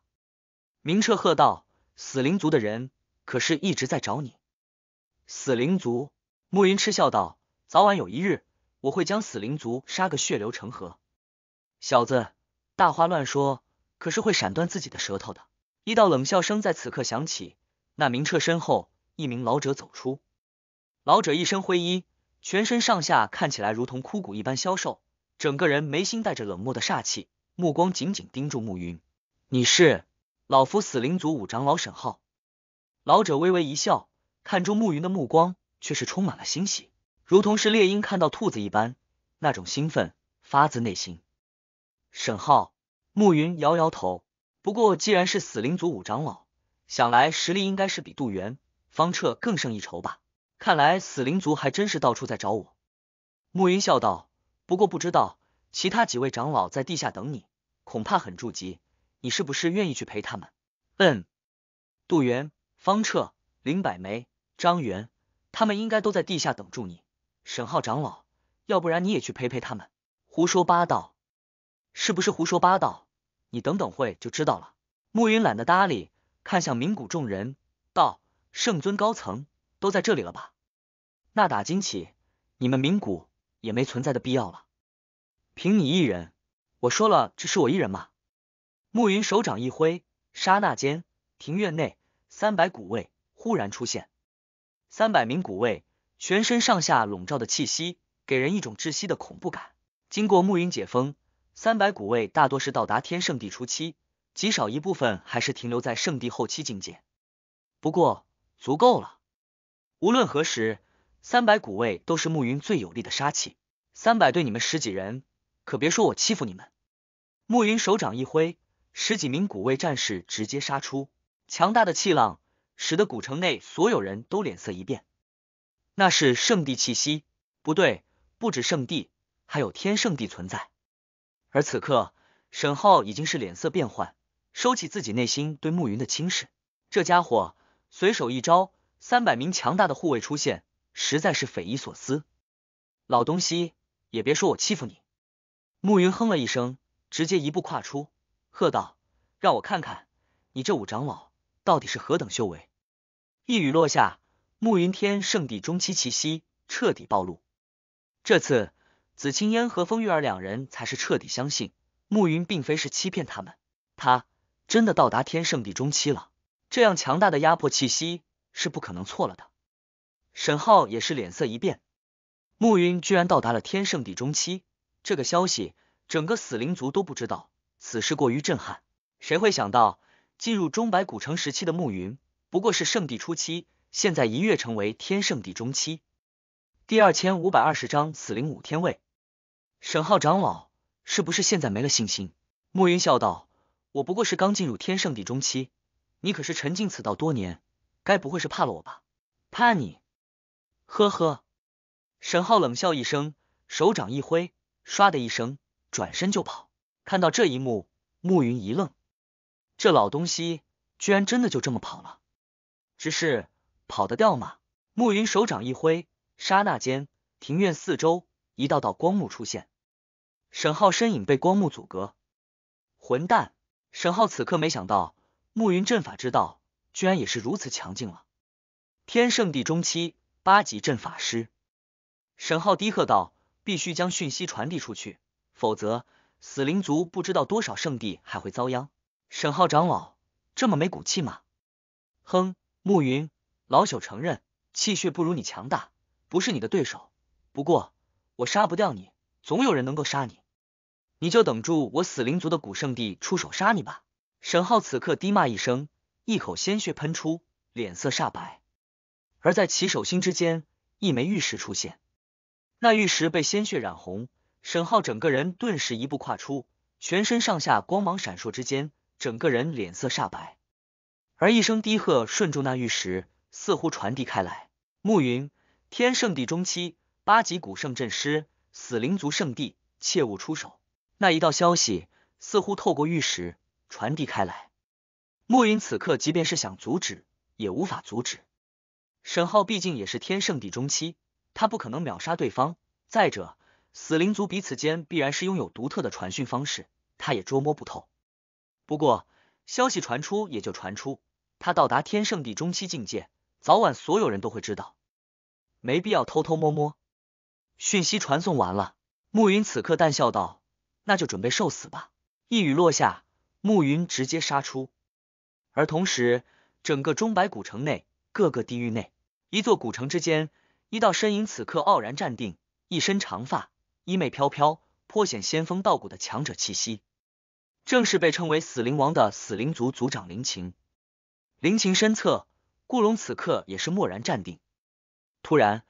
明澈喝道：“死灵族的人可是一直在找你。”死灵族，暮云嗤笑道：“早晚有一日，我会将死灵族杀个血流成河。”小子，大话乱说！可是会闪断自己的舌头的。一道冷笑声在此刻响起，那名彻身后一名老者走出。老者一身灰衣，全身上下看起来如同枯骨一般消瘦，整个人眉心带着冷漠的煞气，目光紧紧盯住暮云。你是老夫死灵族五长老沈浩。老者微微一笑，看中暮云的目光却是充满了欣喜，如同是猎鹰看到兔子一般，那种兴奋发自内心。沈浩。暮云摇摇头，不过既然是死灵族五长老，想来实力应该是比杜元、方彻更胜一筹吧。看来死灵族还真是到处在找我。暮云笑道：“不过不知道其他几位长老在地下等你，恐怕很着急。你是不是愿意去陪他们？”“嗯。”杜元、方彻、林百梅、张元他们应该都在地下等住你。沈浩长老，要不然你也去陪陪他们？胡说八道，是不是胡说八道？你等等会就知道了。暮云懒得搭理，看向明谷众人，道：“圣尊高层都在这里了吧？那打今起，你们明谷也没存在的必要了。凭你一人，我说了，只是我一人嘛。”暮云手掌一挥，刹那间，庭院内三百古卫忽然出现。三百名古卫，全身上下笼罩的气息，给人一种窒息的恐怖感。经过暮云解封。三百古卫大多是到达天圣地初期，极少一部分还是停留在圣地后期境界。不过足够了，无论何时，三百古卫都是暮云最有力的杀器。三百对你们十几人，可别说我欺负你们。暮云手掌一挥，十几名古卫战士直接杀出，强大的气浪使得古城内所有人都脸色一变。那是圣地气息，不对，不止圣地，还有天圣地存在。而此刻，沈浩已经是脸色变幻，收起自己内心对暮云的轻视。这家伙随手一招，三百名强大的护卫出现，实在是匪夷所思。老东西，也别说我欺负你！暮云哼了一声，直接一步跨出，喝道：“让我看看你这五长老到底是何等修为！”一语落下，暮云天圣地中期气息彻底暴露。这次。紫青烟和风玉儿两人才是彻底相信，暮云并非是欺骗他们，他真的到达天圣地中期了。这样强大的压迫气息是不可能错了的。沈浩也是脸色一变，暮云居然到达了天圣地中期，这个消息整个死灵族都不知道。此事过于震撼，谁会想到进入钟白古城时期的暮云不过是圣地初期，现在一跃成为天圣地中期。第二千五百二十章死灵五天位。沈浩长老，是不是现在没了信心？暮云笑道：“我不过是刚进入天圣地中期，你可是沉浸此道多年，该不会是怕了我吧？怕你？呵呵。”沈浩冷笑一声，手掌一挥，唰的一声，转身就跑。看到这一幕，暮云一愣，这老东西居然真的就这么跑了。只是跑得掉吗？暮云手掌一挥，刹那间，庭院四周。一道道光幕出现，沈浩身影被光幕阻隔。混蛋！沈浩此刻没想到，暮云阵法之道居然也是如此强劲了。天圣地中期八级阵法师，沈浩低喝道：“必须将讯息传递出去，否则死灵族不知道多少圣地还会遭殃。”沈浩长老，这么没骨气吗？哼！暮云老朽承认气血不如你强大，不是你的对手。不过。我杀不掉你，总有人能够杀你，你就等住我死灵族的古圣帝出手杀你吧。沈浩此刻低骂一声，一口鲜血喷出，脸色煞白。而在其手心之间，一枚玉石出现，那玉石被鲜血染红。沈浩整个人顿时一步跨出，全身上下光芒闪烁之间，整个人脸色煞白。而一声低喝，顺住那玉石，似乎传递开来。暮云，天圣地中期。八级古圣阵师，死灵族圣地，切勿出手。那一道消息似乎透过玉石传递开来。暮云此刻即便是想阻止，也无法阻止。沈浩毕竟也是天圣地中期，他不可能秒杀对方。再者，死灵族彼此间必然是拥有独特的传讯方式，他也捉摸不透。不过，消息传出也就传出，他到达天圣地中期境界，早晚所有人都会知道，没必要偷偷摸摸。讯息传送完了，暮云此刻淡笑道：“那就准备受死吧。”一语落下，暮云直接杀出。而同时，整个钟白古城内各个地域内，一座古城之间，一道身影此刻傲然站定，一身长发，衣袂飘飘，颇显仙风道骨的强者气息，正是被称为死灵王的死灵族族长林晴。林晴身侧，顾龙此刻也是蓦然站定。突然。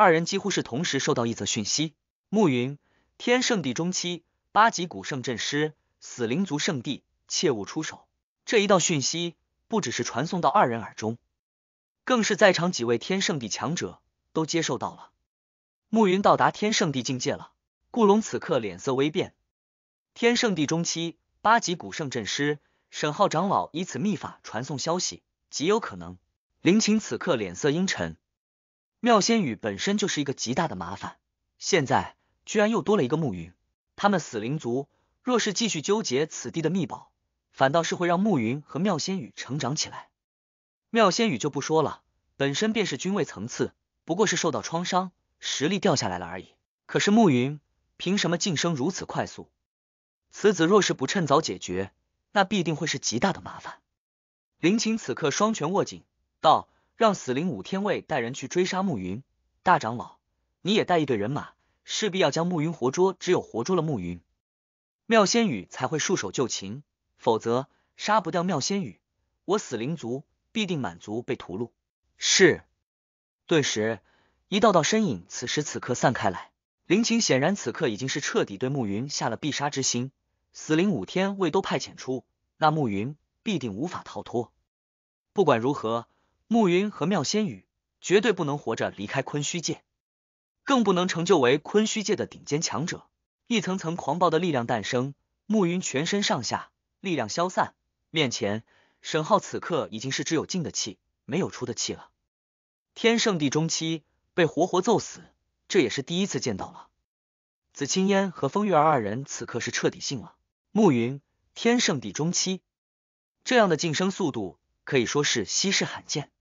二人几乎是同时收到一则讯息：暮云，天圣地中期，八级古圣阵师，死灵族圣地，切勿出手。这一道讯息不只是传送到二人耳中，更是在场几位天圣地强者都接受到了。暮云到达天圣地境界了，顾龙此刻脸色微变。天圣地中期，八级古圣阵师，沈浩长老以此秘法传送消息，极有可能。林晴此刻脸色阴沉。妙仙羽本身就是一个极大的麻烦，现在居然又多了一个暮云。他们死灵族若是继续纠结此地的秘宝，反倒是会让暮云和妙仙羽成长起来。妙仙羽就不说了，本身便是君位层次，不过是受到创伤，实力掉下来了而已。可是暮云凭什么晋升如此快速？此子若是不趁早解决，那必定会是极大的麻烦。林晴此刻双拳握紧，道。让死灵五天卫带人去追杀暮云，大长老，你也带一队人马，势必要将暮云活捉。只有活捉了暮云，妙仙羽才会束手就擒，否则杀不掉妙仙羽，我死灵族必定满族被屠戮。是。顿时，一道道身影此时此刻散开来。林晴显然此刻已经是彻底对暮云下了必杀之心，死灵五天卫都派遣出，那暮云必定无法逃脱。不管如何。暮云和妙仙羽绝对不能活着离开昆虚界，更不能成就为昆虚界的顶尖强者。一层层狂暴的力量诞生，暮云全身上下力量消散。面前，沈浩此刻已经是只有进的气，没有出的气了。天圣地中期被活活揍死，这也是第一次见到了。紫青烟和风月儿二人此刻是彻底信了暮云天圣地中期这样的晋升速度，可以说是稀世罕见。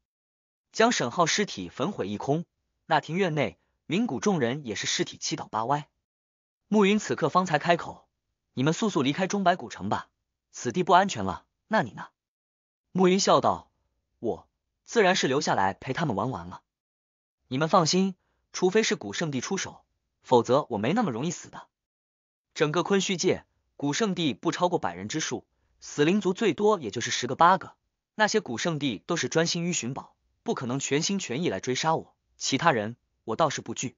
将沈浩尸体焚毁一空，那庭院内明谷众人也是尸体七倒八歪。暮云此刻方才开口：“你们速速离开钟白古城吧，此地不安全了。”“那你呢？”暮云笑道：“我自然是留下来陪他们玩玩了。”“你们放心，除非是古圣地出手，否则我没那么容易死的。”“整个昆虚界，古圣地不超过百人之数，死灵族最多也就是十个八个，那些古圣地都是专心于寻宝。”不可能全心全意来追杀我，其他人我倒是不惧。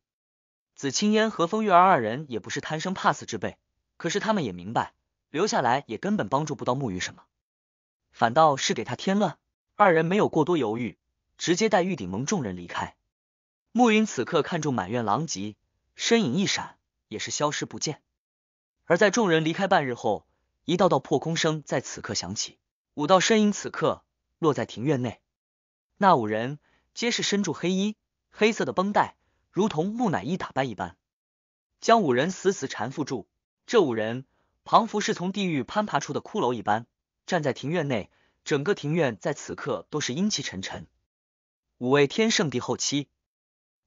紫青烟和风月儿二人也不是贪生怕死之辈，可是他们也明白，留下来也根本帮助不到暮云什么，反倒是给他添乱。二人没有过多犹豫，直接带玉鼎盟众人离开。暮云此刻看住满院狼藉，身影一闪，也是消失不见。而在众人离开半日后，一道道破空声在此刻响起，五道身影此刻落在庭院内。那五人皆是身着黑衣，黑色的绷带如同木乃伊打扮一般，将五人死死缠缚住。这五人仿佛是从地狱攀爬出的骷髅一般，站在庭院内，整个庭院在此刻都是阴气沉沉。五位天圣帝后期，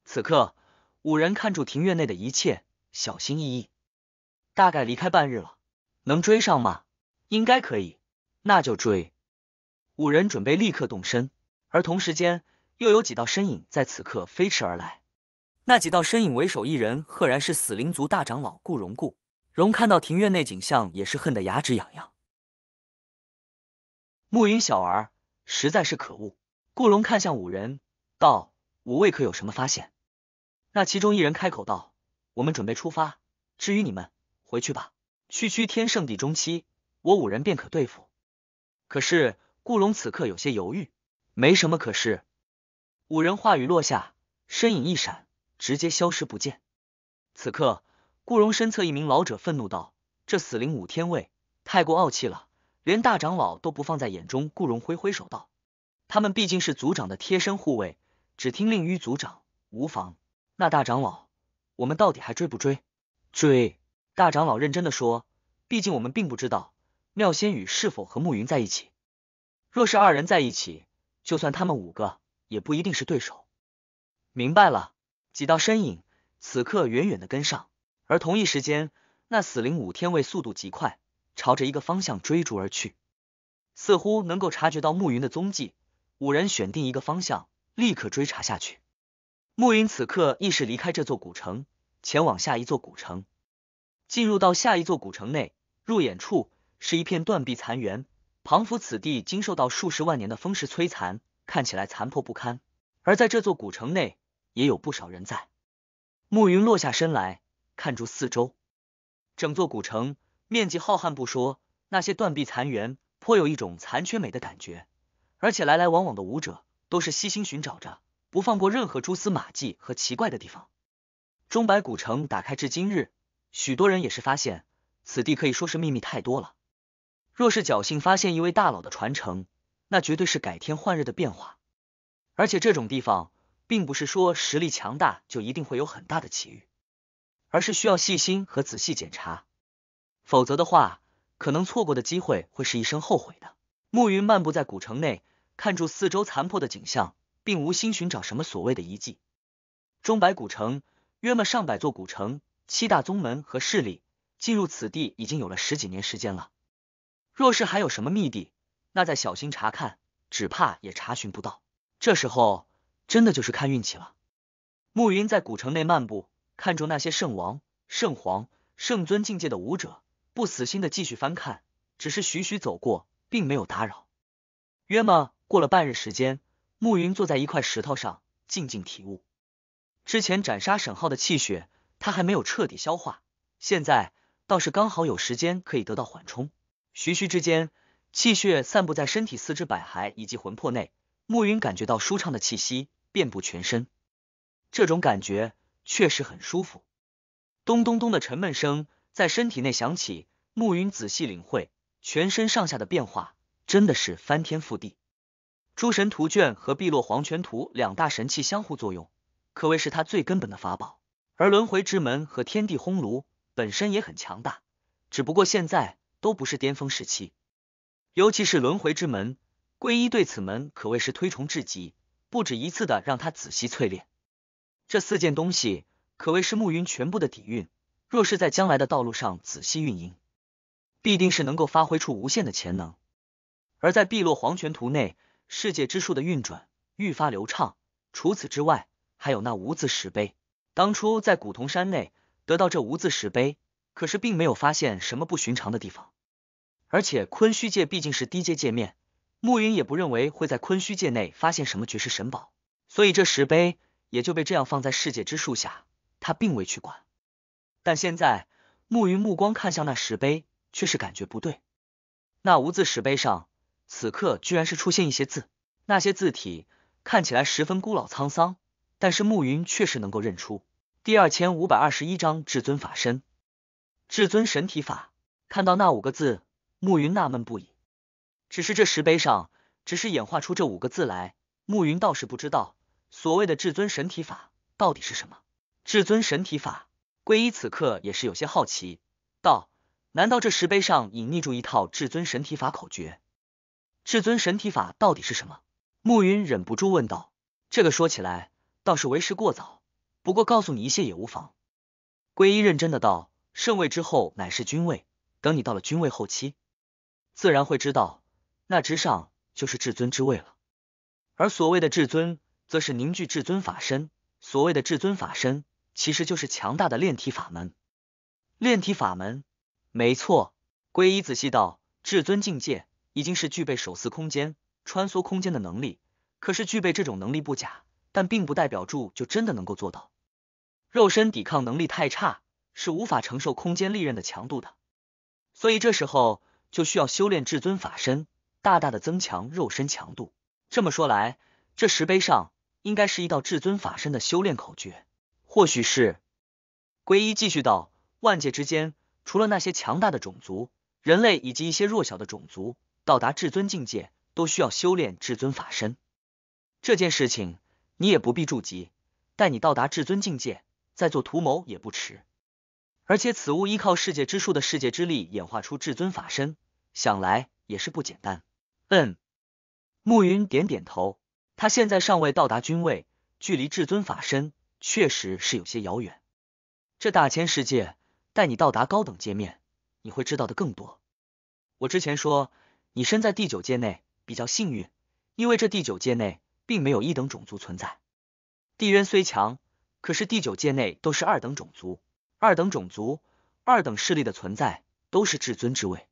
此刻五人看住庭院内的一切，小心翼翼。大概离开半日了，能追上吗？应该可以，那就追。五人准备立刻动身。而同时间，又有几道身影在此刻飞驰而来。那几道身影为首一人，赫然是死灵族大长老顾荣。顾荣看到庭院内景象，也是恨得牙齿痒痒。暮云小儿，实在是可恶！顾荣看向五人，道：“五位可有什么发现？”那其中一人开口道：“我们准备出发。至于你们，回去吧。区区天圣地中期，我五人便可对付。”可是，顾荣此刻有些犹豫。没什么可是，五人话语落下，身影一闪，直接消失不见。此刻，顾荣身侧一名老者愤怒道：“这死灵五天卫太过傲气了，连大长老都不放在眼中。”顾荣挥挥手道：“他们毕竟是族长的贴身护卫，只听令于族长，无妨。”那大长老，我们到底还追不追？追！大长老认真的说：“毕竟我们并不知道妙仙羽是否和慕云在一起，若是二人在一起。”就算他们五个，也不一定是对手。明白了，几道身影此刻远远的跟上，而同一时间，那死灵五天卫速度极快，朝着一个方向追逐而去，似乎能够察觉到暮云的踪迹。五人选定一个方向，立刻追查下去。暮云此刻亦是离开这座古城，前往下一座古城。进入到下一座古城内，入眼处是一片断壁残垣。庞府此地经受到数十万年的风蚀摧残，看起来残破不堪。而在这座古城内，也有不少人在。暮云落下身来，看住四周，整座古城面积浩瀚不说，那些断壁残垣颇有一种残缺美的感觉。而且来来往往的舞者都是悉心寻找着，不放过任何蛛丝马迹和奇怪的地方。钟白古城打开至今日，许多人也是发现，此地可以说是秘密太多了。若是侥幸发现一位大佬的传承，那绝对是改天换日的变化。而且这种地方，并不是说实力强大就一定会有很大的奇遇，而是需要细心和仔细检查。否则的话，可能错过的机会会是一生后悔的。暮云漫步在古城内，看住四周残破的景象，并无心寻找什么所谓的遗迹。中白古城约莫上百座古城，七大宗门和势力进入此地已经有了十几年时间了。若是还有什么秘地，那再小心查看，只怕也查询不到。这时候真的就是看运气了。暮云在古城内漫步，看中那些圣王、圣皇、圣尊境界的武者，不死心的继续翻看，只是徐徐走过，并没有打扰。约么过了半日时间，暮云坐在一块石头上，静静体悟之前斩杀沈浩的气血，他还没有彻底消化，现在倒是刚好有时间可以得到缓冲。徐徐之间，气血散布在身体四肢百骸以及魂魄内。暮云感觉到舒畅的气息遍布全身，这种感觉确实很舒服。咚咚咚的沉闷声在身体内响起，暮云仔细领会全身上下的变化，真的是翻天覆地。诸神图卷和碧落黄泉图两大神器相互作用，可谓是他最根本的法宝。而轮回之门和天地轰炉本身也很强大，只不过现在。都不是巅峰时期，尤其是轮回之门，皈依对此门可谓是推崇至极，不止一次的让他仔细淬炼。这四件东西可谓是暮云全部的底蕴，若是在将来的道路上仔细运营，必定是能够发挥出无限的潜能。而在碧落黄泉图内，世界之树的运转愈发流畅。除此之外，还有那无字石碑，当初在古铜山内得到这无字石碑，可是并没有发现什么不寻常的地方。而且昆虚界毕竟是低阶界面，暮云也不认为会在昆虚界内发现什么绝世神宝，所以这石碑也就被这样放在世界之树下，他并未去管。但现在，暮云目光看向那石碑，却是感觉不对。那无字石碑上，此刻居然是出现一些字，那些字体看起来十分古老沧桑，但是暮云确实能够认出。第二千五百二十一章至尊法身，至尊神体法，看到那五个字。暮云纳闷不已，只是这石碑上只是演化出这五个字来，暮云倒是不知道所谓的至尊神体法到底是什么。至尊神体法，皈依此刻也是有些好奇，道：“难道这石碑上隐匿住一套至尊神体法口诀？至尊神体法到底是什么？”暮云忍不住问道：“这个说起来倒是为时过早，不过告诉你一些也无妨。”皈依认真的道：“圣位之后乃是君位，等你到了君位后期。”自然会知道，那之上就是至尊之位了。而所谓的至尊，则是凝聚至尊法身。所谓的至尊法身，其实就是强大的炼体法门。炼体法门，没错。皈依仔细道，至尊境界已经是具备手撕空间、穿梭空间的能力。可是具备这种能力不假，但并不代表住就真的能够做到。肉身抵抗能力太差，是无法承受空间利刃的强度的。所以这时候。就需要修炼至尊法身，大大的增强肉身强度。这么说来，这石碑上应该是一道至尊法身的修炼口诀，或许是。皈依继续道，万界之间，除了那些强大的种族，人类以及一些弱小的种族，到达至尊境界都需要修炼至尊法身。这件事情你也不必着急，待你到达至尊境界，再做图谋也不迟。而且此物依靠世界之树的世界之力演化出至尊法身，想来也是不简单。嗯，暮云点点头。他现在尚未到达君位，距离至尊法身确实是有些遥远。这大千世界，待你到达高等界面，你会知道的更多。我之前说你身在第九界内比较幸运，因为这第九界内并没有一等种族存在。地渊虽强，可是第九界内都是二等种族。二等种族、二等势力的存在都是至尊之位，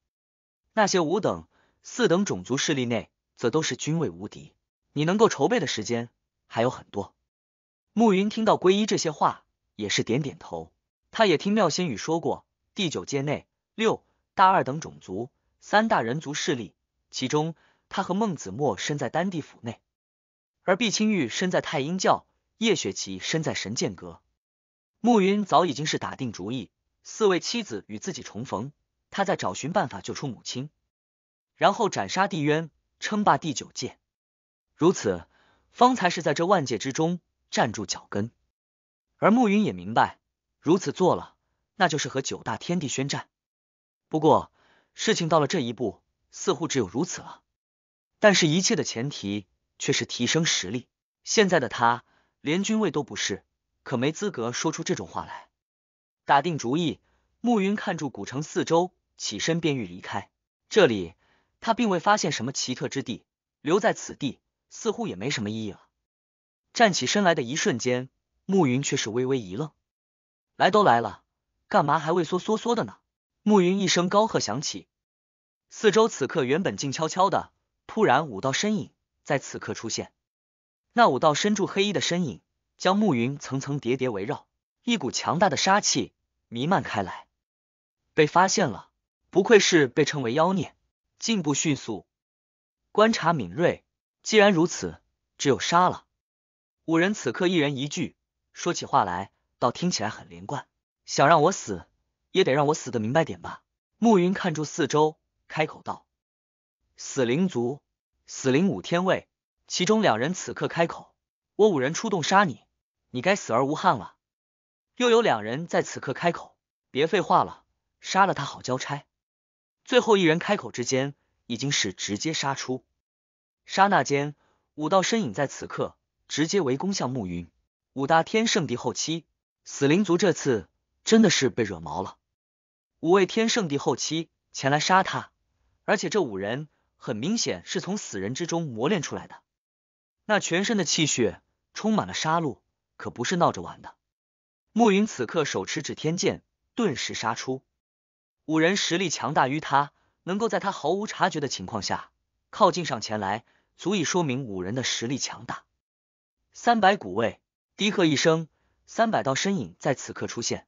那些五等、四等种族势力内则都是君位无敌。你能够筹备的时间还有很多。暮云听到归一这些话，也是点点头。他也听妙仙雨说过，第九界内六大二等种族、三大人族势力，其中他和孟子墨身在丹地府内，而毕青玉身在太阴教，叶雪琪身在神剑阁。暮云早已经是打定主意，四位妻子与自己重逢，他在找寻办法救出母亲，然后斩杀帝渊，称霸第九界，如此方才是在这万界之中站住脚跟。而暮云也明白，如此做了，那就是和九大天帝宣战。不过事情到了这一步，似乎只有如此了。但是，一切的前提却是提升实力。现在的他连君位都不是。可没资格说出这种话来。打定主意，暮云看住古城四周，起身便欲离开这里。他并未发现什么奇特之地，留在此地似乎也没什么意义了。站起身来的一瞬间，暮云却是微微一愣：来都来了，干嘛还畏缩缩缩的呢？暮云一声高喝响起，四周此刻原本静悄悄的，突然五道身影在此刻出现。那五道身着黑衣的身影。将暮云层层叠叠围绕，一股强大的杀气弥漫开来。被发现了，不愧是被称为妖孽，进步迅速，观察敏锐。既然如此，只有杀了五人。此刻一人一句说起话来，倒听起来很连贯。想让我死，也得让我死的明白点吧。暮云看住四周，开口道：“死灵族，死灵五天位，其中两人此刻开口，我五人出动杀你。”你该死而无憾了。又有两人在此刻开口，别废话了，杀了他好交差。最后一人开口之间，已经是直接杀出。刹那间，五道身影在此刻直接围攻向暮云。五大天圣帝后期，死灵族这次真的是被惹毛了。五位天圣帝后期前来杀他，而且这五人很明显是从死人之中磨练出来的，那全身的气血充满了杀戮。可不是闹着玩的。暮云此刻手持指天剑，顿时杀出。五人实力强大于他，能够在他毫无察觉的情况下靠近上前来，足以说明五人的实力强大。三百古卫低喝一声，三百道身影在此刻出现。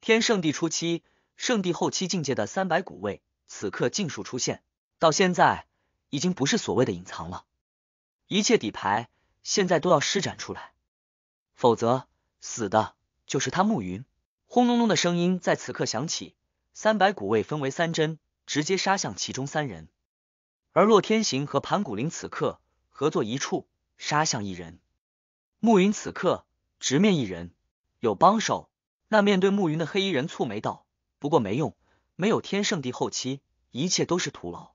天圣地初期、圣地后期境界的三百古卫，此刻尽数出现。到现在，已经不是所谓的隐藏了，一切底牌现在都要施展出来。否则，死的就是他。暮云，轰隆隆的声音在此刻响起。三百古卫分为三针，直接杀向其中三人。而洛天行和盘古灵此刻合作一处，杀向一人。暮云此刻直面一人，有帮手。那面对暮云的黑衣人蹙眉道：“不过没用，没有天圣地后期，一切都是徒劳。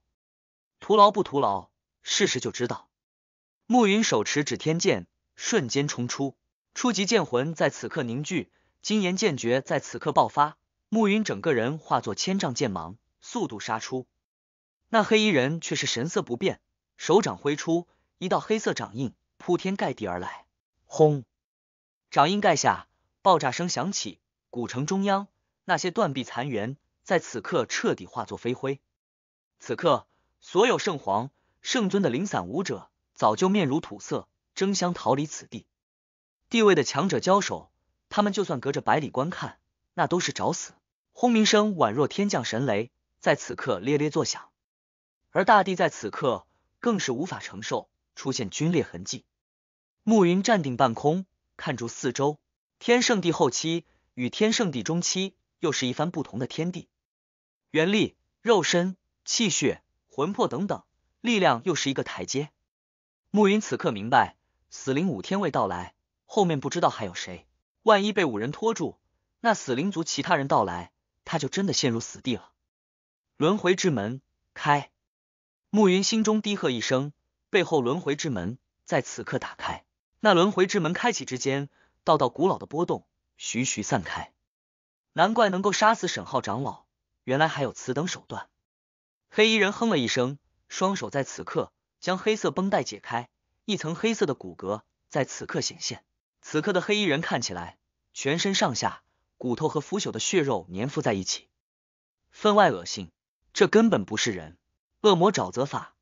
徒劳不徒劳，试试就知道。”暮云手持指天剑，瞬间冲出。初级剑魂在此刻凝聚，金炎剑诀在此刻爆发。暮云整个人化作千丈剑芒，速度杀出。那黑衣人却是神色不变，手掌挥出一道黑色掌印，铺天盖地而来。轰！掌印盖下，爆炸声响起。古城中央那些断壁残垣在此刻彻底化作飞灰。此刻，所有圣皇、圣尊的零散武者早就面如土色，争相逃离此地。地位的强者交手，他们就算隔着百里观看，那都是找死。轰鸣声宛若天降神雷，在此刻咧咧作响，而大地在此刻更是无法承受，出现龟裂痕迹。暮云站定半空，看住四周。天圣地后期与天圣地中期，又是一番不同的天地。元力、肉身、气血、魂魄等等力量，又是一个台阶。暮云此刻明白，死灵五天未到来。后面不知道还有谁，万一被五人拖住，那死灵族其他人到来，他就真的陷入死地了。轮回之门开，暮云心中低喝一声，背后轮回之门在此刻打开。那轮回之门开启之间，道道古老的波动徐徐散开。难怪能够杀死沈浩长老，原来还有此等手段。黑衣人哼了一声，双手在此刻将黑色绷带解开，一层黑色的骨骼在此刻显现。此刻的黑衣人看起来，全身上下骨头和腐朽的血肉粘附在一起，分外恶心。这根本不是人。恶魔沼泽法，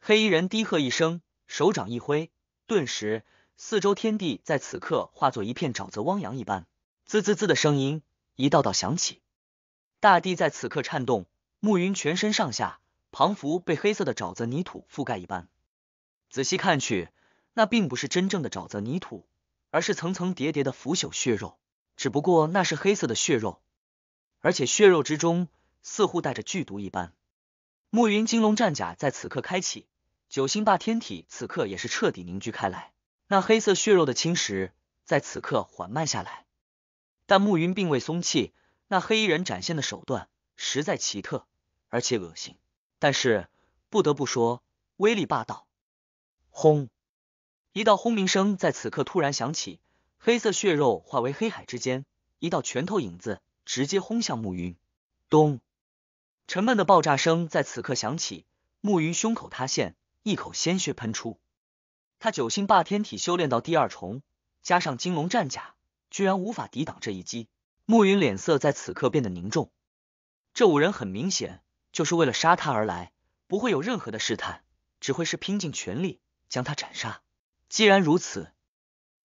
黑衣人低喝一声，手掌一挥，顿时四周天地在此刻化作一片沼泽汪洋一般。滋滋滋的声音一道道响起，大地在此刻颤动。暮云全身上下彷佛被黑色的沼泽泥土覆盖一般。仔细看去，那并不是真正的沼泽泥土。而是层层叠叠的腐朽血肉，只不过那是黑色的血肉，而且血肉之中似乎带着剧毒一般。暮云金龙战甲在此刻开启，九星霸天体此刻也是彻底凝聚开来。那黑色血肉的侵蚀在此刻缓慢下来，但暮云并未松气。那黑衣人展现的手段实在奇特，而且恶心，但是不得不说，威力霸道。轰！一道轰鸣声在此刻突然响起，黑色血肉化为黑海之间，一道拳头影子直接轰向暮云。咚，沉闷的爆炸声在此刻响起，暮云胸口塌陷，一口鲜血喷出。他九星霸天体修炼到第二重，加上金龙战甲，居然无法抵挡这一击。暮云脸色在此刻变得凝重，这五人很明显就是为了杀他而来，不会有任何的试探，只会是拼尽全力将他斩杀。既然如此，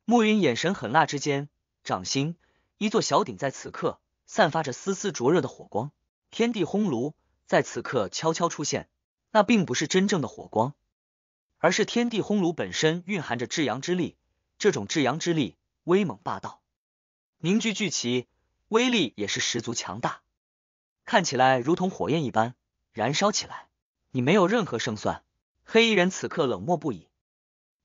暮云眼神狠辣之间，掌心一座小鼎在此刻散发着丝丝灼热的火光，天地轰炉在此刻悄悄出现。那并不是真正的火光，而是天地轰炉本身蕴含着至阳之力。这种至阳之力威猛霸道，凝聚聚齐，威力也是十足强大。看起来如同火焰一般燃烧起来，你没有任何胜算。黑衣人此刻冷漠不已。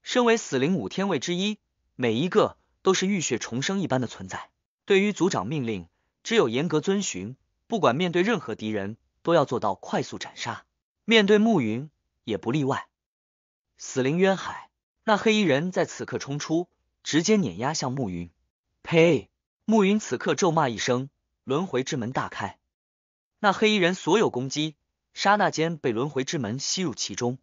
身为死灵五天位之一，每一个都是浴血重生一般的存在。对于族长命令，只有严格遵循。不管面对任何敌人，都要做到快速斩杀。面对暮云也不例外。死灵渊海，那黑衣人在此刻冲出，直接碾压向暮云。呸！暮云此刻咒骂一声，轮回之门大开，那黑衣人所有攻击，刹那间被轮回之门吸入其中。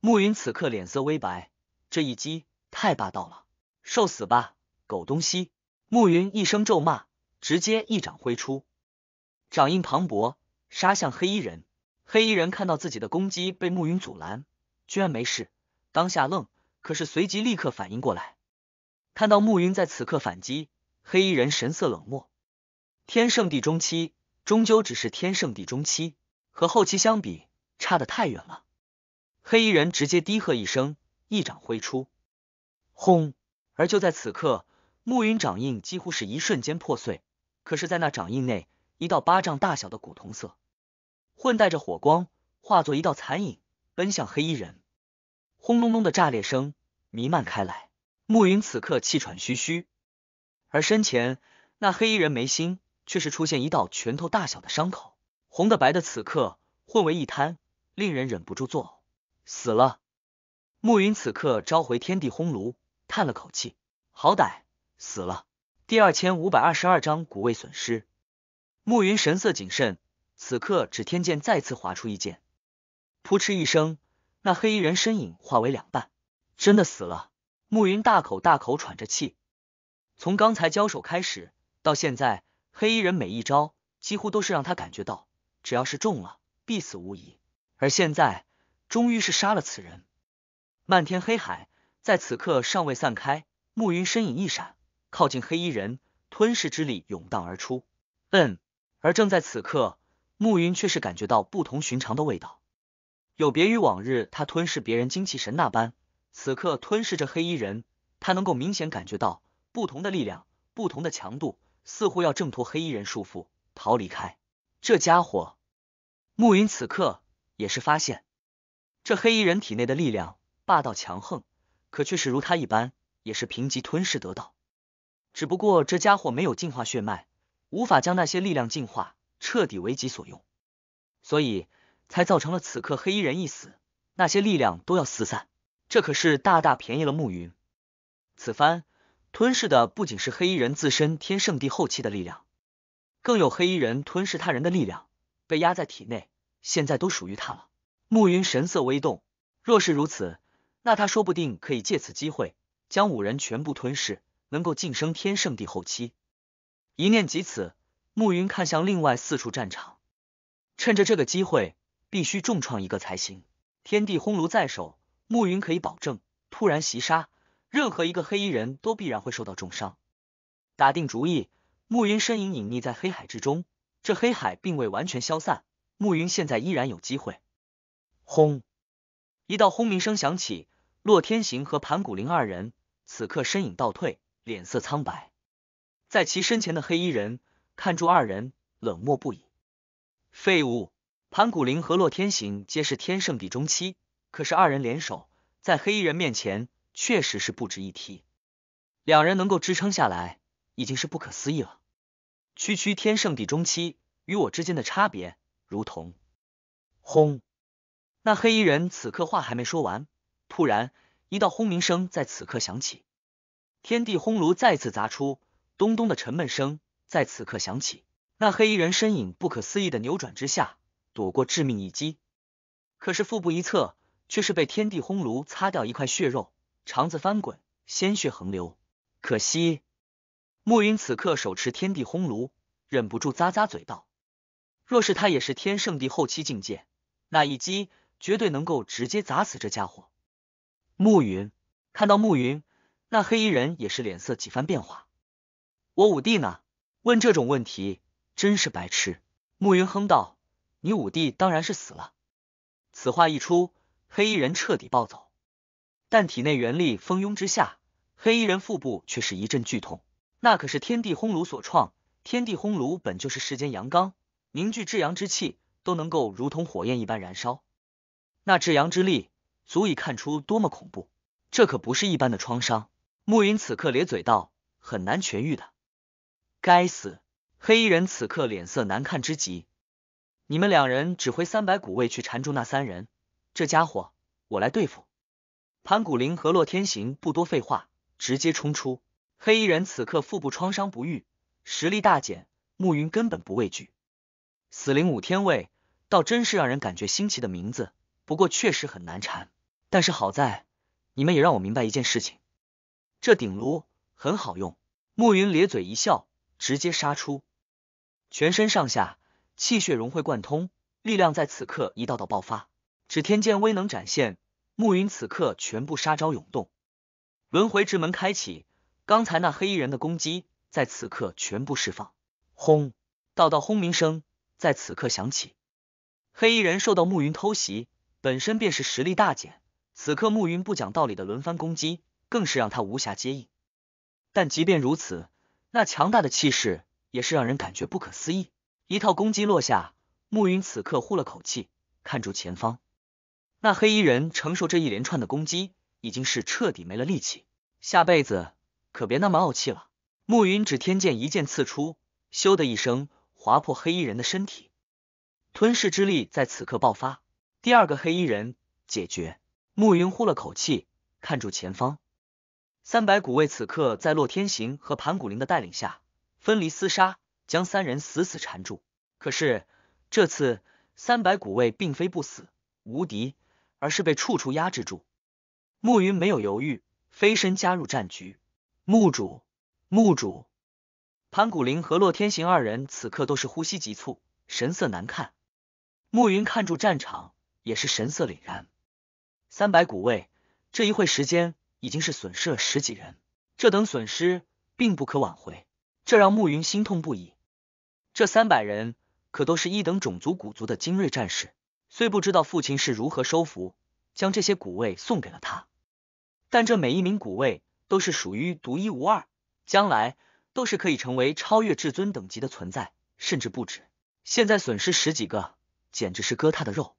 暮云此刻脸色微白。这一击太霸道了，受死吧，狗东西！暮云一声咒骂，直接一掌挥出，掌印磅礴，杀向黑衣人。黑衣人看到自己的攻击被暮云阻拦，居然没事，当下愣，可是随即立刻反应过来，看到暮云在此刻反击，黑衣人神色冷漠。天圣地中期终究只是天圣地中期，和后期相比，差得太远了。黑衣人直接低喝一声。一掌挥出，轰！而就在此刻，暮云掌印几乎是一瞬间破碎。可是，在那掌印内，一道巴掌大小的古铜色，混带着火光，化作一道残影，奔向黑衣人。轰隆隆的炸裂声弥漫开来。暮云此刻气喘吁吁，而身前那黑衣人眉心却是出现一道拳头大小的伤口，红的白的，此刻混为一滩，令人忍不住作呕。死了。暮云此刻召回天地轰炉，叹了口气：“好歹死了。”第二千五百二十二章古味损失。暮云神色谨慎，此刻指天剑再次划出一剑，扑哧一声，那黑衣人身影化为两半，真的死了。暮云大口大口喘着气，从刚才交手开始到现在，黑衣人每一招几乎都是让他感觉到，只要是中了，必死无疑。而现在，终于是杀了此人。漫天黑海在此刻尚未散开，暮云身影一闪，靠近黑衣人，吞噬之力涌荡而出。嗯，而正在此刻，暮云却是感觉到不同寻常的味道，有别于往日他吞噬别人精气神那般，此刻吞噬着黑衣人，他能够明显感觉到不同的力量，不同的强度，似乎要挣脱黑衣人束缚，逃离开。这家伙，暮云此刻也是发现，这黑衣人体内的力量。霸道强横，可却是如他一般，也是贫瘠吞噬得道。只不过这家伙没有进化血脉，无法将那些力量进化彻底为己所用，所以才造成了此刻黑衣人一死，那些力量都要四散。这可是大大便宜了暮云。此番吞噬的不仅是黑衣人自身天圣地后期的力量，更有黑衣人吞噬他人的力量，被压在体内，现在都属于他了。暮云神色微动，若是如此。那他说不定可以借此机会将五人全部吞噬，能够晋升天圣地后期。一念及此，暮云看向另外四处战场，趁着这个机会，必须重创一个才行。天地轰炉在手，暮云可以保证，突然袭杀任何一个黑衣人都必然会受到重伤。打定主意，暮云身影隐匿在黑海之中。这黑海并未完全消散，暮云现在依然有机会。轰！一道轰鸣声响起。洛天行和盘古灵二人此刻身影倒退，脸色苍白。在其身前的黑衣人看住二人，冷漠不已。废物！盘古灵和洛天行皆是天圣地中期，可是二人联手在黑衣人面前确实是不值一提。两人能够支撑下来，已经是不可思议了。区区天圣地中期与我之间的差别，如同……轰！那黑衣人此刻话还没说完。突然，一道轰鸣声在此刻响起，天地轰炉再次砸出，咚咚的沉闷声在此刻响起。那黑衣人身影不可思议的扭转之下，躲过致命一击，可是腹部一侧却是被天地轰炉擦掉一块血肉，肠子翻滚，鲜血横流。可惜，暮云此刻手持天地轰炉，忍不住咂咂嘴道：“若是他也是天圣地后期境界，那一击绝对能够直接砸死这家伙。”暮云看到暮云，那黑衣人也是脸色几番变化。我五弟呢？问这种问题真是白痴。暮云哼道：“你五弟当然是死了。”此话一出，黑衣人彻底暴走。但体内元力蜂拥之下，黑衣人腹部却是一阵剧痛。那可是天地轰炉所创，天地轰炉本就是世间阳刚，凝聚至阳之气，都能够如同火焰一般燃烧。那至阳之力。足以看出多么恐怖，这可不是一般的创伤。暮云此刻咧嘴道：“很难痊愈的。”该死！黑衣人此刻脸色难看之极。你们两人指挥三百古卫去缠住那三人，这家伙我来对付。盘古灵和洛天行不多废话，直接冲出。黑衣人此刻腹部创伤不愈，实力大减，暮云根本不畏惧。死灵五天卫，倒真是让人感觉新奇的名字。不过确实很难缠，但是好在你们也让我明白一件事情，这鼎炉很好用。暮云咧嘴一笑，直接杀出，全身上下气血融会贯通，力量在此刻一道道爆发。只天剑威能展现，暮云此刻全部杀招涌动，轮回之门开启，刚才那黑衣人的攻击在此刻全部释放，轰，道道轰鸣声在此刻响起，黑衣人受到暮云偷袭。本身便是实力大减，此刻暮云不讲道理的轮番攻击，更是让他无暇接应。但即便如此，那强大的气势也是让人感觉不可思议。一套攻击落下，暮云此刻呼了口气，看住前方，那黑衣人承受这一连串的攻击，已经是彻底没了力气。下辈子可别那么傲气了。暮云只听见一剑刺出，咻的一声划破黑衣人的身体，吞噬之力在此刻爆发。第二个黑衣人解决。暮云呼了口气，看住前方。三百古卫此刻在洛天行和盘古灵的带领下分离厮杀，将三人死死缠住。可是这次三百古卫并非不死无敌，而是被处处压制住。暮云没有犹豫，飞身加入战局。墓主，墓主，盘古灵和洛天行二人此刻都是呼吸急促，神色难看。暮云看住战场。也是神色凛然。三百古卫，这一会时间已经是损失了十几人，这等损失并不可挽回，这让暮云心痛不已。这三百人可都是一等种族古族的精锐战士，虽不知道父亲是如何收服，将这些古卫送给了他，但这每一名古卫都是属于独一无二，将来都是可以成为超越至尊等级的存在，甚至不止。现在损失十几个，简直是割他的肉。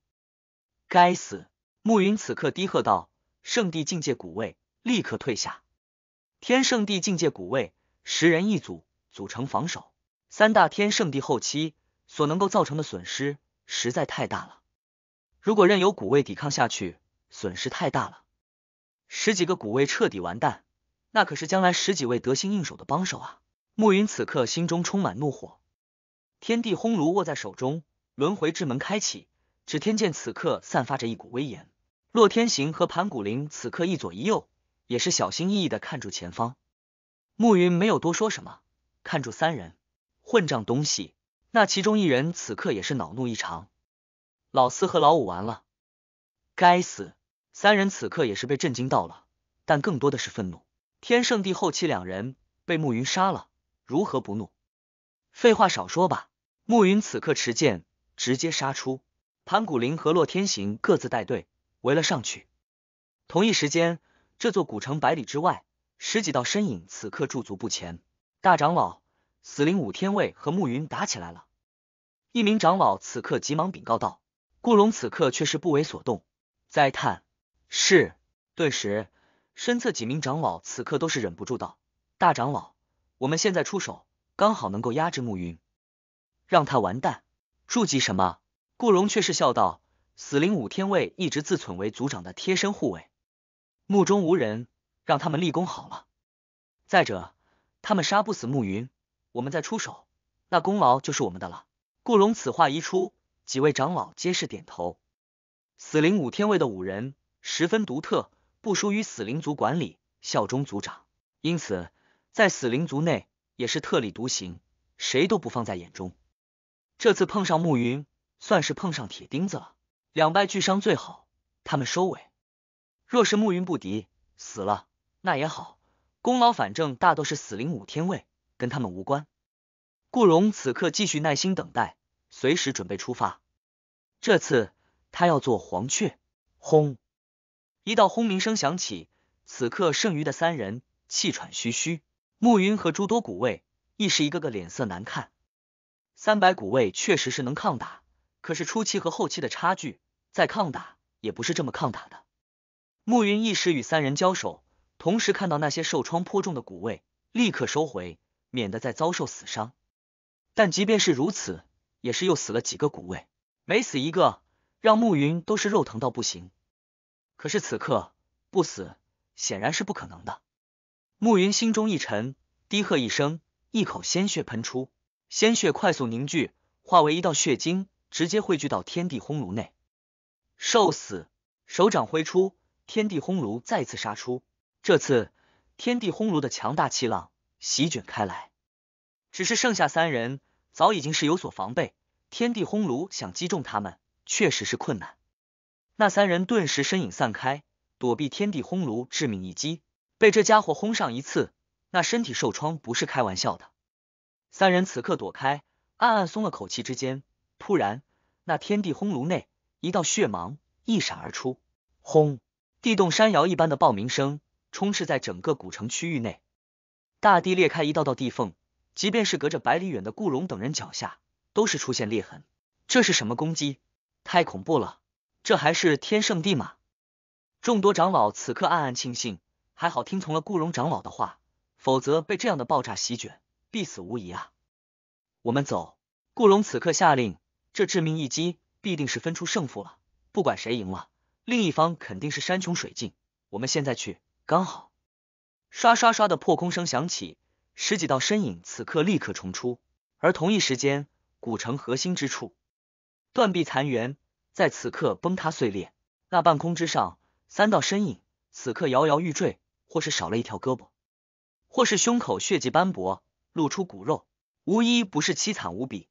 该死！暮云此刻低喝道：“圣地境界古卫，立刻退下！天圣地境界古卫，十人一组，组成防守。三大天圣地后期所能够造成的损失实在太大了，如果任由古卫抵抗下去，损失太大了。十几个古卫彻底完蛋，那可是将来十几位得心应手的帮手啊！”暮云此刻心中充满怒火，天地轰炉握在手中，轮回之门开启。只听见此刻散发着一股威严，洛天行和盘古灵此刻一左一右，也是小心翼翼的看住前方。暮云没有多说什么，看住三人，混账东西！那其中一人此刻也是恼怒异常，老四和老五完了，该死！三人此刻也是被震惊到了，但更多的是愤怒。天圣帝后期两人被暮云杀了，如何不怒？废话少说吧！暮云此刻持剑，直接杀出。盘古灵和洛天行各自带队围了上去。同一时间，这座古城百里之外，十几道身影此刻驻足不前。大长老、死灵五天卫和暮云打起来了。一名长老此刻急忙禀告道：“顾龙此刻却是不为所动。”再叹是。顿时，身侧几名长老此刻都是忍不住道：“大长老，我们现在出手，刚好能够压制暮云，让他完蛋。”筑基什么？顾荣却是笑道：“死灵五天卫一直自存为族长的贴身护卫，目中无人，让他们立功好了。再者，他们杀不死暮云，我们再出手，那功劳就是我们的了。”顾荣此话一出，几位长老皆是点头。死灵五天卫的五人十分独特，不输于死灵族管理，效忠族长，因此在死灵族内也是特立独行，谁都不放在眼中。这次碰上暮云。算是碰上铁钉子了，两败俱伤最好。他们收尾，若是暮云不敌死了，那也好，功劳反正大都是死灵五天位，跟他们无关。顾荣此刻继续耐心等待，随时准备出发。这次他要做黄雀。轰，一道轰鸣声响起，此刻剩余的三人气喘吁吁，暮云和诸多古卫亦是一个个脸色难看。三百古卫确实是能抗打。可是初期和后期的差距，再抗打也不是这么抗打的。暮云一时与三人交手，同时看到那些受创颇重的古卫，立刻收回，免得再遭受死伤。但即便是如此，也是又死了几个古卫，每死一个，让暮云都是肉疼到不行。可是此刻不死显然是不可能的，暮云心中一沉，低喝一声，一口鲜血喷出，鲜血快速凝聚，化为一道血晶。直接汇聚到天地轰炉内，受死！手掌挥出，天地轰炉再次杀出。这次，天地轰炉的强大气浪席卷开来。只是剩下三人早已经是有所防备，天地轰炉想击中他们，确实是困难。那三人顿时身影散开，躲避天地轰炉致命一击。被这家伙轰上一次，那身体受创不是开玩笑的。三人此刻躲开，暗暗松了口气之间。突然，那天地轰炉内一道血芒一闪而出，轰！地动山摇一般的爆鸣声充斥在整个古城区域内，大地裂开一道道地缝，即便是隔着百里远的顾荣等人脚下，都是出现裂痕。这是什么攻击？太恐怖了！这还是天圣地吗？众多长老此刻暗暗庆幸，还好听从了顾荣长老的话，否则被这样的爆炸席卷，必死无疑啊！我们走！顾荣此刻下令。这致命一击必定是分出胜负了，不管谁赢了，另一方肯定是山穷水尽。我们现在去，刚好。刷刷刷的破空声响起，十几道身影此刻立刻冲出。而同一时间，古城核心之处，断壁残垣在此刻崩塌碎裂。那半空之上，三道身影此刻摇摇欲坠，或是少了一条胳膊，或是胸口血迹斑驳，露出骨肉，无一不是凄惨无比。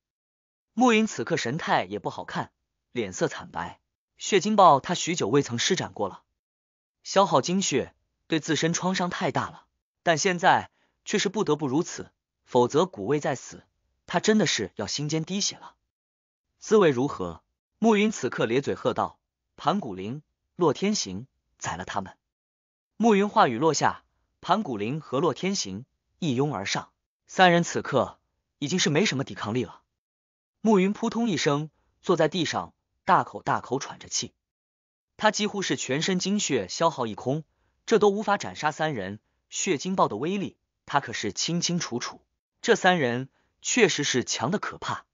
暮云此刻神态也不好看，脸色惨白，血金豹他许久未曾施展过了，消耗精血对自身创伤太大了，但现在却是不得不如此，否则古未再死，他真的是要心尖滴血了。滋味如何？暮云此刻咧嘴喝道：“盘古灵、洛天行，宰了他们！”暮云话语落下，盘古灵和洛天行一拥而上，三人此刻已经是没什么抵抗力了。暮云扑通一声坐在地上，大口大口喘着气。他几乎是全身精血消耗一空，这都无法斩杀三人。血金豹的威力，他可是清清楚楚。这三人确实是强的可怕。